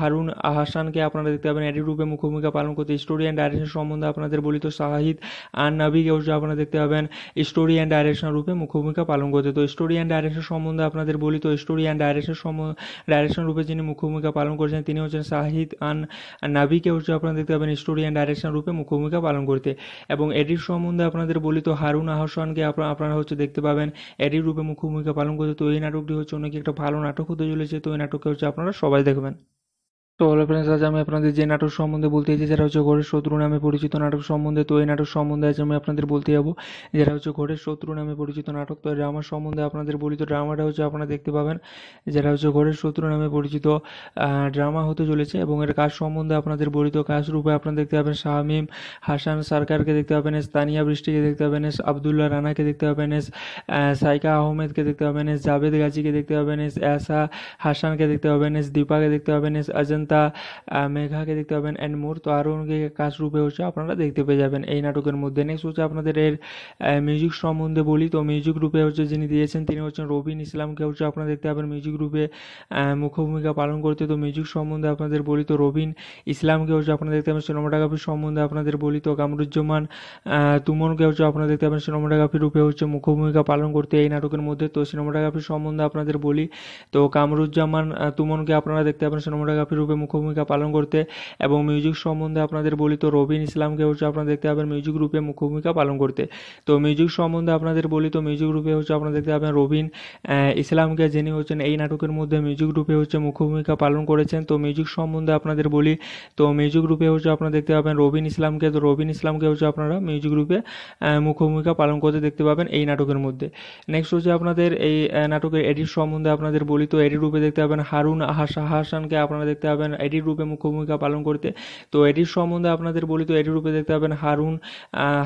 হারুন হাসানকে আপনারা দেখতে পাবেন এডির রূপে মুখ্য ভূমিকা পালন করতে স্টোরি অ্যান্ড ডাইরেকশন সম্বন্ধে আপনাদের বলি তো শাহিদ আর নাবিকে আপনারা দেখতে পাবেন স্টোরি অ্যান্ড ডাইরেকশন রূপে মুখ্য ভূমিকা পালন করতে তো স্টোরি অ্যান্ড ডাইরেকশন সম্বন্ধে আপনাদের বলি তো স্টোরি অ্যান্ড ডাইরেকশন ডাইরেকশন রূপে যিনি মুখ্য ভূমিকা পালন করেছেন তিনি হচ্ছেন শাহিদ আন নাবিকে হচ্ছে আপনারা দেখতে পাবেন স্টোরি অ্যান্ড ডাইরেকশন রূপে মুখ্য ভূমিকা পালন করতে এবং এডির সম্বন্ধে আপনাদের বলি তো হারুন আহসানকে আপনারা হচ্ছে দেখতে পাবেন এডির রূপে মুখ্য ভূমিকা পালন করছে তো এই নাটকটি হচ্ছে অনেক একটা ভালো নাটক হতে চলেছে তো এই নাটককে হচ্ছে আপনারা সবাই দেখবেন তো হলো ফ্রেন্ডস আজ আমি আপনাদের যে নাটক সম্বন্ধে বলতে চাইছি যারা হচ্ছে ঘরের শত্রু নামে পরিচিত নাটক সম্বন্ধে তো এই নাটক সম্বন্ধে আজ আমি আপনাদের বলতে যাবো যারা হচ্ছে ঘরের শত্রু নামে পরিচিত নাটক তো ড্রামার সম্বন্ধে আপনাদের বলি তো ড্রামাটা হচ্ছে আপনারা দেখতে পাবেন যারা হচ্ছে ঘরের শত্রু নামে পরিচিত ড্রামা হতে চলেছে এবং এর কাজ সম্বন্ধে আপনাদের বলি তো কাজ রূপে আপনারা দেখতে পাবেন শাহমিম হাসান সরকারকে দেখতে পাবেন এস তানিয়া বৃষ্টিকে দেখতে পাবেন এস আবদুল্লাহ রানাকে দেখতে পাবেন এস সাইকা আহমেদকে দেখতে পাবেন এস জাভেদ গাজীকে দেখতে পাবেন এস এসা হাসানকে দেখতে পাবেন এস দীপাকে দেখতে পাবেন এস আজন্ত অজন্তা মেঘাকে দেখতে পাবেন অ্যান্ড মোর তো আরও অনেকে কাজ রূপে হচ্ছে আপনারা দেখতে পেয়ে যাবেন এই নাটকের মধ্যে নেক্সট হচ্ছে আপনাদের এর মিউজিক সম্বন্ধে বলি তো মিউজিক রূপে হচ্ছে যিনি দিয়েছেন তিনি হচ্ছেন রবিন ইসলামকে হচ্ছে আপনারা দেখতে পাবেন মিউজিক রূপে মুখ্য ভূমিকা পালন করতে তো মিউজিক সম্বন্ধে আপনাদের বলি তো রবিন ইসলামকে হচ্ছে আপনারা দেখতে পাবেন সিনেমাটোগ্রাফি সম্বন্ধে আপনাদের বলি তো কামরুজ্জামান তুমনকে হচ্ছে আপনারা দেখতে পাবেন সিনেমাটোগ্রাফি রূপে হচ্ছে মুখ্য ভূমিকা পালন করতে এই নাটকের মধ্যে তো সিনেমাটোগ্রাফি সম্বন্ধে আপনাদের বলি তো কামরুজ্জামান তুমনকে আপনারা দেখতে পাবেন সিনেমাটোগ্রাফি রূপে মুখ্য ভূমিকা পালন করতে এবং মিউজিক সম্বন্ধে আপনাদের বলি তো রবিন ইসলামকে হচ্ছে আপনারা দেখতে পাবেন মিউজিক রূপে মুখ্য ভূমিকা পালন করতে তো মিউজিক সম্বন্ধে আপনাদের বলি তো মিউজিক রূপে হচ্ছে আপনারা দেখতে পাবেন রবিন ইসলামকে যিনি হচ্ছেন এই নাটকের মধ্যে মিউজিক রূপে হচ্ছে মুখ্য ভূমিকা পালন করেছেন তো মিউজিক সম্বন্ধে আপনাদের বলি তো মিউজিক রূপে হচ্ছে আপনারা দেখতে পাবেন রবিন ইসলামকে তো রবিন ইসলামকে হচ্ছে আপনারা মিউজিক রূপে মুখ্য ভূমিকা পালন করতে দেখতে পাবেন এই নাটকের মধ্যে নেক্সট হচ্ছে আপনাদের এই নাটকের এডিট সম্বন্ধে আপনাদের বলি তো এডিট রূপে দেখতে পাবেন হারুন হাসা হাসানকে আপনারা দেখতে পাবেন পাবেন এডি রূপে মুখ্য ভূমিকা পালন করতে তো এডির সম্বন্ধে আপনাদের বলি তো এডি রূপে দেখতে পাবেন হারুন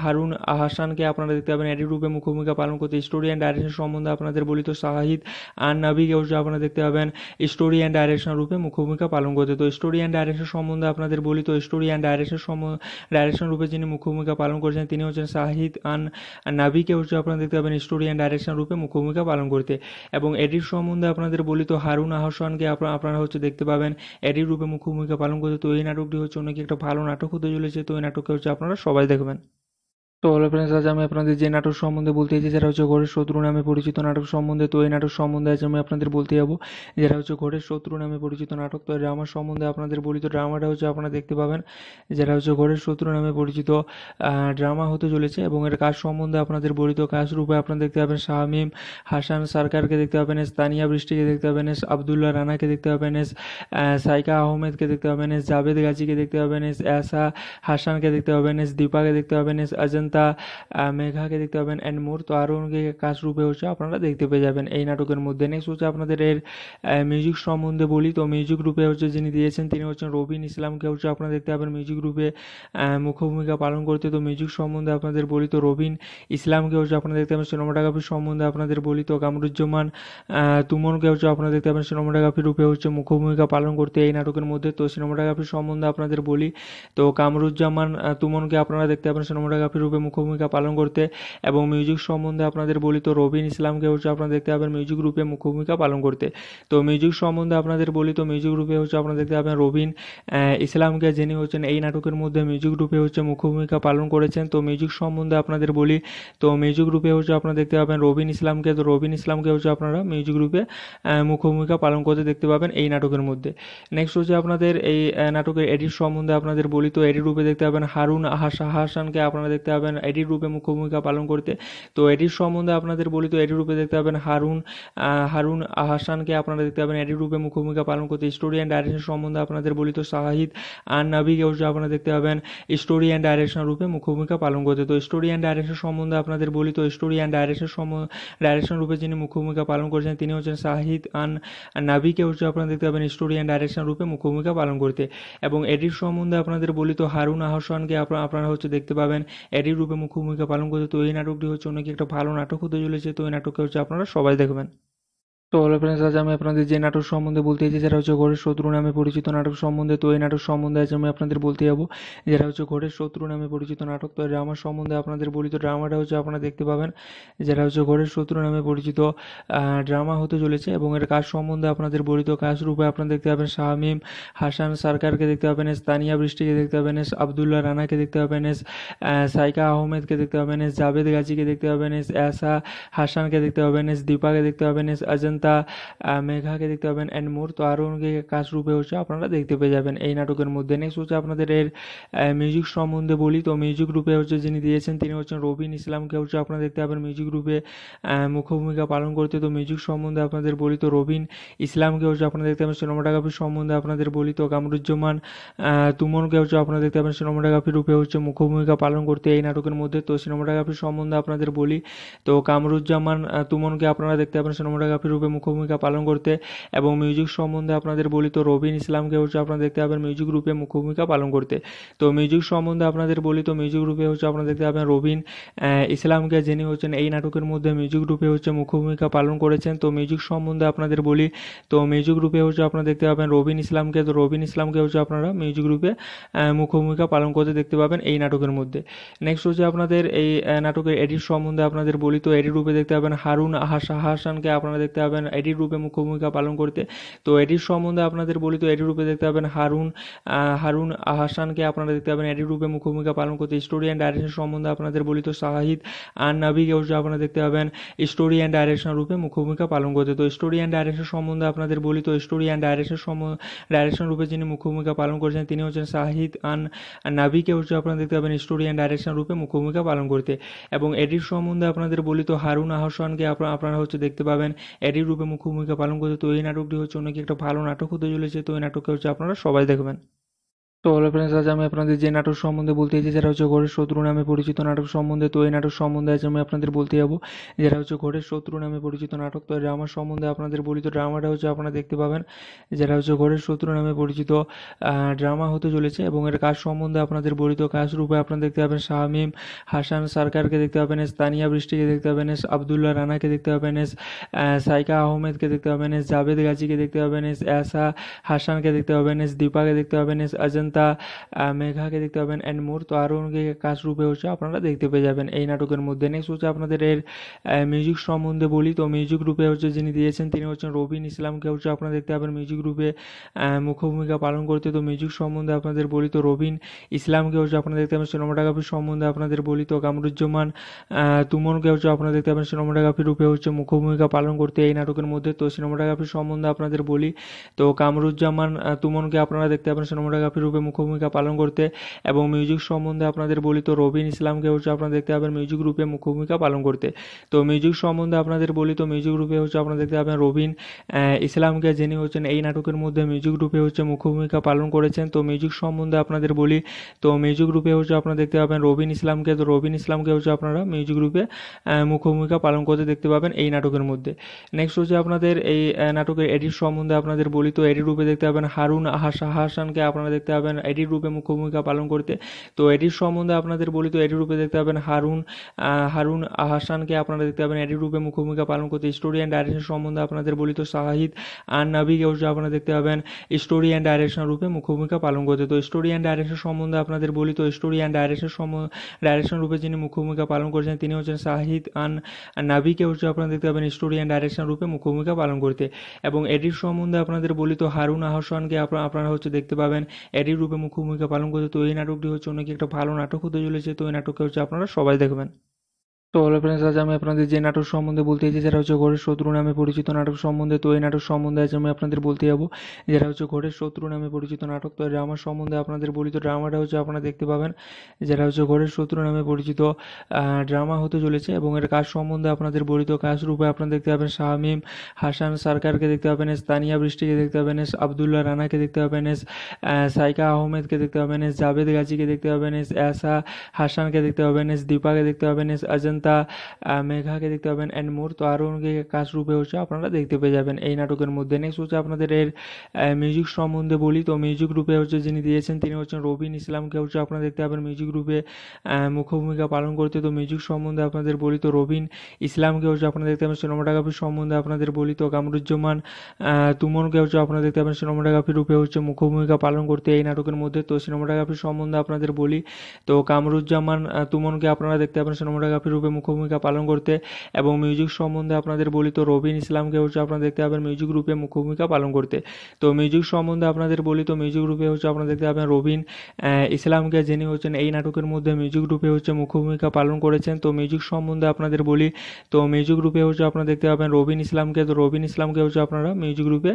হারুন আহসানকে আপনারা দেখতে পাবেন এডিট রূপে মুখ্য ভূমিকা পালন করতে স্টোরি অ্যান্ড ডাইরেকশন সম্বন্ধে আপনাদের বলি তো শাহিদ আর নাবিকে আপনারা দেখতে পাবেন স্টোরি অ্যান্ড ডাইরেকশন রূপে মুখ্য ভূমিকা পালন করতে তো স্টোরি অ্যান্ড ডাইরেকশন সম্বন্ধে আপনাদের বলি তো স্টোরি অ্যান্ড ডাইরেকশন ডাইরেকশন রূপে যিনি মুখ্য ভূমিকা পালন করেছেন তিনি হচ্ছেন শাহিদ আন নাবিকে হচ্ছে আপনারা দেখতে পাবেন স্টোরি অ্যান্ড ডাইরেকশন রূপে মুখ্য ভূমিকা পালন করতে এবং এডির সম্বন্ধে আপনাদের বলি তো হারুন আহসানকে আপনারা হচ্ছে দেখতে পাবেন এডির রূপে মুখ্য ভূমিকা পালন করছে তো এই নাটকটি হচ্ছে অনেক একটা ভালো নাটক হতে চলেছে তো এই নাটককে হচ্ছে আপনারা সবাই দেখবেন তো হলো ফ্রেন্ডস আজ আমি আপনাদের যে নাটক সম্বন্ধে বলতে চাই যারা হচ্ছে ঘরের শত্রু নামে পরিচিত নাটক সম্বন্ধে তো এই নাটক সম্বন্ধে আজ আমি আপনাদের বলতে যাবো যারা হচ্ছে ঘরের শত্রু নামে পরিচিত নাটক তো ড্রামার সম্বন্ধে আপনাদের বলি তো ড্রামাটা হচ্ছে আপনারা দেখতে পাবেন যারা হচ্ছে ঘরের শত্রু নামে পরিচিত ড্রামা হতে চলেছে এবং এর কাজ সম্বন্ধে আপনাদের বলি তো কাজ রূপে আপনারা দেখতে পাবেন শাহমিম হাসান সরকারকে দেখতে পাবেন এস তানিয়া বৃষ্টিকে দেখতে পাবেন এস আবদুল্লাহ রানাকে দেখতে পাবেন এস সাইকা আহমেদকে দেখতে পাবেন এস জাভেদ গাজীকে দেখতে পাবেন এস এসা হাসানকে দেখতে পাবেন এস দীপাকে দেখতে পাবেন এস অজন্ত অজন্তা মেঘাকে দেখতে পাবেন অ্যান্ড মোর তো আরও অনেকে কাজ রূপে হচ্ছে আপনারা দেখতে পেয়ে যাবেন এই নাটকের মধ্যে নেক্সট হচ্ছে আপনাদের এর মিউজিক সম্বন্ধে বলি তো মিউজিক রূপে হচ্ছে যিনি দিয়েছেন তিনি হচ্ছেন রবিন ইসলামকে হচ্ছে আপনারা দেখতে পাবেন মিউজিক রূপে মুখ্য ভূমিকা পালন করতে তো মিউজিক সম্বন্ধে আপনাদের বলি তো রবিন ইসলামকে হচ্ছে আপনারা দেখতে পাবেন সিনেমাটোগ্রাফি সম্বন্ধে আপনাদের বলি তো কামরুজ্জামান তুমনকে হচ্ছে আপনারা দেখতে পাবেন সিনেমাটোগ্রাফি রূপে হচ্ছে মুখ্য ভূমিকা পালন করতে এই নাটকের মধ্যে তো সিনেমাটোগ্রাফি সম্বন্ধে আপনাদের বলি তো কামরুজ্জামান তুমনকে আপনারা দেখতে পাবেন সিনেমাটোগ্রাফি রূপে ভূমিকা পালন করতে এবং মিউজিক সম্বন্ধে আপনাদের বলি তো রবিন ইসলামকে হচ্ছে আপনারা দেখতে পাবেন মিউজিক গ্রুপে মুখ্যভূমিকা পালন করতে তো মিউজিক সম্বন্ধে আপনাদের বলি তো মিউজিক রূপে হচ্ছে আপনারা দেখতে পাবেন রবিন ইসলামকে যিনি হচ্ছেন এই নাটকের মধ্যে মিউজিক রূপে হচ্ছে মুখ্যভূমিকা পালন করেছেন তো মিউজিক সম্বন্ধে আপনাদের বলি তো মিউজিক রূপে হচ্ছে আপনারা দেখতে পাবেন রবিন ইসলামকে তো রবিন ইসলামকে হচ্ছে আপনারা মিউজিক রূপে মুখ্য ভূমিকা পালন করতে দেখতে পাবেন এই নাটকের মধ্যে নেক্সট হচ্ছে আপনাদের এই নাটকের এডিট সম্বন্ধে আপনাদের বলি তো এডিট রূপে দেখতে পাবেন হারুন হাসা হাসানকে আপনারা দেখতে পাবেন পাবেন এডির রূপে মুখ্য ভূমিকা পালন করতে তো এডির সম্বন্ধে আপনাদের বলি তো এডির রূপে দেখতে পাবেন হারুন হারুন হাসানকে আপনারা দেখতে পাবেন এডির রূপে মুখ্য ভূমিকা পালন করতে স্টোরি অ্যান্ড ডাইরেকশন সম্বন্ধে আপনাদের বলি তো শাহিদ আর নাবিকে আপনারা দেখতে পাবেন স্টোরি অ্যান্ড ডাইরেকশন রূপে মুখ্য ভূমিকা পালন করতে তো স্টোরি অ্যান্ড ডাইরেকশন সম্বন্ধে আপনাদের বলি তো স্টোরি অ্যান্ড ডাইরেকশন সম্বন্ধে ডাইরেকশন রূপে যিনি মুখ্য ভূমিকা পালন করেছেন তিনি হচ্ছেন শাহিদ আন নাবিকে হচ্ছে আপনারা দেখতে পাবেন স্টোরি অ্যান্ড ডাইরেকশন রূপে মুখ্য ভূমিকা পালন করতে এবং এডির সম্বন্ধে আপনাদের বলি তো হারুন আহসানকে আপনারা হচ্ছে দেখতে পাবেন এডিট নারীর রূপে মুখ্য ভূমিকা পালন করছে তো এই নাটকটি হচ্ছে অনেক একটা ভালো নাটক হতে চলেছে তো এই নাটককে হচ্ছে আপনারা সবাই দেখবেন তো হলো ফ্রেন্ডস আজ আমি আপনাদের যে নাটক সম্বন্ধে বলতে চাই যারা হচ্ছে ঘরের শত্রু নামে পরিচিত নাটক সম্বন্ধে তো এই নাটক সম্বন্ধে আজ আমি আপনাদের বলতে যাবো যারা হচ্ছে ঘরের শত্রু নামে পরিচিত নাটক তো ড্রামার সম্বন্ধে আপনাদের বলি তো ড্রামাটা হচ্ছে আপনারা দেখতে পাবেন যারা হচ্ছে ঘরের শত্রু নামে পরিচিত ড্রামা হতে চলেছে এবং এর কাজ সম্বন্ধে আপনাদের বলি তো কাজ রূপে আপনারা দেখতে পাবেন শাহমিম হাসান সরকারকে দেখতে পাবেন এস তানিয়া বৃষ্টিকে দেখতে পাবেন এস আবদুল্লাহ রানাকে দেখতে পাবেন এস সাইকা আহমেদকে দেখতে পাবেন এস জাভেদ গাজীকে দেখতে পাবেন এস এসা হাসানকে দেখতে পাবেন এস দীপাকে দেখতে পাবেন এস অজন্ত অজন্তা মেঘাকে দেখতে পাবেন অ্যান্ড মোর তো আরও অনেকে কাজ রূপে হচ্ছে আপনারা দেখতে পেয়ে যাবেন এই নাটকের মধ্যে নেক্সট হচ্ছে আপনাদের এর মিউজিক সম্বন্ধে বলি তো মিউজিক রূপে হচ্ছে যিনি দিয়েছেন তিনি হচ্ছেন রবিন ইসলামকে হচ্ছে আপনারা দেখতে পাবেন মিউজিক রূপে মুখ্য ভূমিকা পালন করতে তো মিউজিক সম্বন্ধে আপনাদের বলি তো রবিন ইসলামকে হচ্ছে আপনারা দেখতে পাবেন সিনেমাটোগ্রাফি সম্বন্ধে আপনাদের বলি তো কামরুজ্জামান তুমনকে হচ্ছে আপনারা দেখতে পাবেন সিনেমাটোগ্রাফি রূপে হচ্ছে মুখ্য ভূমিকা পালন করতে এই নাটকের মধ্যে তো সিনেমাটোগ্রাফি সম্বন্ধে আপনাদের বলি তো কামরুজ্জামান তুমনকে আপনারা দেখতে পাবেন সিনেমাটোগ্রাফি রূপে মুখ্য ভূমিকা পালন করতে এবং মিউজিক সম্বন্ধে আপনাদের বলি তো রবিন ইসলামকে হচ্ছে আপনারা দেখতে পাবেন মিউজিক রূপে মুখ্য ভূমিকা পালন করতে তো মিউজিক সম্বন্ধে আপনাদের বলি তো মিউজিক রূপে হচ্ছে আপনারা দেখতে পাবেন রবিন ইসলামকে যিনি হচ্ছেন এই নাটকের মধ্যে মিউজিক রূপে হচ্ছে মুখ্য ভূমিকা পালন করেছেন তো মিউজিক সম্বন্ধে আপনাদের বলি তো মিউজিক রূপে হচ্ছে আপনারা দেখতে পাবেন রবিন ইসলামকে তো রবিন ইসলামকে হচ্ছে আপনারা মিউজিক রূপে মুখ্য ভূমিকা পালন করতে দেখতে পাবেন এই নাটকের মধ্যে নেক্সট হচ্ছে আপনাদের এই নাটকের এডিট সম্বন্ধে আপনাদের বলি তো এডিট রূপে দেখতে পাবেন হারুন হাসানকে আপনারা দেখতে পাবেন পাবেন এডি রূপে মুখ্য ভূমিকা পালন করতে তো এডিট সম্বন্ধে আপনাদের বলি তো এডি রূপে দেখতে পাবেন হারুন হারুন হাসানকে আপনারা দেখতে পাবেন এডিট রূপে মুখ্য ভূমিকা পালন করতে স্টোরি অ্যান্ড ডাইরেকশন সম্বন্ধে আপনাদের বলি তো শাহিদ আর নাবিকে আপনারা দেখতে পাবেন স্টোরি অ্যান্ড ডাইরেকশন রূপে মুখ্য ভূমিকা পালন করতে তো স্টোরি অ্যান্ড ডাইরেকশন সম্বন্ধে আপনাদের বলি তো স্টোরি অ্যান্ড ডাইরেকশন সম্বন্ধে ডাইরেকশন রূপে যিনি মুখ্য ভূমিকা পালন করেছেন তিনি হচ্ছেন শাহিদ আন নাবিকে হচ্ছে আপনারা দেখতে পাবেন স্টোরি অ্যান্ড ডাইরেকশন রূপে মুখ্য ভূমিকা পালন করতে এবং এডির সম্বন্ধে আপনাদের বলি তো হারুন আহসানকে আপনারা হচ্ছে দেখতে পাবেন এডির রূপে মুখ্য ভূমিকা পালন করছে তো এই নাটকটি হচ্ছে অনেক একটা ভালো নাটক হতে চলেছে তো এই নাটককে হচ্ছে আপনারা সবাই দেখবেন তো হলো ফ্রেন্ডস আজ আমি আপনাদের যে নাটক সম্বন্ধে বলতে চাইছি যারা হচ্ছে ঘরের শত্রু নামে পরিচিত নাটক সম্বন্ধে তো এই নাটক সম্বন্ধে আজ আমি আপনাদের বলতে যাবো যারা হচ্ছে ঘরের শত্রু নামে পরিচিত নাটক তো ড্রামা সম্বন্ধে আপনাদের বলি তো ড্রামাটা হচ্ছে আপনারা দেখতে পাবেন যারা হচ্ছে ঘরের শত্রু নামে পরিচিত ড্রামা হতে চলেছে এবং এর কাজ সম্বন্ধে আপনাদের বলি তো কাজ রূপে আপনারা দেখতে পাবেন শাহমিম হাসান সরকারকে দেখতে পাবেন এস তানিয়া বৃষ্টিকে দেখতে পাবেন এস আবদুল্লাহ রানাকে দেখতে পাবেন এস সাইকা আহমেদকে দেখতে পাবেন এস জাভেদ গাজীকে দেখতে পাবেন এস এসা হাসানকে দেখতে পাবেন এস দীপাকে দেখতে পাবেন এস আজন্ত তা মেঘাকে দেখতে পাবেন অ্যান্ড মোর তো আরও অনেকে কাজ রূপে হচ্ছে আপনারা দেখতে পেয়ে যাবেন এই নাটকের মধ্যে নেক্সট হচ্ছে আপনাদের এর মিউজিক সম্বন্ধে বলি তো মিউজিক রূপে হচ্ছে যিনি দিয়েছেন তিনি হচ্ছেন রবিন ইসলামকে হচ্ছে আপনারা দেখতে পাবেন মিউজিক রূপে মুখ্য পালন করতে তো মিউজিক সম্বন্ধে আপনাদের বলি তো রবিন ইসলামকে হচ্ছে আপনারা দেখতে পাবেন সিনেমাটোগ্রাফি সম্বন্ধে আপনাদের বলি তো কামরুজ্জামান তুমনকে হচ্ছে আপনারা দেখতে পাবেন সিনেমাটোগ্রাফি রূপে হচ্ছে মুখ্যভূমিকা পালন করতে এই নাটকের মধ্যে তো সিনেমাটোগ্রাফি সম্বন্ধে আপনাদের বলি তো কামরুজ্জামান তুমনকে আপনারা দেখতে পাবেন সিনেমাটোগ্রাফি রূপে মুখ্য ভূমিকা পালন করতে এবং মিউজিক সম্বন্ধে আপনাদের বলি তো রবিন ইসলামকে হচ্ছে আপনারা দেখতে পাবেন মিউজিক রূপে মুখ্য ভূমিকা পালন করতে তো মিউজিক সম্বন্ধে আপনাদের বলি তো মিউজিক রূপে হচ্ছে আপনারা দেখতে পাবেন রবিন ইসলামকে যিনি হচ্ছেন এই নাটকের মধ্যে মিউজিক রূপে হচ্ছে মুখ্য ভূমিকা পালন করেছেন তো মিউজিক সম্বন্ধে আপনাদের বলি তো মিউজিক রূপে হচ্ছে আপনারা দেখতে পাবেন রবিন ইসলামকে তো রবিন ইসলামকে হচ্ছে আপনারা মিউজিক রূপে মুখ্য ভূমিকা পালন করতে দেখতে পাবেন এই নাটকের মধ্যে নেক্সট হচ্ছে আপনাদের এই নাটকের এডিট সম্বন্ধে আপনাদের বলি তো এডিট রূপে দেখতে পাবেন হারুন হাসানকে আপনারা দেখতে পাবেন পাবেন এডির রূপে মুখ্য ভূমিকা পালন করতে তো এডির সম্বন্ধে আপনাদের বলি তো এডির রূপে দেখতে পাবেন হারুন হারুন হাসানকে আপনারা দেখতে পাবেন এডির রূপে মুখ্য ভূমিকা পালন করতে স্টোরি অ্যান্ড ডাইরেকশন সম্বন্ধে আপনাদের বলি তো শাহিদ আর নাবিকে আপনারা দেখতে পাবেন স্টোরি অ্যান্ড ডাইরেকশন রূপে মুখ্য ভূমিকা পালন করতে তো স্টোরি অ্যান্ড ডাইরেকশন সম্বন্ধে আপনাদের বলি তো স্টোরি অ্যান্ড ডাইরেকশন ডাইরেকশন রূপে যিনি মুখ্য ভূমিকা পালন করেছেন তিনি হচ্ছেন শাহিদ আন নাবিকে হচ্ছে আপনারা দেখতে পাবেন স্টোরি অ্যান্ড ডাইরেকশন রূপে মুখ্য ভূমিকা পালন করতে এবং এডির সম্বন্ধে আপনাদের বলি তো হারুন আহসানকে আপনারা হচ্ছে দেখতে পাবেন এডির রূপে মুখ্য ভূমিকা পালন করছে তো এই নাটকটি হচ্ছে অনেক একটা ভালো নাটক হতে চলেছে তো এই নাটককে হচ্ছে আপনারা সবাই দেখবেন তো হলো ফ্রেন্ডস আজ আমি আপনাদের যে নাটক সম্বন্ধে বলতে চাইছি যারা হচ্ছে ঘরের শত্রু নামে পরিচিত নাটক সম্বন্ধে তো এই নাটক সম্বন্ধে আজ আমি আপনাদের বলতে যাবো যারা হচ্ছে ঘরের শত্রু নামে পরিচিত নাটক তো ড্রামা সম্বন্ধে আপনাদের বলি তো ড্রামাটা হচ্ছে আপনারা দেখতে পাবেন যারা হচ্ছে ঘরের শত্রু নামে পরিচিত ড্রামা হতে চলেছে এবং এর কাজ সম্বন্ধে আপনাদের বলি তো কাজ রূপে আপনারা দেখতে পাবেন শাহমিম হাসান সরকারকে দেখতে পাবেন এস তানিয়া বৃষ্টিকে দেখতে পাবেন এস আবদুল্লাহ রানাকে দেখতে পাবেন এস সাইকা আহমেদকে দেখতে পাবেন এস জাভেদ গাজীকে দেখতে পাবেন এস এসা হাসানকে দেখতে পাবেন এস দীপাকে দেখতে পাবেন এস আজন্ত তা মেঘাকে দেখতে পাবেন অ্যান্ড মোর তো আরও অনেকে কাজ রূপে হচ্ছে আপনারা দেখতে পেয়ে যাবেন এই নাটকের মধ্যে নেক্সট হচ্ছে আপনাদের এর মিউজিক সম্বন্ধে বলি তো মিউজিক রূপে হচ্ছে যিনি দিয়েছেন তিনি হচ্ছেন রবিন ইসলামকে হচ্ছে আপনারা দেখতে পাবেন মিউজিক রূপে মুখ্য ভূমিকা পালন করতে তো মিউজিক সম্বন্ধে আপনাদের বলি তো রবিন ইসলামকে হচ্ছে আপনারা দেখতে পাবেন সিনেমাটোগ্রাফি সম্বন্ধে আপনাদের বলি তো কামরুজ্জামান তুমনকে হচ্ছে আপনারা দেখতে পাবেন সিনেমাটোগ্রাফি রূপে হচ্ছে মুখ্য ভূমিকা পালন করতে এই নাটকের মধ্যে তো সিনেমাটোগ্রাফি সম্বন্ধে আপনাদের বলি তো কামরুজ্জামান তুমনকে আপনারা দেখতে পাবেন সিনেমাটোগ্রাফি রূপে মুখ্য ভূমিকা পালন করতে এবং মিউজিক সম্বন্ধে আপনাদের বলি তো রবিন ইসলামকে হচ্ছে আপনারা দেখতে পাবেন মিউজিক রূপে মুখ্য ভূমিকা পালন করতে তো মিউজিক সম্বন্ধে আপনাদের বলি তো মিউজিক রূপে হচ্ছে আপনারা দেখতে পাবেন রবিন ইসলামকে যিনি হচ্ছেন এই নাটকের মধ্যে মিউজিক রূপে হচ্ছে মুখ্য ভূমিকা পালন করেছেন তো মিউজিক সম্বন্ধে আপনাদের বলি তো মিউজিক রূপে হচ্ছে আপনারা দেখতে পাবেন রবিন ইসলামকে তো রবিন ইসলামকে হচ্ছে আপনারা মিউজিক রূপে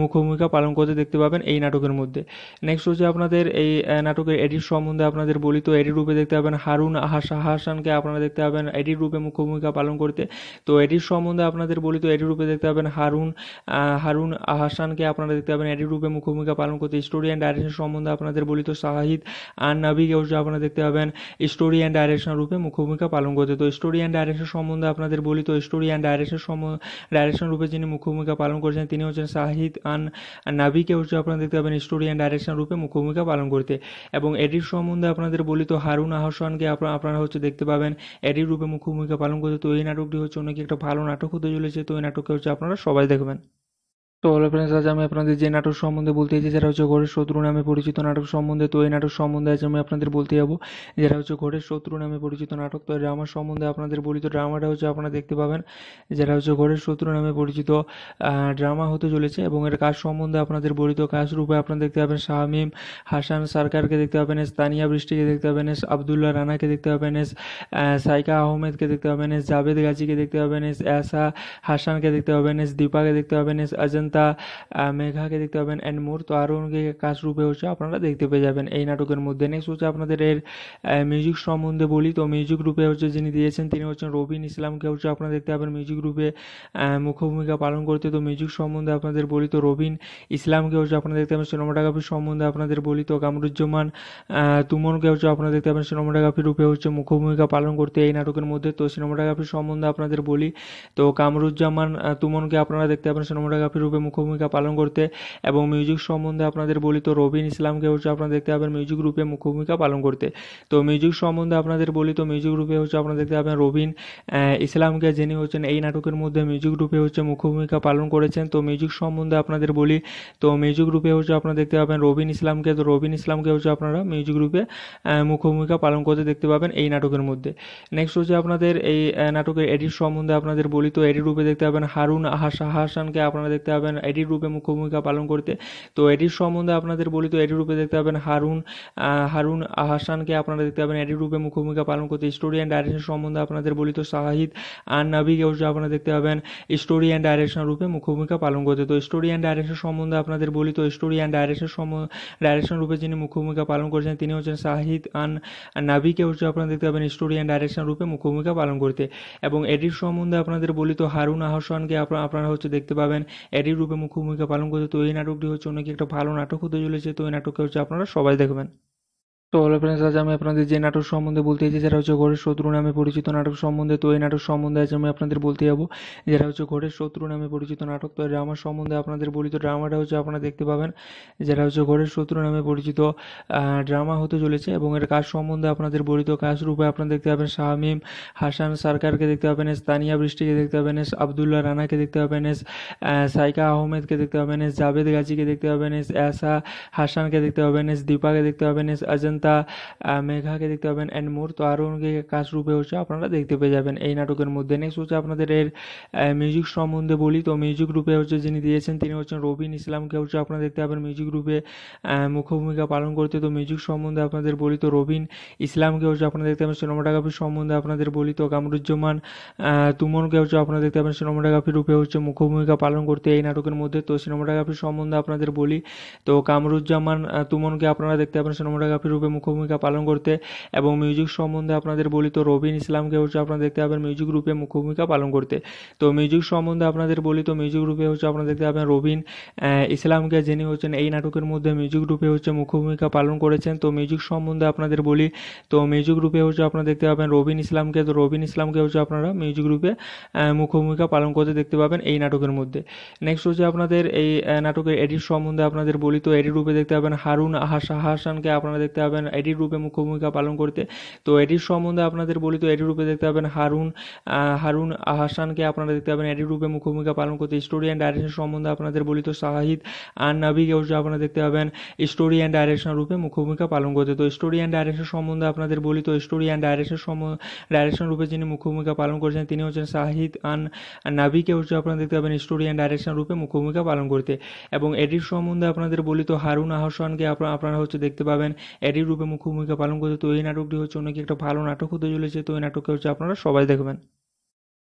মুখ্য ভূমিকা পালন করতে দেখতে পাবেন এই নাটকের মধ্যে নেক্সট হচ্ছে আপনাদের এই নাটকের এডিট সম্বন্ধে আপনাদের বলি তো এডিট রূপে দেখতে পাবেন হারুন হাসা হাসানকে আপনারা দেখতে পাবেন পাবেন এডির রূপে মুখ্য ভূমিকা পালন করতে তো এডির সম্বন্ধে আপনাদের বলি তো এডির রূপে দেখতে পাবেন হারুন হারুন হাসানকে আপনারা দেখতে পাবেন এডির রূপে মুখ্য ভূমিকা পালন করতে স্টোরি অ্যান্ড ডাইরেকশন সম্বন্ধে আপনাদের বলি তো শাহিদ আর নাবিকে আপনারা দেখতে পাবেন স্টোরি অ্যান্ড ডাইরেকশন রূপে মুখ্য ভূমিকা পালন করতে তো স্টোরি অ্যান্ড ডাইরেকশন সম্বন্ধে আপনাদের বলি তো স্টোরি অ্যান্ড ডাইরেকশন ডাইরেকশন রূপে যিনি মুখ্য ভূমিকা পালন করেছেন তিনি হচ্ছেন শাহিদ আন নাবিকে হচ্ছে আপনারা দেখতে পাবেন স্টোরি অ্যান্ড ডাইরেকশন রূপে মুখ্য ভূমিকা পালন করতে এবং এডির সম্বন্ধে আপনাদের বলি তো হারুন আহসানকে আপনারা হচ্ছে দেখতে পাবেন এডির রূপে মুখ্য ভূমিকা পালন করছে তো এই নাটকটি হচ্ছে অনেক একটা ভালো নাটক হতে চলেছে তো এই নাটককে হচ্ছে আপনারা সবাই দেখবেন তো হলো ফ্রেন্ডস আজ আমি আপনাদের যে নাটক সম্বন্ধে বলতে চাই যারা হচ্ছে ঘরের শত্রু নামে পরিচিত নাটক সম্বন্ধে তো এই নাটক সম্বন্ধে আজ আমি আপনাদের বলতে যাবো যারা হচ্ছে ঘরের শত্রু নামে পরিচিত নাটক তো ড্রামার সম্বন্ধে আপনাদের বলি তো ড্রামাটা হচ্ছে আপনারা দেখতে পাবেন যারা হচ্ছে ঘরের শত্রু নামে পরিচিত ড্রামা হতে চলেছে এবং এর কাজ সম্বন্ধে আপনাদের বলি তো কাজ রূপে আপনারা দেখতে পাবেন শাহমিম হাসান সরকারকে দেখতে পাবেন এস তানিয়া বৃষ্টিকে দেখতে পাবেন এস আবদুল্লাহ রানাকে দেখতে পাবেন এস সাইকা আহমেদকে দেখতে পাবেন এস জাভেদ গাজীকে দেখতে পাবেন এস এসা হাসানকে দেখতে পাবেন এস দীপাকে দেখতে পাবেন এস অজন্ত অজন্তা মেঘাকে দেখতে পাবেন অ্যান্ড মোর তো আরও অনেকে কাজ রূপে হচ্ছে আপনারা দেখতে পেয়ে যাবেন এই নাটকের মধ্যে নেক্সট হচ্ছে আপনাদের এর মিউজিক সম্বন্ধে বলি তো মিউজিক রূপে হচ্ছে যিনি দিয়েছেন তিনি হচ্ছেন রবিন ইসলামকে হচ্ছে আপনারা দেখতে পাবেন মিউজিক রূপে মুখ্য ভূমিকা পালন করতে তো মিউজিক সম্বন্ধে আপনাদের বলি তো রবিন ইসলামকে হচ্ছে আপনারা দেখতে পাবেন সিনেমাটোগ্রাফি সম্বন্ধে আপনাদের বলি তো কামরুজ্জামান তুমনকে হচ্ছে আপনারা দেখতে পাবেন সিনেমাটোগ্রাফি রূপে হচ্ছে মুখ্য ভূমিকা পালন করতে এই নাটকের মধ্যে তো সিনেমাটোগ্রাফি সম্বন্ধে আপনাদের বলি তো কামরুজ্জামান তুমনকে আপনারা দেখতে পাবেন সিনেমাটোগ্রাফি রূপে মুখ্য ভূমিকা পালন করতে এবং মিউজিক সম্বন্ধে আপনাদের বলি তো রবিন ইসলামকে হচ্ছে আপনারা দেখতে পাবেন মিউজিক রূপে মুখ্য ভূমিকা পালন করতে তো মিউজিক সম্বন্ধে আপনাদের বলি তো মিউজিক রূপে হচ্ছে আপনারা দেখতে পাবেন রবিন ইসলামকে যিনি হচ্ছেন এই নাটকের মধ্যে মিউজিক রূপে হচ্ছে মুখ্য ভূমিকা পালন করেছেন তো মিউজিক সম্বন্ধে আপনাদের বলি তো মিউজিক রূপে হচ্ছে আপনারা দেখতে পাবেন রবিন ইসলামকে তো রবিন ইসলামকে হচ্ছে আপনারা মিউজিক রূপে মুখ্য ভূমিকা পালন করতে দেখতে পাবেন এই নাটকের মধ্যে নেক্সট হচ্ছে আপনাদের এই নাটকের এডিট সম্বন্ধে আপনাদের বলি তো এডিট রূপে দেখতে পাবেন হারুন হাসা হাসানকে আপনারা দেখতে পাবেন পাবেন এডি রূপে মুখ্য ভূমিকা পালন করতে তো এডির সম্বন্ধে আপনাদের বলি তো এডি রূপে দেখতে পাবেন হারুন হারুন আহসানকে আপনারা দেখতে পাবেন এডি রূপে মুখ্য ভূমিকা পালন করতে স্টোরি অ্যান্ড ডাইরেকশন সম্বন্ধে আপনাদের বলি তো শাহিদ আর নাবিকে আপনারা দেখতে পাবেন স্টোরি অ্যান্ড ডাইরেকশন রূপে মুখ্য ভূমিকা পালন করতে তো স্টোরি অ্যান্ড ডাইরেকশন সম্বন্ধে আপনাদের বলি তো স্টোরি অ্যান্ড ডাইরেকশন সম্বন্ধে ডাইরেকশন রূপে যিনি মুখ্য ভূমিকা পালন করেছেন তিনি হচ্ছেন শাহিদ আন নাবিকে হচ্ছে আপনারা দেখতে পাবেন স্টোরি অ্যান্ড ডাইরেকশন রূপে মুখ্য ভূমিকা পালন করতে এবং এডির সম্বন্ধে আপনাদের বলি তো হারুন আহসানকে আপনারা হচ্ছে দেখতে পাবেন এডির রূপে মুখ্য ভূমিকা পালন করছে তো এই নাটকটি হচ্ছে অনেক একটা ভালো নাটক হতে চলেছে তো এই নাটককে হচ্ছে আপনারা সবাই দেখবেন তো হলো ফ্রেন্ডস আজ আমি আপনাদের যে নাটক সম্বন্ধে বলতে চাই যারা হচ্ছে ঘরের শত্রু নামে পরিচিত নাটক সম্বন্ধে তো এই নাটক সম্বন্ধে আজ আমি আপনাদের বলতে যাবো যারা হচ্ছে ঘরের শত্রু নামে পরিচিত নাটক তো ড্রামার সম্বন্ধে আপনাদের বলি তো ড্রামাটা হচ্ছে আপনারা দেখতে পাবেন যারা হচ্ছে ঘরের শত্রু নামে পরিচিত ড্রামা হতে চলেছে এবং এর কাজ সম্বন্ধে আপনাদের বলি তো কাজ রূপে আপনারা দেখতে পাবেন শাহমিম হাসান সরকারকে দেখতে পাবেন এস তানিয়া বৃষ্টিকে দেখতে পাবেন এস আবদুল্লাহ রানাকে দেখতে পাবেন এস সাইকা আহমেদকে দেখতে পাবেন এস জাভেদ গাজীকে দেখতে পাবেন এস এসা হাসানকে দেখতে পাবেন এস দীপাকে দেখতে পাবেন এস অজন্ত দ্য মেঘাকে দেখতে পাবেন অ্যান্ড মোর তো আরও অনেকে কাজ রূপে হচ্ছে আপনারা দেখতে পেয়ে যাবেন এই নাটকের মধ্যে নেক্সট হচ্ছে আপনাদের এর মিউজিক সম্বন্ধে বলি তো মিউজিক রূপে হচ্ছে যিনি দিয়েছেন তিনি হচ্ছেন রবিন ইসলামকে হচ্ছে আপনারা দেখতে পাবেন মিউজিক রূপে মুখ্য ভূমিকা পালন করতে তো মিউজিক সম্বন্ধে আপনাদের বলি তো রবিন ইসলামকে হচ্ছে আপনারা দেখতে পাবেন সিনেমাটোগ্রাফি সম্বন্ধে আপনাদের বলি তো কামরুজ্জামান তুমনকে হচ্ছে আপনারা দেখতে পাবেন সিনেমাটোগ্রাফি রূপে হচ্ছে মুখ্য ভূমিকা পালন করতে এই নাটকের মধ্যে তো সিনেমাটোগ্রাফি সম্বন্ধে আপনাদের বলি তো কামরুজ্জামান তুমনকে আপনারা দেখতে পাবেন সিনেমাটোগ্রাফি রূপে মুখ্য ভূমিকা পালন করতে এবং মিউজিক সম্বন্ধে আপনাদের বলি তো রবিন ইসলামকে হচ্ছে আপনারা দেখতে পাবেন মিউজিক রূপে মুখ্য ভূমিকা পালন করতে তো মিউজিক সম্বন্ধে আপনাদের বলি তো মিউজিক রূপে হচ্ছে আপনারা দেখতে পাবেন রবিন ইসলামকে যিনি হচ্ছেন এই নাটকের মধ্যে মিউজিক রূপে হচ্ছে মুখ্য ভূমিকা পালন করেছেন তো মিউজিক সম্বন্ধে আপনাদের বলি তো মিউজিক রূপে হচ্ছে আপনারা দেখতে পাবেন রবিন ইসলামকে তো রবিন ইসলামকে হচ্ছে আপনারা মিউজিক রূপে মুখ্য ভূমিকা পালন করতে দেখতে পাবেন এই নাটকের মধ্যে নেক্সট হচ্ছে আপনাদের এই নাটকের এডিট সম্বন্ধে আপনাদের বলি তো এডিট রূপে দেখতে পাবেন হারুন হাসা হাসানকে আপনারা দেখতে পাবেন পাবেন এডির রূপে মুখ্য ভূমিকা পালন করতে তো এডির সম্বন্ধে আপনাদের বলি তো এডির রূপে দেখতে পাবেন হারুন হারুন হাসানকে আপনারা দেখতে পাবেন এডির রূপে মুখ্য ভূমিকা পালন করতে স্টোরি অ্যান্ড ডাইরেকশন সম্বন্ধে আপনাদের বলি তো শাহিদ আর নাবিকেও আপনারা দেখতে পাবেন স্টোরি অ্যান্ড ডাইরেকশন রূপে মুখ্য ভূমিকা পালন করতে তো স্টোরি অ্যান্ড ডাইরেকশন সম্বন্ধে আপনাদের বলি তো স্টোরি অ্যান্ড ডাইরেকশন সম্বন্ধে ডাইরেকশন রূপে যিনি মুখ্য ভূমিকা পালন করেছেন তিনি হচ্ছেন শাহিদ আন নাবিকে হচ্ছে আপনারা দেখতে পাবেন স্টোরি অ্যান্ড ডাইরেকশন রূপে মুখ্য ভূমিকা পালন করতে এবং এডির সম্বন্ধে আপনাদের বলি তো হারুন আহসানকে আপনারা হচ্ছে দেখতে পাবেন এডিট নারীর রূপে মুখ্য ভূমিকা পালন করছে তো এই নাটকটি হচ্ছে অনেক একটা ভালো নাটক হতে চলেছে তো এই নাটককে হচ্ছে আপনারা সবাই দেখবেন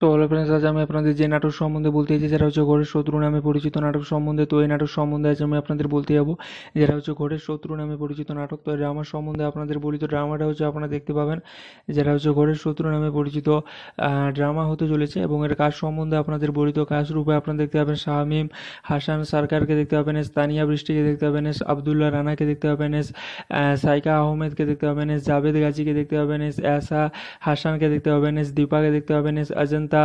তো হলো ফ্রেন্ডস আজ আমি আপনাদের যে নাটক সম্বন্ধে বলতে চাই যারা হচ্ছে ঘরের শত্রু নামে পরিচিত নাটক সম্বন্ধে তো এই নাটক সম্বন্ধে আজ আমি আপনাদের বলতে যাবো যারা হচ্ছে ঘরের শত্রু নামে পরিচিত নাটক তো ড্রামার সম্বন্ধে আপনাদের বলি তো ড্রামাটা হচ্ছে আপনারা দেখতে পাবেন যারা হচ্ছে ঘরের শত্রু নামে পরিচিত ড্রামা হতে চলেছে এবং এর কাজ সম্বন্ধে আপনাদের বলি তো কাজ রূপে আপনারা দেখতে পাবেন শাহমিম হাসান সরকারকে দেখতে পাবেন এস তানিয়া বৃষ্টিকে দেখতে পাবেন এস আবদুল্লাহ রানাকে দেখতে পাবেন এস সাইকা আহমেদকে দেখতে পাবেন এস জাভেদ গাজীকে দেখতে পাবেন এস এসা হাসানকে দেখতে পাবেন এস দীপাকে দেখতে পাবেন এস অজন্ত অজন্তা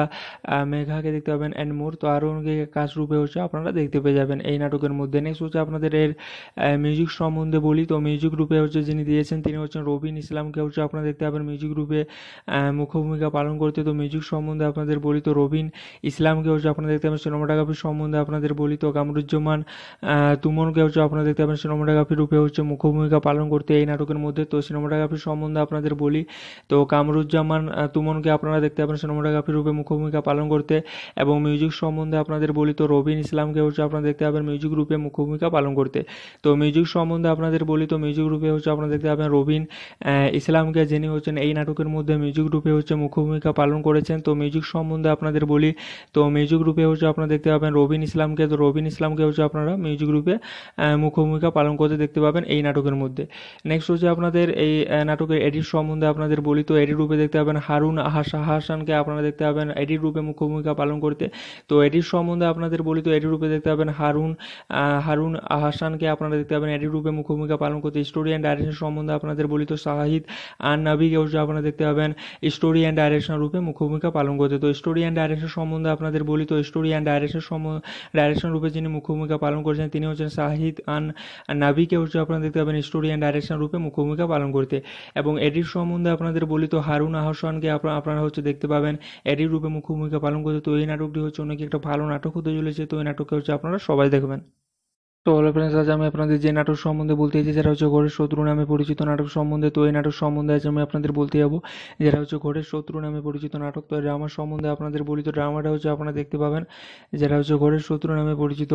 মেঘাকে দেখতে পাবেন অ্যান্ড মোর তো আরও অনেকে কাজ রূপে হচ্ছে আপনারা দেখতে পেয়ে যাবেন এই নাটকের মধ্যে নেক্সট হচ্ছে আপনাদের এর মিউজিক সম্বন্ধে বলি তো মিউজিক রূপে হচ্ছে যিনি দিয়েছেন তিনি হচ্ছেন রবিন ইসলামকে হচ্ছে আপনারা দেখতে পাবেন মিউজিক রূপে মুখ্য ভূমিকা পালন করতে তো মিউজিক সম্বন্ধে আপনাদের বলি তো রবিন ইসলামকে হচ্ছে আপনারা দেখতে পাবেন সিনেমাটোগ্রাফি সম্বন্ধে আপনাদের বলি তো কামরুজ্জামান তুমনকে হচ্ছে আপনারা দেখতে পাবেন সিনেমাটোগ্রাফি রূপে হচ্ছে মুখ্য ভূমিকা পালন করতে এই নাটকের মধ্যে তো সিনেমাটোগ্রাফি সম্বন্ধে আপনাদের বলি তো কামরুজ্জামান তুমনকে আপনারা দেখতে পাবেন সিনেমাটোগ্রাফি রূপে মুখ্য পালন করতে এবং মিউজিক সম্বন্ধে আপনাদের বলি তো রবিন ইসলামকে হচ্ছে আপনারা দেখতে পাবেন মিউজিক রূপে মুখ্য ভূমিকা পালন করতে তো মিউজিক সম্বন্ধে আপনাদের বলি তো মিউজিক রূপে হচ্ছে আপনারা দেখতে পাবেন রবিন ইসলামকে যিনি হচ্ছেন এই নাটকের মধ্যে মিউজিক রূপে হচ্ছে মুখ্য ভূমিকা পালন করেছেন তো মিউজিক সম্বন্ধে আপনাদের বলি তো মিউজিক রূপে হচ্ছে আপনারা দেখতে পাবেন রবিন ইসলামকে তো রবিন ইসলামকে হচ্ছে আপনারা মিউজিক রূপে মুখ্য ভূমিকা পালন করতে দেখতে পাবেন এই নাটকের মধ্যে নেক্সট হচ্ছে আপনাদের এই নাটকের এডিট সম্বন্ধে আপনাদের বলি তো এডিট রূপে দেখতে পাবেন হারুন আহাসা হাসানকে আপনারা দেখতে পাবেন পাবেন এডি রূপে মুখ্য ভূমিকা পালন করতে তো এডিট সম্বন্ধে আপনাদের বলি তো এডি রূপে দেখতে পাবেন হারুন হারুন হাসানকে আপনারা দেখতে পাবেন এডিট রূপে মুখ্য ভূমিকা পালন করতে স্টোরি অ্যান্ড ডাইরেকশন সম্বন্ধে আপনাদের বলি তো শাহিদ আর নাবিকে আপনারা দেখতে পাবেন স্টোরি অ্যান্ড ডাইরেকশন রূপে মুখ্য ভূমিকা পালন করতে তো স্টোরি অ্যান্ড ডাইরেকশন সম্বন্ধে আপনাদের বলি তো স্টোরি অ্যান্ড ডাইরেকশন সম্বন্ধে ডাইরেকশন রূপে যিনি মুখ্য ভূমিকা পালন করেছেন তিনি হচ্ছেন শাহিদ আন নাবিকে হচ্ছে আপনারা দেখতে পাবেন স্টোরি অ্যান্ড ডাইরেকশন রূপে মুখ্য ভূমিকা পালন করতে এবং এডির সম্বন্ধে আপনাদের বলি তো হারুন আহসানকে আপনারা হচ্ছে দেখতে পাবেন এডির রূপে মুখ্য ভূমিকা পালন করছে তো এই নাটকটি হচ্ছে অনেক একটা ভালো নাটক হতে চলেছে তো এই নাটককে হচ্ছে আপনারা সবাই দেখবেন তো হলো ফ্রেন্ডস আজ আমি আপনাদের যে নাটক সম্বন্ধে বলতে চাই যারা হচ্ছে ঘরের শত্রু নামে পরিচিত নাটক সম্বন্ধে তো এই নাটক সম্বন্ধে আজ আমি আপনাদের বলতে যাবো যারা হচ্ছে ঘরের শত্রু নামে পরিচিত নাটক তো ড্রামার সম্বন্ধে আপনাদের বলি তো ড্রামাটা হচ্ছে আপনারা দেখতে পাবেন যারা হচ্ছে ঘরের শত্রু নামে পরিচিত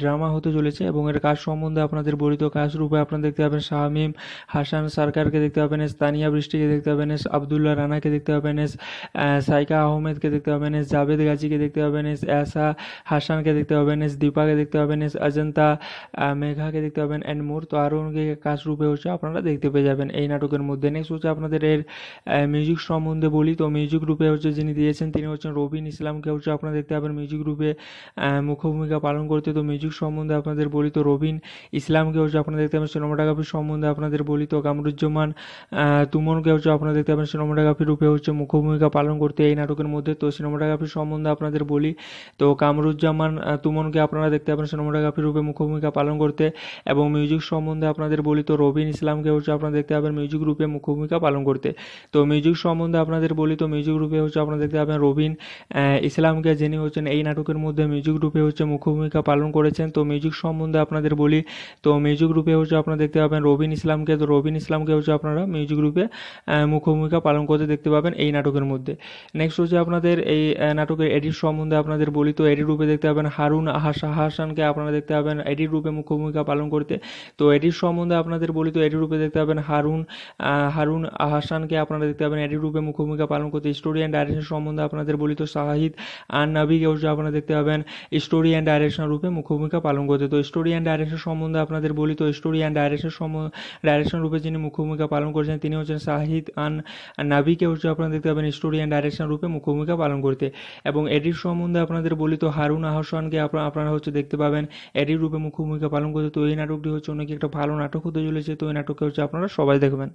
ড্রামা হতে চলেছে এবং এর কাজ সম্বন্ধে আপনাদের বলি তো কাজ রূপে আপনারা দেখতে পাবেন শাহমিম হাসান সরকারকে দেখতে পাবেন তানিয়া বৃষ্টিকে দেখতে পাবেন এস আবদুল্লাহ রানাকে দেখতে পাবেন এস সাইকা আহমেদকে দেখতে পাবেন এস জাভেদ গাজীকে দেখতে পাবেন এস এসা হাসানকে দেখতে পাবেন এস দীপাকে দেখতে পাবেন এস অজন্ত অভিনেতা মেঘাকে দেখতে পাবেন অ্যান্ড মোর তো আরও অনেকে কাজ রূপে হচ্ছে আপনারা দেখতে পেয়ে যাবেন এই নাটকের মধ্যে নেক্সট হচ্ছে আপনাদের এর মিউজিক সম্বন্ধে বলি তো মিউজিক রূপে হচ্ছে যিনি দিয়েছেন তিনি হচ্ছেন রবিন ইসলামকে হচ্ছে আপনারা দেখতে পাবেন মিউজিক রূপে মুখ্য ভূমিকা পালন করতে তো মিউজিক সম্বন্ধে আপনাদের বলি তো রবিন ইসলামকে হচ্ছে আপনারা দেখতে পাবেন সিনেমাটোগ্রাফি সম্বন্ধে আপনাদের বলি তো কামরুজ্জামান তুমনকে হচ্ছে আপনারা দেখতে পাবেন সিনেমাটোগ্রাফি রূপে হচ্ছে মুখ্য ভূমিকা পালন করতে এই নাটকের মধ্যে তো সিনেমাটোগ্রাফি সম্বন্ধে আপনাদের বলি তো কামরুজ্জামান তুমনকে আপনারা দেখতে পাবেন সিনেমাটোগ্রাফি রূপে মুখ্য ভূমিকা পালন করতে এবং মিউজিক সম্বন্ধে আপনাদের বলি তো রবিন ইসলামকে হচ্ছে আপনারা দেখতে পাবেন মিউজিক রূপে মুখ্য ভূমিকা পালন করতে তো মিউজিক সম্বন্ধে আপনাদের বলি তো মিউজিক রূপে হচ্ছে আপনারা দেখতে পাবেন রবিন ইসলামকে যিনি হচ্ছেন এই নাটকের মধ্যে মিউজিক রূপে হচ্ছে মুখ্য ভূমিকা পালন করেছেন তো মিউজিক সম্বন্ধে আপনাদের বলি তো মিউজিক রূপে হচ্ছে আপনারা দেখতে পাবেন রবিন ইসলামকে তো রবিন ইসলামকে হচ্ছে আপনারা মিউজিক রূপে মুখ্য ভূমিকা পালন করতে দেখতে পাবেন এই নাটকের মধ্যে নেক্সট হচ্ছে আপনাদের এই নাটকের এডিট সম্বন্ধে আপনাদের বলি তো এডিট রূপে দেখতে পাবেন হারুন আহা হাসানকে আপনারা দেখতে পাবেন পাবেন এডির রূপে মুখ্য ভূমিকা পালন করতে তো এডির সম্বন্ধে আপনাদের বলি তো এডির রূপে দেখতে পাবেন হারুন হারুন হাসানকে আপনারা দেখতে পাবেন এডির রূপে মুখ্য ভূমিকা পালন করতে স্টোরি অ্যান্ড ডাইরেকশন সম্বন্ধে আপনাদের বলি তো শাহিদ আর নাবিকে আপনারা দেখতে পাবেন স্টোরি অ্যান্ড ডাইরেকশন রূপে মুখ্য ভূমিকা পালন করতে তো স্টোরি অ্যান্ড ডাইরেকশন সম্বন্ধে আপনাদের বলি তো স্টোরি অ্যান্ড ডাইরেকশন সম্বন্ধে ডাইরেকশন রূপে যিনি মুখ্য ভূমিকা পালন করেছেন তিনি হচ্ছেন শাহিদ আন নাবিকে হচ্ছে আপনারা দেখতে পাবেন স্টোরি অ্যান্ড ডাইরেকশন রূপে মুখ্য ভূমিকা পালন করতে এবং এডির সম্বন্ধে আপনাদের বলি তো হারুন আহসানকে আপনারা হচ্ছে দেখতে পাবেন এডিট নারীর রূপে মুখ্য ভূমিকা পালন করছে তো এই নাটকটি হচ্ছে অনেক একটা ভালো নাটক হতে চলেছে তো এই নাটককে হচ্ছে আপনারা সবাই দেখবেন